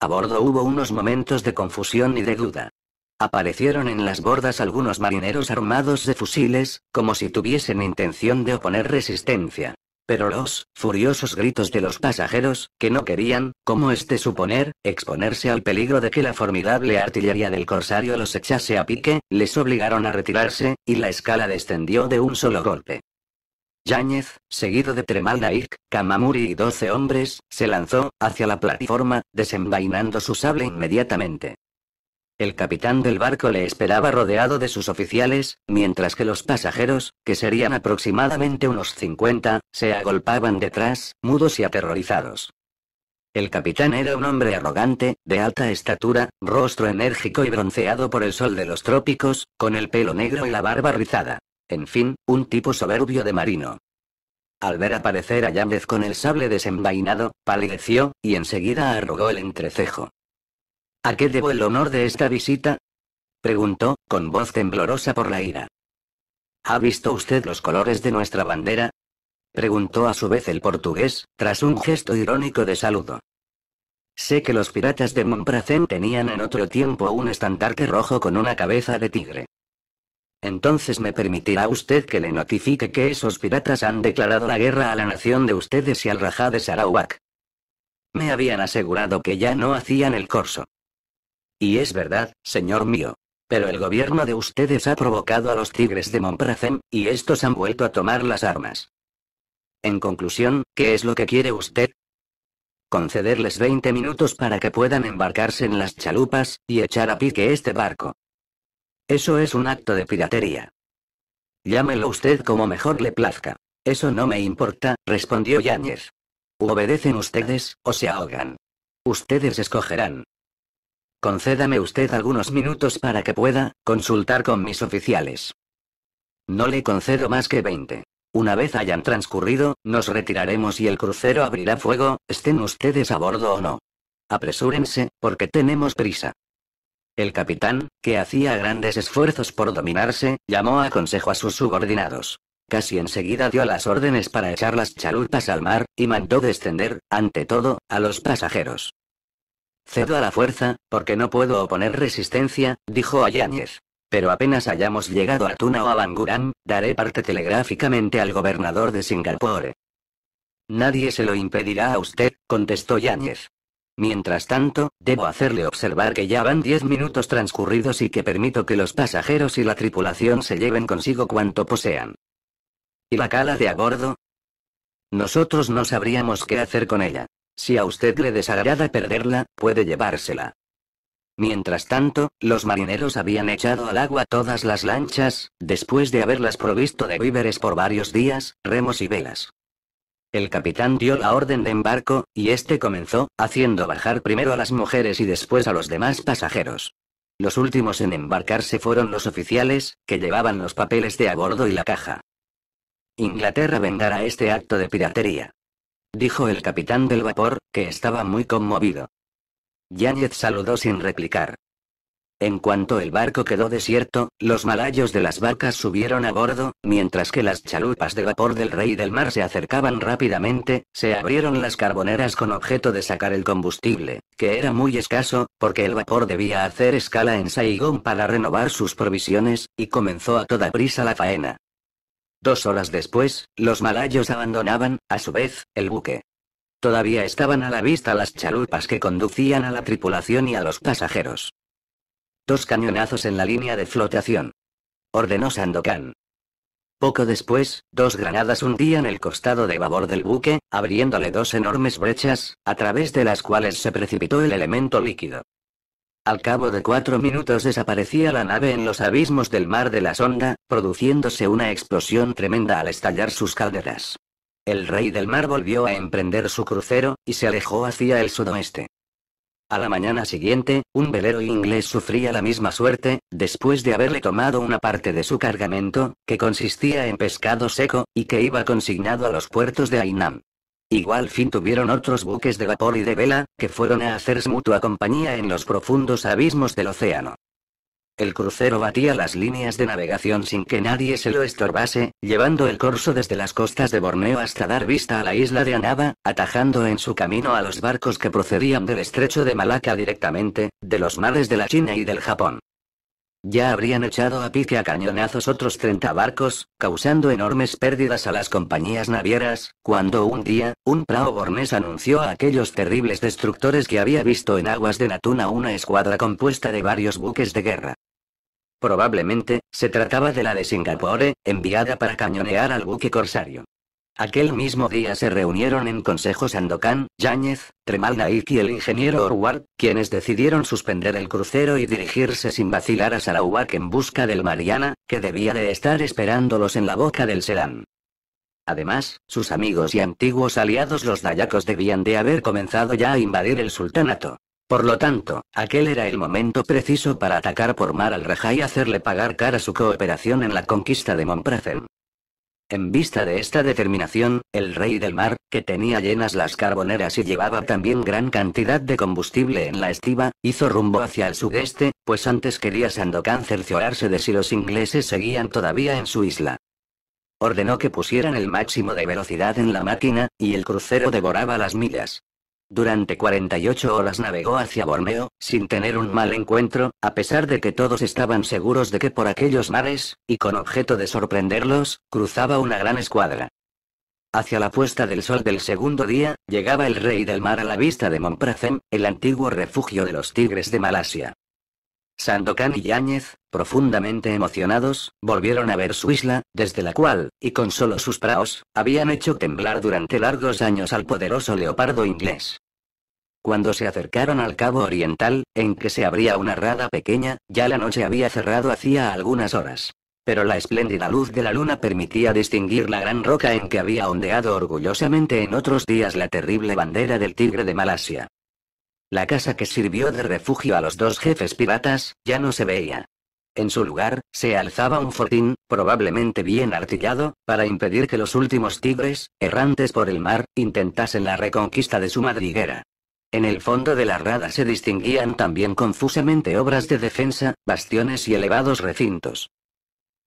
A bordo hubo unos momentos de confusión y de duda. Aparecieron en las bordas algunos marineros armados de fusiles, como si tuviesen intención de oponer resistencia pero los furiosos gritos de los pasajeros, que no querían, como este suponer, exponerse al peligro de que la formidable artillería del corsario los echase a pique, les obligaron a retirarse, y la escala descendió de un solo golpe. Yáñez, seguido de Tremaldaik, Kamamuri y doce hombres, se lanzó hacia la plataforma, desenvainando su sable inmediatamente. El capitán del barco le esperaba rodeado de sus oficiales, mientras que los pasajeros, que serían aproximadamente unos 50, se agolpaban detrás, mudos y aterrorizados. El capitán era un hombre arrogante, de alta estatura, rostro enérgico y bronceado por el sol de los trópicos, con el pelo negro y la barba rizada. En fin, un tipo soberbio de marino. Al ver aparecer a James con el sable desenvainado, palideció, y enseguida arrogó el entrecejo. ¿A qué debo el honor de esta visita? preguntó, con voz temblorosa por la ira. ¿Ha visto usted los colores de nuestra bandera? preguntó a su vez el portugués, tras un gesto irónico de saludo. Sé que los piratas de Montpracén tenían en otro tiempo un estandarte rojo con una cabeza de tigre. Entonces me permitirá usted que le notifique que esos piratas han declarado la guerra a la nación de ustedes y al Rajá de Sarawak. Me habían asegurado que ya no hacían el corso. Y es verdad, señor mío. Pero el gobierno de ustedes ha provocado a los tigres de Montpracem, y estos han vuelto a tomar las armas. En conclusión, ¿qué es lo que quiere usted? Concederles 20 minutos para que puedan embarcarse en las chalupas, y echar a pique este barco. Eso es un acto de piratería. Llámelo usted como mejor le plazca. Eso no me importa, respondió Yáñez. obedecen ustedes, o se ahogan. Ustedes escogerán. Concédame usted algunos minutos para que pueda consultar con mis oficiales. No le concedo más que 20. Una vez hayan transcurrido, nos retiraremos y el crucero abrirá fuego, estén ustedes a bordo o no. Apresúrense, porque tenemos prisa. El capitán, que hacía grandes esfuerzos por dominarse, llamó a consejo a sus subordinados. Casi enseguida dio las órdenes para echar las chalupas al mar, y mandó descender, ante todo, a los pasajeros. Cedo a la fuerza, porque no puedo oponer resistencia, dijo Yáñez. Pero apenas hayamos llegado a Tuna o a Bangurán, daré parte telegráficamente al gobernador de Singapur». Nadie se lo impedirá a usted, contestó Yáñez. Mientras tanto, debo hacerle observar que ya van diez minutos transcurridos y que permito que los pasajeros y la tripulación se lleven consigo cuanto posean. ¿Y la cala de a bordo? Nosotros no sabríamos qué hacer con ella. Si a usted le desagrada perderla, puede llevársela. Mientras tanto, los marineros habían echado al agua todas las lanchas, después de haberlas provisto de víveres por varios días, remos y velas. El capitán dio la orden de embarco, y este comenzó, haciendo bajar primero a las mujeres y después a los demás pasajeros. Los últimos en embarcarse fueron los oficiales, que llevaban los papeles de a bordo y la caja. Inglaterra vendará este acto de piratería dijo el capitán del vapor, que estaba muy conmovido. Yáñez saludó sin replicar. En cuanto el barco quedó desierto, los malayos de las barcas subieron a bordo, mientras que las chalupas de vapor del rey del mar se acercaban rápidamente, se abrieron las carboneras con objeto de sacar el combustible, que era muy escaso, porque el vapor debía hacer escala en Saigón para renovar sus provisiones, y comenzó a toda prisa la faena. Dos horas después, los malayos abandonaban, a su vez, el buque. Todavía estaban a la vista las chalupas que conducían a la tripulación y a los pasajeros. Dos cañonazos en la línea de flotación. Ordenó Sandokan. Poco después, dos granadas hundían el costado de babor del buque, abriéndole dos enormes brechas, a través de las cuales se precipitó el elemento líquido. Al cabo de cuatro minutos desaparecía la nave en los abismos del mar de la sonda, produciéndose una explosión tremenda al estallar sus calderas. El rey del mar volvió a emprender su crucero, y se alejó hacia el sudoeste. A la mañana siguiente, un velero inglés sufría la misma suerte, después de haberle tomado una parte de su cargamento, que consistía en pescado seco, y que iba consignado a los puertos de Ainam. Igual fin tuvieron otros buques de vapor y de vela, que fueron a hacerse mutua compañía en los profundos abismos del océano. El crucero batía las líneas de navegación sin que nadie se lo estorbase, llevando el corso desde las costas de Borneo hasta dar vista a la isla de Anaba, atajando en su camino a los barcos que procedían del estrecho de Malaca directamente, de los mares de la China y del Japón. Ya habrían echado a pique a cañonazos otros 30 barcos, causando enormes pérdidas a las compañías navieras, cuando un día, un prao bornés anunció a aquellos terribles destructores que había visto en aguas de Natuna una escuadra compuesta de varios buques de guerra. Probablemente, se trataba de la de Singapore, enviada para cañonear al buque corsario. Aquel mismo día se reunieron en consejo Sandokan, Yáñez, Tremal y el ingeniero Orward, quienes decidieron suspender el crucero y dirigirse sin vacilar a Sarawak en busca del Mariana, que debía de estar esperándolos en la boca del Serán. Además, sus amigos y antiguos aliados los dayakos debían de haber comenzado ya a invadir el sultanato. Por lo tanto, aquel era el momento preciso para atacar por mar al Rajá y hacerle pagar cara su cooperación en la conquista de Monprazen. En vista de esta determinación, el rey del mar, que tenía llenas las carboneras y llevaba también gran cantidad de combustible en la estiva, hizo rumbo hacia el sudeste, pues antes quería Sandokan cerciorarse de si los ingleses seguían todavía en su isla. Ordenó que pusieran el máximo de velocidad en la máquina, y el crucero devoraba las millas. Durante 48 horas navegó hacia Borneo, sin tener un mal encuentro, a pesar de que todos estaban seguros de que por aquellos mares, y con objeto de sorprenderlos, cruzaba una gran escuadra. Hacia la puesta del sol del segundo día, llegaba el rey del mar a la vista de Monpracem, el antiguo refugio de los tigres de Malasia. Sandokan y Yáñez, profundamente emocionados, volvieron a ver su isla, desde la cual, y con solo sus praos, habían hecho temblar durante largos años al poderoso leopardo inglés. Cuando se acercaron al cabo oriental, en que se abría una rada pequeña, ya la noche había cerrado hacía algunas horas. Pero la espléndida luz de la luna permitía distinguir la gran roca en que había ondeado orgullosamente en otros días la terrible bandera del tigre de Malasia. La casa que sirvió de refugio a los dos jefes piratas, ya no se veía. En su lugar, se alzaba un fortín, probablemente bien artillado, para impedir que los últimos tigres, errantes por el mar, intentasen la reconquista de su madriguera. En el fondo de la rada se distinguían también confusamente obras de defensa, bastiones y elevados recintos.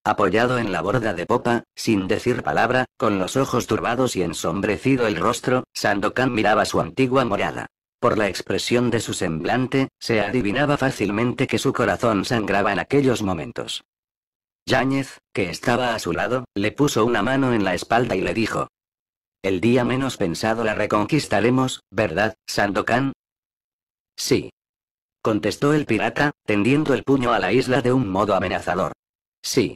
Apoyado en la borda de popa, sin decir palabra, con los ojos turbados y ensombrecido el rostro, Sandokan miraba su antigua morada. Por la expresión de su semblante, se adivinaba fácilmente que su corazón sangraba en aquellos momentos. Yáñez, que estaba a su lado, le puso una mano en la espalda y le dijo. El día menos pensado la reconquistaremos, ¿verdad, Sandokan? Sí. Contestó el pirata, tendiendo el puño a la isla de un modo amenazador. Sí.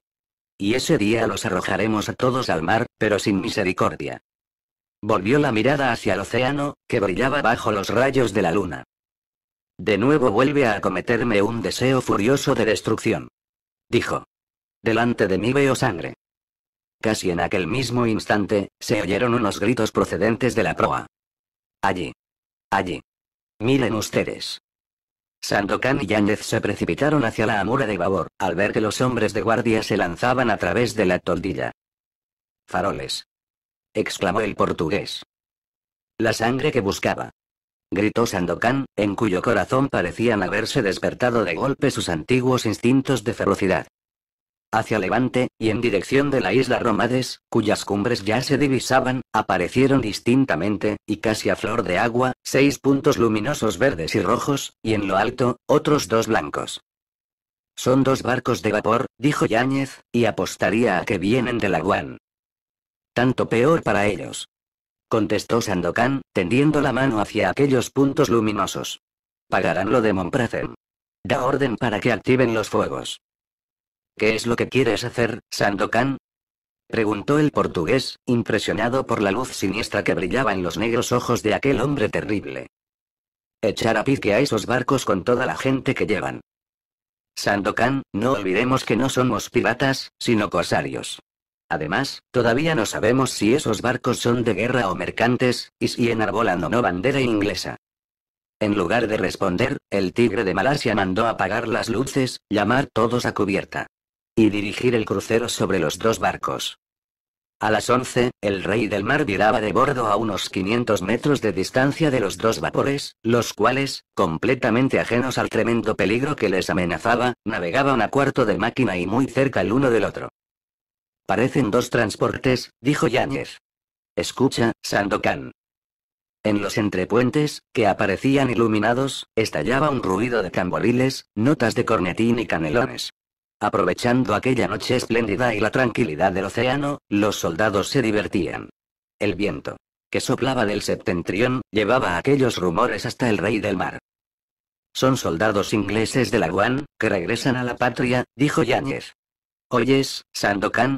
Y ese día los arrojaremos a todos al mar, pero sin misericordia. Volvió la mirada hacia el océano, que brillaba bajo los rayos de la luna. De nuevo vuelve a acometerme un deseo furioso de destrucción. Dijo. Delante de mí veo sangre. Casi en aquel mismo instante, se oyeron unos gritos procedentes de la proa. Allí. Allí. Miren ustedes. Sandokan y Yáñez se precipitaron hacia la amura de babor, al ver que los hombres de guardia se lanzaban a través de la toldilla. Faroles exclamó el portugués. La sangre que buscaba. Gritó Sandokan, en cuyo corazón parecían haberse despertado de golpe sus antiguos instintos de ferocidad. Hacia levante, y en dirección de la isla Romades, cuyas cumbres ya se divisaban, aparecieron distintamente, y casi a flor de agua, seis puntos luminosos verdes y rojos, y en lo alto, otros dos blancos. Son dos barcos de vapor, dijo Yáñez, y apostaría a que vienen de La Guan tanto peor para ellos. Contestó Sandokan, tendiendo la mano hacia aquellos puntos luminosos. Pagarán lo de Monpracen. Da orden para que activen los fuegos. ¿Qué es lo que quieres hacer, Sandokan? Preguntó el portugués, impresionado por la luz siniestra que brillaba en los negros ojos de aquel hombre terrible. Echar a pique a esos barcos con toda la gente que llevan. Sandokan, no olvidemos que no somos piratas, sino corsarios. Además, todavía no sabemos si esos barcos son de guerra o mercantes, y si enarbolan o no bandera inglesa. En lugar de responder, el tigre de Malasia mandó apagar las luces, llamar todos a cubierta. Y dirigir el crucero sobre los dos barcos. A las 11, el rey del mar viraba de bordo a unos 500 metros de distancia de los dos vapores, los cuales, completamente ajenos al tremendo peligro que les amenazaba, navegaban a cuarto de máquina y muy cerca el uno del otro. Parecen dos transportes, dijo Yáñez. Escucha, Sandokan. En los entrepuentes, que aparecían iluminados, estallaba un ruido de tamboriles, notas de cornetín y canelones. Aprovechando aquella noche espléndida y la tranquilidad del océano, los soldados se divertían. El viento, que soplaba del septentrión, llevaba aquellos rumores hasta el rey del mar. Son soldados ingleses de la Guan, que regresan a la patria, dijo Yáñez. Oyes, Sandokan,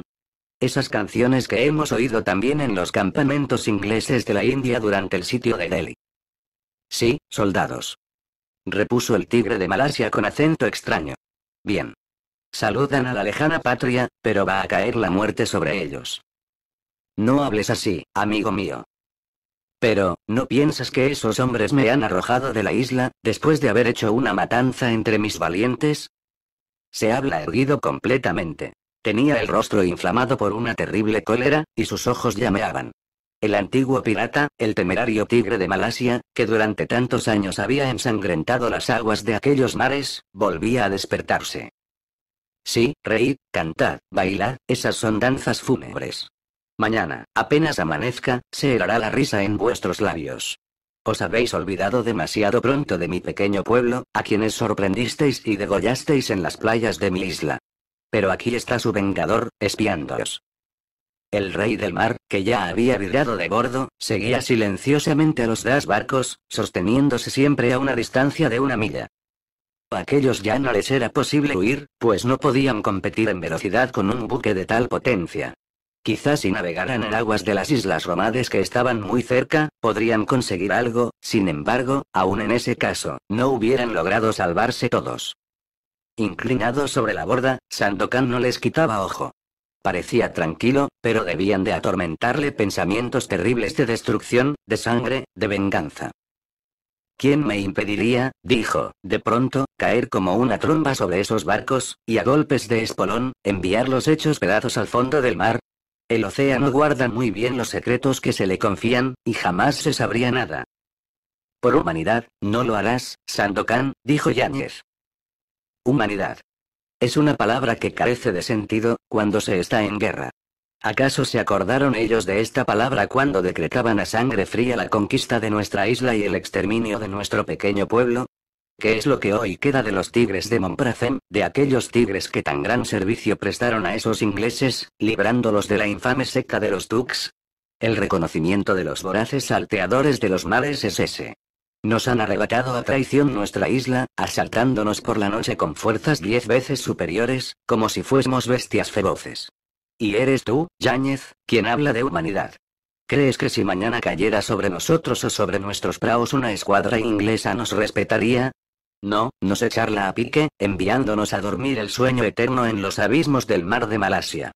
esas canciones que hemos oído también en los campamentos ingleses de la India durante el sitio de Delhi. Sí, soldados. Repuso el tigre de Malasia con acento extraño. Bien. Saludan a la lejana patria, pero va a caer la muerte sobre ellos. No hables así, amigo mío. Pero, ¿no piensas que esos hombres me han arrojado de la isla, después de haber hecho una matanza entre mis valientes? Se habla erguido completamente. Tenía el rostro inflamado por una terrible cólera, y sus ojos llameaban. El antiguo pirata, el temerario tigre de Malasia, que durante tantos años había ensangrentado las aguas de aquellos mares, volvía a despertarse. Sí, reír cantad, bailad, esas son danzas fúnebres. Mañana, apenas amanezca, se herará la risa en vuestros labios. Os habéis olvidado demasiado pronto de mi pequeño pueblo, a quienes sorprendisteis y degollasteis en las playas de mi isla. Pero aquí está su vengador, espiándolos. El rey del mar, que ya había virado de bordo, seguía silenciosamente a los dos barcos, sosteniéndose siempre a una distancia de una milla. A aquellos ya no les era posible huir, pues no podían competir en velocidad con un buque de tal potencia. Quizás si navegaran en aguas de las Islas Romades que estaban muy cerca, podrían conseguir algo, sin embargo, aún en ese caso, no hubieran logrado salvarse todos. Inclinado sobre la borda, Sandokan no les quitaba ojo. Parecía tranquilo, pero debían de atormentarle pensamientos terribles de destrucción, de sangre, de venganza. ¿Quién me impediría, dijo, de pronto, caer como una tromba sobre esos barcos, y a golpes de espolón, enviar los hechos pedazos al fondo del mar? El océano guarda muy bien los secretos que se le confían, y jamás se sabría nada. Por humanidad, no lo harás, Sandokan, dijo Yáñez. Humanidad. Es una palabra que carece de sentido, cuando se está en guerra. ¿Acaso se acordaron ellos de esta palabra cuando decretaban a sangre fría la conquista de nuestra isla y el exterminio de nuestro pequeño pueblo? ¿Qué es lo que hoy queda de los tigres de Montpracem, de aquellos tigres que tan gran servicio prestaron a esos ingleses, librándolos de la infame seca de los Dukes? El reconocimiento de los voraces salteadores de los mares es ese. Nos han arrebatado a traición nuestra isla, asaltándonos por la noche con fuerzas diez veces superiores, como si fuésemos bestias feroces. Y eres tú, Yáñez, quien habla de humanidad. ¿Crees que si mañana cayera sobre nosotros o sobre nuestros praos una escuadra inglesa nos respetaría? No, nos echarla a pique, enviándonos a dormir el sueño eterno en los abismos del mar de Malasia.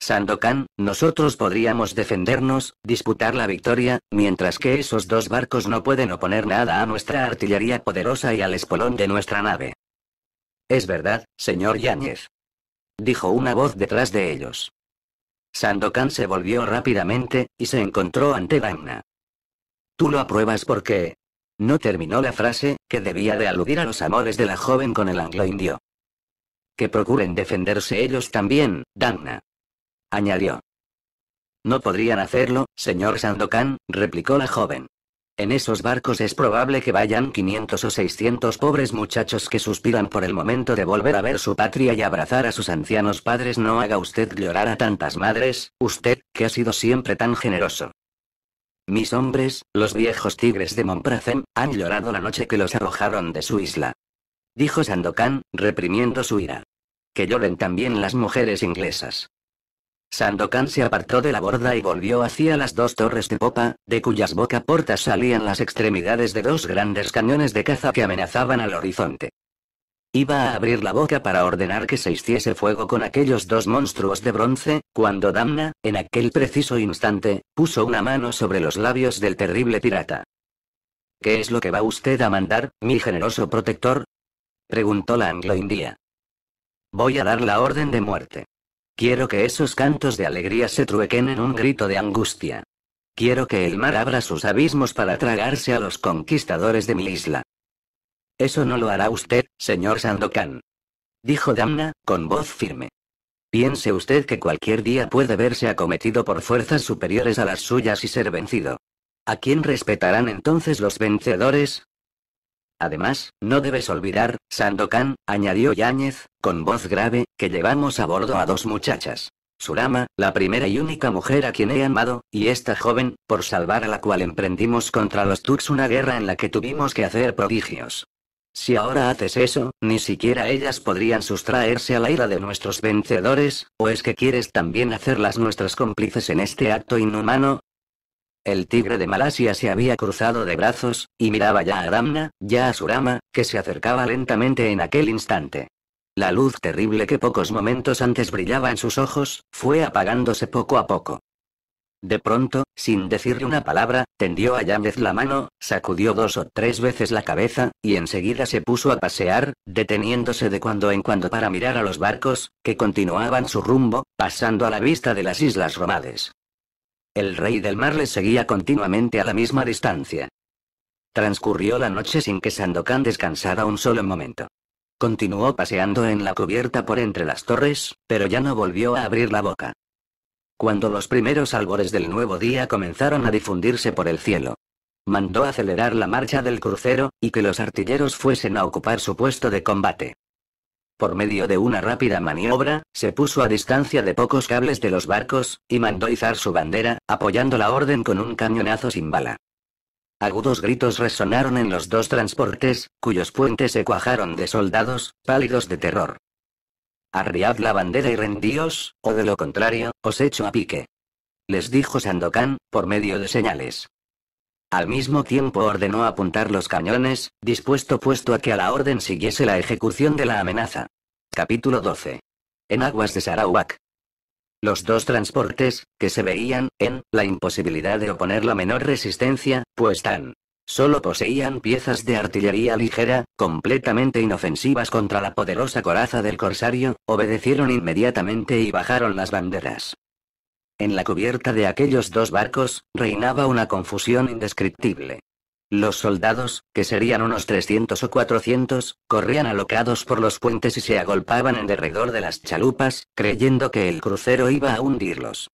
Sandokan, nosotros podríamos defendernos, disputar la victoria, mientras que esos dos barcos no pueden oponer nada a nuestra artillería poderosa y al espolón de nuestra nave. Es verdad, señor Yáñez. Dijo una voz detrás de ellos. Sandokan se volvió rápidamente, y se encontró ante Dagna. Tú lo apruebas porque... No terminó la frase, que debía de aludir a los amores de la joven con el anglo indio. Que procuren defenderse ellos también, Dagna añadió. No podrían hacerlo, señor Sandokan, replicó la joven. En esos barcos es probable que vayan 500 o 600 pobres muchachos que suspiran por el momento de volver a ver su patria y abrazar a sus ancianos padres. No haga usted llorar a tantas madres, usted, que ha sido siempre tan generoso. Mis hombres, los viejos tigres de Monpracem, han llorado la noche que los arrojaron de su isla. Dijo Sandokan, reprimiendo su ira. Que lloren también las mujeres inglesas. Sandokan se apartó de la borda y volvió hacia las dos torres de popa, de cuyas boca portas salían las extremidades de dos grandes cañones de caza que amenazaban al horizonte. Iba a abrir la boca para ordenar que se hiciese fuego con aquellos dos monstruos de bronce, cuando Damna, en aquel preciso instante, puso una mano sobre los labios del terrible pirata. ¿Qué es lo que va usted a mandar, mi generoso protector? preguntó la anglo Voy a dar la orden de muerte. Quiero que esos cantos de alegría se truequen en un grito de angustia. Quiero que el mar abra sus abismos para tragarse a los conquistadores de mi isla. Eso no lo hará usted, señor Sandokan. Dijo Damna, con voz firme. Piense usted que cualquier día puede verse acometido por fuerzas superiores a las suyas y ser vencido. ¿A quién respetarán entonces los vencedores? Además, no debes olvidar, Sandokan, añadió Yáñez, con voz grave, que llevamos a bordo a dos muchachas. Surama, la primera y única mujer a quien he amado, y esta joven, por salvar a la cual emprendimos contra los Tux una guerra en la que tuvimos que hacer prodigios. Si ahora haces eso, ni siquiera ellas podrían sustraerse a la ira de nuestros vencedores, ¿o es que quieres también hacerlas nuestras cómplices en este acto inhumano? El tigre de Malasia se había cruzado de brazos, y miraba ya a Ramna, ya a Surama, que se acercaba lentamente en aquel instante. La luz terrible que pocos momentos antes brillaba en sus ojos, fue apagándose poco a poco. De pronto, sin decirle una palabra, tendió a Yamez la mano, sacudió dos o tres veces la cabeza, y enseguida se puso a pasear, deteniéndose de cuando en cuando para mirar a los barcos, que continuaban su rumbo, pasando a la vista de las Islas Romades. El rey del mar le seguía continuamente a la misma distancia. Transcurrió la noche sin que Sandokan descansara un solo momento. Continuó paseando en la cubierta por entre las torres, pero ya no volvió a abrir la boca. Cuando los primeros albores del nuevo día comenzaron a difundirse por el cielo, mandó acelerar la marcha del crucero, y que los artilleros fuesen a ocupar su puesto de combate. Por medio de una rápida maniobra, se puso a distancia de pocos cables de los barcos, y mandó izar su bandera, apoyando la orden con un cañonazo sin bala. Agudos gritos resonaron en los dos transportes, cuyos puentes se cuajaron de soldados, pálidos de terror. Arriad la bandera y rendíos, o de lo contrario, os echo a pique. Les dijo Sandokan, por medio de señales. Al mismo tiempo ordenó apuntar los cañones, dispuesto puesto a que a la orden siguiese la ejecución de la amenaza. Capítulo 12. En aguas de Sarawak. Los dos transportes, que se veían, en, la imposibilidad de oponer la menor resistencia, pues tan solo poseían piezas de artillería ligera, completamente inofensivas contra la poderosa coraza del corsario, obedecieron inmediatamente y bajaron las banderas. En la cubierta de aquellos dos barcos, reinaba una confusión indescriptible. Los soldados, que serían unos 300 o 400, corrían alocados por los puentes y se agolpaban en derredor de las chalupas, creyendo que el crucero iba a hundirlos.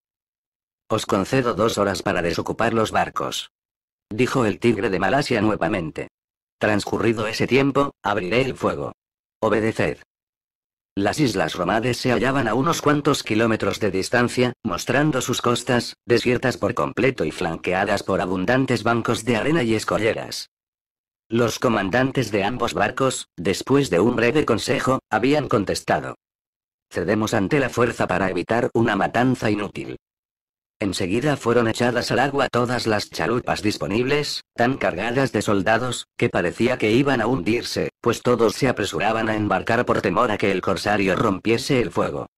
Os concedo dos horas para desocupar los barcos. Dijo el tigre de Malasia nuevamente. Transcurrido ese tiempo, abriré el fuego. Obedeced. Las islas Romades se hallaban a unos cuantos kilómetros de distancia, mostrando sus costas, desiertas por completo y flanqueadas por abundantes bancos de arena y escolleras. Los comandantes de ambos barcos, después de un breve consejo, habían contestado. Cedemos ante la fuerza para evitar una matanza inútil. Enseguida fueron echadas al agua todas las chalupas disponibles, tan cargadas de soldados, que parecía que iban a hundirse, pues todos se apresuraban a embarcar por temor a que el corsario rompiese el fuego.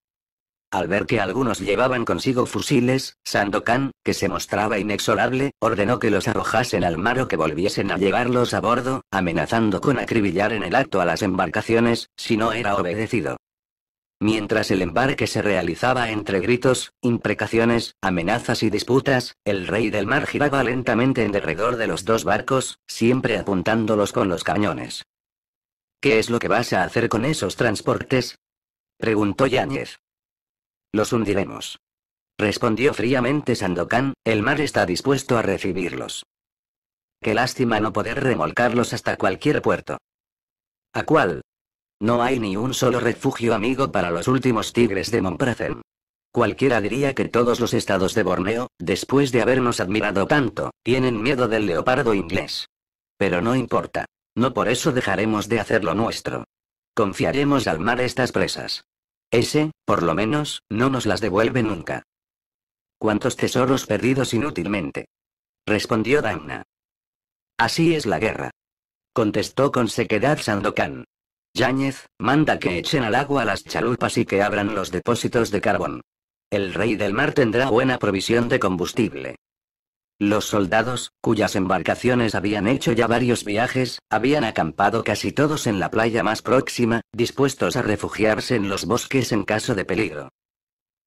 Al ver que algunos llevaban consigo fusiles, Sandokan, que se mostraba inexorable, ordenó que los arrojasen al mar o que volviesen a llevarlos a bordo, amenazando con acribillar en el acto a las embarcaciones, si no era obedecido. Mientras el embarque se realizaba entre gritos, imprecaciones, amenazas y disputas, el rey del mar giraba lentamente en derredor de los dos barcos, siempre apuntándolos con los cañones. ¿Qué es lo que vas a hacer con esos transportes? preguntó Yáñez. Los hundiremos. Respondió fríamente Sandokan, el mar está dispuesto a recibirlos. Qué lástima no poder remolcarlos hasta cualquier puerto. ¿A cuál? No hay ni un solo refugio amigo para los últimos tigres de Monpracen. Cualquiera diría que todos los estados de Borneo, después de habernos admirado tanto, tienen miedo del leopardo inglés. Pero no importa. No por eso dejaremos de hacer lo nuestro. Confiaremos al mar estas presas. Ese, por lo menos, no nos las devuelve nunca. ¿Cuántos tesoros perdidos inútilmente? respondió Damna. Así es la guerra. Contestó con sequedad Sandokan. Yáñez, manda que echen al agua las chalupas y que abran los depósitos de carbón. El rey del mar tendrá buena provisión de combustible. Los soldados, cuyas embarcaciones habían hecho ya varios viajes, habían acampado casi todos en la playa más próxima, dispuestos a refugiarse en los bosques en caso de peligro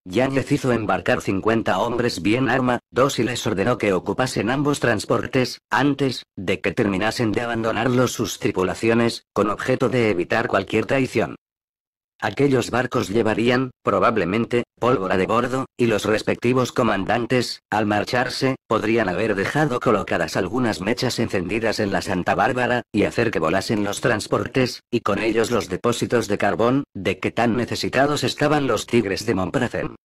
les hizo embarcar 50 hombres bien arma, dos y les ordenó que ocupasen ambos transportes, antes de que terminasen de abandonarlos sus tripulaciones, con objeto de evitar cualquier traición. Aquellos barcos llevarían, probablemente, pólvora de bordo, y los respectivos comandantes, al marcharse, podrían haber dejado colocadas algunas mechas encendidas en la Santa Bárbara, y hacer que volasen los transportes, y con ellos los depósitos de carbón, de que tan necesitados estaban los tigres de Montpraten.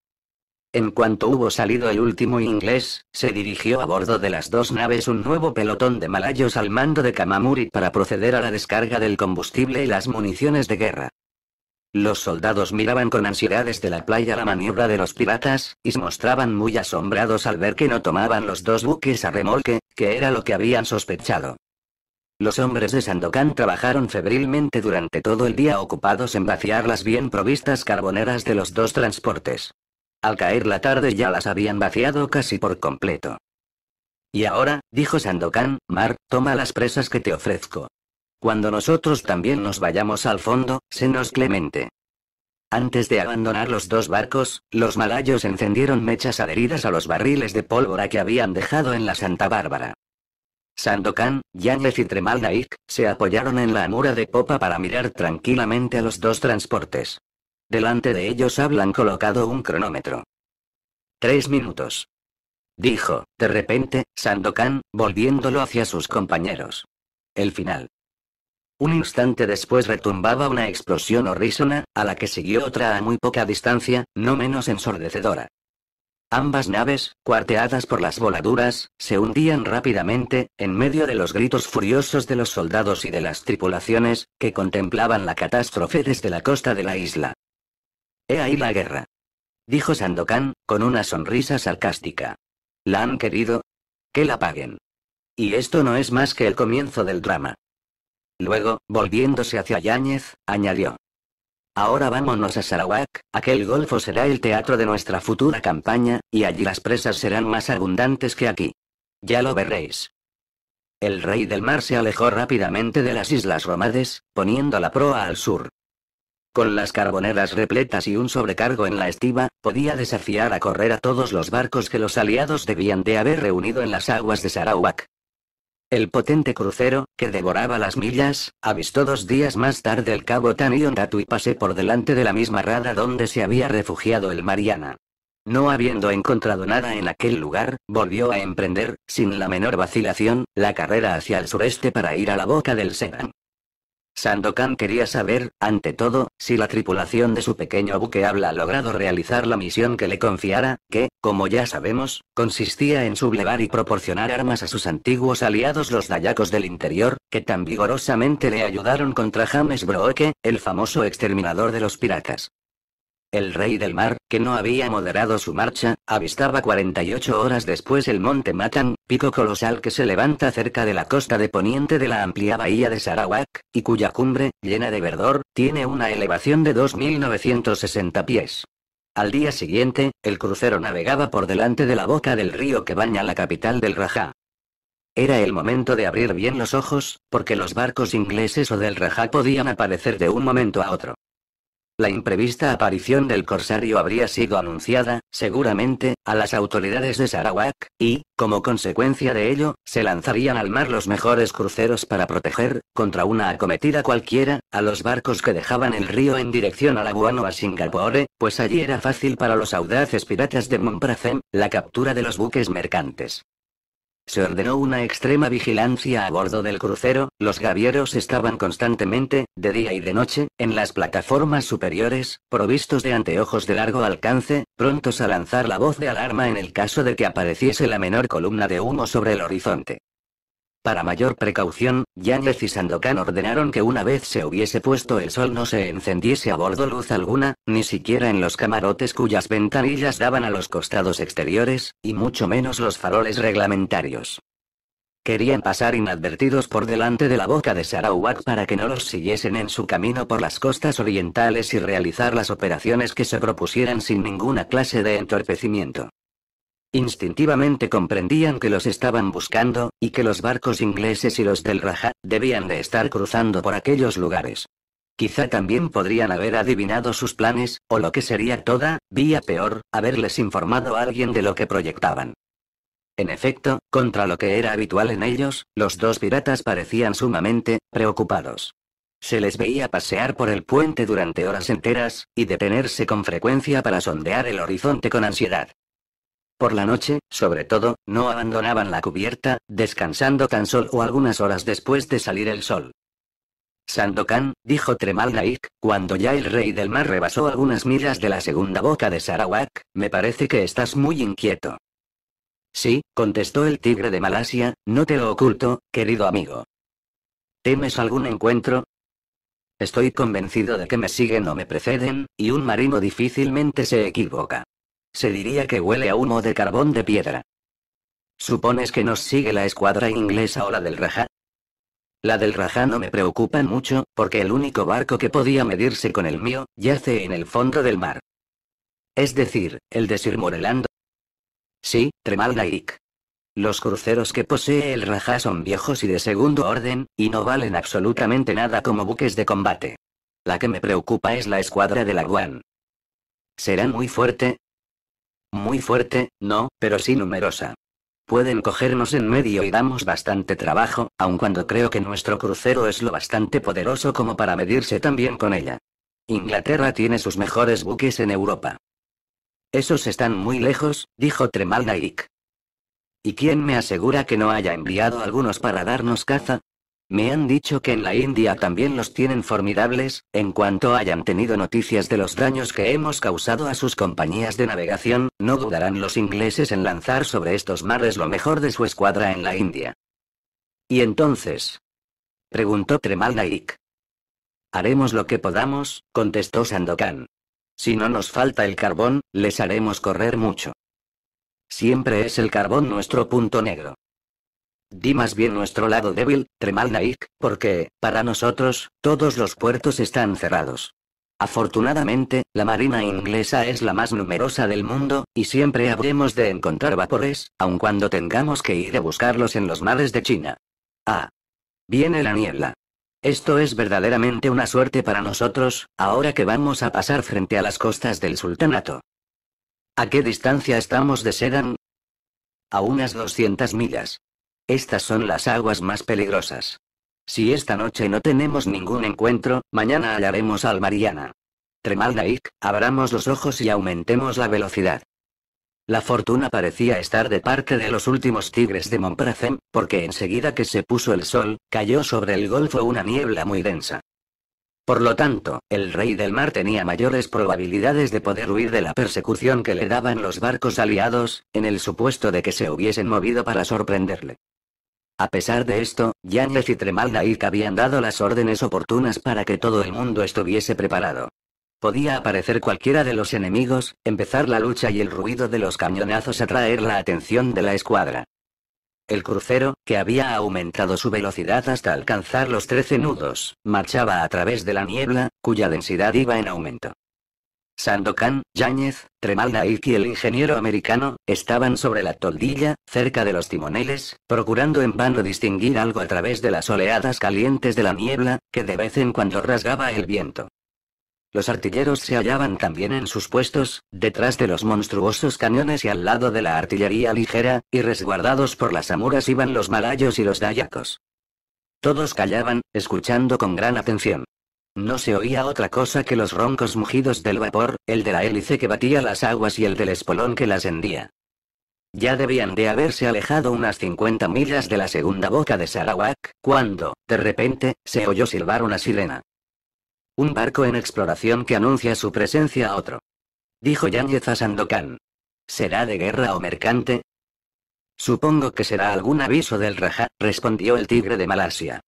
En cuanto hubo salido el último inglés, se dirigió a bordo de las dos naves un nuevo pelotón de malayos al mando de Kamamuri para proceder a la descarga del combustible y las municiones de guerra. Los soldados miraban con ansiedad desde la playa la maniobra de los piratas, y se mostraban muy asombrados al ver que no tomaban los dos buques a remolque, que era lo que habían sospechado. Los hombres de Sandokan trabajaron febrilmente durante todo el día ocupados en vaciar las bien provistas carboneras de los dos transportes. Al caer la tarde ya las habían vaciado casi por completo. Y ahora, dijo Sandokan, Mar, toma las presas que te ofrezco. Cuando nosotros también nos vayamos al fondo, nos clemente. Antes de abandonar los dos barcos, los malayos encendieron mechas adheridas a los barriles de pólvora que habían dejado en la Santa Bárbara. Sandokan, Yanlef y Tremal se apoyaron en la amura de popa para mirar tranquilamente a los dos transportes. Delante de ellos hablan colocado un cronómetro. Tres minutos. Dijo, de repente, Sandokan, volviéndolo hacia sus compañeros. El final. Un instante después retumbaba una explosión horrísona, a la que siguió otra a muy poca distancia, no menos ensordecedora. Ambas naves, cuarteadas por las voladuras, se hundían rápidamente, en medio de los gritos furiosos de los soldados y de las tripulaciones, que contemplaban la catástrofe desde la costa de la isla. He ahí la guerra. Dijo Sandokan, con una sonrisa sarcástica. ¿La han querido? Que la paguen. Y esto no es más que el comienzo del drama. Luego, volviéndose hacia Yáñez, añadió. Ahora vámonos a Sarawak, aquel golfo será el teatro de nuestra futura campaña, y allí las presas serán más abundantes que aquí. Ya lo veréis. El rey del mar se alejó rápidamente de las islas Romades, poniendo la proa al sur. Con las carboneras repletas y un sobrecargo en la estiva, podía desafiar a correr a todos los barcos que los aliados debían de haber reunido en las aguas de Sarawak. El potente crucero, que devoraba las millas, avistó dos días más tarde el cabo Tanion y pasé por delante de la misma rada donde se había refugiado el Mariana. No habiendo encontrado nada en aquel lugar, volvió a emprender, sin la menor vacilación, la carrera hacia el sureste para ir a la boca del Segan. Sandokan quería saber, ante todo, si la tripulación de su pequeño buque habla logrado realizar la misión que le confiara, que, como ya sabemos, consistía en sublevar y proporcionar armas a sus antiguos aliados los dayacos del interior, que tan vigorosamente le ayudaron contra James Brooke, el famoso exterminador de los piratas. El rey del mar, que no había moderado su marcha, avistaba 48 horas después el monte Matan, pico colosal que se levanta cerca de la costa de poniente de la amplia bahía de Sarawak, y cuya cumbre, llena de verdor, tiene una elevación de 2.960 pies. Al día siguiente, el crucero navegaba por delante de la boca del río que baña la capital del Rajá. Era el momento de abrir bien los ojos, porque los barcos ingleses o del Rajá podían aparecer de un momento a otro. La imprevista aparición del corsario habría sido anunciada, seguramente, a las autoridades de Sarawak, y, como consecuencia de ello, se lanzarían al mar los mejores cruceros para proteger, contra una acometida cualquiera, a los barcos que dejaban el río en dirección a la Guano a Singapore, pues allí era fácil para los audaces piratas de Mompracem, la captura de los buques mercantes. Se ordenó una extrema vigilancia a bordo del crucero, los gavieros estaban constantemente, de día y de noche, en las plataformas superiores, provistos de anteojos de largo alcance, prontos a lanzar la voz de alarma en el caso de que apareciese la menor columna de humo sobre el horizonte. Para mayor precaución, Yáñez y Sandokan ordenaron que una vez se hubiese puesto el sol no se encendiese a bordo luz alguna, ni siquiera en los camarotes cuyas ventanillas daban a los costados exteriores, y mucho menos los faroles reglamentarios. Querían pasar inadvertidos por delante de la boca de Sarawak para que no los siguiesen en su camino por las costas orientales y realizar las operaciones que se propusieran sin ninguna clase de entorpecimiento. Instintivamente comprendían que los estaban buscando, y que los barcos ingleses y los del Raja, debían de estar cruzando por aquellos lugares. Quizá también podrían haber adivinado sus planes, o lo que sería toda, vía peor, haberles informado a alguien de lo que proyectaban. En efecto, contra lo que era habitual en ellos, los dos piratas parecían sumamente preocupados. Se les veía pasear por el puente durante horas enteras, y detenerse con frecuencia para sondear el horizonte con ansiedad. Por la noche, sobre todo, no abandonaban la cubierta, descansando tan solo algunas horas después de salir el sol. Sandokan, dijo Tremal Naik, cuando ya el rey del mar rebasó algunas millas de la segunda boca de Sarawak, me parece que estás muy inquieto. Sí, contestó el tigre de Malasia, no te lo oculto, querido amigo. ¿Temes algún encuentro? Estoy convencido de que me siguen o me preceden, y un marino difícilmente se equivoca. Se diría que huele a humo de carbón de piedra. ¿Supones que nos sigue la escuadra inglesa o la del Raja? La del Raja no me preocupa mucho, porque el único barco que podía medirse con el mío, yace en el fondo del mar. Es decir, el de Sir Morelando. Sí, Tremalgaik. Los cruceros que posee el Raja son viejos y de segundo orden, y no valen absolutamente nada como buques de combate. La que me preocupa es la escuadra de la Guan. ¿Será muy fuerte? Muy fuerte, no, pero sí numerosa. Pueden cogernos en medio y damos bastante trabajo, aun cuando creo que nuestro crucero es lo bastante poderoso como para medirse también con ella. Inglaterra tiene sus mejores buques en Europa. Esos están muy lejos, dijo Tremal ¿Y quién me asegura que no haya enviado algunos para darnos caza? Me han dicho que en la India también los tienen formidables, en cuanto hayan tenido noticias de los daños que hemos causado a sus compañías de navegación, no dudarán los ingleses en lanzar sobre estos mares lo mejor de su escuadra en la India. ¿Y entonces? preguntó Tremal Naik. Haremos lo que podamos, contestó Sandokan. Si no nos falta el carbón, les haremos correr mucho. Siempre es el carbón nuestro punto negro. Di más bien nuestro lado débil, Tremal porque, para nosotros, todos los puertos están cerrados. Afortunadamente, la marina inglesa es la más numerosa del mundo, y siempre habremos de encontrar vapores, aun cuando tengamos que ir a buscarlos en los mares de China. Ah. Viene la niebla. Esto es verdaderamente una suerte para nosotros, ahora que vamos a pasar frente a las costas del sultanato. ¿A qué distancia estamos de Sedan? A unas 200 millas. Estas son las aguas más peligrosas. Si esta noche no tenemos ningún encuentro, mañana hallaremos al Mariana. Tremal abramos los ojos y aumentemos la velocidad. La fortuna parecía estar de parte de los últimos tigres de Montpracem, porque enseguida que se puso el sol, cayó sobre el golfo una niebla muy densa. Por lo tanto, el rey del mar tenía mayores probabilidades de poder huir de la persecución que le daban los barcos aliados, en el supuesto de que se hubiesen movido para sorprenderle. A pesar de esto, Janes y Tremal habían dado las órdenes oportunas para que todo el mundo estuviese preparado. Podía aparecer cualquiera de los enemigos, empezar la lucha y el ruido de los cañonazos atraer la atención de la escuadra. El crucero, que había aumentado su velocidad hasta alcanzar los 13 nudos, marchaba a través de la niebla, cuya densidad iba en aumento. Sandokan, Yáñez, tremalda y el ingeniero americano, estaban sobre la toldilla, cerca de los timoneles, procurando en vano distinguir algo a través de las oleadas calientes de la niebla, que de vez en cuando rasgaba el viento. Los artilleros se hallaban también en sus puestos, detrás de los monstruosos cañones y al lado de la artillería ligera, y resguardados por las amuras iban los malayos y los dayacos. Todos callaban, escuchando con gran atención. No se oía otra cosa que los roncos mugidos del vapor, el de la hélice que batía las aguas y el del espolón que las hendía. Ya debían de haberse alejado unas 50 millas de la segunda boca de Sarawak, cuando, de repente, se oyó silbar una sirena. Un barco en exploración que anuncia su presencia a otro. Dijo Yáñez a Sandokan. ¿Será de guerra o mercante? Supongo que será algún aviso del Rajá, respondió el tigre de Malasia.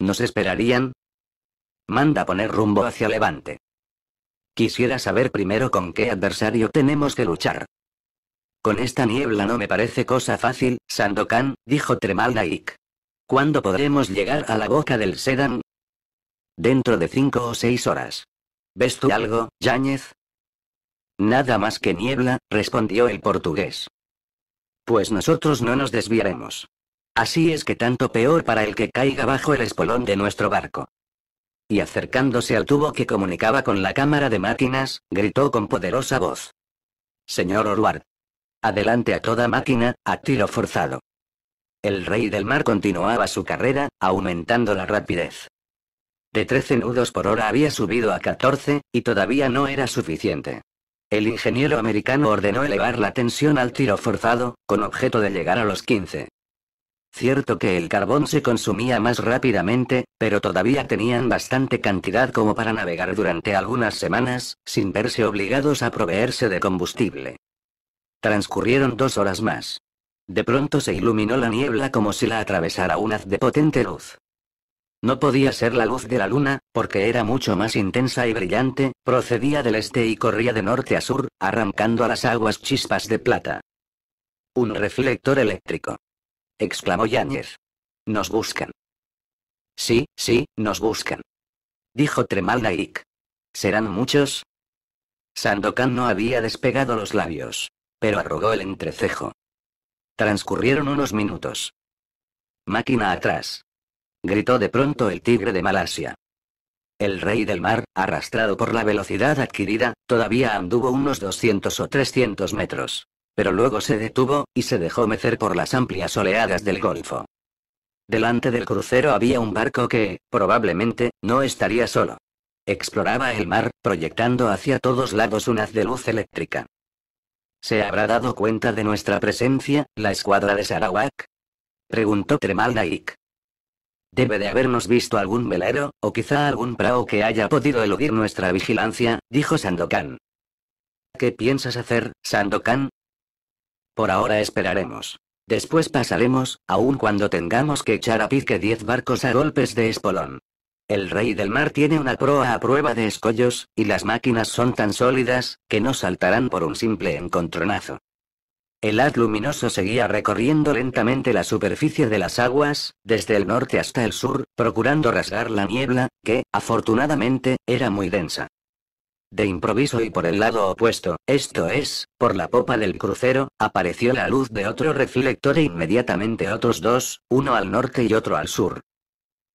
Nos esperarían, Manda poner rumbo hacia Levante. Quisiera saber primero con qué adversario tenemos que luchar. Con esta niebla no me parece cosa fácil, Sandokan, dijo Tremal ¿Cuándo podremos llegar a la boca del Sedan? Dentro de cinco o seis horas. ¿Ves tú algo, Yáñez? Nada más que niebla, respondió el portugués. Pues nosotros no nos desviaremos. Así es que tanto peor para el que caiga bajo el espolón de nuestro barco y acercándose al tubo que comunicaba con la cámara de máquinas, gritó con poderosa voz. Señor Orward. Adelante a toda máquina, a tiro forzado. El rey del mar continuaba su carrera, aumentando la rapidez. De 13 nudos por hora había subido a 14, y todavía no era suficiente. El ingeniero americano ordenó elevar la tensión al tiro forzado, con objeto de llegar a los 15. Cierto que el carbón se consumía más rápidamente, pero todavía tenían bastante cantidad como para navegar durante algunas semanas, sin verse obligados a proveerse de combustible. Transcurrieron dos horas más. De pronto se iluminó la niebla como si la atravesara un haz de potente luz. No podía ser la luz de la luna, porque era mucho más intensa y brillante, procedía del este y corría de norte a sur, arrancando a las aguas chispas de plata. Un reflector eléctrico exclamó Yáñez. Nos buscan. Sí, sí, nos buscan. Dijo Tremal ¿Serán muchos? Sandokan no había despegado los labios, pero arrugó el entrecejo. Transcurrieron unos minutos. Máquina atrás. Gritó de pronto el tigre de Malasia. El rey del mar, arrastrado por la velocidad adquirida, todavía anduvo unos 200 o 300 metros. Pero luego se detuvo, y se dejó mecer por las amplias oleadas del golfo. Delante del crucero había un barco que, probablemente, no estaría solo. Exploraba el mar, proyectando hacia todos lados un haz de luz eléctrica. ¿Se habrá dado cuenta de nuestra presencia, la escuadra de Sarawak? Preguntó Tremal Debe de habernos visto algún velero, o quizá algún prao que haya podido eludir nuestra vigilancia, dijo Sandokan. ¿Qué piensas hacer, Sandokan? Por ahora esperaremos. Después pasaremos, aun cuando tengamos que echar a pique diez barcos a golpes de espolón. El rey del mar tiene una proa a prueba de escollos, y las máquinas son tan sólidas, que no saltarán por un simple encontronazo. El haz luminoso seguía recorriendo lentamente la superficie de las aguas, desde el norte hasta el sur, procurando rasgar la niebla, que, afortunadamente, era muy densa. De improviso y por el lado opuesto, esto es, por la popa del crucero, apareció la luz de otro reflector e inmediatamente otros dos, uno al norte y otro al sur.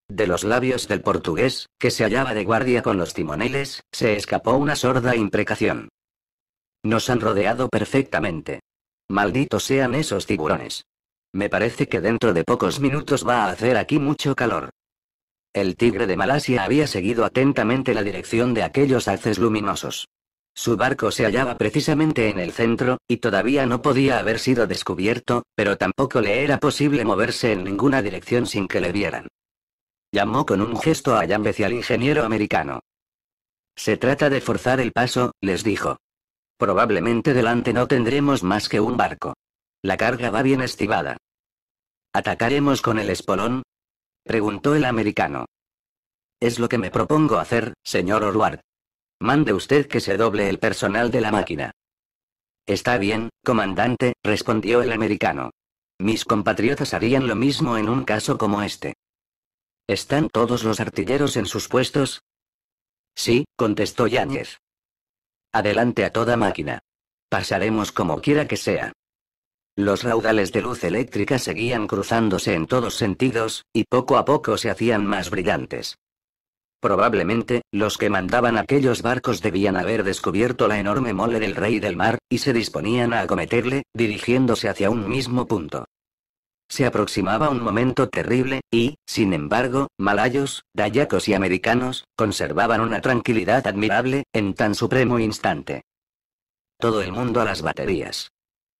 De los labios del portugués, que se hallaba de guardia con los timoneles, se escapó una sorda imprecación. Nos han rodeado perfectamente. Malditos sean esos tiburones. Me parece que dentro de pocos minutos va a hacer aquí mucho calor. El tigre de Malasia había seguido atentamente la dirección de aquellos haces luminosos. Su barco se hallaba precisamente en el centro, y todavía no podía haber sido descubierto, pero tampoco le era posible moverse en ninguna dirección sin que le vieran. Llamó con un gesto a Yambe y al ingeniero americano. Se trata de forzar el paso, les dijo. Probablemente delante no tendremos más que un barco. La carga va bien estivada. Atacaremos con el espolón, Preguntó el americano. Es lo que me propongo hacer, señor Orward. Mande usted que se doble el personal de la máquina. Está bien, comandante, respondió el americano. Mis compatriotas harían lo mismo en un caso como este. ¿Están todos los artilleros en sus puestos? Sí, contestó Yáñez. Adelante a toda máquina. Pasaremos como quiera que sea. Los raudales de luz eléctrica seguían cruzándose en todos sentidos, y poco a poco se hacían más brillantes. Probablemente, los que mandaban aquellos barcos debían haber descubierto la enorme mole del rey del mar, y se disponían a acometerle, dirigiéndose hacia un mismo punto. Se aproximaba un momento terrible, y, sin embargo, malayos, dayacos y americanos, conservaban una tranquilidad admirable, en tan supremo instante. Todo el mundo a las baterías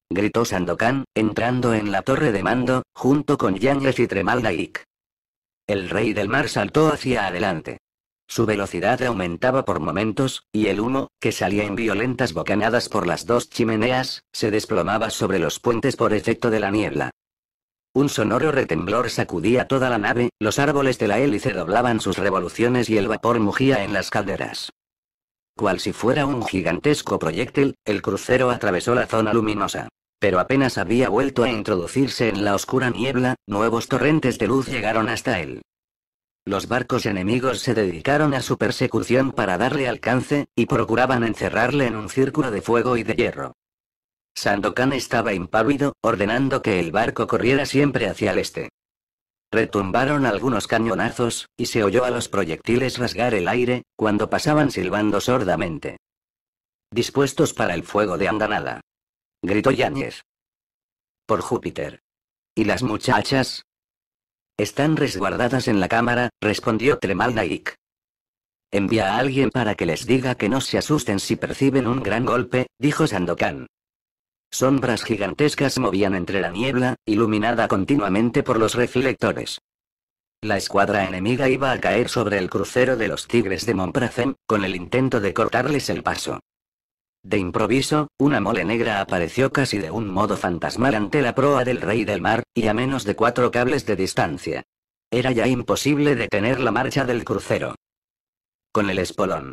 gritó Sandokan, entrando en la torre de mando, junto con Yanges y Tremal El rey del mar saltó hacia adelante. Su velocidad aumentaba por momentos, y el humo, que salía en violentas bocanadas por las dos chimeneas, se desplomaba sobre los puentes por efecto de la niebla. Un sonoro retemblor sacudía toda la nave, los árboles de la hélice doblaban sus revoluciones y el vapor mugía en las calderas. Cual si fuera un gigantesco proyectil, el crucero atravesó la zona luminosa. Pero apenas había vuelto a introducirse en la oscura niebla, nuevos torrentes de luz llegaron hasta él. Los barcos enemigos se dedicaron a su persecución para darle alcance, y procuraban encerrarle en un círculo de fuego y de hierro. Sandokan estaba impávido, ordenando que el barco corriera siempre hacia el este. Retumbaron algunos cañonazos, y se oyó a los proyectiles rasgar el aire, cuando pasaban silbando sordamente. Dispuestos para el fuego de andanada. Gritó Yáñez. Por Júpiter. ¿Y las muchachas? Están resguardadas en la cámara, respondió Tremal Naik. Envía a alguien para que les diga que no se asusten si perciben un gran golpe, dijo Sandokan. Sombras gigantescas movían entre la niebla, iluminada continuamente por los reflectores. La escuadra enemiga iba a caer sobre el crucero de los tigres de Montpracem, con el intento de cortarles el paso. De improviso, una mole negra apareció casi de un modo fantasmal ante la proa del rey del mar, y a menos de cuatro cables de distancia. Era ya imposible detener la marcha del crucero. Con el espolón.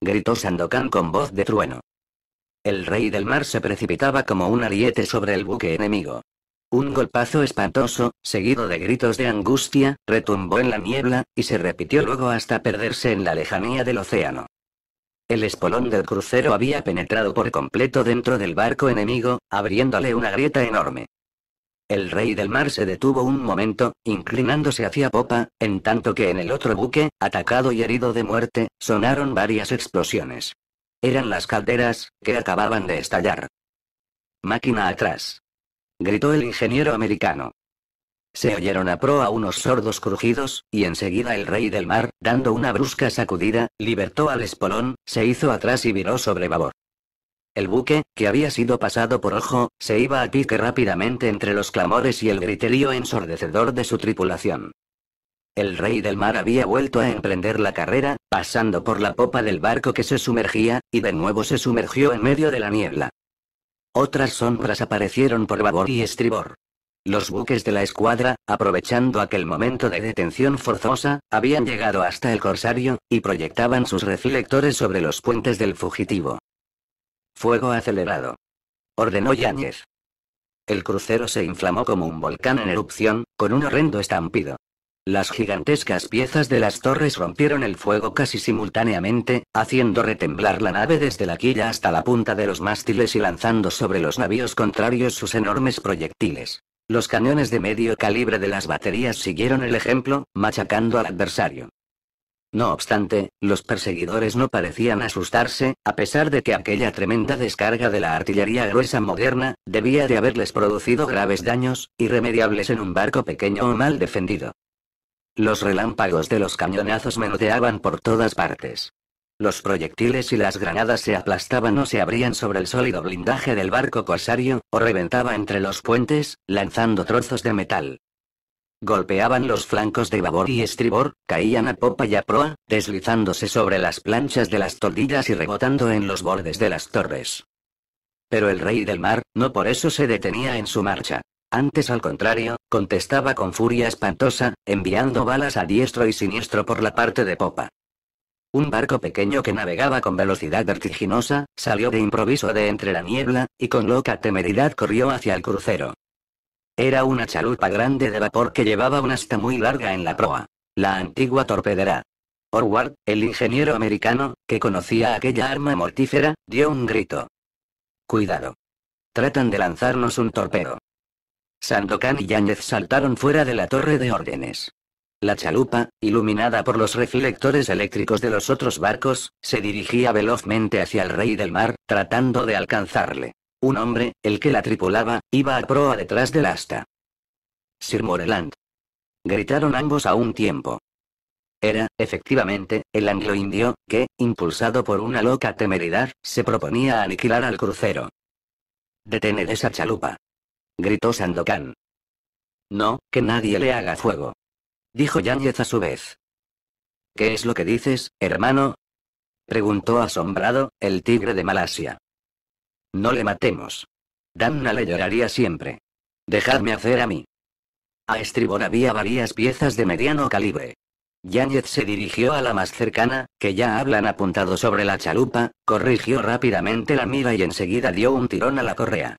Gritó Sandokan con voz de trueno. El rey del mar se precipitaba como un ariete sobre el buque enemigo. Un golpazo espantoso, seguido de gritos de angustia, retumbó en la niebla, y se repitió luego hasta perderse en la lejanía del océano. El espolón del crucero había penetrado por completo dentro del barco enemigo, abriéndole una grieta enorme. El rey del mar se detuvo un momento, inclinándose hacia popa, en tanto que en el otro buque, atacado y herido de muerte, sonaron varias explosiones. Eran las calderas, que acababan de estallar. Máquina atrás. Gritó el ingeniero americano. Se oyeron a proa unos sordos crujidos, y enseguida el rey del mar, dando una brusca sacudida, libertó al espolón, se hizo atrás y viró sobre babor. El buque, que había sido pasado por ojo, se iba a pique rápidamente entre los clamores y el griterío ensordecedor de su tripulación. El rey del mar había vuelto a emprender la carrera, pasando por la popa del barco que se sumergía, y de nuevo se sumergió en medio de la niebla. Otras sombras aparecieron por babor y estribor. Los buques de la escuadra, aprovechando aquel momento de detención forzosa, habían llegado hasta el corsario, y proyectaban sus reflectores sobre los puentes del fugitivo. Fuego acelerado. Ordenó Yáñez. El crucero se inflamó como un volcán en erupción, con un horrendo estampido. Las gigantescas piezas de las torres rompieron el fuego casi simultáneamente, haciendo retemblar la nave desde la quilla hasta la punta de los mástiles y lanzando sobre los navíos contrarios sus enormes proyectiles. Los cañones de medio calibre de las baterías siguieron el ejemplo, machacando al adversario. No obstante, los perseguidores no parecían asustarse, a pesar de que aquella tremenda descarga de la artillería gruesa moderna, debía de haberles producido graves daños, irremediables en un barco pequeño o mal defendido. Los relámpagos de los cañonazos menudeaban por todas partes. Los proyectiles y las granadas se aplastaban o se abrían sobre el sólido blindaje del barco corsario, o reventaba entre los puentes, lanzando trozos de metal. Golpeaban los flancos de babor y estribor, caían a popa y a proa, deslizándose sobre las planchas de las tordillas y rebotando en los bordes de las torres. Pero el rey del mar, no por eso se detenía en su marcha. Antes al contrario, contestaba con furia espantosa, enviando balas a diestro y siniestro por la parte de popa. Un barco pequeño que navegaba con velocidad vertiginosa, salió de improviso de entre la niebla, y con loca temeridad corrió hacia el crucero. Era una chalupa grande de vapor que llevaba una asta muy larga en la proa. La antigua torpedera. Orward, el ingeniero americano, que conocía aquella arma mortífera, dio un grito. Cuidado. Tratan de lanzarnos un torpedo. Sandokan y Yáñez saltaron fuera de la torre de órdenes. La chalupa, iluminada por los reflectores eléctricos de los otros barcos, se dirigía velozmente hacia el rey del mar, tratando de alcanzarle. Un hombre, el que la tripulaba, iba a proa detrás del asta. Sir Moreland. Gritaron ambos a un tiempo. Era, efectivamente, el anglo-indio, que, impulsado por una loca temeridad, se proponía aniquilar al crucero. Detener esa chalupa, gritó Sandokan. No, que nadie le haga fuego. Dijo Yáñez a su vez. ¿Qué es lo que dices, hermano? Preguntó asombrado, el tigre de Malasia. No le matemos. Danna le lloraría siempre. Dejadme hacer a mí. A estribor había varias piezas de mediano calibre. Yáñez se dirigió a la más cercana, que ya hablan apuntado sobre la chalupa, corrigió rápidamente la mira y enseguida dio un tirón a la correa.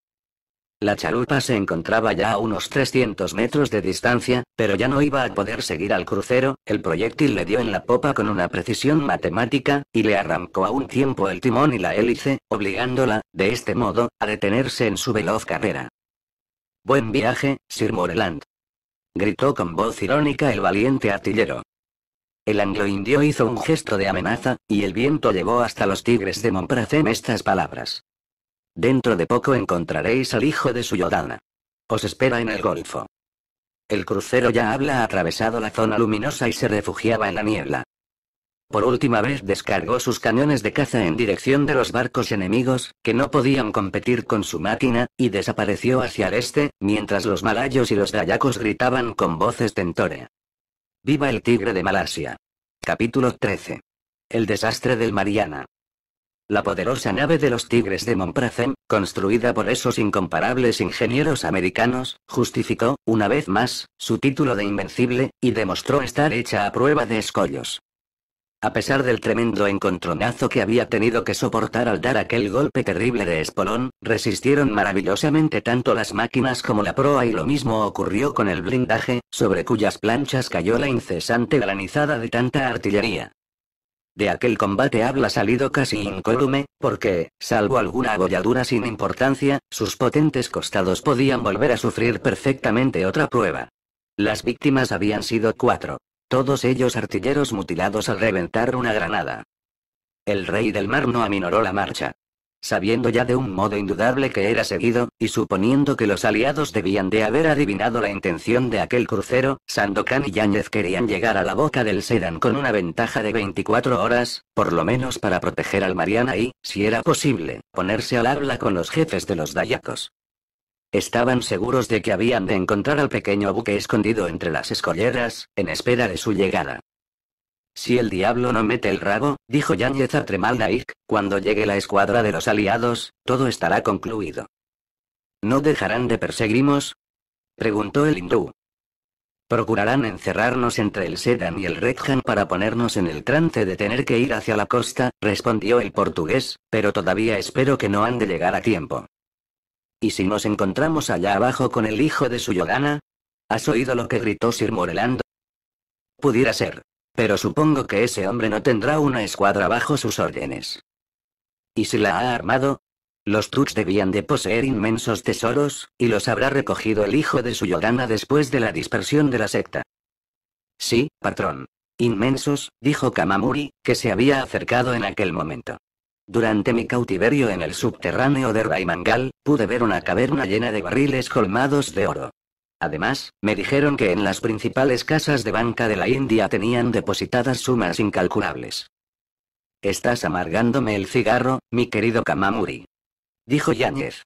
La chalupa se encontraba ya a unos 300 metros de distancia, pero ya no iba a poder seguir al crucero, el proyectil le dio en la popa con una precisión matemática, y le arrancó a un tiempo el timón y la hélice, obligándola, de este modo, a detenerse en su veloz carrera. Buen viaje, Sir Moreland. Gritó con voz irónica el valiente artillero. El anglo-indio hizo un gesto de amenaza, y el viento llevó hasta los tigres de Monpracem estas palabras. Dentro de poco encontraréis al hijo de su Yodana. Os espera en el golfo. El crucero ya habla atravesado la zona luminosa y se refugiaba en la niebla. Por última vez descargó sus cañones de caza en dirección de los barcos enemigos, que no podían competir con su máquina, y desapareció hacia el este, mientras los malayos y los dayacos gritaban con voces tentórea. ¡Viva el tigre de Malasia! Capítulo 13. El desastre del Mariana la poderosa nave de los Tigres de Mompracem, construida por esos incomparables ingenieros americanos, justificó, una vez más, su título de invencible, y demostró estar hecha a prueba de escollos. A pesar del tremendo encontronazo que había tenido que soportar al dar aquel golpe terrible de espolón, resistieron maravillosamente tanto las máquinas como la proa y lo mismo ocurrió con el blindaje, sobre cuyas planchas cayó la incesante galanizada de tanta artillería. De aquel combate habla salido casi incólume, porque, salvo alguna abolladura sin importancia, sus potentes costados podían volver a sufrir perfectamente otra prueba. Las víctimas habían sido cuatro. Todos ellos artilleros mutilados al reventar una granada. El rey del mar no aminoró la marcha sabiendo ya de un modo indudable que era seguido, y suponiendo que los aliados debían de haber adivinado la intención de aquel crucero, Sandokan y Yáñez querían llegar a la boca del Sedan con una ventaja de 24 horas, por lo menos para proteger al Mariana y, si era posible, ponerse al habla con los jefes de los dayacos. Estaban seguros de que habían de encontrar al pequeño buque escondido entre las escolleras, en espera de su llegada. Si el diablo no mete el rabo, dijo Yáñez a cuando llegue la escuadra de los aliados, todo estará concluido. ¿No dejarán de perseguirnos? preguntó el hindú. Procurarán encerrarnos entre el Sedan y el Redjan para ponernos en el trance de tener que ir hacia la costa, respondió el portugués, pero todavía espero que no han de llegar a tiempo. ¿Y si nos encontramos allá abajo con el hijo de su yogana? ¿Has oído lo que gritó Sir Morelando? Pudiera ser. Pero supongo que ese hombre no tendrá una escuadra bajo sus órdenes. ¿Y si la ha armado? Los Tuts debían de poseer inmensos tesoros, y los habrá recogido el hijo de su Yodana después de la dispersión de la secta. Sí, patrón. Inmensos, dijo Kamamuri, que se había acercado en aquel momento. Durante mi cautiverio en el subterráneo de Raimangal, pude ver una caverna llena de barriles colmados de oro. Además, me dijeron que en las principales casas de banca de la India tenían depositadas sumas incalculables. Estás amargándome el cigarro, mi querido Kamamuri. Dijo Yáñez.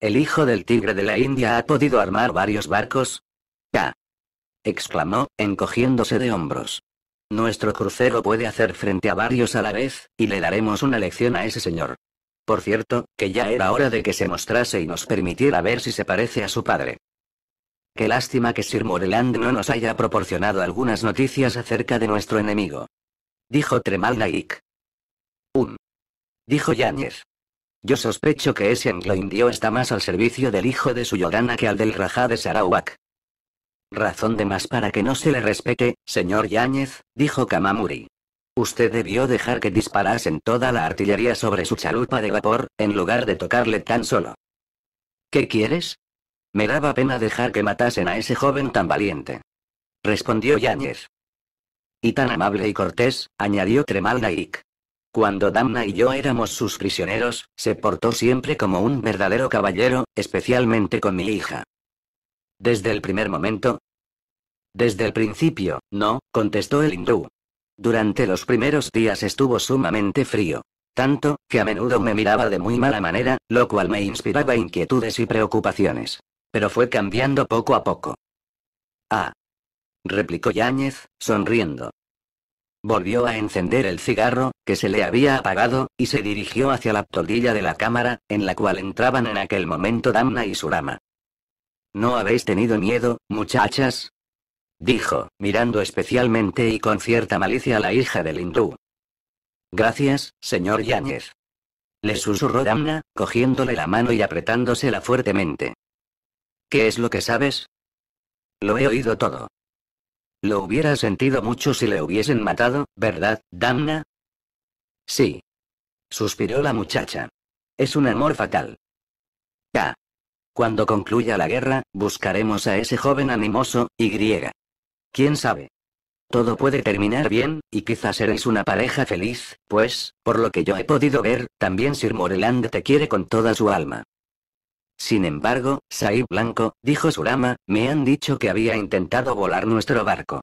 El hijo del tigre de la India ha podido armar varios barcos. ¡Ah! exclamó, encogiéndose de hombros. Nuestro crucero puede hacer frente a varios a la vez, y le daremos una lección a ese señor. Por cierto, que ya era hora de que se mostrase y nos permitiera ver si se parece a su padre. Qué lástima que Sir Moreland no nos haya proporcionado algunas noticias acerca de nuestro enemigo. Dijo Tremal Naik. Dijo Yáñez. Yo sospecho que ese anglo-indio está más al servicio del hijo de su Yorana que al del Rajá de Sarawak. Razón de más para que no se le respete, señor Yáñez, dijo Kamamuri. Usted debió dejar que disparasen toda la artillería sobre su chalupa de vapor, en lugar de tocarle tan solo. ¿Qué quieres? Me daba pena dejar que matasen a ese joven tan valiente. Respondió Yáñez. Y tan amable y cortés, añadió Tremal Naik. Cuando Damna y yo éramos sus prisioneros, se portó siempre como un verdadero caballero, especialmente con mi hija. Desde el primer momento. Desde el principio, no, contestó el hindú. Durante los primeros días estuvo sumamente frío. Tanto, que a menudo me miraba de muy mala manera, lo cual me inspiraba inquietudes y preocupaciones. Pero fue cambiando poco a poco. Ah. replicó Yáñez, sonriendo. Volvió a encender el cigarro, que se le había apagado, y se dirigió hacia la tordilla de la cámara, en la cual entraban en aquel momento Damna y Surama. ¿No habéis tenido miedo, muchachas? dijo, mirando especialmente y con cierta malicia a la hija del hindú. Gracias, señor Yáñez. Le susurró Damna, cogiéndole la mano y apretándosela fuertemente. ¿Qué es lo que sabes? Lo he oído todo. Lo hubiera sentido mucho si le hubiesen matado, ¿verdad, Damna? Sí. Suspiró la muchacha. Es un amor fatal. K. Cuando concluya la guerra, buscaremos a ese joven animoso, Y. ¿Quién sabe? Todo puede terminar bien, y quizás seréis una pareja feliz, pues, por lo que yo he podido ver, también Sir Moreland te quiere con toda su alma. Sin embargo, Saib Blanco, dijo Surama, me han dicho que había intentado volar nuestro barco.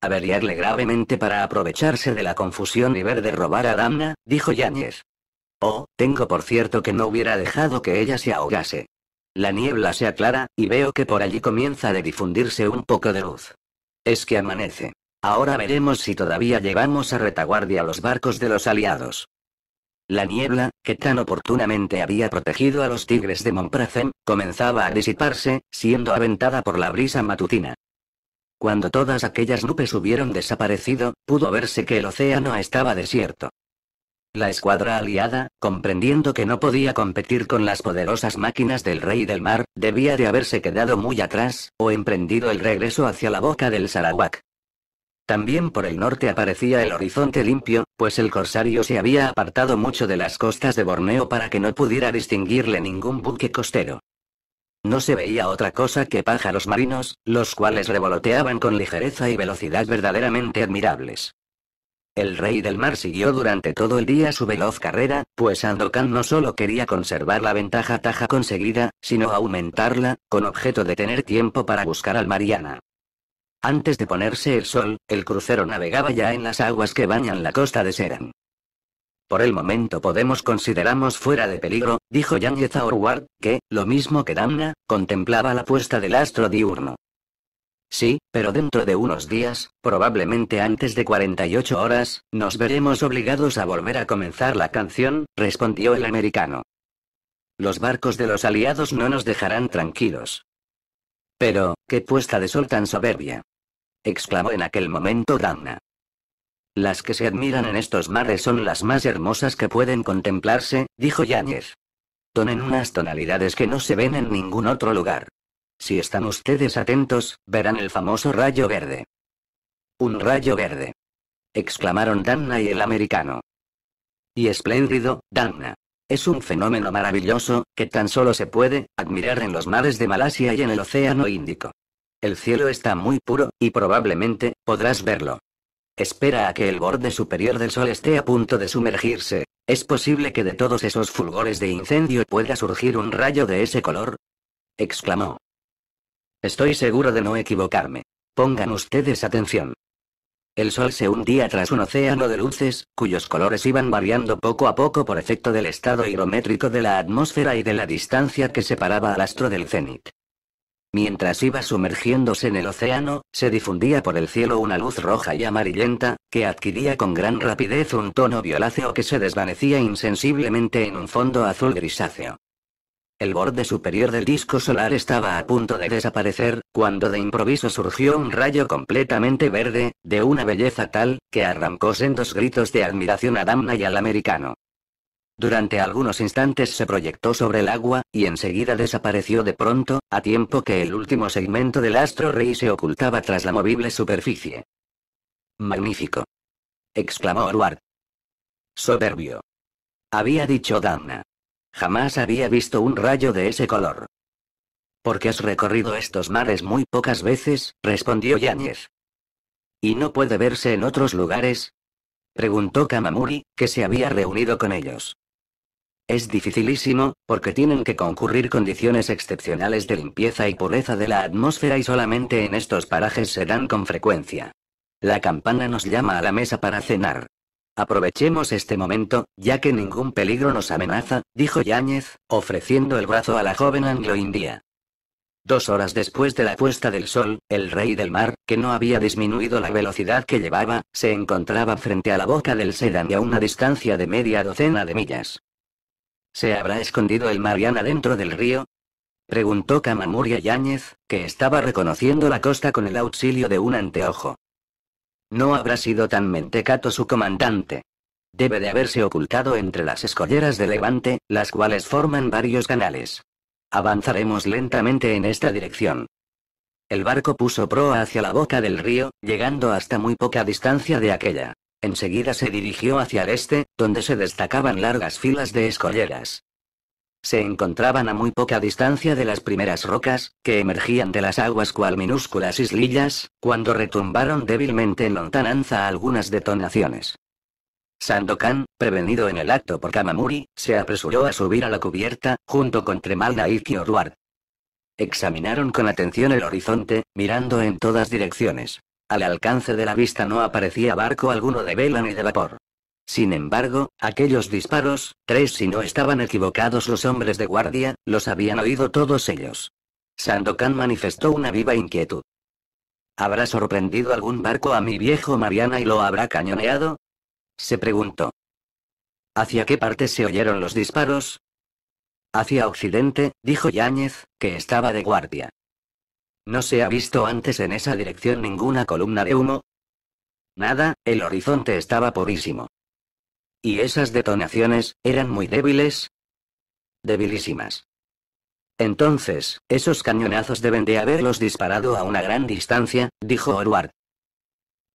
Averiarle gravemente para aprovecharse de la confusión y ver de robar a Damna, dijo Yáñez. Oh, tengo por cierto que no hubiera dejado que ella se ahogase. La niebla se aclara, y veo que por allí comienza de difundirse un poco de luz. Es que amanece. Ahora veremos si todavía llevamos a retaguardia los barcos de los aliados. La niebla, que tan oportunamente había protegido a los tigres de Momprazem, comenzaba a disiparse, siendo aventada por la brisa matutina. Cuando todas aquellas nubes hubieron desaparecido, pudo verse que el océano estaba desierto. La escuadra aliada, comprendiendo que no podía competir con las poderosas máquinas del rey del mar, debía de haberse quedado muy atrás, o emprendido el regreso hacia la boca del Sarawak. También por el norte aparecía el horizonte limpio, pues el corsario se había apartado mucho de las costas de Borneo para que no pudiera distinguirle ningún buque costero. No se veía otra cosa que pájaros marinos, los cuales revoloteaban con ligereza y velocidad verdaderamente admirables. El rey del mar siguió durante todo el día su veloz carrera, pues Andokan no solo quería conservar la ventaja taja conseguida, sino aumentarla, con objeto de tener tiempo para buscar al Mariana. Antes de ponerse el sol, el crucero navegaba ya en las aguas que bañan la costa de Seram. Por el momento podemos consideramos fuera de peligro, dijo Yáñez a que, lo mismo que Damna, contemplaba la puesta del astro diurno. Sí, pero dentro de unos días, probablemente antes de 48 horas, nos veremos obligados a volver a comenzar la canción, respondió el americano. Los barcos de los aliados no nos dejarán tranquilos. Pero, qué puesta de sol tan soberbia. exclamó en aquel momento Dana. Las que se admiran en estos mares son las más hermosas que pueden contemplarse, dijo Yáñez. Tonen unas tonalidades que no se ven en ningún otro lugar. Si están ustedes atentos, verán el famoso rayo verde. Un rayo verde. exclamaron Dana y el americano. Y espléndido, Dana. Es un fenómeno maravilloso, que tan solo se puede admirar en los mares de Malasia y en el Océano Índico. El cielo está muy puro, y probablemente podrás verlo. Espera a que el borde superior del sol esté a punto de sumergirse. Es posible que de todos esos fulgores de incendio pueda surgir un rayo de ese color. exclamó. Estoy seguro de no equivocarme. Pongan ustedes atención. El sol se hundía tras un océano de luces, cuyos colores iban variando poco a poco por efecto del estado higrométrico de la atmósfera y de la distancia que separaba al astro del cenit. Mientras iba sumergiéndose en el océano, se difundía por el cielo una luz roja y amarillenta, que adquiría con gran rapidez un tono violáceo que se desvanecía insensiblemente en un fondo azul grisáceo. El borde superior del disco solar estaba a punto de desaparecer, cuando de improviso surgió un rayo completamente verde, de una belleza tal, que arrancó sendos gritos de admiración a Damna y al americano. Durante algunos instantes se proyectó sobre el agua, y enseguida desapareció de pronto, a tiempo que el último segmento del astro rey se ocultaba tras la movible superficie. Magnífico. exclamó Orward. Soberbio. Había dicho Damna. Jamás había visto un rayo de ese color. Porque has recorrido estos mares muy pocas veces, respondió Yáñez. ¿Y no puede verse en otros lugares? preguntó Kamamuri, que se había reunido con ellos. Es dificilísimo, porque tienen que concurrir condiciones excepcionales de limpieza y pureza de la atmósfera y solamente en estos parajes se dan con frecuencia. La campana nos llama a la mesa para cenar. Aprovechemos este momento, ya que ningún peligro nos amenaza, dijo Yáñez, ofreciendo el brazo a la joven angloindia. Dos horas después de la puesta del sol, el rey del mar, que no había disminuido la velocidad que llevaba, se encontraba frente a la boca del sedán y a una distancia de media docena de millas. ¿Se habrá escondido el Mariana dentro del río? preguntó Camamuria Yáñez, que estaba reconociendo la costa con el auxilio de un anteojo. No habrá sido tan mentecato su comandante. Debe de haberse ocultado entre las escolleras de Levante, las cuales forman varios canales. Avanzaremos lentamente en esta dirección. El barco puso proa hacia la boca del río, llegando hasta muy poca distancia de aquella. Enseguida se dirigió hacia el este, donde se destacaban largas filas de escolleras. Se encontraban a muy poca distancia de las primeras rocas, que emergían de las aguas cual minúsculas islillas, cuando retumbaron débilmente en lontananza algunas detonaciones. Sandokan, prevenido en el acto por Kamamuri, se apresuró a subir a la cubierta, junto con Tremalda y Kioruard. Examinaron con atención el horizonte, mirando en todas direcciones. Al alcance de la vista no aparecía barco alguno de vela ni de vapor. Sin embargo, aquellos disparos, tres si no estaban equivocados los hombres de guardia, los habían oído todos ellos. Sandokan manifestó una viva inquietud. ¿Habrá sorprendido algún barco a mi viejo Mariana y lo habrá cañoneado? Se preguntó. ¿Hacia qué parte se oyeron los disparos? Hacia occidente, dijo Yáñez, que estaba de guardia. No se ha visto antes en esa dirección ninguna columna de humo, Nada, el horizonte estaba purísimo. ¿Y esas detonaciones, eran muy débiles? Debilísimas. Entonces, esos cañonazos deben de haberlos disparado a una gran distancia, dijo Orward.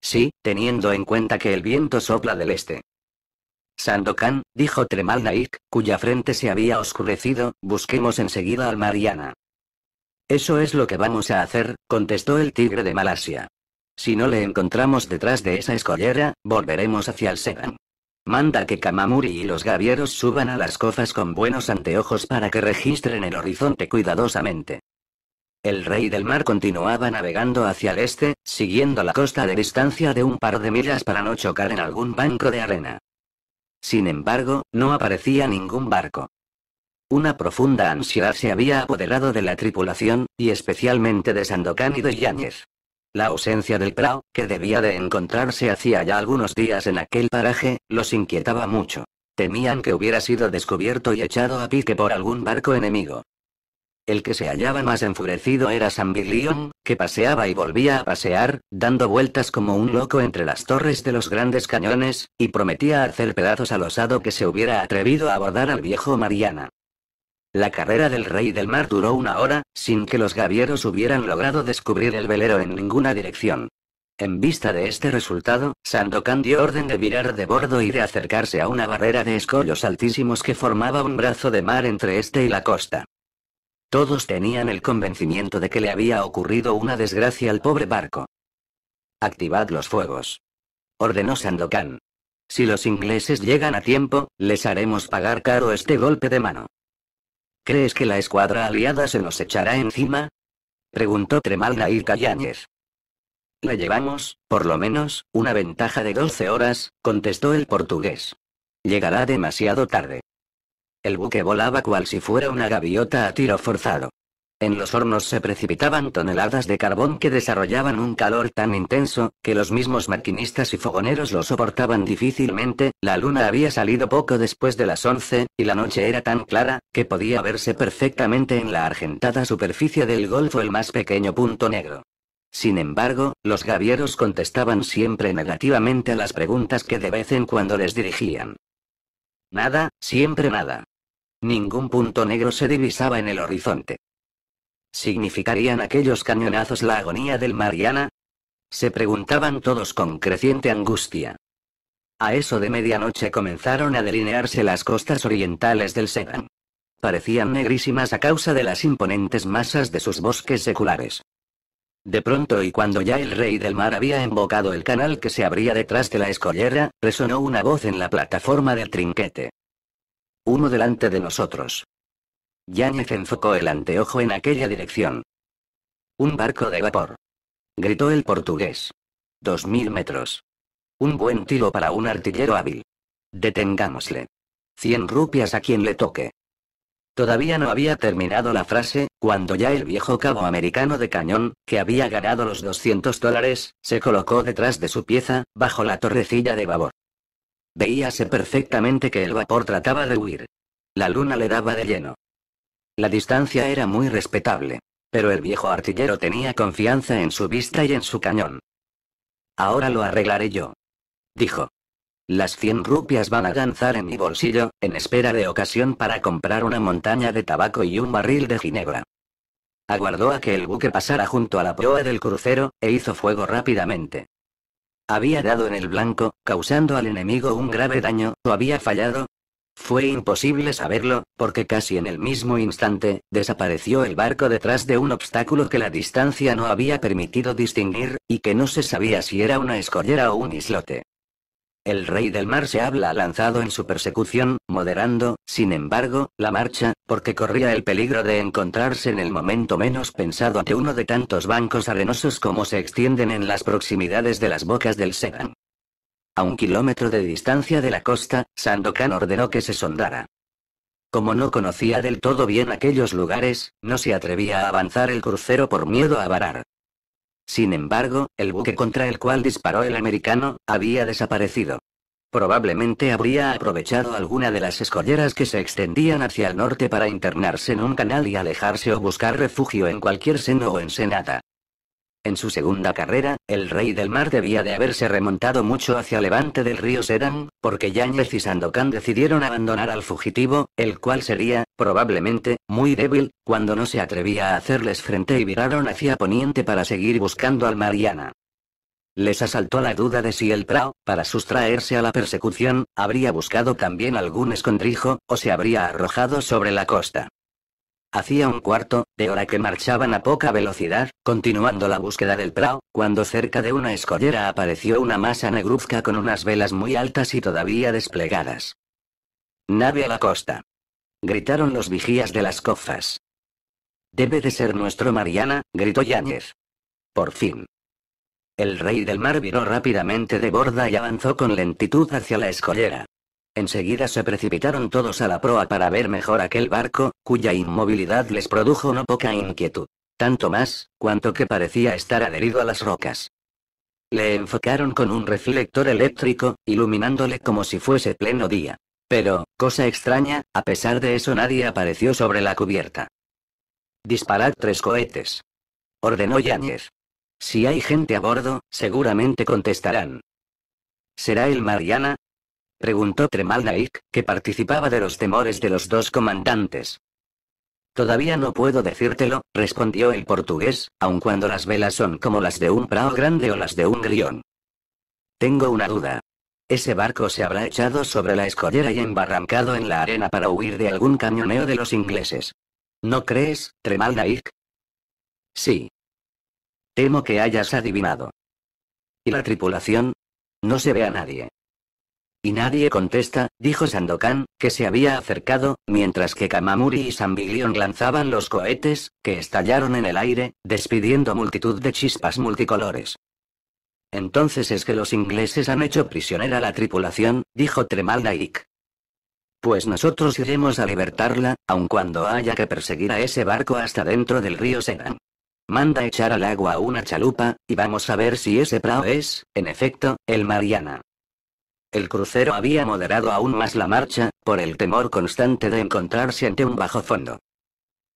Sí, teniendo en cuenta que el viento sopla del este. Sandokan, dijo Tremal cuya frente se había oscurecido, busquemos enseguida al Mariana. Eso es lo que vamos a hacer, contestó el tigre de Malasia. Si no le encontramos detrás de esa escollera, volveremos hacia el Segan. Manda que Kamamuri y los gavieros suban a las cofas con buenos anteojos para que registren el horizonte cuidadosamente. El rey del mar continuaba navegando hacia el este, siguiendo la costa de distancia de un par de millas para no chocar en algún banco de arena. Sin embargo, no aparecía ningún barco. Una profunda ansiedad se había apoderado de la tripulación, y especialmente de Sandokan y de Yáñez. La ausencia del prao, que debía de encontrarse hacía ya algunos días en aquel paraje, los inquietaba mucho. Temían que hubiera sido descubierto y echado a pique por algún barco enemigo. El que se hallaba más enfurecido era Sambilion, que paseaba y volvía a pasear, dando vueltas como un loco entre las torres de los grandes cañones, y prometía hacer pedazos al osado que se hubiera atrevido a abordar al viejo Mariana. La carrera del rey del mar duró una hora, sin que los gavieros hubieran logrado descubrir el velero en ninguna dirección. En vista de este resultado, Sandokan dio orden de virar de bordo y de acercarse a una barrera de escollos altísimos que formaba un brazo de mar entre este y la costa. Todos tenían el convencimiento de que le había ocurrido una desgracia al pobre barco. Activad los fuegos. Ordenó Sandokan. Si los ingleses llegan a tiempo, les haremos pagar caro este golpe de mano. ¿Crees que la escuadra aliada se nos echará encima? Preguntó Tremalga y Calláñez. Le llevamos, por lo menos, una ventaja de 12 horas, contestó el portugués. Llegará demasiado tarde. El buque volaba cual si fuera una gaviota a tiro forzado. En los hornos se precipitaban toneladas de carbón que desarrollaban un calor tan intenso, que los mismos maquinistas y fogoneros lo soportaban difícilmente, la luna había salido poco después de las once, y la noche era tan clara, que podía verse perfectamente en la argentada superficie del golfo el más pequeño punto negro. Sin embargo, los gavieros contestaban siempre negativamente a las preguntas que de vez en cuando les dirigían. Nada, siempre nada. Ningún punto negro se divisaba en el horizonte. ¿Significarían aquellos cañonazos la agonía del Mariana? Se preguntaban todos con creciente angustia. A eso de medianoche comenzaron a delinearse las costas orientales del Sedan. Parecían negrísimas a causa de las imponentes masas de sus bosques seculares. De pronto y cuando ya el rey del mar había embocado el canal que se abría detrás de la escollera, resonó una voz en la plataforma del trinquete. Uno delante de nosotros. Yáñez enfocó el anteojo en aquella dirección. Un barco de vapor. Gritó el portugués. Dos mil metros. Un buen tiro para un artillero hábil. Detengámosle. Cien rupias a quien le toque. Todavía no había terminado la frase, cuando ya el viejo cabo americano de cañón, que había ganado los 200 dólares, se colocó detrás de su pieza, bajo la torrecilla de vapor. Veíase perfectamente que el vapor trataba de huir. La luna le daba de lleno. La distancia era muy respetable. Pero el viejo artillero tenía confianza en su vista y en su cañón. Ahora lo arreglaré yo. Dijo. Las 100 rupias van a danzar en mi bolsillo, en espera de ocasión para comprar una montaña de tabaco y un barril de ginebra. Aguardó a que el buque pasara junto a la proa del crucero, e hizo fuego rápidamente. Había dado en el blanco, causando al enemigo un grave daño, o había fallado, fue imposible saberlo, porque casi en el mismo instante, desapareció el barco detrás de un obstáculo que la distancia no había permitido distinguir, y que no se sabía si era una escollera o un islote. El rey del mar se habla lanzado en su persecución, moderando, sin embargo, la marcha, porque corría el peligro de encontrarse en el momento menos pensado ante uno de tantos bancos arenosos como se extienden en las proximidades de las bocas del Sedan. A un kilómetro de distancia de la costa, Sandokan ordenó que se sondara. Como no conocía del todo bien aquellos lugares, no se atrevía a avanzar el crucero por miedo a varar. Sin embargo, el buque contra el cual disparó el americano, había desaparecido. Probablemente habría aprovechado alguna de las escolleras que se extendían hacia el norte para internarse en un canal y alejarse o buscar refugio en cualquier seno o ensenada. En su segunda carrera, el rey del mar debía de haberse remontado mucho hacia levante del río Serán, porque Yáñez y Sandokan decidieron abandonar al fugitivo, el cual sería, probablemente, muy débil, cuando no se atrevía a hacerles frente y viraron hacia poniente para seguir buscando al Mariana. Les asaltó la duda de si el Prao, para sustraerse a la persecución, habría buscado también algún escondrijo, o se habría arrojado sobre la costa. Hacía un cuarto de hora que marchaban a poca velocidad, continuando la búsqueda del prao, cuando cerca de una escollera apareció una masa negruzca con unas velas muy altas y todavía desplegadas. Nave a la costa. Gritaron los vigías de las cofas. Debe de ser nuestro Mariana, gritó Yáñez. Por fin. El rey del mar viró rápidamente de borda y avanzó con lentitud hacia la escollera. Enseguida se precipitaron todos a la proa para ver mejor aquel barco, cuya inmovilidad les produjo no poca inquietud. Tanto más, cuanto que parecía estar adherido a las rocas. Le enfocaron con un reflector eléctrico, iluminándole como si fuese pleno día. Pero, cosa extraña, a pesar de eso nadie apareció sobre la cubierta. Disparad tres cohetes. Ordenó Yáñez. Si hay gente a bordo, seguramente contestarán. ¿Será el Mariana? Preguntó Tremal que participaba de los temores de los dos comandantes. Todavía no puedo decírtelo, respondió el portugués, aun cuando las velas son como las de un prao grande o las de un grión. Tengo una duda. Ese barco se habrá echado sobre la escollera y embarrancado en la arena para huir de algún cañoneo de los ingleses. ¿No crees, Tremalnaik? Sí. Temo que hayas adivinado. ¿Y la tripulación? No se ve a nadie. Y nadie contesta, dijo Sandokan, que se había acercado, mientras que Kamamuri y Sambilion lanzaban los cohetes, que estallaron en el aire, despidiendo multitud de chispas multicolores. Entonces es que los ingleses han hecho prisionera la tripulación, dijo Tremal Pues nosotros iremos a libertarla, aun cuando haya que perseguir a ese barco hasta dentro del río Sedan. Manda echar al agua una chalupa, y vamos a ver si ese prao es, en efecto, el Mariana. El crucero había moderado aún más la marcha, por el temor constante de encontrarse ante un bajo fondo.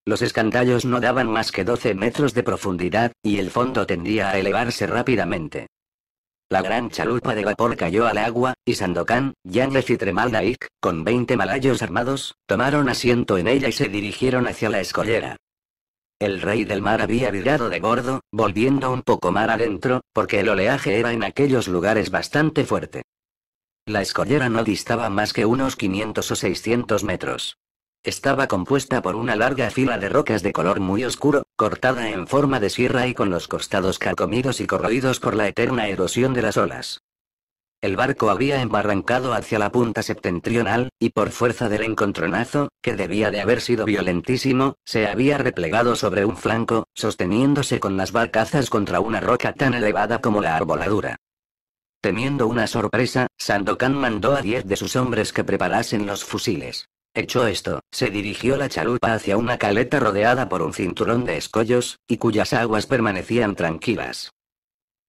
Los escandallos no daban más que 12 metros de profundidad, y el fondo tendía a elevarse rápidamente. La gran chalupa de vapor cayó al agua, y Sandokan, Yangle y Tremaldaik, con 20 malayos armados, tomaron asiento en ella y se dirigieron hacia la escollera. El rey del mar había virado de bordo, volviendo un poco mar adentro, porque el oleaje era en aquellos lugares bastante fuerte. La escollera no distaba más que unos 500 o 600 metros. Estaba compuesta por una larga fila de rocas de color muy oscuro, cortada en forma de sierra y con los costados carcomidos y corroídos por la eterna erosión de las olas. El barco había embarrancado hacia la punta septentrional, y por fuerza del encontronazo, que debía de haber sido violentísimo, se había replegado sobre un flanco, sosteniéndose con las barcazas contra una roca tan elevada como la arboladura. Temiendo una sorpresa, Sandokan mandó a diez de sus hombres que preparasen los fusiles. Hecho esto, se dirigió la chalupa hacia una caleta rodeada por un cinturón de escollos, y cuyas aguas permanecían tranquilas.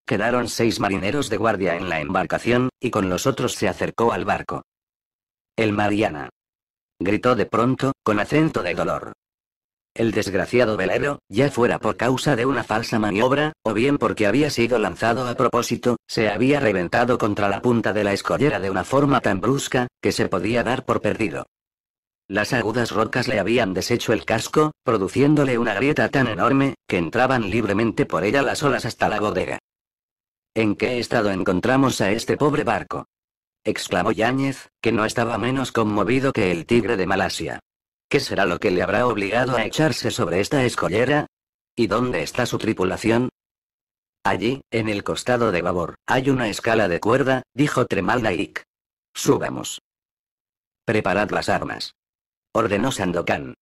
Quedaron seis marineros de guardia en la embarcación, y con los otros se acercó al barco. El Mariana. Gritó de pronto, con acento de dolor el desgraciado velero, ya fuera por causa de una falsa maniobra, o bien porque había sido lanzado a propósito, se había reventado contra la punta de la escollera de una forma tan brusca, que se podía dar por perdido. Las agudas rocas le habían deshecho el casco, produciéndole una grieta tan enorme, que entraban libremente por ella las olas hasta la bodega. ¿En qué estado encontramos a este pobre barco? exclamó Yáñez, que no estaba menos conmovido que el tigre de Malasia. ¿Qué será lo que le habrá obligado a echarse sobre esta escollera? ¿Y dónde está su tripulación? Allí, en el costado de babor, hay una escala de cuerda, dijo Tremaldaik. Subamos. Preparad las armas. Ordenó Sandokan.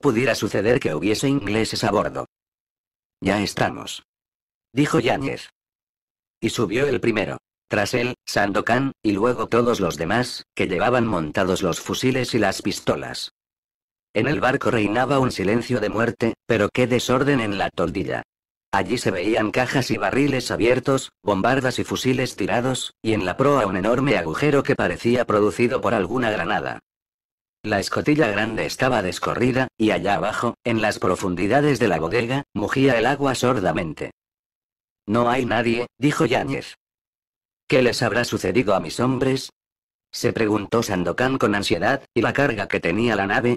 Pudiera suceder que hubiese ingleses a bordo. Ya estamos. Dijo Yáñez. Y subió el primero. Tras él, Sandokan, y luego todos los demás, que llevaban montados los fusiles y las pistolas. En el barco reinaba un silencio de muerte, pero qué desorden en la toldilla. Allí se veían cajas y barriles abiertos, bombardas y fusiles tirados, y en la proa un enorme agujero que parecía producido por alguna granada. La escotilla grande estaba descorrida, y allá abajo, en las profundidades de la bodega, mugía el agua sordamente. No hay nadie, dijo Yáñez. ¿Qué les habrá sucedido a mis hombres? Se preguntó Sandokan con ansiedad, y la carga que tenía la nave,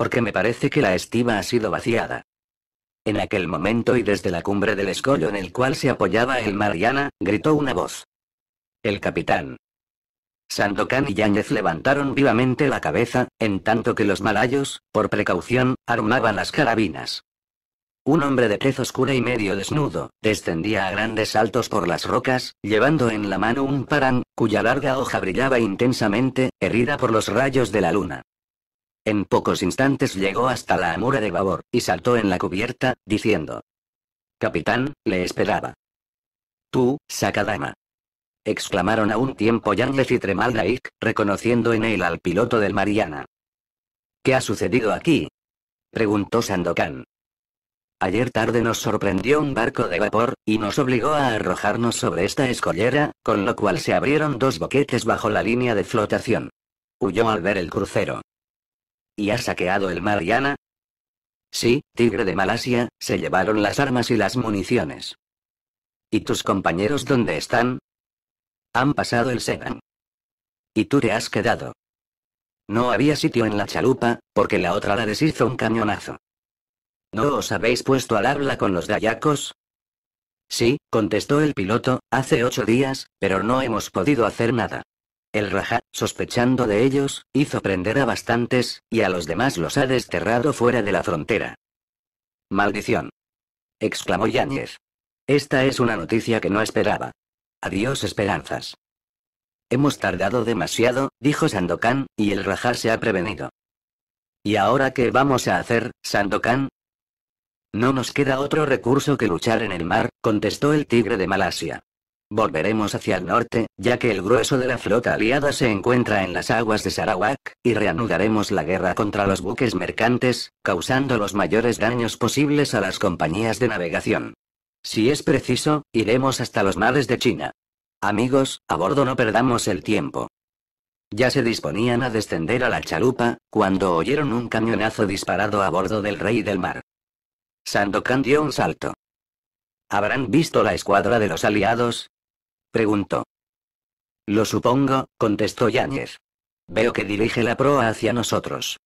porque me parece que la estiva ha sido vaciada. En aquel momento y desde la cumbre del escollo en el cual se apoyaba el Mariana, gritó una voz. El capitán. Sandokan y Yáñez levantaron vivamente la cabeza, en tanto que los malayos, por precaución, armaban las carabinas. Un hombre de tez oscura y medio desnudo, descendía a grandes saltos por las rocas, llevando en la mano un parán, cuya larga hoja brillaba intensamente, herida por los rayos de la luna. En pocos instantes llegó hasta la amura de vapor y saltó en la cubierta, diciendo. Capitán, le esperaba. Tú, Sakadama. Exclamaron a un tiempo Yanles y Tremaldaik, reconociendo en él al piloto del Mariana. ¿Qué ha sucedido aquí? Preguntó Sandokan. Ayer tarde nos sorprendió un barco de vapor, y nos obligó a arrojarnos sobre esta escollera, con lo cual se abrieron dos boquetes bajo la línea de flotación. Huyó al ver el crucero. ¿Y has saqueado el Mariana? Sí, Tigre de Malasia, se llevaron las armas y las municiones. ¿Y tus compañeros dónde están? Han pasado el Segan. ¿Y tú te has quedado? No había sitio en la chalupa, porque la otra la deshizo un cañonazo. ¿No os habéis puesto al habla con los dayacos? Sí, contestó el piloto, hace ocho días, pero no hemos podido hacer nada. El Rajá, sospechando de ellos, hizo prender a bastantes, y a los demás los ha desterrado fuera de la frontera. Maldición. exclamó Yáñez. Esta es una noticia que no esperaba. Adiós esperanzas. Hemos tardado demasiado, dijo Sandokan, y el Rajá se ha prevenido. ¿Y ahora qué vamos a hacer, Sandokan? No nos queda otro recurso que luchar en el mar, contestó el tigre de Malasia. Volveremos hacia el norte, ya que el grueso de la flota aliada se encuentra en las aguas de Sarawak, y reanudaremos la guerra contra los buques mercantes, causando los mayores daños posibles a las compañías de navegación. Si es preciso, iremos hasta los mares de China. Amigos, a bordo no perdamos el tiempo. Ya se disponían a descender a la chalupa, cuando oyeron un cañonazo disparado a bordo del Rey del Mar. Sandokan dio un salto. Habrán visto la escuadra de los aliados, Preguntó. Lo supongo, contestó Yáñez. Veo que dirige la proa hacia nosotros.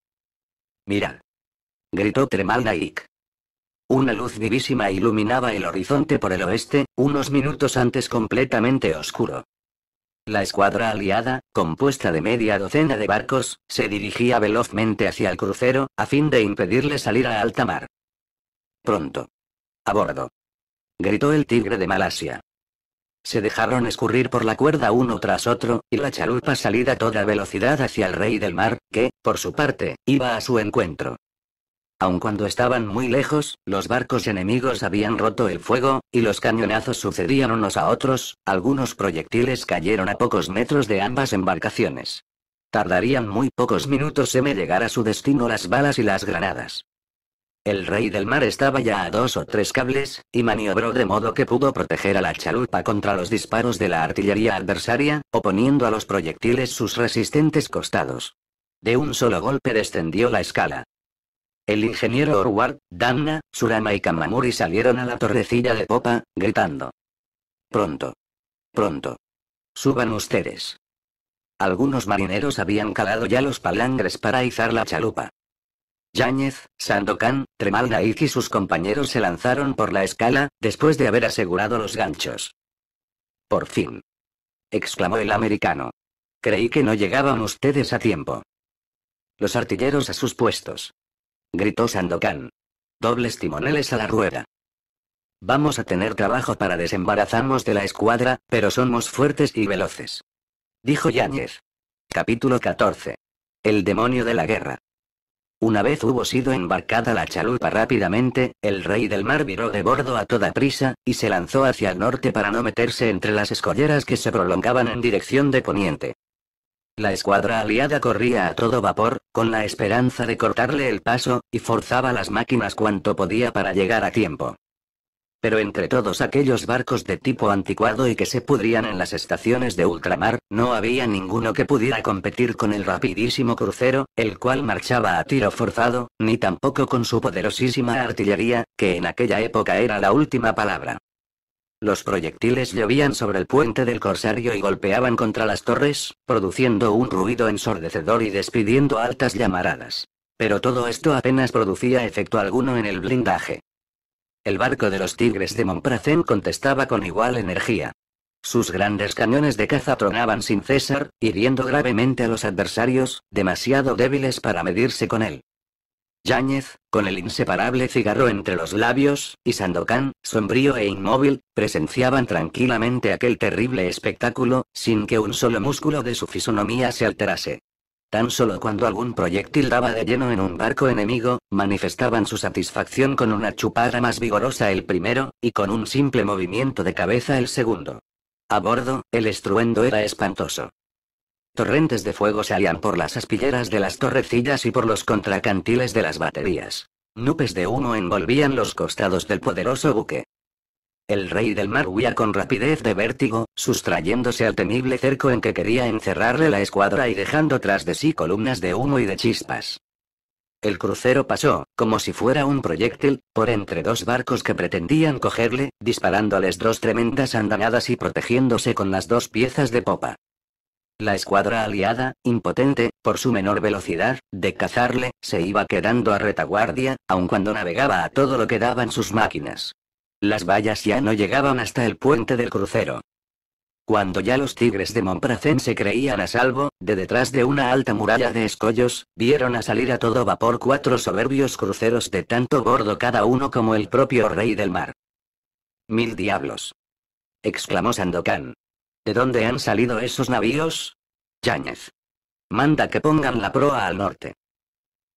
Mirad. Gritó Tremal Naik. Una luz vivísima iluminaba el horizonte por el oeste, unos minutos antes completamente oscuro. La escuadra aliada, compuesta de media docena de barcos, se dirigía velozmente hacia el crucero, a fin de impedirle salir a alta mar. Pronto. A bordo. Gritó el tigre de Malasia. Se dejaron escurrir por la cuerda uno tras otro, y la chalupa salida a toda velocidad hacia el rey del mar, que, por su parte, iba a su encuentro. Aun cuando estaban muy lejos, los barcos enemigos habían roto el fuego, y los cañonazos sucedían unos a otros, algunos proyectiles cayeron a pocos metros de ambas embarcaciones. Tardarían muy pocos minutos en llegar a su destino las balas y las granadas. El rey del mar estaba ya a dos o tres cables, y maniobró de modo que pudo proteger a la chalupa contra los disparos de la artillería adversaria, oponiendo a los proyectiles sus resistentes costados. De un solo golpe descendió la escala. El ingeniero Orward, Danna, Surama y Kamamuri salieron a la torrecilla de popa, gritando. Pronto. Pronto. Suban ustedes. Algunos marineros habían calado ya los palangres para izar la chalupa. Yáñez, Sandokan, Tremal y sus compañeros se lanzaron por la escala, después de haber asegurado los ganchos. Por fin. exclamó el americano. Creí que no llegaban ustedes a tiempo. Los artilleros a sus puestos. gritó Sandokan. Dobles timoneles a la rueda. Vamos a tener trabajo para desembarazarnos de la escuadra, pero somos fuertes y veloces. Dijo Yáñez. Capítulo 14. El demonio de la guerra. Una vez hubo sido embarcada la chalupa rápidamente, el rey del mar viró de bordo a toda prisa, y se lanzó hacia el norte para no meterse entre las escolleras que se prolongaban en dirección de poniente. La escuadra aliada corría a todo vapor, con la esperanza de cortarle el paso, y forzaba las máquinas cuanto podía para llegar a tiempo pero entre todos aquellos barcos de tipo anticuado y que se pudrían en las estaciones de ultramar, no había ninguno que pudiera competir con el rapidísimo crucero, el cual marchaba a tiro forzado, ni tampoco con su poderosísima artillería, que en aquella época era la última palabra. Los proyectiles llovían sobre el puente del corsario y golpeaban contra las torres, produciendo un ruido ensordecedor y despidiendo altas llamaradas. Pero todo esto apenas producía efecto alguno en el blindaje. El barco de los tigres de Montpracén contestaba con igual energía. Sus grandes cañones de caza tronaban sin cesar, hiriendo gravemente a los adversarios, demasiado débiles para medirse con él. Yáñez, con el inseparable cigarro entre los labios, y Sandokan, sombrío e inmóvil, presenciaban tranquilamente aquel terrible espectáculo, sin que un solo músculo de su fisonomía se alterase. Tan solo cuando algún proyectil daba de lleno en un barco enemigo, manifestaban su satisfacción con una chupada más vigorosa el primero, y con un simple movimiento de cabeza el segundo. A bordo, el estruendo era espantoso. Torrentes de fuego salían por las aspilleras de las torrecillas y por los contracantiles de las baterías. Nubes de humo envolvían los costados del poderoso buque. El rey del mar huía con rapidez de vértigo, sustrayéndose al temible cerco en que quería encerrarle la escuadra y dejando tras de sí columnas de humo y de chispas. El crucero pasó, como si fuera un proyectil, por entre dos barcos que pretendían cogerle, disparándoles dos tremendas andanadas y protegiéndose con las dos piezas de popa. La escuadra aliada, impotente, por su menor velocidad, de cazarle, se iba quedando a retaguardia, aun cuando navegaba a todo lo que daban sus máquinas. Las vallas ya no llegaban hasta el puente del crucero. Cuando ya los tigres de Montpracén se creían a salvo, de detrás de una alta muralla de escollos, vieron a salir a todo vapor cuatro soberbios cruceros de tanto bordo cada uno como el propio rey del mar. Mil diablos. exclamó Sandokan. ¿De dónde han salido esos navíos? Yáñez. Manda que pongan la proa al norte.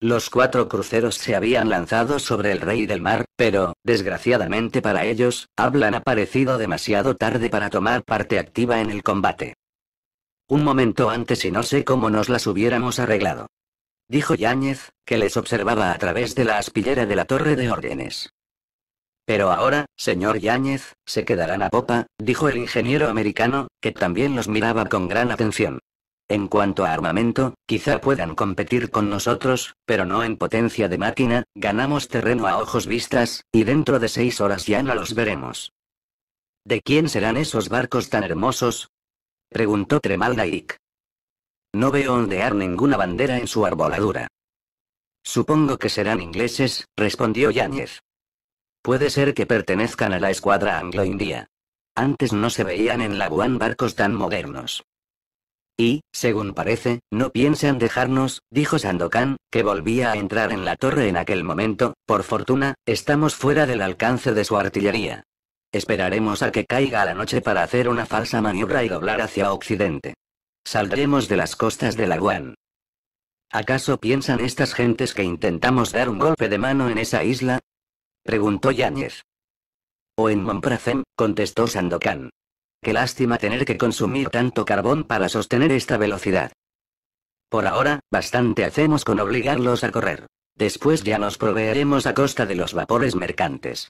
Los cuatro cruceros se habían lanzado sobre el rey del mar, pero, desgraciadamente para ellos, hablan aparecido demasiado tarde para tomar parte activa en el combate. Un momento antes y no sé cómo nos las hubiéramos arreglado. Dijo Yáñez, que les observaba a través de la aspillera de la torre de órdenes. Pero ahora, señor Yáñez, se quedarán a popa, dijo el ingeniero americano, que también los miraba con gran atención. En cuanto a armamento, quizá puedan competir con nosotros, pero no en potencia de máquina, ganamos terreno a ojos vistas, y dentro de seis horas ya no los veremos. ¿De quién serán esos barcos tan hermosos? preguntó Tremaldaik. No veo ondear ninguna bandera en su arboladura. Supongo que serán ingleses, respondió Yáñez. Puede ser que pertenezcan a la escuadra anglo-india. Antes no se veían en Labuan barcos tan modernos. Y, según parece, no piensan dejarnos, dijo Sandokan, que volvía a entrar en la torre en aquel momento, por fortuna, estamos fuera del alcance de su artillería. Esperaremos a que caiga la noche para hacer una falsa maniobra y doblar hacia occidente. Saldremos de las costas de Laguán. ¿Acaso piensan estas gentes que intentamos dar un golpe de mano en esa isla? preguntó Yáñez. O en Monprazem, contestó Sandokan. Qué lástima tener que consumir tanto carbón para sostener esta velocidad. Por ahora, bastante hacemos con obligarlos a correr. Después ya nos proveeremos a costa de los vapores mercantes.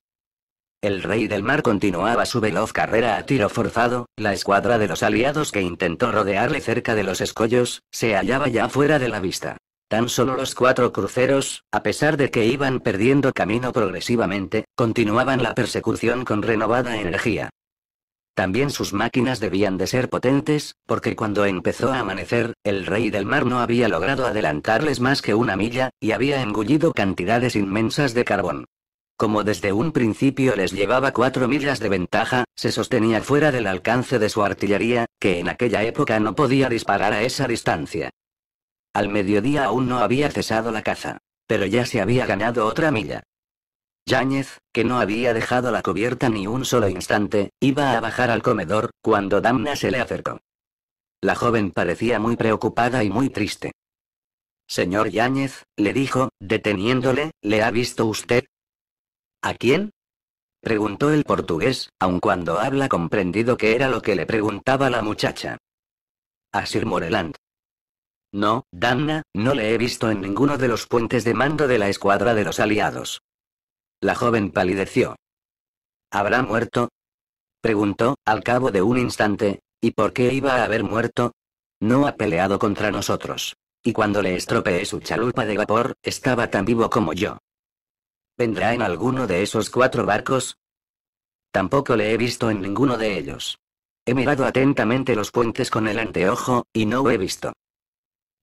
El rey del mar continuaba su veloz carrera a tiro forzado, la escuadra de los aliados que intentó rodearle cerca de los escollos, se hallaba ya fuera de la vista. Tan solo los cuatro cruceros, a pesar de que iban perdiendo camino progresivamente, continuaban la persecución con renovada energía. También sus máquinas debían de ser potentes, porque cuando empezó a amanecer, el rey del mar no había logrado adelantarles más que una milla, y había engullido cantidades inmensas de carbón. Como desde un principio les llevaba cuatro millas de ventaja, se sostenía fuera del alcance de su artillería, que en aquella época no podía disparar a esa distancia. Al mediodía aún no había cesado la caza. Pero ya se había ganado otra milla. Yáñez, que no había dejado la cubierta ni un solo instante, iba a bajar al comedor, cuando Damna se le acercó. La joven parecía muy preocupada y muy triste. Señor Yáñez, le dijo, deteniéndole, ¿le ha visto usted? ¿A quién? preguntó el portugués, aun cuando habla comprendido que era lo que le preguntaba la muchacha. A Sir Moreland. No, Damna, no le he visto en ninguno de los puentes de mando de la escuadra de los aliados. La joven palideció. ¿Habrá muerto? Preguntó, al cabo de un instante, ¿y por qué iba a haber muerto? No ha peleado contra nosotros. Y cuando le estropeé su chalupa de vapor, estaba tan vivo como yo. ¿Vendrá en alguno de esos cuatro barcos? Tampoco le he visto en ninguno de ellos. He mirado atentamente los puentes con el anteojo, y no lo he visto.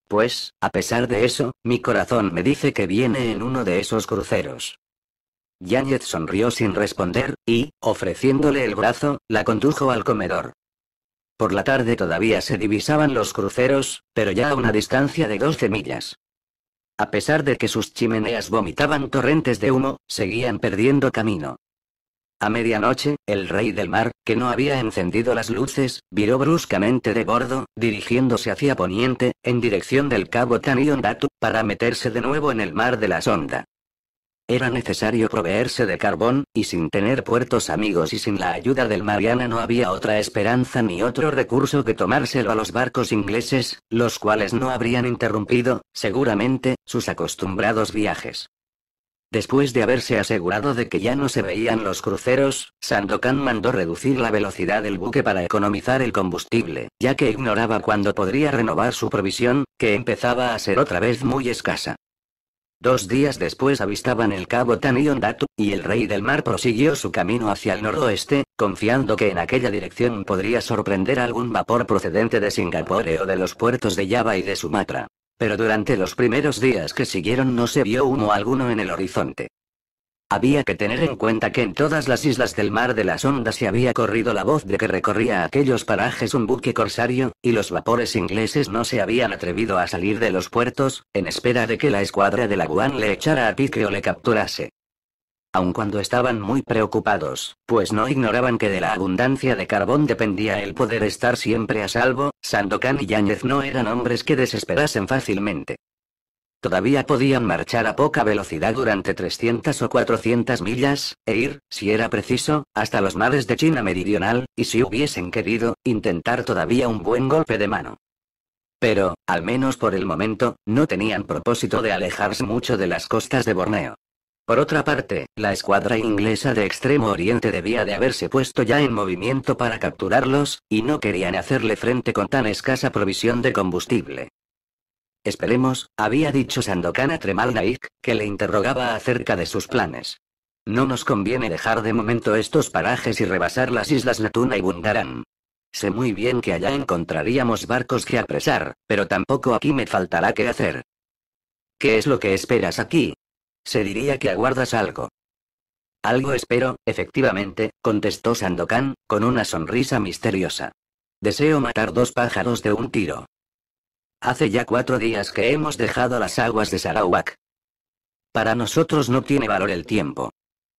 Pues, a pesar de eso, mi corazón me dice que viene en uno de esos cruceros. Yáñez sonrió sin responder, y, ofreciéndole el brazo, la condujo al comedor. Por la tarde todavía se divisaban los cruceros, pero ya a una distancia de 12 millas. A pesar de que sus chimeneas vomitaban torrentes de humo, seguían perdiendo camino. A medianoche, el rey del mar, que no había encendido las luces, viró bruscamente de bordo, dirigiéndose hacia poniente, en dirección del cabo Datu, para meterse de nuevo en el mar de la sonda. Era necesario proveerse de carbón, y sin tener puertos amigos y sin la ayuda del Mariana no había otra esperanza ni otro recurso que tomárselo a los barcos ingleses, los cuales no habrían interrumpido, seguramente, sus acostumbrados viajes. Después de haberse asegurado de que ya no se veían los cruceros, Sandokan mandó reducir la velocidad del buque para economizar el combustible, ya que ignoraba cuándo podría renovar su provisión, que empezaba a ser otra vez muy escasa. Dos días después avistaban el cabo Taniyondatu, y el rey del mar prosiguió su camino hacia el noroeste, confiando que en aquella dirección podría sorprender algún vapor procedente de Singapore o de los puertos de Java y de Sumatra. Pero durante los primeros días que siguieron no se vio humo alguno en el horizonte. Había que tener en cuenta que en todas las islas del Mar de las Ondas se había corrido la voz de que recorría aquellos parajes un buque corsario, y los vapores ingleses no se habían atrevido a salir de los puertos, en espera de que la escuadra de la Guan le echara a pique o le capturase aun cuando estaban muy preocupados, pues no ignoraban que de la abundancia de carbón dependía el poder estar siempre a salvo, Sandokan y Yáñez no eran hombres que desesperasen fácilmente. Todavía podían marchar a poca velocidad durante 300 o 400 millas, e ir, si era preciso, hasta los mares de China Meridional, y si hubiesen querido, intentar todavía un buen golpe de mano. Pero, al menos por el momento, no tenían propósito de alejarse mucho de las costas de Borneo. Por otra parte, la escuadra inglesa de Extremo Oriente debía de haberse puesto ya en movimiento para capturarlos, y no querían hacerle frente con tan escasa provisión de combustible. Esperemos, había dicho Sandokan a Tremal que le interrogaba acerca de sus planes. No nos conviene dejar de momento estos parajes y rebasar las islas Natuna y Bundaran. Sé muy bien que allá encontraríamos barcos que apresar, pero tampoco aquí me faltará qué hacer. ¿Qué es lo que esperas aquí? Se diría que aguardas algo. Algo espero, efectivamente, contestó Sandokan, con una sonrisa misteriosa. Deseo matar dos pájaros de un tiro. Hace ya cuatro días que hemos dejado las aguas de Sarawak. Para nosotros no tiene valor el tiempo.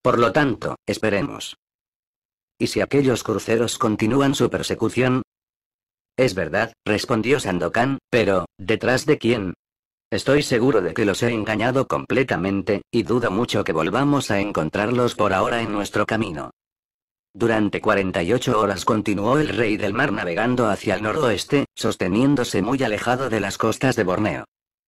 Por lo tanto, esperemos. ¿Y si aquellos cruceros continúan su persecución? Es verdad, respondió Sandokan, pero, ¿detrás de quién? Estoy seguro de que los he engañado completamente, y dudo mucho que volvamos a encontrarlos por ahora en nuestro camino. Durante 48 horas continuó el rey del mar navegando hacia el noroeste, sosteniéndose muy alejado de las costas de Borneo.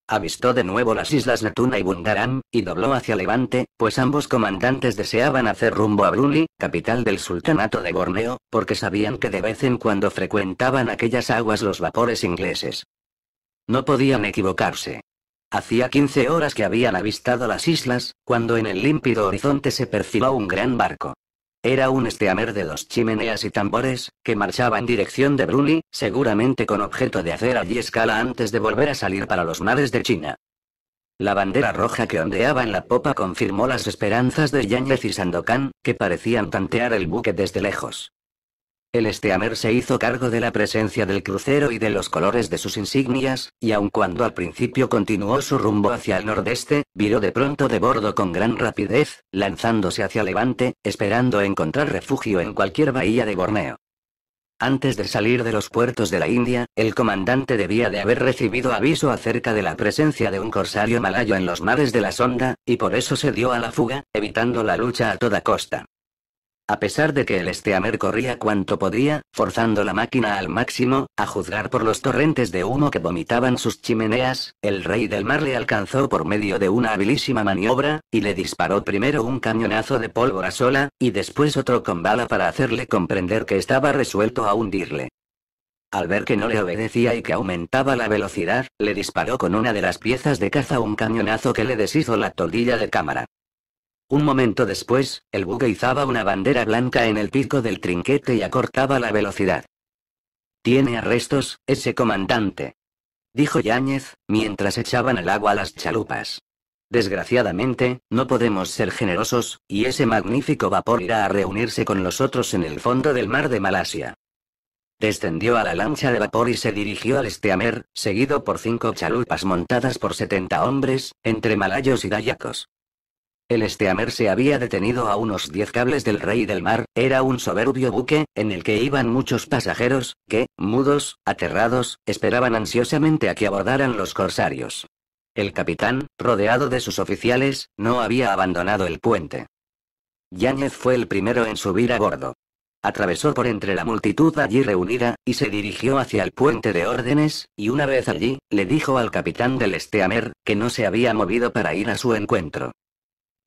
Avistó de nuevo las islas Natuna y Bundaram, y dobló hacia Levante, pues ambos comandantes deseaban hacer rumbo a Brunei, capital del sultanato de Borneo, porque sabían que de vez en cuando frecuentaban aquellas aguas los vapores ingleses. No podían equivocarse. Hacía 15 horas que habían avistado las islas, cuando en el límpido horizonte se perfiló un gran barco. Era un esteamer de dos chimeneas y tambores, que marchaba en dirección de Bruni, seguramente con objeto de hacer allí escala antes de volver a salir para los mares de China. La bandera roja que ondeaba en la popa confirmó las esperanzas de Yáñez y Sandokan, que parecían tantear el buque desde lejos. El Steamer se hizo cargo de la presencia del crucero y de los colores de sus insignias, y aun cuando al principio continuó su rumbo hacia el nordeste, viró de pronto de bordo con gran rapidez, lanzándose hacia levante, esperando encontrar refugio en cualquier bahía de Borneo. Antes de salir de los puertos de la India, el comandante debía de haber recibido aviso acerca de la presencia de un corsario malayo en los mares de la sonda, y por eso se dio a la fuga, evitando la lucha a toda costa. A pesar de que el esteamer corría cuanto podía, forzando la máquina al máximo, a juzgar por los torrentes de humo que vomitaban sus chimeneas, el rey del mar le alcanzó por medio de una habilísima maniobra, y le disparó primero un cañonazo de pólvora sola, y después otro con bala para hacerle comprender que estaba resuelto a hundirle. Al ver que no le obedecía y que aumentaba la velocidad, le disparó con una de las piezas de caza un cañonazo que le deshizo la toldilla de cámara. Un momento después, el buque izaba una bandera blanca en el pico del trinquete y acortaba la velocidad. Tiene arrestos, ese comandante. Dijo Yáñez, mientras echaban al agua las chalupas. Desgraciadamente, no podemos ser generosos, y ese magnífico vapor irá a reunirse con los otros en el fondo del mar de Malasia. Descendió a la lancha de vapor y se dirigió al Esteamer, seguido por cinco chalupas montadas por setenta hombres, entre malayos y dayacos. El Esteamer se había detenido a unos diez cables del Rey del Mar, era un soberbio buque, en el que iban muchos pasajeros, que, mudos, aterrados, esperaban ansiosamente a que abordaran los corsarios. El capitán, rodeado de sus oficiales, no había abandonado el puente. Yáñez fue el primero en subir a bordo. Atravesó por entre la multitud allí reunida, y se dirigió hacia el puente de órdenes, y una vez allí, le dijo al capitán del Esteamer, que no se había movido para ir a su encuentro.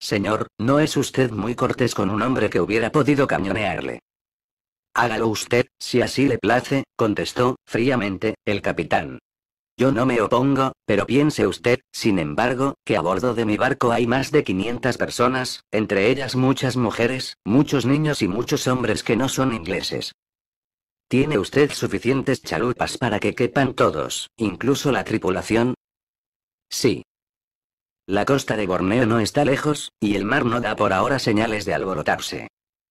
Señor, ¿no es usted muy cortés con un hombre que hubiera podido cañonearle? Hágalo usted, si así le place, contestó, fríamente, el capitán. Yo no me opongo, pero piense usted, sin embargo, que a bordo de mi barco hay más de 500 personas, entre ellas muchas mujeres, muchos niños y muchos hombres que no son ingleses. ¿Tiene usted suficientes chalupas para que quepan todos, incluso la tripulación? Sí, la costa de Borneo no está lejos, y el mar no da por ahora señales de alborotarse.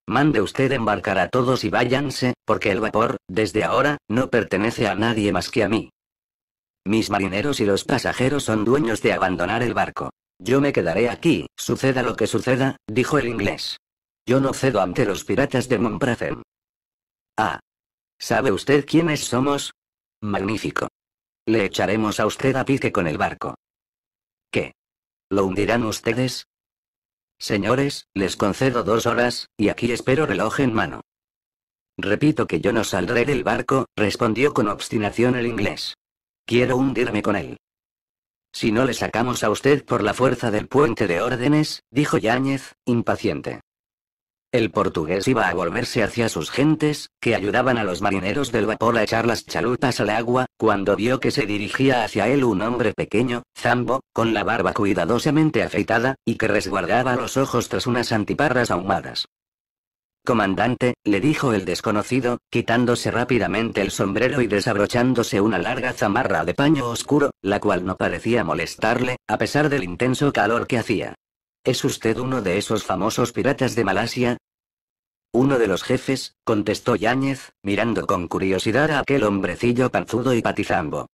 Mande usted embarcar a todos y váyanse, porque el vapor, desde ahora, no pertenece a nadie más que a mí. Mis marineros y los pasajeros son dueños de abandonar el barco. Yo me quedaré aquí, suceda lo que suceda, dijo el inglés. Yo no cedo ante los piratas de Montpracem. Ah. ¿Sabe usted quiénes somos? Magnífico. Le echaremos a usted a pique con el barco. ¿Qué? ¿Lo hundirán ustedes? Señores, les concedo dos horas, y aquí espero reloj en mano. Repito que yo no saldré del barco, respondió con obstinación el inglés. Quiero hundirme con él. Si no le sacamos a usted por la fuerza del puente de órdenes, dijo Yáñez, impaciente. El portugués iba a volverse hacia sus gentes, que ayudaban a los marineros del vapor a echar las chalupas al agua, cuando vio que se dirigía hacia él un hombre pequeño, zambo, con la barba cuidadosamente afeitada, y que resguardaba los ojos tras unas antiparras ahumadas. Comandante, le dijo el desconocido, quitándose rápidamente el sombrero y desabrochándose una larga zamarra de paño oscuro, la cual no parecía molestarle, a pesar del intenso calor que hacía. ¿Es usted uno de esos famosos piratas de Malasia? Uno de los jefes, contestó Yáñez, mirando con curiosidad a aquel hombrecillo panzudo y patizambo.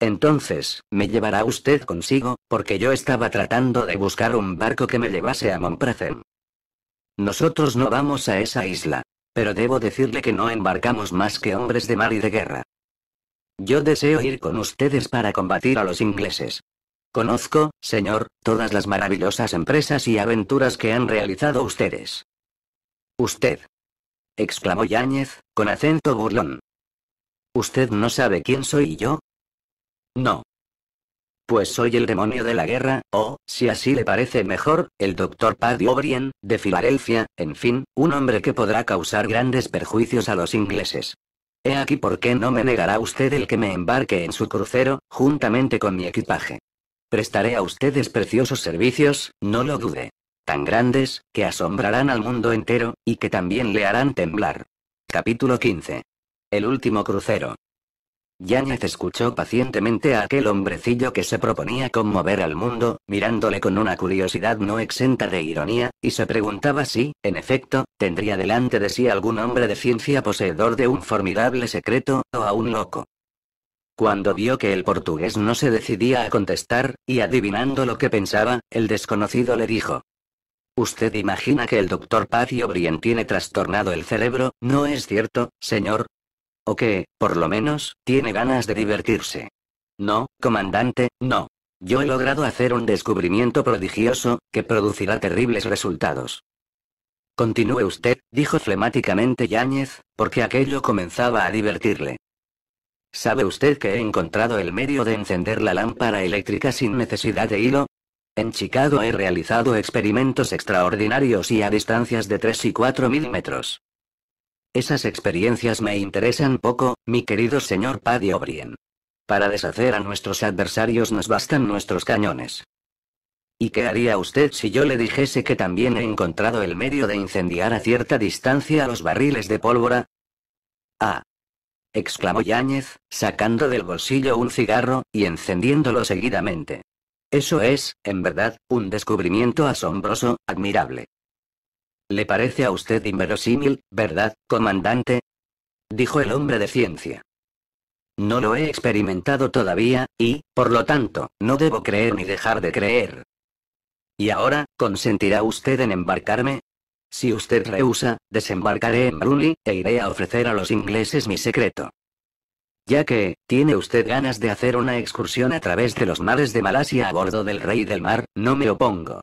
Entonces, me llevará usted consigo, porque yo estaba tratando de buscar un barco que me llevase a Monpracem. Nosotros no vamos a esa isla. Pero debo decirle que no embarcamos más que hombres de mar y de guerra. Yo deseo ir con ustedes para combatir a los ingleses. Conozco, señor, todas las maravillosas empresas y aventuras que han realizado ustedes. Usted. exclamó Yáñez, con acento burlón. ¿Usted no sabe quién soy yo? No. Pues soy el demonio de la guerra, o, si así le parece mejor, el doctor Paddy O'Brien, de Filadelfia, en fin, un hombre que podrá causar grandes perjuicios a los ingleses. He aquí por qué no me negará usted el que me embarque en su crucero, juntamente con mi equipaje. Prestaré a ustedes preciosos servicios, no lo dude. Tan grandes, que asombrarán al mundo entero, y que también le harán temblar. Capítulo 15. El último crucero. Yáñez escuchó pacientemente a aquel hombrecillo que se proponía conmover al mundo, mirándole con una curiosidad no exenta de ironía, y se preguntaba si, en efecto, tendría delante de sí algún hombre de ciencia poseedor de un formidable secreto, o a un loco. Cuando vio que el portugués no se decidía a contestar, y adivinando lo que pensaba, el desconocido le dijo. Usted imagina que el doctor Patio Brien tiene trastornado el cerebro, ¿no es cierto, señor? O que, por lo menos, tiene ganas de divertirse. No, comandante, no. Yo he logrado hacer un descubrimiento prodigioso, que producirá terribles resultados. Continúe usted, dijo flemáticamente Yáñez, porque aquello comenzaba a divertirle. ¿Sabe usted que he encontrado el medio de encender la lámpara eléctrica sin necesidad de hilo? En Chicago he realizado experimentos extraordinarios y a distancias de 3 y 4 milímetros. metros. Esas experiencias me interesan poco, mi querido señor Paddy O'Brien. Para deshacer a nuestros adversarios nos bastan nuestros cañones. ¿Y qué haría usted si yo le dijese que también he encontrado el medio de incendiar a cierta distancia los barriles de pólvora? Ah, exclamó Yáñez, sacando del bolsillo un cigarro, y encendiéndolo seguidamente. Eso es, en verdad, un descubrimiento asombroso, admirable. ¿Le parece a usted inverosímil, verdad, comandante? dijo el hombre de ciencia. No lo he experimentado todavía, y, por lo tanto, no debo creer ni dejar de creer. ¿Y ahora, consentirá usted en embarcarme? Si usted rehúsa, desembarcaré en Brunei, e iré a ofrecer a los ingleses mi secreto. Ya que, tiene usted ganas de hacer una excursión a través de los mares de Malasia a bordo del Rey del Mar, no me opongo.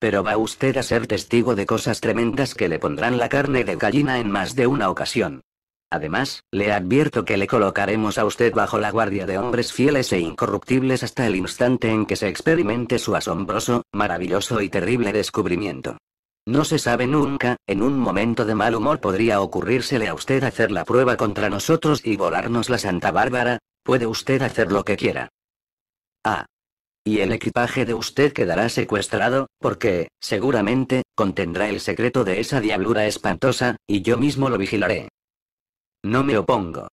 Pero va usted a ser testigo de cosas tremendas que le pondrán la carne de gallina en más de una ocasión. Además, le advierto que le colocaremos a usted bajo la guardia de hombres fieles e incorruptibles hasta el instante en que se experimente su asombroso, maravilloso y terrible descubrimiento. No se sabe nunca, en un momento de mal humor podría ocurrírsele a usted hacer la prueba contra nosotros y volarnos la Santa Bárbara, puede usted hacer lo que quiera. Ah. Y el equipaje de usted quedará secuestrado, porque, seguramente, contendrá el secreto de esa diablura espantosa, y yo mismo lo vigilaré. No me opongo.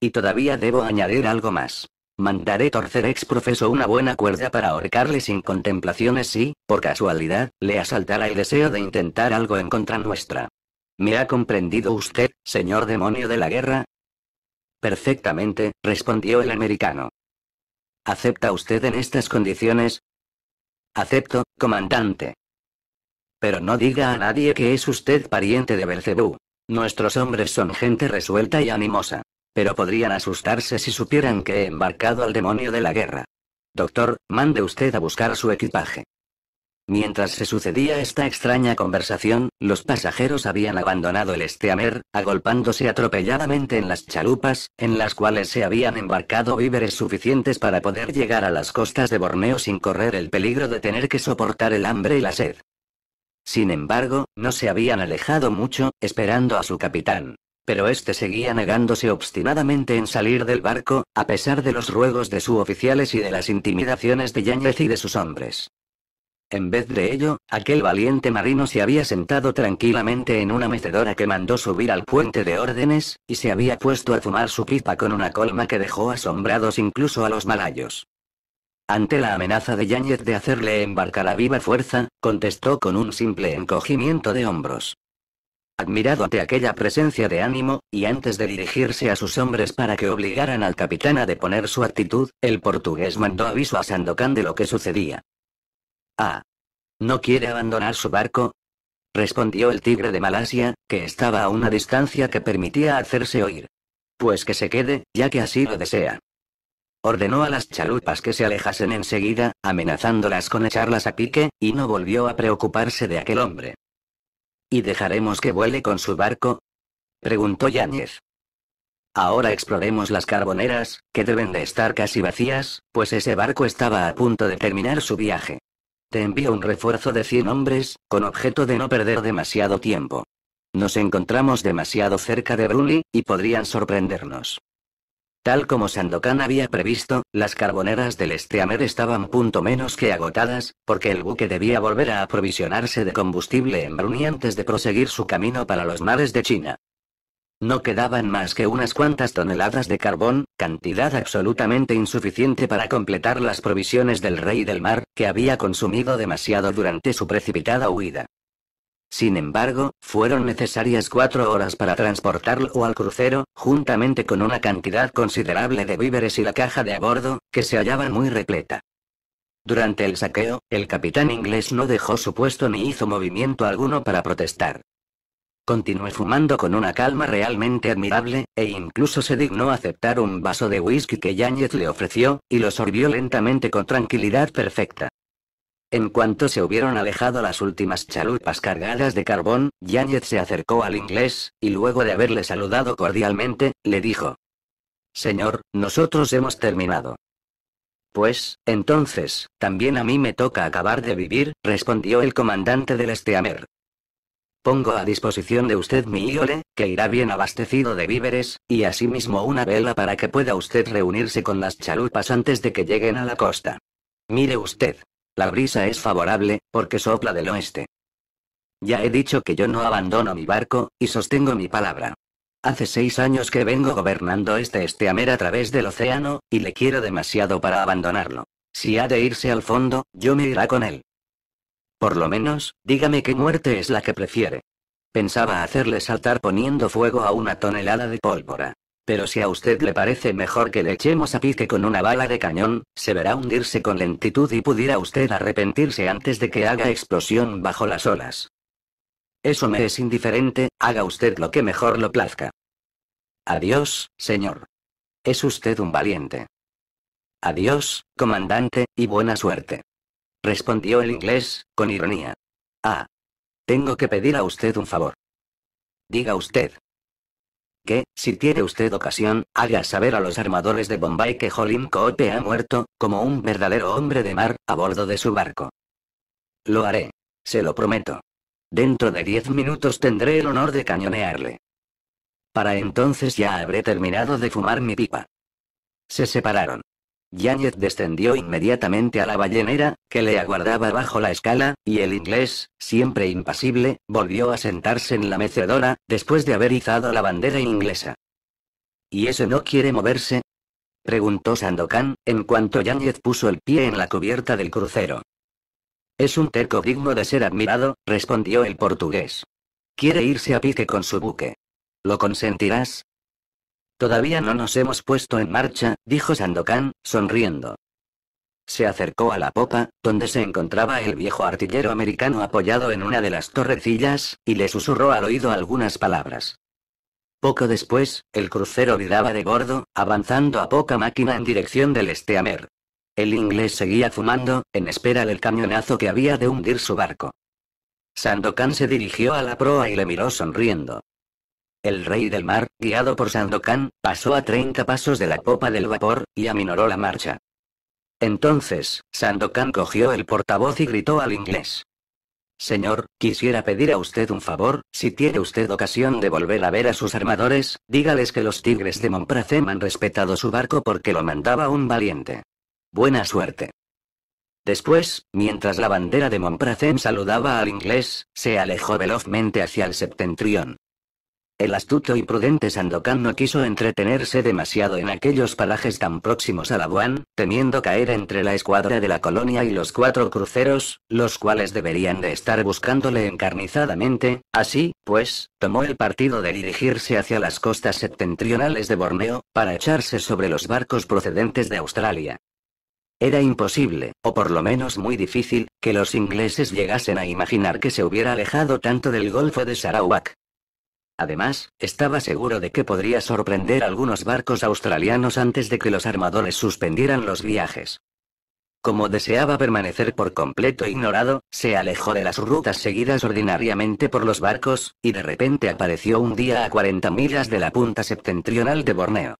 Y todavía debo añadir algo más. Mandaré torcer ex profeso una buena cuerda para ahorcarle sin contemplaciones si, por casualidad, le asaltara el deseo de intentar algo en contra nuestra. ¿Me ha comprendido usted, señor demonio de la guerra? Perfectamente, respondió el americano. ¿Acepta usted en estas condiciones? Acepto, comandante. Pero no diga a nadie que es usted pariente de Belcebú. Nuestros hombres son gente resuelta y animosa. Pero podrían asustarse si supieran que he embarcado al demonio de la guerra. Doctor, mande usted a buscar su equipaje. Mientras se sucedía esta extraña conversación, los pasajeros habían abandonado el Esteamer, agolpándose atropelladamente en las chalupas, en las cuales se habían embarcado víveres suficientes para poder llegar a las costas de Borneo sin correr el peligro de tener que soportar el hambre y la sed. Sin embargo, no se habían alejado mucho, esperando a su capitán. Pero este seguía negándose obstinadamente en salir del barco, a pesar de los ruegos de sus oficiales y de las intimidaciones de Yáñez y de sus hombres. En vez de ello, aquel valiente marino se había sentado tranquilamente en una mecedora que mandó subir al puente de órdenes, y se había puesto a fumar su pipa con una colma que dejó asombrados incluso a los malayos. Ante la amenaza de Yáñez de hacerle embarcar a viva fuerza, contestó con un simple encogimiento de hombros. Admirado ante aquella presencia de ánimo, y antes de dirigirse a sus hombres para que obligaran al capitán a deponer su actitud, el portugués mandó aviso a Sandokan de lo que sucedía. Ah. ¿No quiere abandonar su barco? respondió el tigre de Malasia, que estaba a una distancia que permitía hacerse oír. Pues que se quede, ya que así lo desea. Ordenó a las chalupas que se alejasen enseguida, amenazándolas con echarlas a pique, y no volvió a preocuparse de aquel hombre. ¿Y dejaremos que vuele con su barco? preguntó Yáñez. Ahora exploremos las carboneras, que deben de estar casi vacías, pues ese barco estaba a punto de terminar su viaje. Te envío un refuerzo de 100 hombres, con objeto de no perder demasiado tiempo. Nos encontramos demasiado cerca de Bruni y podrían sorprendernos. Tal como Sandokan había previsto, las carboneras del Esteamer estaban punto menos que agotadas, porque el buque debía volver a aprovisionarse de combustible en Bruni antes de proseguir su camino para los mares de China. No quedaban más que unas cuantas toneladas de carbón, cantidad absolutamente insuficiente para completar las provisiones del rey del mar, que había consumido demasiado durante su precipitada huida. Sin embargo, fueron necesarias cuatro horas para transportarlo al crucero, juntamente con una cantidad considerable de víveres y la caja de a bordo, que se hallaba muy repleta. Durante el saqueo, el capitán inglés no dejó su puesto ni hizo movimiento alguno para protestar. Continué fumando con una calma realmente admirable, e incluso se dignó aceptar un vaso de whisky que Yáñez le ofreció, y lo sorbió lentamente con tranquilidad perfecta. En cuanto se hubieron alejado las últimas chalupas cargadas de carbón, Yáñez se acercó al inglés, y luego de haberle saludado cordialmente, le dijo. Señor, nosotros hemos terminado. Pues, entonces, también a mí me toca acabar de vivir, respondió el comandante del Esteamer. Pongo a disposición de usted mi íole, que irá bien abastecido de víveres, y asimismo una vela para que pueda usted reunirse con las chalupas antes de que lleguen a la costa. Mire usted, la brisa es favorable, porque sopla del oeste. Ya he dicho que yo no abandono mi barco, y sostengo mi palabra. Hace seis años que vengo gobernando este esteamer a través del océano, y le quiero demasiado para abandonarlo. Si ha de irse al fondo, yo me irá con él. Por lo menos, dígame qué muerte es la que prefiere. Pensaba hacerle saltar poniendo fuego a una tonelada de pólvora. Pero si a usted le parece mejor que le echemos a pique con una bala de cañón, se verá hundirse con lentitud y pudiera usted arrepentirse antes de que haga explosión bajo las olas. Eso me es indiferente, haga usted lo que mejor lo plazca. Adiós, señor. Es usted un valiente. Adiós, comandante, y buena suerte. Respondió el inglés, con ironía. Ah. Tengo que pedir a usted un favor. Diga usted que, si tiene usted ocasión, haga saber a los armadores de Bombay que Jolim Coote ha muerto, como un verdadero hombre de mar, a bordo de su barco. Lo haré. Se lo prometo. Dentro de diez minutos tendré el honor de cañonearle. Para entonces ya habré terminado de fumar mi pipa. Se separaron. Yáñez descendió inmediatamente a la ballenera, que le aguardaba bajo la escala, y el inglés, siempre impasible, volvió a sentarse en la mecedora, después de haber izado la bandera inglesa. ¿Y ese no quiere moverse? preguntó Sandokan, en cuanto Yáñez puso el pie en la cubierta del crucero. Es un terco digno de ser admirado, respondió el portugués. Quiere irse a pique con su buque. ¿Lo consentirás? Todavía no nos hemos puesto en marcha, dijo Sandokan, sonriendo. Se acercó a la popa, donde se encontraba el viejo artillero americano apoyado en una de las torrecillas, y le susurró al oído algunas palabras. Poco después, el crucero viraba de gordo, avanzando a poca máquina en dirección del Esteamer. El inglés seguía fumando, en espera del camionazo que había de hundir su barco. Sandokan se dirigió a la proa y le miró sonriendo. El rey del mar, guiado por Sandokan, pasó a 30 pasos de la popa del vapor, y aminoró la marcha. Entonces, Sandokan cogió el portavoz y gritó al inglés. Señor, quisiera pedir a usted un favor, si tiene usted ocasión de volver a ver a sus armadores, dígales que los tigres de Monpracem han respetado su barco porque lo mandaba un valiente. Buena suerte. Después, mientras la bandera de Monpracem saludaba al inglés, se alejó velozmente hacia el septentrión. El astuto y prudente Sandokan no quiso entretenerse demasiado en aquellos palajes tan próximos a Labuan, temiendo caer entre la escuadra de la colonia y los cuatro cruceros, los cuales deberían de estar buscándole encarnizadamente, así, pues, tomó el partido de dirigirse hacia las costas septentrionales de Borneo, para echarse sobre los barcos procedentes de Australia. Era imposible, o por lo menos muy difícil, que los ingleses llegasen a imaginar que se hubiera alejado tanto del Golfo de Sarawak, Además, estaba seguro de que podría sorprender algunos barcos australianos antes de que los armadores suspendieran los viajes. Como deseaba permanecer por completo ignorado, se alejó de las rutas seguidas ordinariamente por los barcos, y de repente apareció un día a 40 millas de la punta septentrional de Borneo.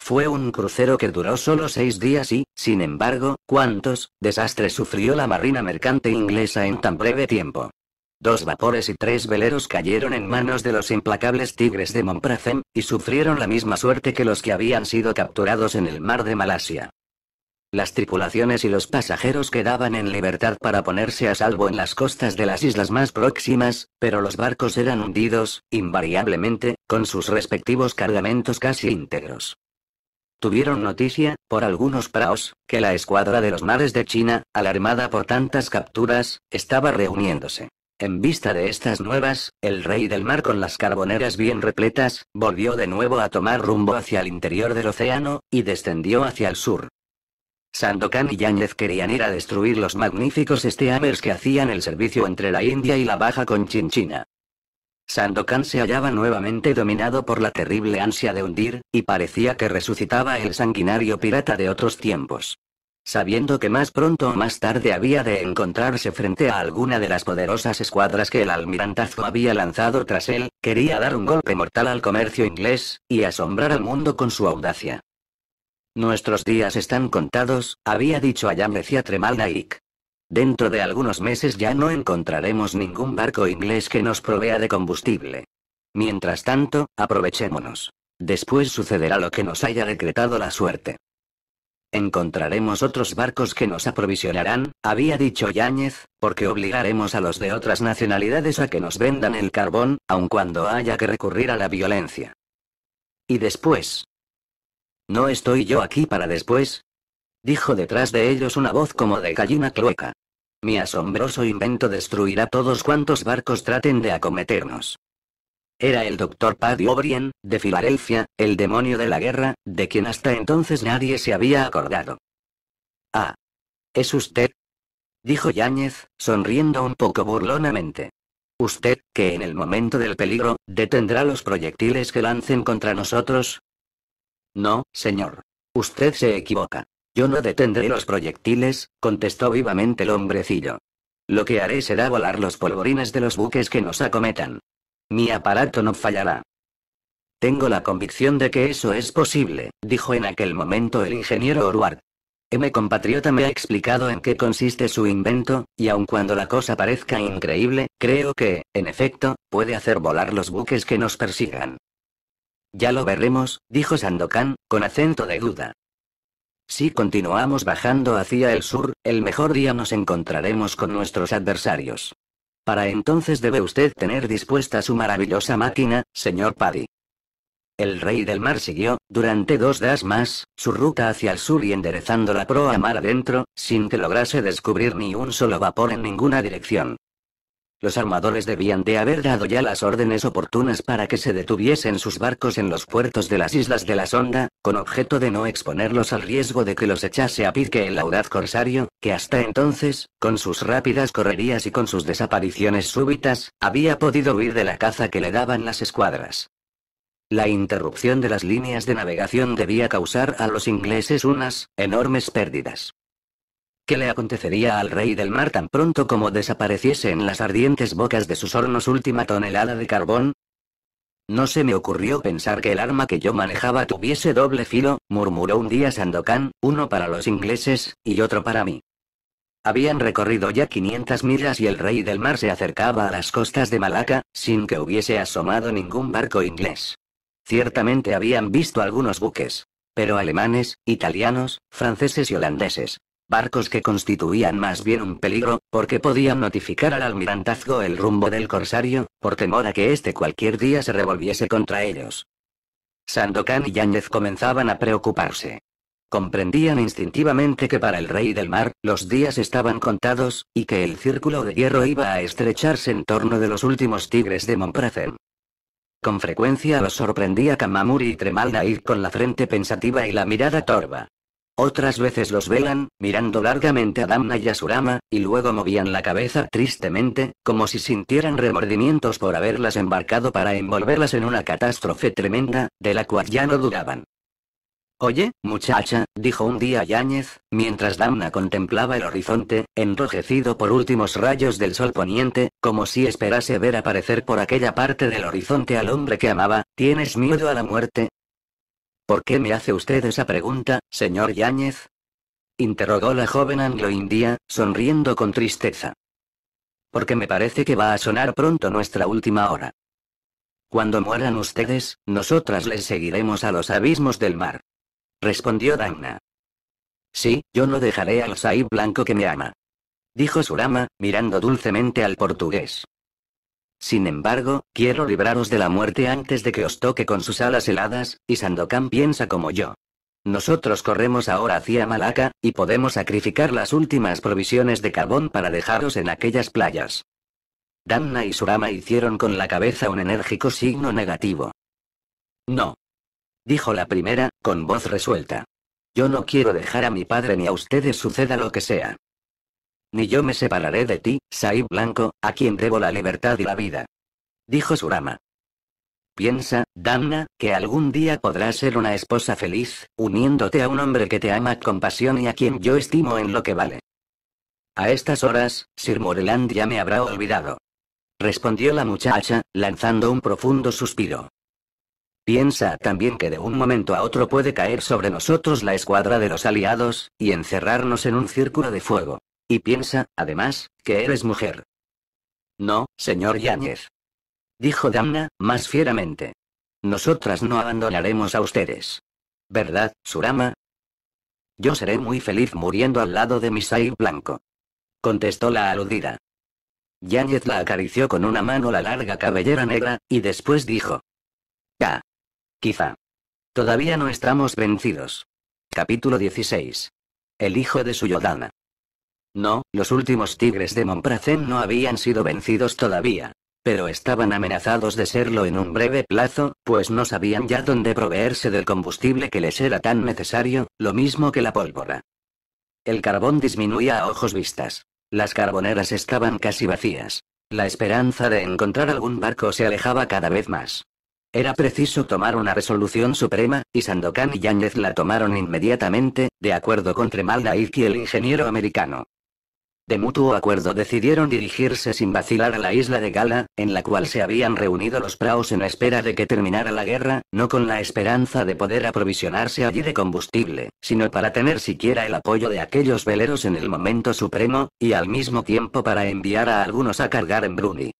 Fue un crucero que duró solo seis días y, sin embargo, cuántos desastres sufrió la marina mercante inglesa en tan breve tiempo. Dos vapores y tres veleros cayeron en manos de los implacables tigres de Monprazem, y sufrieron la misma suerte que los que habían sido capturados en el mar de Malasia. Las tripulaciones y los pasajeros quedaban en libertad para ponerse a salvo en las costas de las islas más próximas, pero los barcos eran hundidos, invariablemente, con sus respectivos cargamentos casi íntegros. Tuvieron noticia, por algunos praos, que la escuadra de los mares de China, alarmada por tantas capturas, estaba reuniéndose. En vista de estas nuevas, el rey del mar con las carboneras bien repletas, volvió de nuevo a tomar rumbo hacia el interior del océano, y descendió hacia el sur. Sandokan y Yáñez querían ir a destruir los magníficos steamers que hacían el servicio entre la India y la Baja Conchinchina. Sandokan se hallaba nuevamente dominado por la terrible ansia de hundir, y parecía que resucitaba el sanguinario pirata de otros tiempos sabiendo que más pronto o más tarde había de encontrarse frente a alguna de las poderosas escuadras que el almirantazgo había lanzado tras él, quería dar un golpe mortal al comercio inglés, y asombrar al mundo con su audacia. Nuestros días están contados, había dicho allá Mecia Dentro de algunos meses ya no encontraremos ningún barco inglés que nos provea de combustible. Mientras tanto, aprovechémonos. Después sucederá lo que nos haya decretado la suerte. Encontraremos otros barcos que nos aprovisionarán, había dicho Yáñez, porque obligaremos a los de otras nacionalidades a que nos vendan el carbón, aun cuando haya que recurrir a la violencia. ¿Y después? ¿No estoy yo aquí para después? Dijo detrás de ellos una voz como de gallina clueca. Mi asombroso invento destruirá todos cuantos barcos traten de acometernos. Era el doctor Paddy O'Brien, de Filadelfia, el demonio de la guerra, de quien hasta entonces nadie se había acordado. Ah. ¿Es usted? dijo Yáñez, sonriendo un poco burlonamente. Usted, que en el momento del peligro, detendrá los proyectiles que lancen contra nosotros. No, señor. Usted se equivoca. Yo no detendré los proyectiles, contestó vivamente el hombrecillo. Lo que haré será volar los polvorines de los buques que nos acometan. Mi aparato no fallará. Tengo la convicción de que eso es posible, dijo en aquel momento el ingeniero Orward. M. compatriota me ha explicado en qué consiste su invento, y aun cuando la cosa parezca increíble, creo que, en efecto, puede hacer volar los buques que nos persigan. Ya lo veremos, dijo Sandokan, con acento de duda. Si continuamos bajando hacia el sur, el mejor día nos encontraremos con nuestros adversarios. Para entonces debe usted tener dispuesta su maravillosa máquina, señor Paddy. El rey del mar siguió, durante dos días más, su ruta hacia el sur y enderezando la proa mar adentro, sin que lograse descubrir ni un solo vapor en ninguna dirección. Los armadores debían de haber dado ya las órdenes oportunas para que se detuviesen sus barcos en los puertos de las islas de la Sonda, con objeto de no exponerlos al riesgo de que los echase a pique el audaz corsario, que hasta entonces, con sus rápidas correrías y con sus desapariciones súbitas, había podido huir de la caza que le daban las escuadras. La interrupción de las líneas de navegación debía causar a los ingleses unas enormes pérdidas. ¿Qué le acontecería al rey del mar tan pronto como desapareciese en las ardientes bocas de sus hornos última tonelada de carbón? No se me ocurrió pensar que el arma que yo manejaba tuviese doble filo, murmuró un día Sandokan, uno para los ingleses, y otro para mí. Habían recorrido ya 500 millas y el rey del mar se acercaba a las costas de Malaca, sin que hubiese asomado ningún barco inglés. Ciertamente habían visto algunos buques, pero alemanes, italianos, franceses y holandeses, barcos que constituían más bien un peligro, porque podían notificar al almirantazgo el rumbo del corsario, por temor a que este cualquier día se revolviese contra ellos. Sandokan y Yáñez comenzaban a preocuparse. Comprendían instintivamente que para el rey del mar, los días estaban contados, y que el círculo de hierro iba a estrecharse en torno de los últimos tigres de Monpracen. Con frecuencia los sorprendía Kamamuri y Tremalda con la frente pensativa y la mirada torva. Otras veces los velan, mirando largamente a Damna y a Surama, y luego movían la cabeza tristemente, como si sintieran remordimientos por haberlas embarcado para envolverlas en una catástrofe tremenda, de la cual ya no dudaban. Oye, muchacha, dijo un día Yáñez, mientras Damna contemplaba el horizonte, enrojecido por últimos rayos del sol poniente, como si esperase ver aparecer por aquella parte del horizonte al hombre que amaba, ¿tienes miedo a la muerte? ¿Por qué me hace usted esa pregunta, señor Yáñez? interrogó la joven anglo-india, sonriendo con tristeza. Porque me parece que va a sonar pronto nuestra última hora. Cuando mueran ustedes, nosotras les seguiremos a los abismos del mar. Respondió Dagna. Sí, yo no dejaré al Saib blanco que me ama. Dijo Surama, mirando dulcemente al portugués. Sin embargo, quiero libraros de la muerte antes de que os toque con sus alas heladas, y Sandokan piensa como yo. Nosotros corremos ahora hacia Malaca, y podemos sacrificar las últimas provisiones de carbón para dejaros en aquellas playas. Damna y Surama hicieron con la cabeza un enérgico signo negativo. No. Dijo la primera, con voz resuelta. Yo no quiero dejar a mi padre ni a ustedes suceda lo que sea. Ni yo me separaré de ti, Saib Blanco, a quien debo la libertad y la vida. Dijo Surama. Piensa, Damna, que algún día podrás ser una esposa feliz, uniéndote a un hombre que te ama con pasión y a quien yo estimo en lo que vale. A estas horas, Sir Moreland ya me habrá olvidado. Respondió la muchacha, lanzando un profundo suspiro. Piensa también que de un momento a otro puede caer sobre nosotros la escuadra de los aliados, y encerrarnos en un círculo de fuego. Y piensa, además, que eres mujer. No, señor Yáñez. Dijo Damna, más fieramente. Nosotras no abandonaremos a ustedes. ¿Verdad, Surama? Yo seré muy feliz muriendo al lado de Misail Blanco. Contestó la aludida. Yáñez la acarició con una mano la larga cabellera negra, y después dijo. Ah. Quizá. Todavía no estamos vencidos. Capítulo 16. El hijo de Yodana. No, los últimos tigres de Montpracen no habían sido vencidos todavía. Pero estaban amenazados de serlo en un breve plazo, pues no sabían ya dónde proveerse del combustible que les era tan necesario, lo mismo que la pólvora. El carbón disminuía a ojos vistas. Las carboneras estaban casi vacías. La esperanza de encontrar algún barco se alejaba cada vez más. Era preciso tomar una resolución suprema, y Sandokan y Yáñez la tomaron inmediatamente, de acuerdo con Tremal y el ingeniero americano. De mutuo acuerdo decidieron dirigirse sin vacilar a la isla de Gala, en la cual se habían reunido los praos en espera de que terminara la guerra, no con la esperanza de poder aprovisionarse allí de combustible, sino para tener siquiera el apoyo de aquellos veleros en el momento supremo, y al mismo tiempo para enviar a algunos a cargar en Bruni.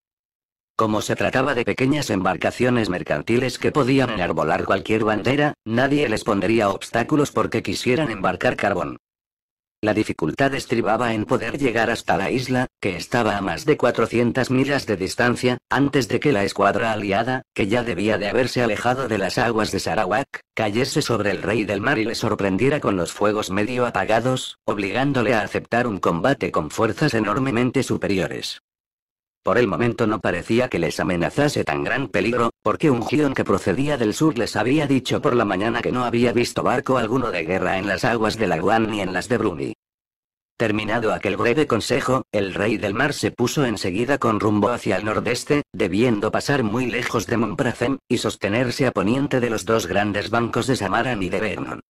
Como se trataba de pequeñas embarcaciones mercantiles que podían enarbolar cualquier bandera, nadie les pondría obstáculos porque quisieran embarcar carbón. La dificultad estribaba en poder llegar hasta la isla, que estaba a más de 400 millas de distancia, antes de que la escuadra aliada, que ya debía de haberse alejado de las aguas de Sarawak, cayese sobre el rey del mar y le sorprendiera con los fuegos medio apagados, obligándole a aceptar un combate con fuerzas enormemente superiores. Por el momento no parecía que les amenazase tan gran peligro, porque un guión que procedía del sur les había dicho por la mañana que no había visto barco alguno de guerra en las aguas de Laguan ni en las de Bruni. Terminado aquel breve consejo, el rey del mar se puso enseguida con rumbo hacia el nordeste, debiendo pasar muy lejos de Montpracem, y sostenerse a poniente de los dos grandes bancos de Samaran y de Vernon.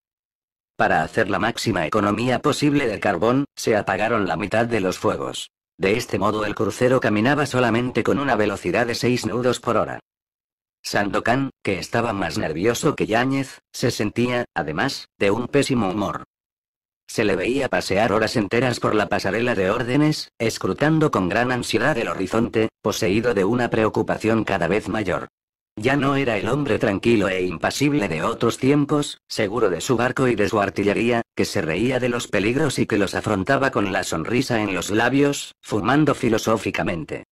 Para hacer la máxima economía posible de carbón, se apagaron la mitad de los fuegos. De este modo el crucero caminaba solamente con una velocidad de 6 nudos por hora. Sandokan, que estaba más nervioso que Yáñez, se sentía, además, de un pésimo humor. Se le veía pasear horas enteras por la pasarela de órdenes, escrutando con gran ansiedad el horizonte, poseído de una preocupación cada vez mayor. Ya no era el hombre tranquilo e impasible de otros tiempos, seguro de su barco y de su artillería, que se reía de los peligros y que los afrontaba con la sonrisa en los labios, fumando filosóficamente.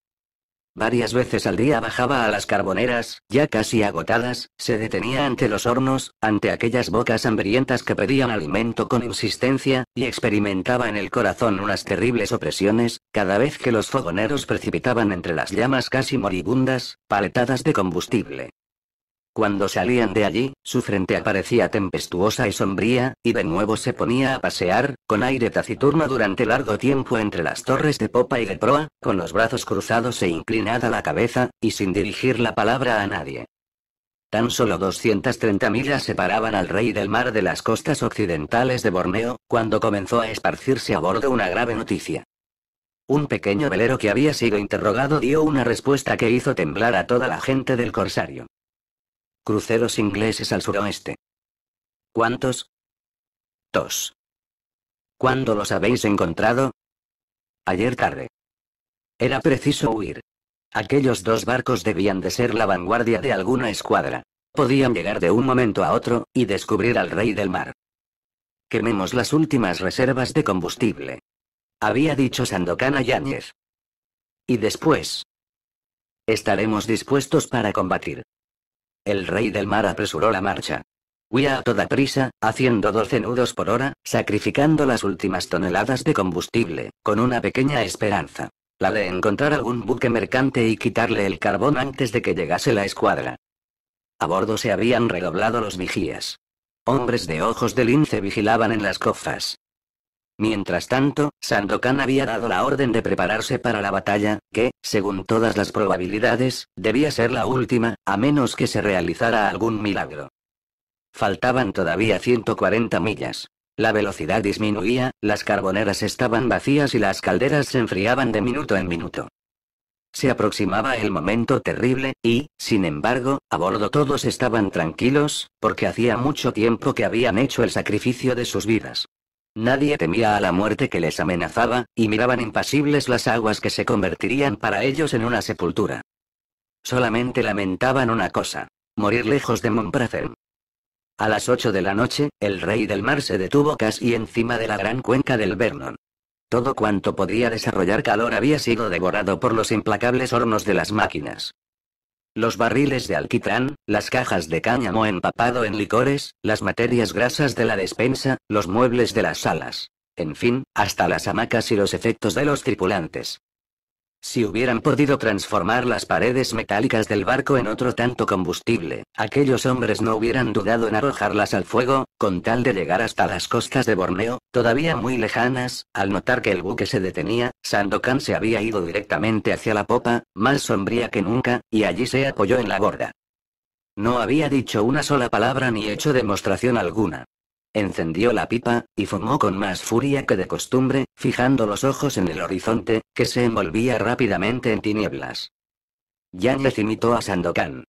Varias veces al día bajaba a las carboneras, ya casi agotadas, se detenía ante los hornos, ante aquellas bocas hambrientas que pedían alimento con insistencia, y experimentaba en el corazón unas terribles opresiones, cada vez que los fogoneros precipitaban entre las llamas casi moribundas, paletadas de combustible. Cuando salían de allí, su frente aparecía tempestuosa y sombría, y de nuevo se ponía a pasear, con aire taciturno durante largo tiempo entre las torres de popa y de proa, con los brazos cruzados e inclinada la cabeza, y sin dirigir la palabra a nadie. Tan solo 230 millas separaban al rey del mar de las costas occidentales de Borneo, cuando comenzó a esparcirse a bordo una grave noticia. Un pequeño velero que había sido interrogado dio una respuesta que hizo temblar a toda la gente del corsario. Cruceros ingleses al suroeste. ¿Cuántos? Dos. ¿Cuándo los habéis encontrado? Ayer tarde. Era preciso huir. Aquellos dos barcos debían de ser la vanguardia de alguna escuadra. Podían llegar de un momento a otro, y descubrir al rey del mar. Quememos las últimas reservas de combustible. Había dicho Sandokan a Yáñez. Y después. Estaremos dispuestos para combatir. El rey del mar apresuró la marcha. Huía a toda prisa, haciendo 12 nudos por hora, sacrificando las últimas toneladas de combustible, con una pequeña esperanza. La de encontrar algún buque mercante y quitarle el carbón antes de que llegase la escuadra. A bordo se habían redoblado los vigías. Hombres de ojos de lince vigilaban en las cofas. Mientras tanto, Sandokan había dado la orden de prepararse para la batalla, que, según todas las probabilidades, debía ser la última, a menos que se realizara algún milagro. Faltaban todavía 140 millas. La velocidad disminuía, las carboneras estaban vacías y las calderas se enfriaban de minuto en minuto. Se aproximaba el momento terrible, y, sin embargo, a bordo todos estaban tranquilos, porque hacía mucho tiempo que habían hecho el sacrificio de sus vidas. Nadie temía a la muerte que les amenazaba, y miraban impasibles las aguas que se convertirían para ellos en una sepultura. Solamente lamentaban una cosa, morir lejos de Montpracem. A las ocho de la noche, el rey del mar se detuvo casi encima de la gran cuenca del Vernon. Todo cuanto podía desarrollar calor había sido devorado por los implacables hornos de las máquinas los barriles de alquitrán, las cajas de cáñamo empapado en licores, las materias grasas de la despensa, los muebles de las salas. En fin, hasta las hamacas y los efectos de los tripulantes. Si hubieran podido transformar las paredes metálicas del barco en otro tanto combustible, aquellos hombres no hubieran dudado en arrojarlas al fuego, con tal de llegar hasta las costas de Borneo, todavía muy lejanas. Al notar que el buque se detenía, Sandokan se había ido directamente hacia la popa, más sombría que nunca, y allí se apoyó en la borda. No había dicho una sola palabra ni hecho demostración alguna. Encendió la pipa, y fumó con más furia que de costumbre, fijando los ojos en el horizonte, que se envolvía rápidamente en tinieblas. le imitó a Sandokan.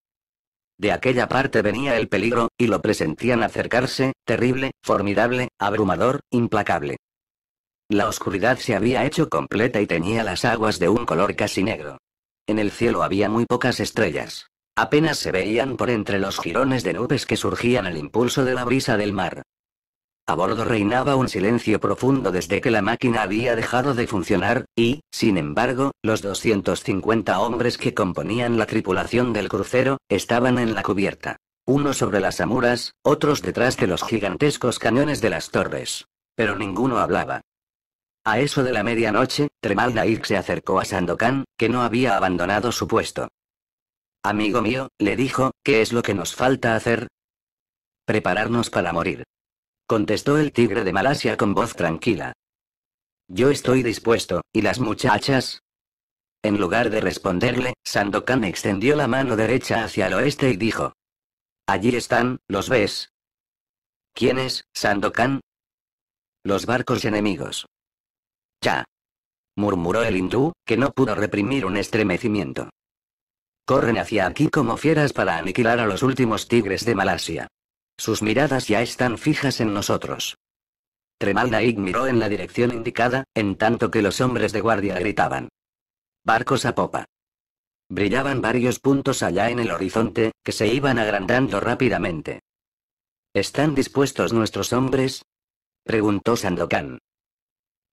De aquella parte venía el peligro, y lo presentían acercarse, terrible, formidable, abrumador, implacable. La oscuridad se había hecho completa y tenía las aguas de un color casi negro. En el cielo había muy pocas estrellas. Apenas se veían por entre los jirones de nubes que surgían al impulso de la brisa del mar. A bordo reinaba un silencio profundo desde que la máquina había dejado de funcionar, y, sin embargo, los 250 hombres que componían la tripulación del crucero, estaban en la cubierta. Unos sobre las amuras, otros detrás de los gigantescos cañones de las torres. Pero ninguno hablaba. A eso de la medianoche, Tremal se acercó a Sandokan, que no había abandonado su puesto. Amigo mío, le dijo, ¿qué es lo que nos falta hacer? Prepararnos para morir contestó el tigre de Malasia con voz tranquila. Yo estoy dispuesto, ¿y las muchachas? En lugar de responderle, Sandokan extendió la mano derecha hacia el oeste y dijo. Allí están, ¿los ves? ¿Quiénes, Sandokan? Los barcos enemigos. Ya. murmuró el hindú, que no pudo reprimir un estremecimiento. Corren hacia aquí como fieras para aniquilar a los últimos tigres de Malasia. Sus miradas ya están fijas en nosotros. Tremalnaig miró en la dirección indicada, en tanto que los hombres de guardia gritaban. Barcos a popa. Brillaban varios puntos allá en el horizonte, que se iban agrandando rápidamente. ¿Están dispuestos nuestros hombres? preguntó Sandokan.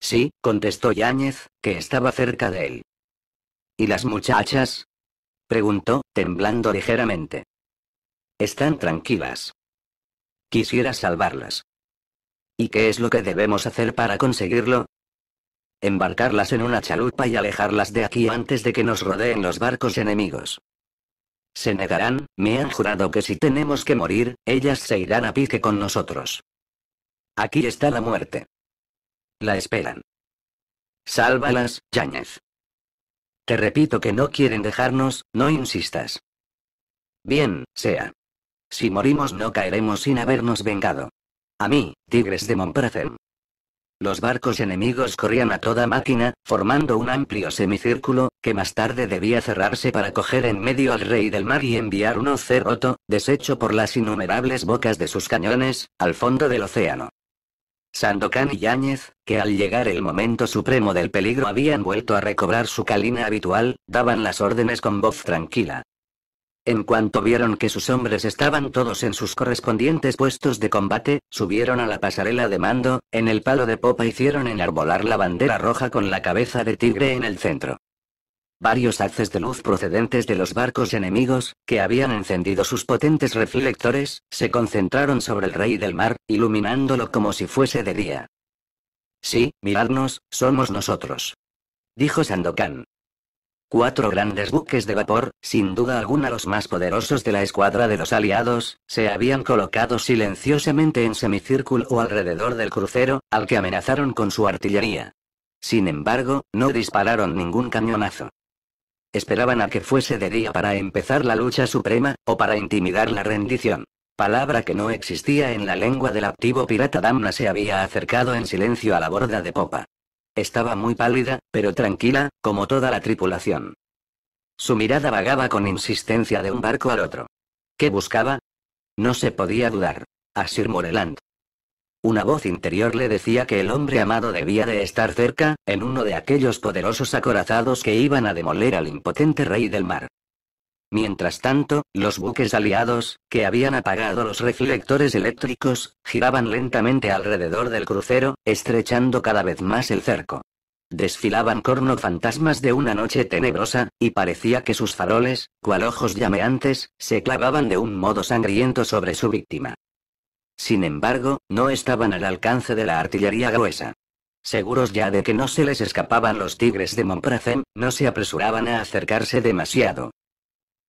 Sí, contestó Yáñez, que estaba cerca de él. ¿Y las muchachas? preguntó, temblando ligeramente. Están tranquilas. Quisiera salvarlas. ¿Y qué es lo que debemos hacer para conseguirlo? Embarcarlas en una chalupa y alejarlas de aquí antes de que nos rodeen los barcos enemigos. Se negarán, me han jurado que si tenemos que morir, ellas se irán a pique con nosotros. Aquí está la muerte. La esperan. Sálvalas, Yáñez. Te repito que no quieren dejarnos, no insistas. Bien, sea. Si morimos no caeremos sin habernos vengado. A mí, tigres de Montparnasse. Los barcos enemigos corrían a toda máquina, formando un amplio semicírculo, que más tarde debía cerrarse para coger en medio al rey del mar y enviar un cerroto, roto, deshecho por las innumerables bocas de sus cañones, al fondo del océano. Sandokan y Yáñez, que al llegar el momento supremo del peligro habían vuelto a recobrar su calina habitual, daban las órdenes con voz tranquila. En cuanto vieron que sus hombres estaban todos en sus correspondientes puestos de combate, subieron a la pasarela de mando, en el palo de popa hicieron enarbolar la bandera roja con la cabeza de tigre en el centro. Varios haces de luz procedentes de los barcos enemigos, que habían encendido sus potentes reflectores, se concentraron sobre el rey del mar, iluminándolo como si fuese de día. Sí, miradnos, somos nosotros. Dijo Sandokan. Cuatro grandes buques de vapor, sin duda alguna los más poderosos de la escuadra de los aliados, se habían colocado silenciosamente en semicírculo o alrededor del crucero, al que amenazaron con su artillería. Sin embargo, no dispararon ningún cañonazo. Esperaban a que fuese de día para empezar la lucha suprema, o para intimidar la rendición. Palabra que no existía en la lengua del activo pirata Damna se había acercado en silencio a la borda de popa. Estaba muy pálida, pero tranquila, como toda la tripulación. Su mirada vagaba con insistencia de un barco al otro. ¿Qué buscaba? No se podía dudar. A Sir Moreland. Una voz interior le decía que el hombre amado debía de estar cerca, en uno de aquellos poderosos acorazados que iban a demoler al impotente rey del mar. Mientras tanto, los buques aliados, que habían apagado los reflectores eléctricos, giraban lentamente alrededor del crucero, estrechando cada vez más el cerco. Desfilaban corno fantasmas de una noche tenebrosa, y parecía que sus faroles, cual ojos llameantes, se clavaban de un modo sangriento sobre su víctima. Sin embargo, no estaban al alcance de la artillería gruesa. Seguros ya de que no se les escapaban los tigres de Montpracem, no se apresuraban a acercarse demasiado.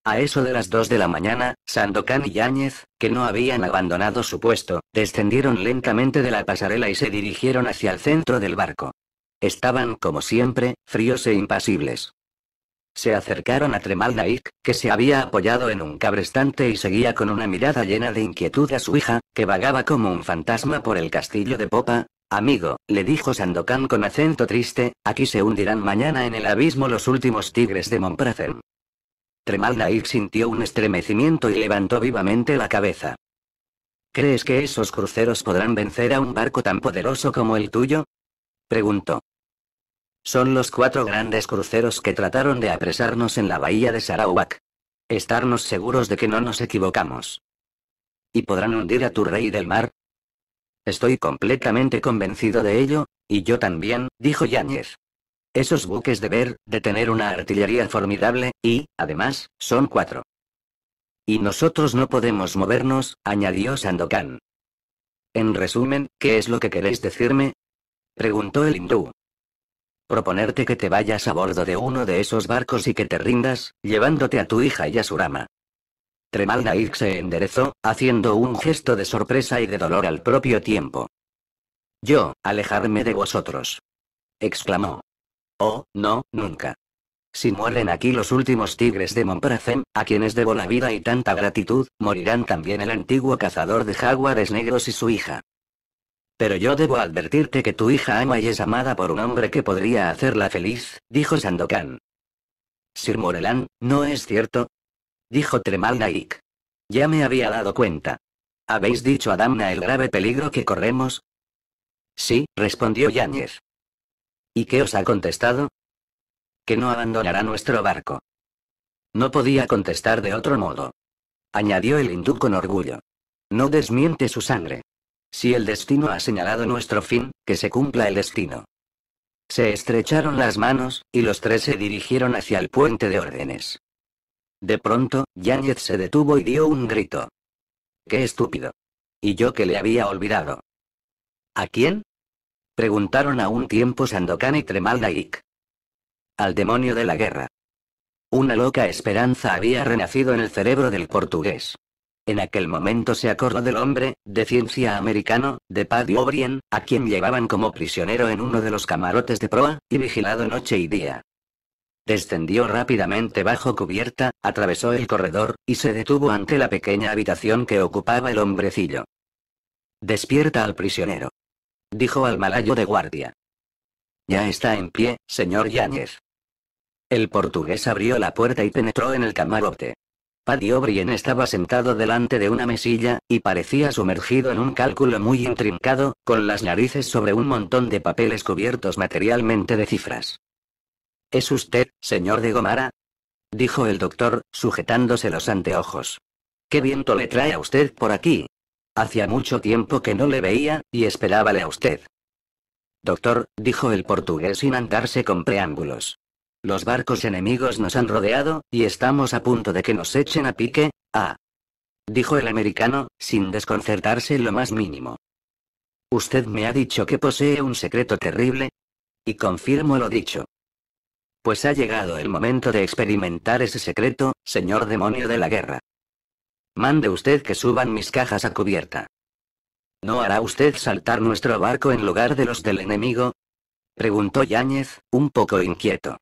A eso de las dos de la mañana, Sandokan y Yáñez, que no habían abandonado su puesto, descendieron lentamente de la pasarela y se dirigieron hacia el centro del barco. Estaban, como siempre, fríos e impasibles. Se acercaron a Tremal que se había apoyado en un cabrestante y seguía con una mirada llena de inquietud a su hija, que vagaba como un fantasma por el castillo de popa. Amigo, le dijo Sandokan con acento triste, aquí se hundirán mañana en el abismo los últimos tigres de Monprazen. Tremal sintió un estremecimiento y levantó vivamente la cabeza. ¿Crees que esos cruceros podrán vencer a un barco tan poderoso como el tuyo? preguntó. Son los cuatro grandes cruceros que trataron de apresarnos en la bahía de Sarawak. Estarnos seguros de que no nos equivocamos. ¿Y podrán hundir a tu rey del mar? Estoy completamente convencido de ello, y yo también, dijo Yáñez. Esos buques de ver, de tener una artillería formidable, y, además, son cuatro. Y nosotros no podemos movernos, añadió Sandokan. En resumen, ¿qué es lo que queréis decirme? preguntó el hindú. Proponerte que te vayas a bordo de uno de esos barcos y que te rindas, llevándote a tu hija y a su Tremal se enderezó, haciendo un gesto de sorpresa y de dolor al propio tiempo. Yo, alejarme de vosotros. exclamó. Oh, no, nunca. Si mueren aquí los últimos tigres de Monprazem, a quienes debo la vida y tanta gratitud, morirán también el antiguo cazador de jaguares negros y su hija. Pero yo debo advertirte que tu hija ama y es amada por un hombre que podría hacerla feliz, dijo Sandokan. Sir Morelán, ¿no es cierto? Dijo Tremal Ya me había dado cuenta. ¿Habéis dicho a Damna el grave peligro que corremos? Sí, respondió Yáñez. ¿Y qué os ha contestado? Que no abandonará nuestro barco. No podía contestar de otro modo. Añadió el hindú con orgullo. No desmiente su sangre. Si el destino ha señalado nuestro fin, que se cumpla el destino. Se estrecharon las manos, y los tres se dirigieron hacia el puente de órdenes. De pronto, Yáñez se detuvo y dio un grito. ¡Qué estúpido! Y yo que le había olvidado. ¿A quién? Preguntaron a un tiempo Sandokan y Tremaldaik. Al demonio de la guerra. Una loca esperanza había renacido en el cerebro del portugués. En aquel momento se acordó del hombre, de ciencia americano, de Paddy O'Brien, a quien llevaban como prisionero en uno de los camarotes de proa, y vigilado noche y día. Descendió rápidamente bajo cubierta, atravesó el corredor, y se detuvo ante la pequeña habitación que ocupaba el hombrecillo. Despierta al prisionero dijo al malayo de guardia. Ya está en pie, señor Yáñez. El portugués abrió la puerta y penetró en el camarote. Paddy O'Brien estaba sentado delante de una mesilla, y parecía sumergido en un cálculo muy intrincado, con las narices sobre un montón de papeles cubiertos materialmente de cifras. ¿Es usted, señor de Gomara? dijo el doctor, sujetándose los anteojos. ¿Qué viento le trae a usted por aquí? Hacía mucho tiempo que no le veía, y esperábale a usted. Doctor, dijo el portugués sin andarse con preámbulos. Los barcos enemigos nos han rodeado, y estamos a punto de que nos echen a pique, ah. Dijo el americano, sin desconcertarse lo más mínimo. Usted me ha dicho que posee un secreto terrible. Y confirmo lo dicho. Pues ha llegado el momento de experimentar ese secreto, señor demonio de la guerra. Mande usted que suban mis cajas a cubierta. ¿No hará usted saltar nuestro barco en lugar de los del enemigo? preguntó Yáñez, un poco inquieto.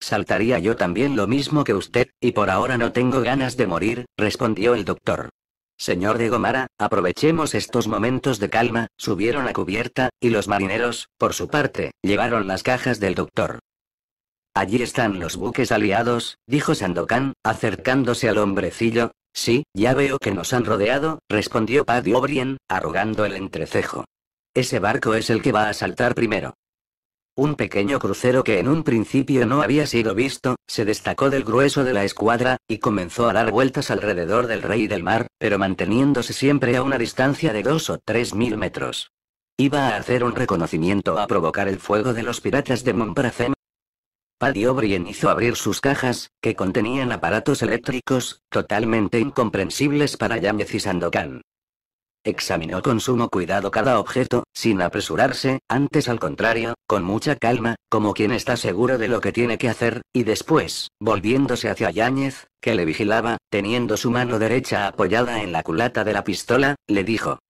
Saltaría yo también lo mismo que usted, y por ahora no tengo ganas de morir, respondió el doctor. Señor de Gomara, aprovechemos estos momentos de calma, subieron a cubierta, y los marineros, por su parte, llevaron las cajas del doctor. Allí están los buques aliados, dijo Sandokan, acercándose al hombrecillo. Sí, ya veo que nos han rodeado, respondió Paddy O'Brien, arrugando el entrecejo. Ese barco es el que va a saltar primero. Un pequeño crucero que en un principio no había sido visto, se destacó del grueso de la escuadra, y comenzó a dar vueltas alrededor del rey del mar, pero manteniéndose siempre a una distancia de dos o tres mil metros. Iba a hacer un reconocimiento a provocar el fuego de los piratas de Montparnasse Paddy O'Brien hizo abrir sus cajas, que contenían aparatos eléctricos, totalmente incomprensibles para Yáñez y Sandokan. Examinó con sumo cuidado cada objeto, sin apresurarse, antes al contrario, con mucha calma, como quien está seguro de lo que tiene que hacer, y después, volviéndose hacia Yáñez, que le vigilaba, teniendo su mano derecha apoyada en la culata de la pistola, le dijo.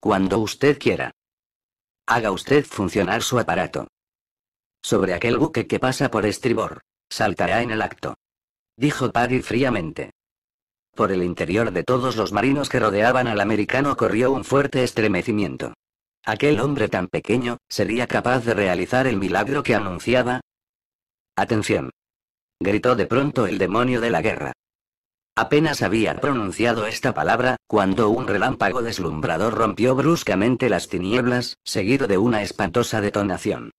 Cuando usted quiera. Haga usted funcionar su aparato. Sobre aquel buque que pasa por estribor. Saltará en el acto. Dijo Paddy fríamente. Por el interior de todos los marinos que rodeaban al americano corrió un fuerte estremecimiento. Aquel hombre tan pequeño, ¿sería capaz de realizar el milagro que anunciaba? Atención. Gritó de pronto el demonio de la guerra. Apenas había pronunciado esta palabra, cuando un relámpago deslumbrador rompió bruscamente las tinieblas, seguido de una espantosa detonación.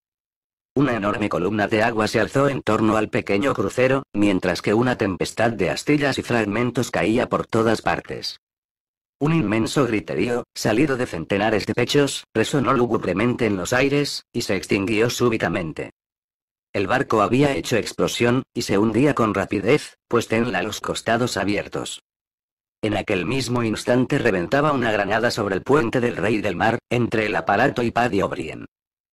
Una enorme columna de agua se alzó en torno al pequeño crucero, mientras que una tempestad de astillas y fragmentos caía por todas partes. Un inmenso griterío, salido de centenares de pechos, resonó lúgubremente en los aires, y se extinguió súbitamente. El barco había hecho explosión, y se hundía con rapidez, pues tenla los costados abiertos. En aquel mismo instante reventaba una granada sobre el puente del Rey del Mar, entre el aparato y Paddy O'Brien.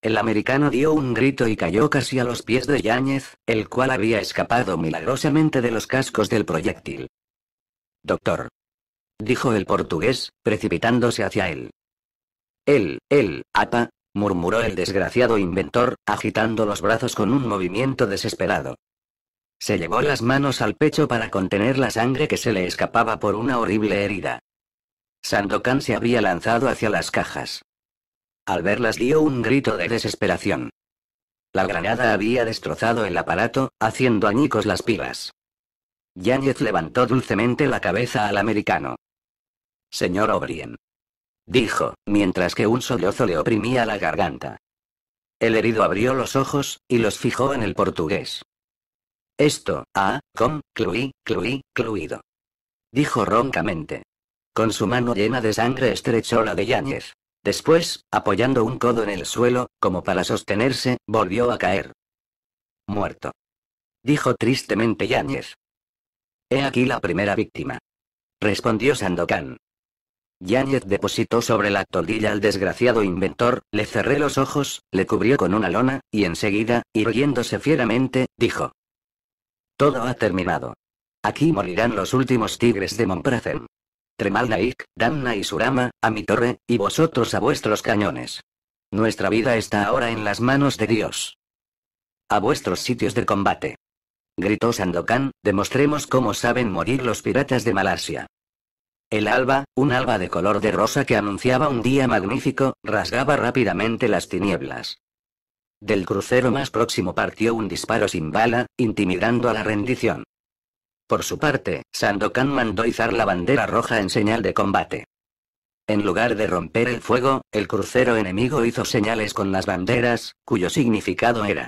El americano dio un grito y cayó casi a los pies de Yáñez, el cual había escapado milagrosamente de los cascos del proyectil. Doctor. Dijo el portugués, precipitándose hacia él. Él, él, apa, murmuró el desgraciado inventor, agitando los brazos con un movimiento desesperado. Se llevó las manos al pecho para contener la sangre que se le escapaba por una horrible herida. Sandokan se había lanzado hacia las cajas. Al verlas dio un grito de desesperación. La granada había destrozado el aparato, haciendo añicos las pilas. Yáñez levantó dulcemente la cabeza al americano. Señor O'Brien. Dijo, mientras que un sollozo le oprimía la garganta. El herido abrió los ojos, y los fijó en el portugués. Esto, ah, con, cluí, cluí, cluido. Dijo roncamente. Con su mano llena de sangre estrechó la de Yáñez. Después, apoyando un codo en el suelo, como para sostenerse, volvió a caer. Muerto. Dijo tristemente Yáñez. He aquí la primera víctima. Respondió Sandokan. Yáñez depositó sobre la toldilla al desgraciado inventor, le cerré los ojos, le cubrió con una lona, y enseguida, irguiéndose fieramente, dijo. Todo ha terminado. Aquí morirán los últimos tigres de Monpracen. Malnaik, Damna y Surama, a mi torre, y vosotros a vuestros cañones. Nuestra vida está ahora en las manos de Dios. A vuestros sitios de combate. Gritó Sandokan, demostremos cómo saben morir los piratas de Malasia. El alba, un alba de color de rosa que anunciaba un día magnífico, rasgaba rápidamente las tinieblas. Del crucero más próximo partió un disparo sin bala, intimidando a la rendición. Por su parte, Sandokan mandó izar la bandera roja en señal de combate. En lugar de romper el fuego, el crucero enemigo hizo señales con las banderas, cuyo significado era.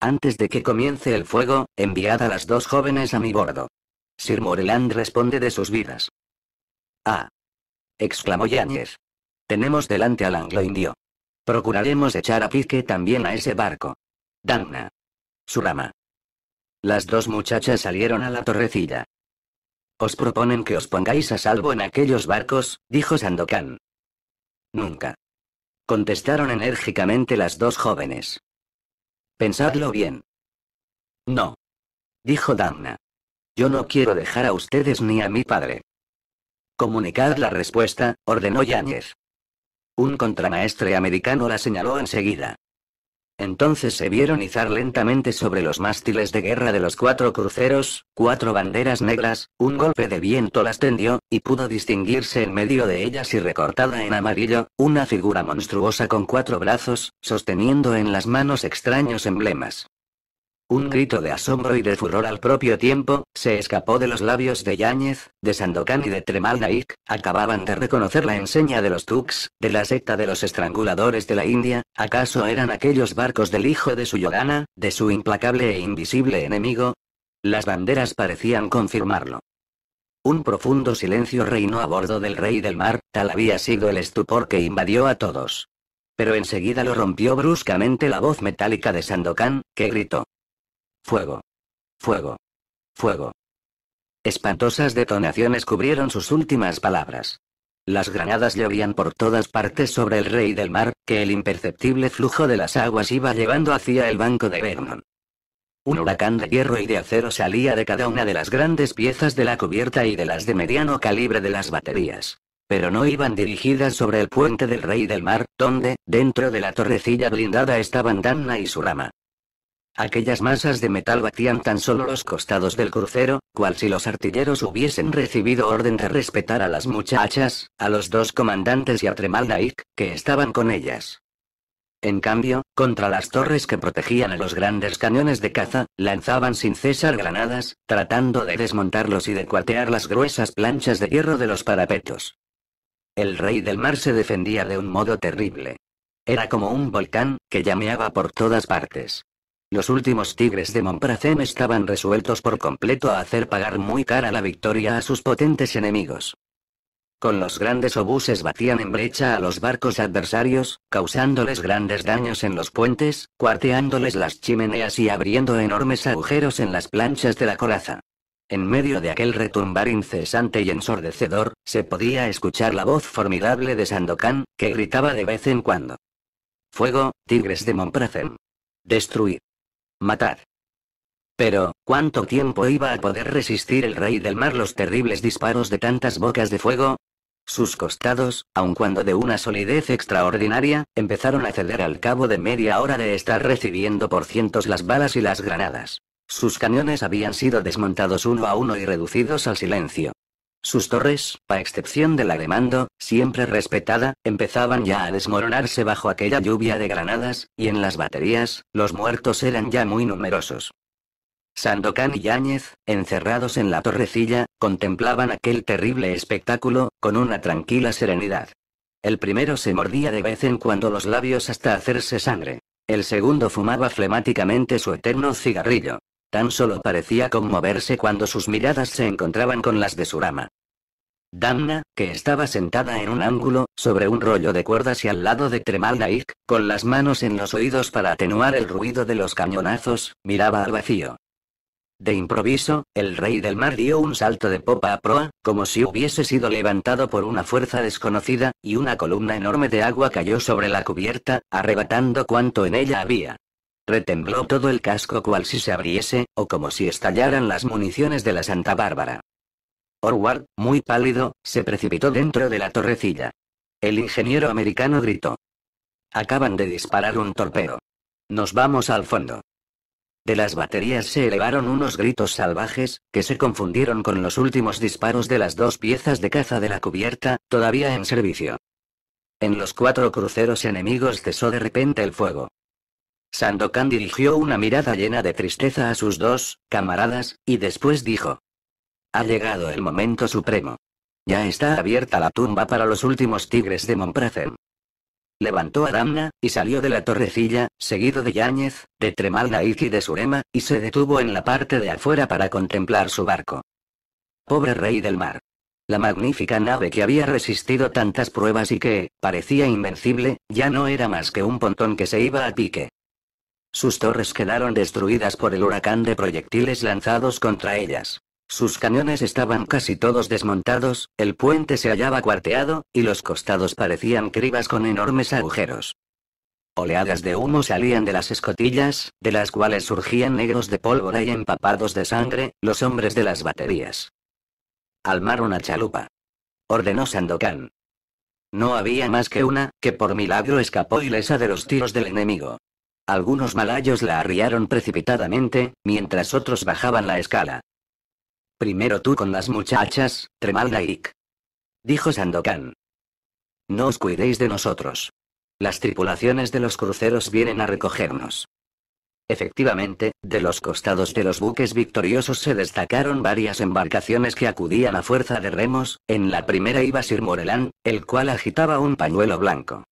Antes de que comience el fuego, enviad a las dos jóvenes a mi bordo. Sir Moreland responde de sus vidas. Ah. exclamó Yáñez. Tenemos delante al anglo indio. Procuraremos echar a pique también a ese barco. su Surama. Las dos muchachas salieron a la torrecilla. Os proponen que os pongáis a salvo en aquellos barcos, dijo Sandokan. Nunca. Contestaron enérgicamente las dos jóvenes. Pensadlo bien. No. Dijo Damna. Yo no quiero dejar a ustedes ni a mi padre. Comunicad la respuesta, ordenó Yáñez. Un contramaestre americano la señaló enseguida. Entonces se vieron izar lentamente sobre los mástiles de guerra de los cuatro cruceros, cuatro banderas negras, un golpe de viento las tendió, y pudo distinguirse en medio de ellas y recortada en amarillo, una figura monstruosa con cuatro brazos, sosteniendo en las manos extraños emblemas. Un grito de asombro y de furor al propio tiempo, se escapó de los labios de Yáñez, de Sandokan y de Tremalnaik. acababan de reconocer la enseña de los Tux, de la secta de los estranguladores de la India, ¿acaso eran aquellos barcos del hijo de su Yogana, de su implacable e invisible enemigo? Las banderas parecían confirmarlo. Un profundo silencio reinó a bordo del Rey del Mar, tal había sido el estupor que invadió a todos. Pero enseguida lo rompió bruscamente la voz metálica de Sandokan, que gritó. Fuego. Fuego. Fuego. Espantosas detonaciones cubrieron sus últimas palabras. Las granadas llovían por todas partes sobre el rey del mar, que el imperceptible flujo de las aguas iba llevando hacia el banco de Vernon. Un huracán de hierro y de acero salía de cada una de las grandes piezas de la cubierta y de las de mediano calibre de las baterías. Pero no iban dirigidas sobre el puente del rey del mar, donde, dentro de la torrecilla blindada estaban Danna y su rama. Aquellas masas de metal batían tan solo los costados del crucero, cual si los artilleros hubiesen recibido orden de respetar a las muchachas, a los dos comandantes y a Tremaldaik que estaban con ellas. En cambio, contra las torres que protegían a los grandes cañones de caza, lanzaban sin cesar granadas, tratando de desmontarlos y de cuatear las gruesas planchas de hierro de los parapetos. El rey del mar se defendía de un modo terrible. Era como un volcán, que llameaba por todas partes. Los últimos Tigres de Montpracem estaban resueltos por completo a hacer pagar muy cara la victoria a sus potentes enemigos. Con los grandes obuses batían en brecha a los barcos adversarios, causándoles grandes daños en los puentes, cuarteándoles las chimeneas y abriendo enormes agujeros en las planchas de la coraza. En medio de aquel retumbar incesante y ensordecedor, se podía escuchar la voz formidable de Sandokan, que gritaba de vez en cuando. Fuego, tigres de Montpracem. Destruir. Matad. Pero, ¿cuánto tiempo iba a poder resistir el rey del mar los terribles disparos de tantas bocas de fuego? Sus costados, aun cuando de una solidez extraordinaria, empezaron a ceder al cabo de media hora de estar recibiendo por cientos las balas y las granadas. Sus cañones habían sido desmontados uno a uno y reducidos al silencio. Sus torres, a excepción de la de mando, siempre respetada, empezaban ya a desmoronarse bajo aquella lluvia de granadas, y en las baterías, los muertos eran ya muy numerosos. Sandokan y Yáñez, encerrados en la torrecilla, contemplaban aquel terrible espectáculo, con una tranquila serenidad. El primero se mordía de vez en cuando los labios hasta hacerse sangre. El segundo fumaba flemáticamente su eterno cigarrillo. Tan solo parecía conmoverse cuando sus miradas se encontraban con las de su rama. Damna, que estaba sentada en un ángulo, sobre un rollo de cuerdas y al lado de Tremalnaik, con las manos en los oídos para atenuar el ruido de los cañonazos, miraba al vacío. De improviso, el rey del mar dio un salto de popa a proa, como si hubiese sido levantado por una fuerza desconocida, y una columna enorme de agua cayó sobre la cubierta, arrebatando cuanto en ella había. Retembló todo el casco cual si se abriese, o como si estallaran las municiones de la Santa Bárbara. Orward, muy pálido, se precipitó dentro de la torrecilla. El ingeniero americano gritó. Acaban de disparar un torpedo. Nos vamos al fondo. De las baterías se elevaron unos gritos salvajes, que se confundieron con los últimos disparos de las dos piezas de caza de la cubierta, todavía en servicio. En los cuatro cruceros enemigos cesó de repente el fuego. Sandokan dirigió una mirada llena de tristeza a sus dos camaradas, y después dijo. Ha llegado el momento supremo. Ya está abierta la tumba para los últimos tigres de Monprazen. Levantó a Damna, y salió de la torrecilla, seguido de Yáñez, de Tremalnaíz y de Surema, y se detuvo en la parte de afuera para contemplar su barco. Pobre rey del mar. La magnífica nave que había resistido tantas pruebas y que, parecía invencible, ya no era más que un pontón que se iba a pique. Sus torres quedaron destruidas por el huracán de proyectiles lanzados contra ellas. Sus cañones estaban casi todos desmontados, el puente se hallaba cuarteado, y los costados parecían cribas con enormes agujeros. Oleadas de humo salían de las escotillas, de las cuales surgían negros de pólvora y empapados de sangre, los hombres de las baterías. Al mar una chalupa. Ordenó Sandokan. No había más que una, que por milagro escapó ilesa de los tiros del enemigo. Algunos malayos la arriaron precipitadamente, mientras otros bajaban la escala. Primero tú con las muchachas, Tremaldaik, Dijo Sandokan. No os cuidéis de nosotros. Las tripulaciones de los cruceros vienen a recogernos. Efectivamente, de los costados de los buques victoriosos se destacaron varias embarcaciones que acudían a fuerza de remos, en la primera iba Sir Morelan, el cual agitaba un pañuelo blanco.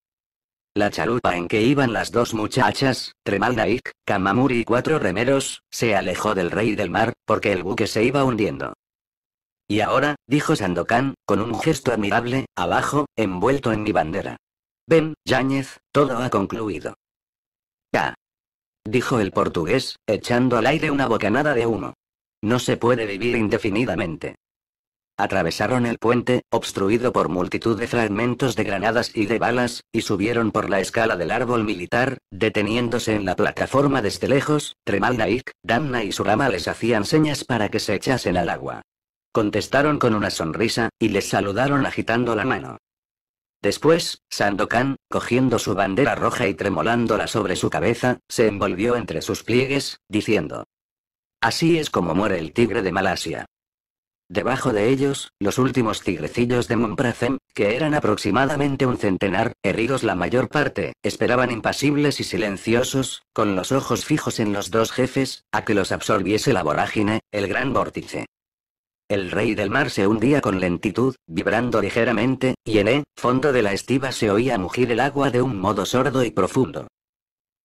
La chalupa en que iban las dos muchachas, Tremaldaik, Kamamuri y cuatro remeros, se alejó del rey del mar, porque el buque se iba hundiendo. Y ahora, dijo Sandokan, con un gesto admirable, abajo, envuelto en mi bandera. Ven, Yáñez, todo ha concluido. Ya. Dijo el portugués, echando al aire una bocanada de humo. No se puede vivir indefinidamente. Atravesaron el puente, obstruido por multitud de fragmentos de granadas y de balas, y subieron por la escala del árbol militar, deteniéndose en la plataforma desde este lejos, Tremal Damna y Surama les hacían señas para que se echasen al agua. Contestaron con una sonrisa, y les saludaron agitando la mano. Después, Sandokan, cogiendo su bandera roja y tremolándola sobre su cabeza, se envolvió entre sus pliegues, diciendo, Así es como muere el tigre de Malasia. Debajo de ellos, los últimos tigrecillos de Mumprazem, que eran aproximadamente un centenar, heridos la mayor parte, esperaban impasibles y silenciosos, con los ojos fijos en los dos jefes, a que los absorbiese la vorágine, el gran vórtice. El rey del mar se hundía con lentitud, vibrando ligeramente, y en el fondo de la estiva se oía mugir el agua de un modo sordo y profundo.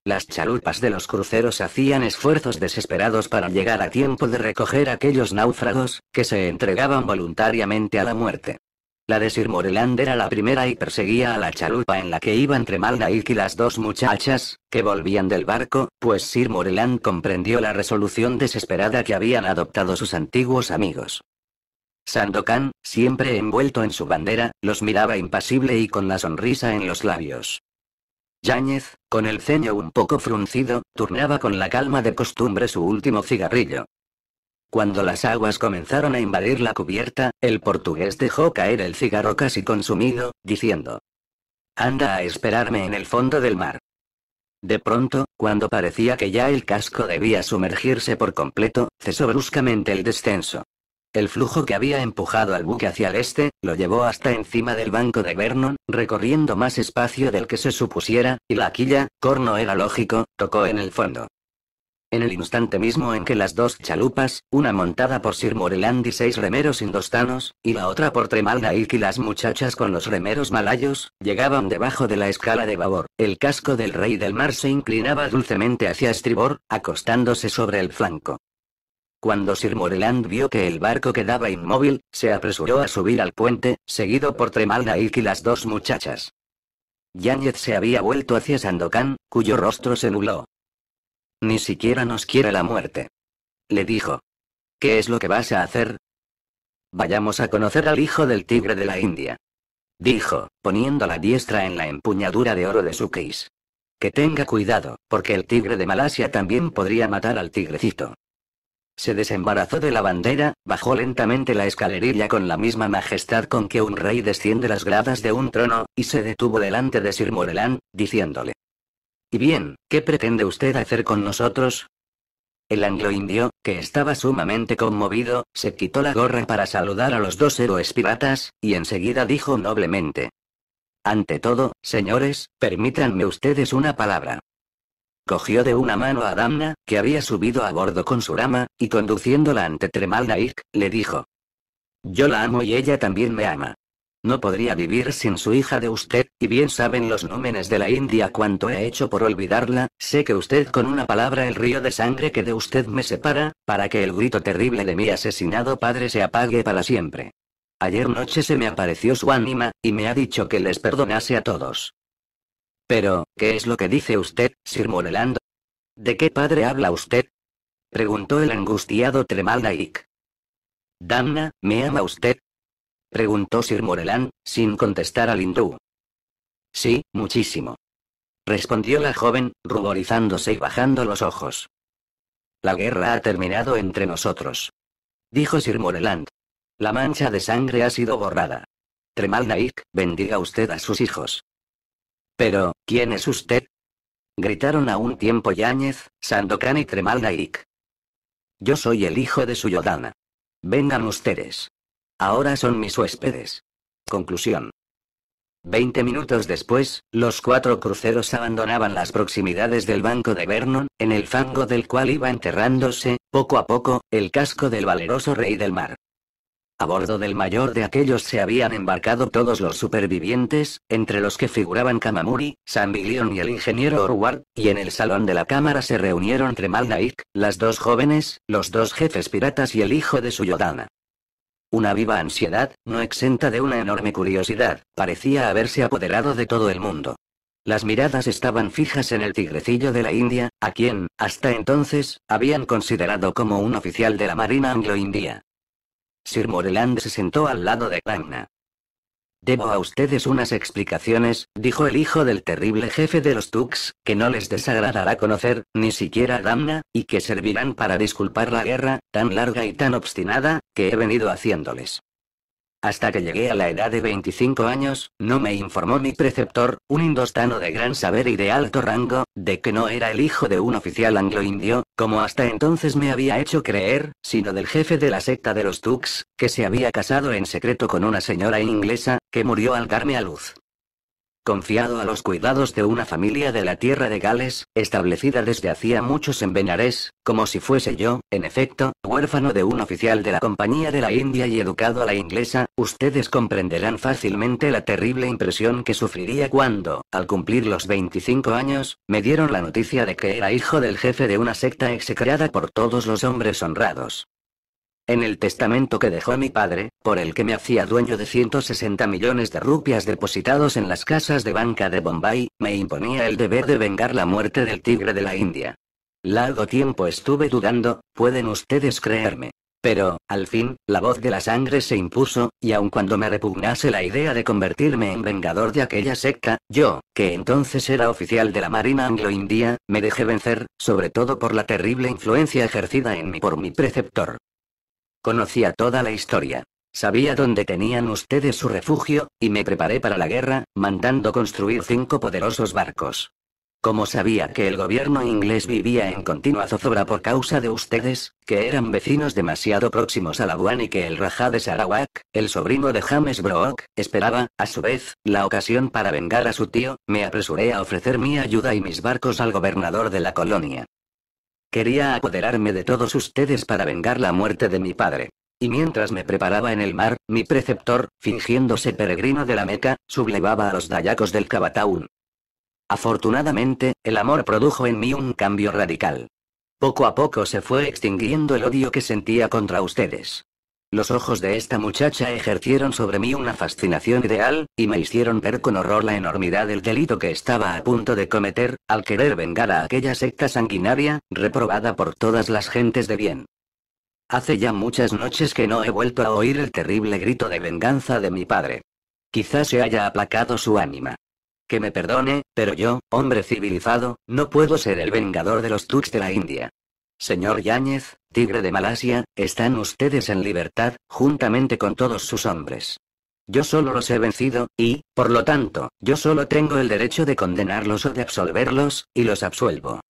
Las chalupas de los cruceros hacían esfuerzos desesperados para llegar a tiempo de recoger aquellos náufragos, que se entregaban voluntariamente a la muerte. La de Sir Moreland era la primera y perseguía a la chalupa en la que iban entre y las dos muchachas, que volvían del barco, pues Sir Moreland comprendió la resolución desesperada que habían adoptado sus antiguos amigos. Sandokan, siempre envuelto en su bandera, los miraba impasible y con la sonrisa en los labios. Yáñez, con el ceño un poco fruncido, turnaba con la calma de costumbre su último cigarrillo. Cuando las aguas comenzaron a invadir la cubierta, el portugués dejó caer el cigarro casi consumido, diciendo, Anda a esperarme en el fondo del mar. De pronto, cuando parecía que ya el casco debía sumergirse por completo, cesó bruscamente el descenso. El flujo que había empujado al buque hacia el este, lo llevó hasta encima del banco de Vernon, recorriendo más espacio del que se supusiera, y la quilla, corno era lógico, tocó en el fondo. En el instante mismo en que las dos chalupas, una montada por Sir Moreland y seis remeros indostanos, y la otra por Tremalda y las muchachas con los remeros malayos, llegaban debajo de la escala de babor, el casco del rey del mar se inclinaba dulcemente hacia estribor, acostándose sobre el flanco. Cuando Sir Moreland vio que el barco quedaba inmóvil, se apresuró a subir al puente, seguido por Tremalda y las dos muchachas. Yáñez se había vuelto hacia Sandokan, cuyo rostro se nubló. Ni siquiera nos quiere la muerte. Le dijo. ¿Qué es lo que vas a hacer? Vayamos a conocer al hijo del tigre de la India. Dijo, poniendo la diestra en la empuñadura de oro de su case. Que tenga cuidado, porque el tigre de Malasia también podría matar al tigrecito. Se desembarazó de la bandera, bajó lentamente la escalerilla con la misma majestad con que un rey desciende las gradas de un trono, y se detuvo delante de Sir Morelán, diciéndole. ¿Y bien, qué pretende usted hacer con nosotros? El anglo-indio, que estaba sumamente conmovido, se quitó la gorra para saludar a los dos héroes piratas, y enseguida dijo noblemente. Ante todo, señores, permítanme ustedes una palabra cogió de una mano a Damna, que había subido a bordo con su rama, y conduciéndola ante Tremal Naik, le dijo. Yo la amo y ella también me ama. No podría vivir sin su hija de usted, y bien saben los númenes de la India cuánto he hecho por olvidarla, sé que usted con una palabra el río de sangre que de usted me separa, para que el grito terrible de mi asesinado padre se apague para siempre. Ayer noche se me apareció su ánima, y me ha dicho que les perdonase a todos. Pero, ¿qué es lo que dice usted, Sir Moreland? ¿De qué padre habla usted? preguntó el angustiado Tremaldaik. Damna, ¿me ama usted? preguntó Sir Moreland, sin contestar al hindú. Sí, muchísimo. respondió la joven, ruborizándose y bajando los ojos. La guerra ha terminado entre nosotros. dijo Sir Moreland. La mancha de sangre ha sido borrada. Tremal bendiga usted a sus hijos. Pero, ¿quién es usted? Gritaron a un tiempo Yáñez, Sandokan y Tremal Yo soy el hijo de Suyodana. Vengan ustedes. Ahora son mis huéspedes. Conclusión. Veinte minutos después, los cuatro cruceros abandonaban las proximidades del banco de Vernon, en el fango del cual iba enterrándose, poco a poco, el casco del valeroso rey del mar. A bordo del mayor de aquellos se habían embarcado todos los supervivientes, entre los que figuraban Kamamuri, Sambilion y el ingeniero Orward, y en el salón de la cámara se reunieron Tremal Naik, las dos jóvenes, los dos jefes piratas y el hijo de su Yodana. Una viva ansiedad, no exenta de una enorme curiosidad, parecía haberse apoderado de todo el mundo. Las miradas estaban fijas en el tigrecillo de la India, a quien, hasta entonces, habían considerado como un oficial de la Marina anglo-india. Sir Moreland se sentó al lado de Damna. Debo a ustedes unas explicaciones, dijo el hijo del terrible jefe de los Tux, que no les desagradará conocer, ni siquiera a Damna, y que servirán para disculpar la guerra, tan larga y tan obstinada, que he venido haciéndoles. Hasta que llegué a la edad de 25 años, no me informó mi preceptor, un indostano de gran saber y de alto rango, de que no era el hijo de un oficial anglo-indio, como hasta entonces me había hecho creer, sino del jefe de la secta de los tux, que se había casado en secreto con una señora inglesa, que murió al darme a luz. Confiado a los cuidados de una familia de la tierra de Gales, establecida desde hacía muchos en Benares, como si fuese yo, en efecto, huérfano de un oficial de la Compañía de la India y educado a la inglesa, ustedes comprenderán fácilmente la terrible impresión que sufriría cuando, al cumplir los 25 años, me dieron la noticia de que era hijo del jefe de una secta execrada por todos los hombres honrados. En el testamento que dejó mi padre, por el que me hacía dueño de 160 millones de rupias depositados en las casas de banca de Bombay, me imponía el deber de vengar la muerte del tigre de la India. Largo tiempo estuve dudando, pueden ustedes creerme. Pero, al fin, la voz de la sangre se impuso, y aun cuando me repugnase la idea de convertirme en vengador de aquella secta, yo, que entonces era oficial de la Marina anglo-india, me dejé vencer, sobre todo por la terrible influencia ejercida en mí por mi preceptor. Conocía toda la historia. Sabía dónde tenían ustedes su refugio, y me preparé para la guerra, mandando construir cinco poderosos barcos. Como sabía que el gobierno inglés vivía en continua zozobra por causa de ustedes, que eran vecinos demasiado próximos a la guan y que el Rajá de Sarawak, el sobrino de James Brock, esperaba, a su vez, la ocasión para vengar a su tío, me apresuré a ofrecer mi ayuda y mis barcos al gobernador de la colonia. Quería apoderarme de todos ustedes para vengar la muerte de mi padre. Y mientras me preparaba en el mar, mi preceptor, fingiéndose peregrino de la Meca, sublevaba a los dayacos del Cabataún. Afortunadamente, el amor produjo en mí un cambio radical. Poco a poco se fue extinguiendo el odio que sentía contra ustedes. Los ojos de esta muchacha ejercieron sobre mí una fascinación ideal, y me hicieron ver con horror la enormidad del delito que estaba a punto de cometer, al querer vengar a aquella secta sanguinaria, reprobada por todas las gentes de bien. Hace ya muchas noches que no he vuelto a oír el terrible grito de venganza de mi padre. Quizás se haya aplacado su ánima. Que me perdone, pero yo, hombre civilizado, no puedo ser el vengador de los tux de la India. Señor Yáñez, tigre de Malasia, están ustedes en libertad, juntamente con todos sus hombres. Yo solo los he vencido, y, por lo tanto, yo solo tengo el derecho de condenarlos o de absolverlos, y los absuelvo.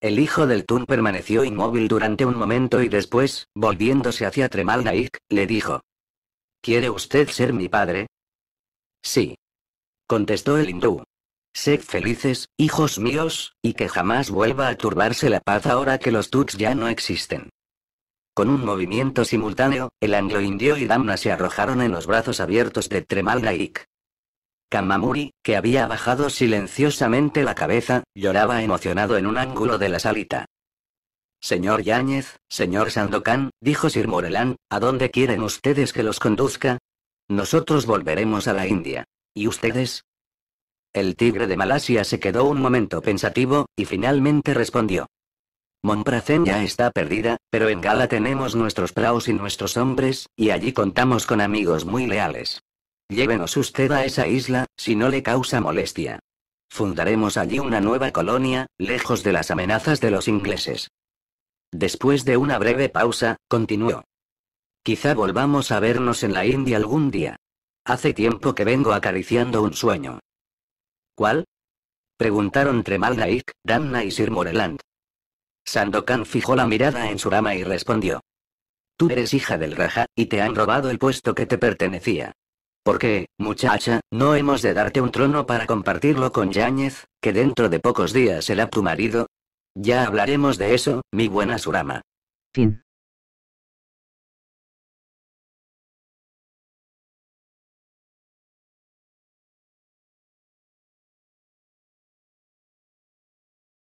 El hijo del Tun permaneció inmóvil durante un momento y después, volviéndose hacia Tremal le dijo. ¿Quiere usted ser mi padre? Sí. Contestó el hindú. Sed felices, hijos míos, y que jamás vuelva a turbarse la paz ahora que los Tuts ya no existen. Con un movimiento simultáneo, el anglo-indio y Damna se arrojaron en los brazos abiertos de Tremal Kamamuri, que había bajado silenciosamente la cabeza, lloraba emocionado en un ángulo de la salita. Señor Yáñez, señor Sandokan, dijo Sir Morelán, ¿a dónde quieren ustedes que los conduzca? Nosotros volveremos a la India. ¿Y ustedes? El tigre de Malasia se quedó un momento pensativo, y finalmente respondió. Monpracen ya está perdida, pero en Gala tenemos nuestros praos y nuestros hombres, y allí contamos con amigos muy leales. Llévenos usted a esa isla, si no le causa molestia. Fundaremos allí una nueva colonia, lejos de las amenazas de los ingleses. Después de una breve pausa, continuó. Quizá volvamos a vernos en la India algún día. Hace tiempo que vengo acariciando un sueño. ¿Cuál? Preguntaron Tremalnaik, Damna y Sir Moreland. Sandokan fijó la mirada en Surama y respondió. Tú eres hija del Raja, y te han robado el puesto que te pertenecía. ¿Por qué, muchacha, no hemos de darte un trono para compartirlo con Yáñez, que dentro de pocos días será tu marido. Ya hablaremos de eso, mi buena Surama. Fin.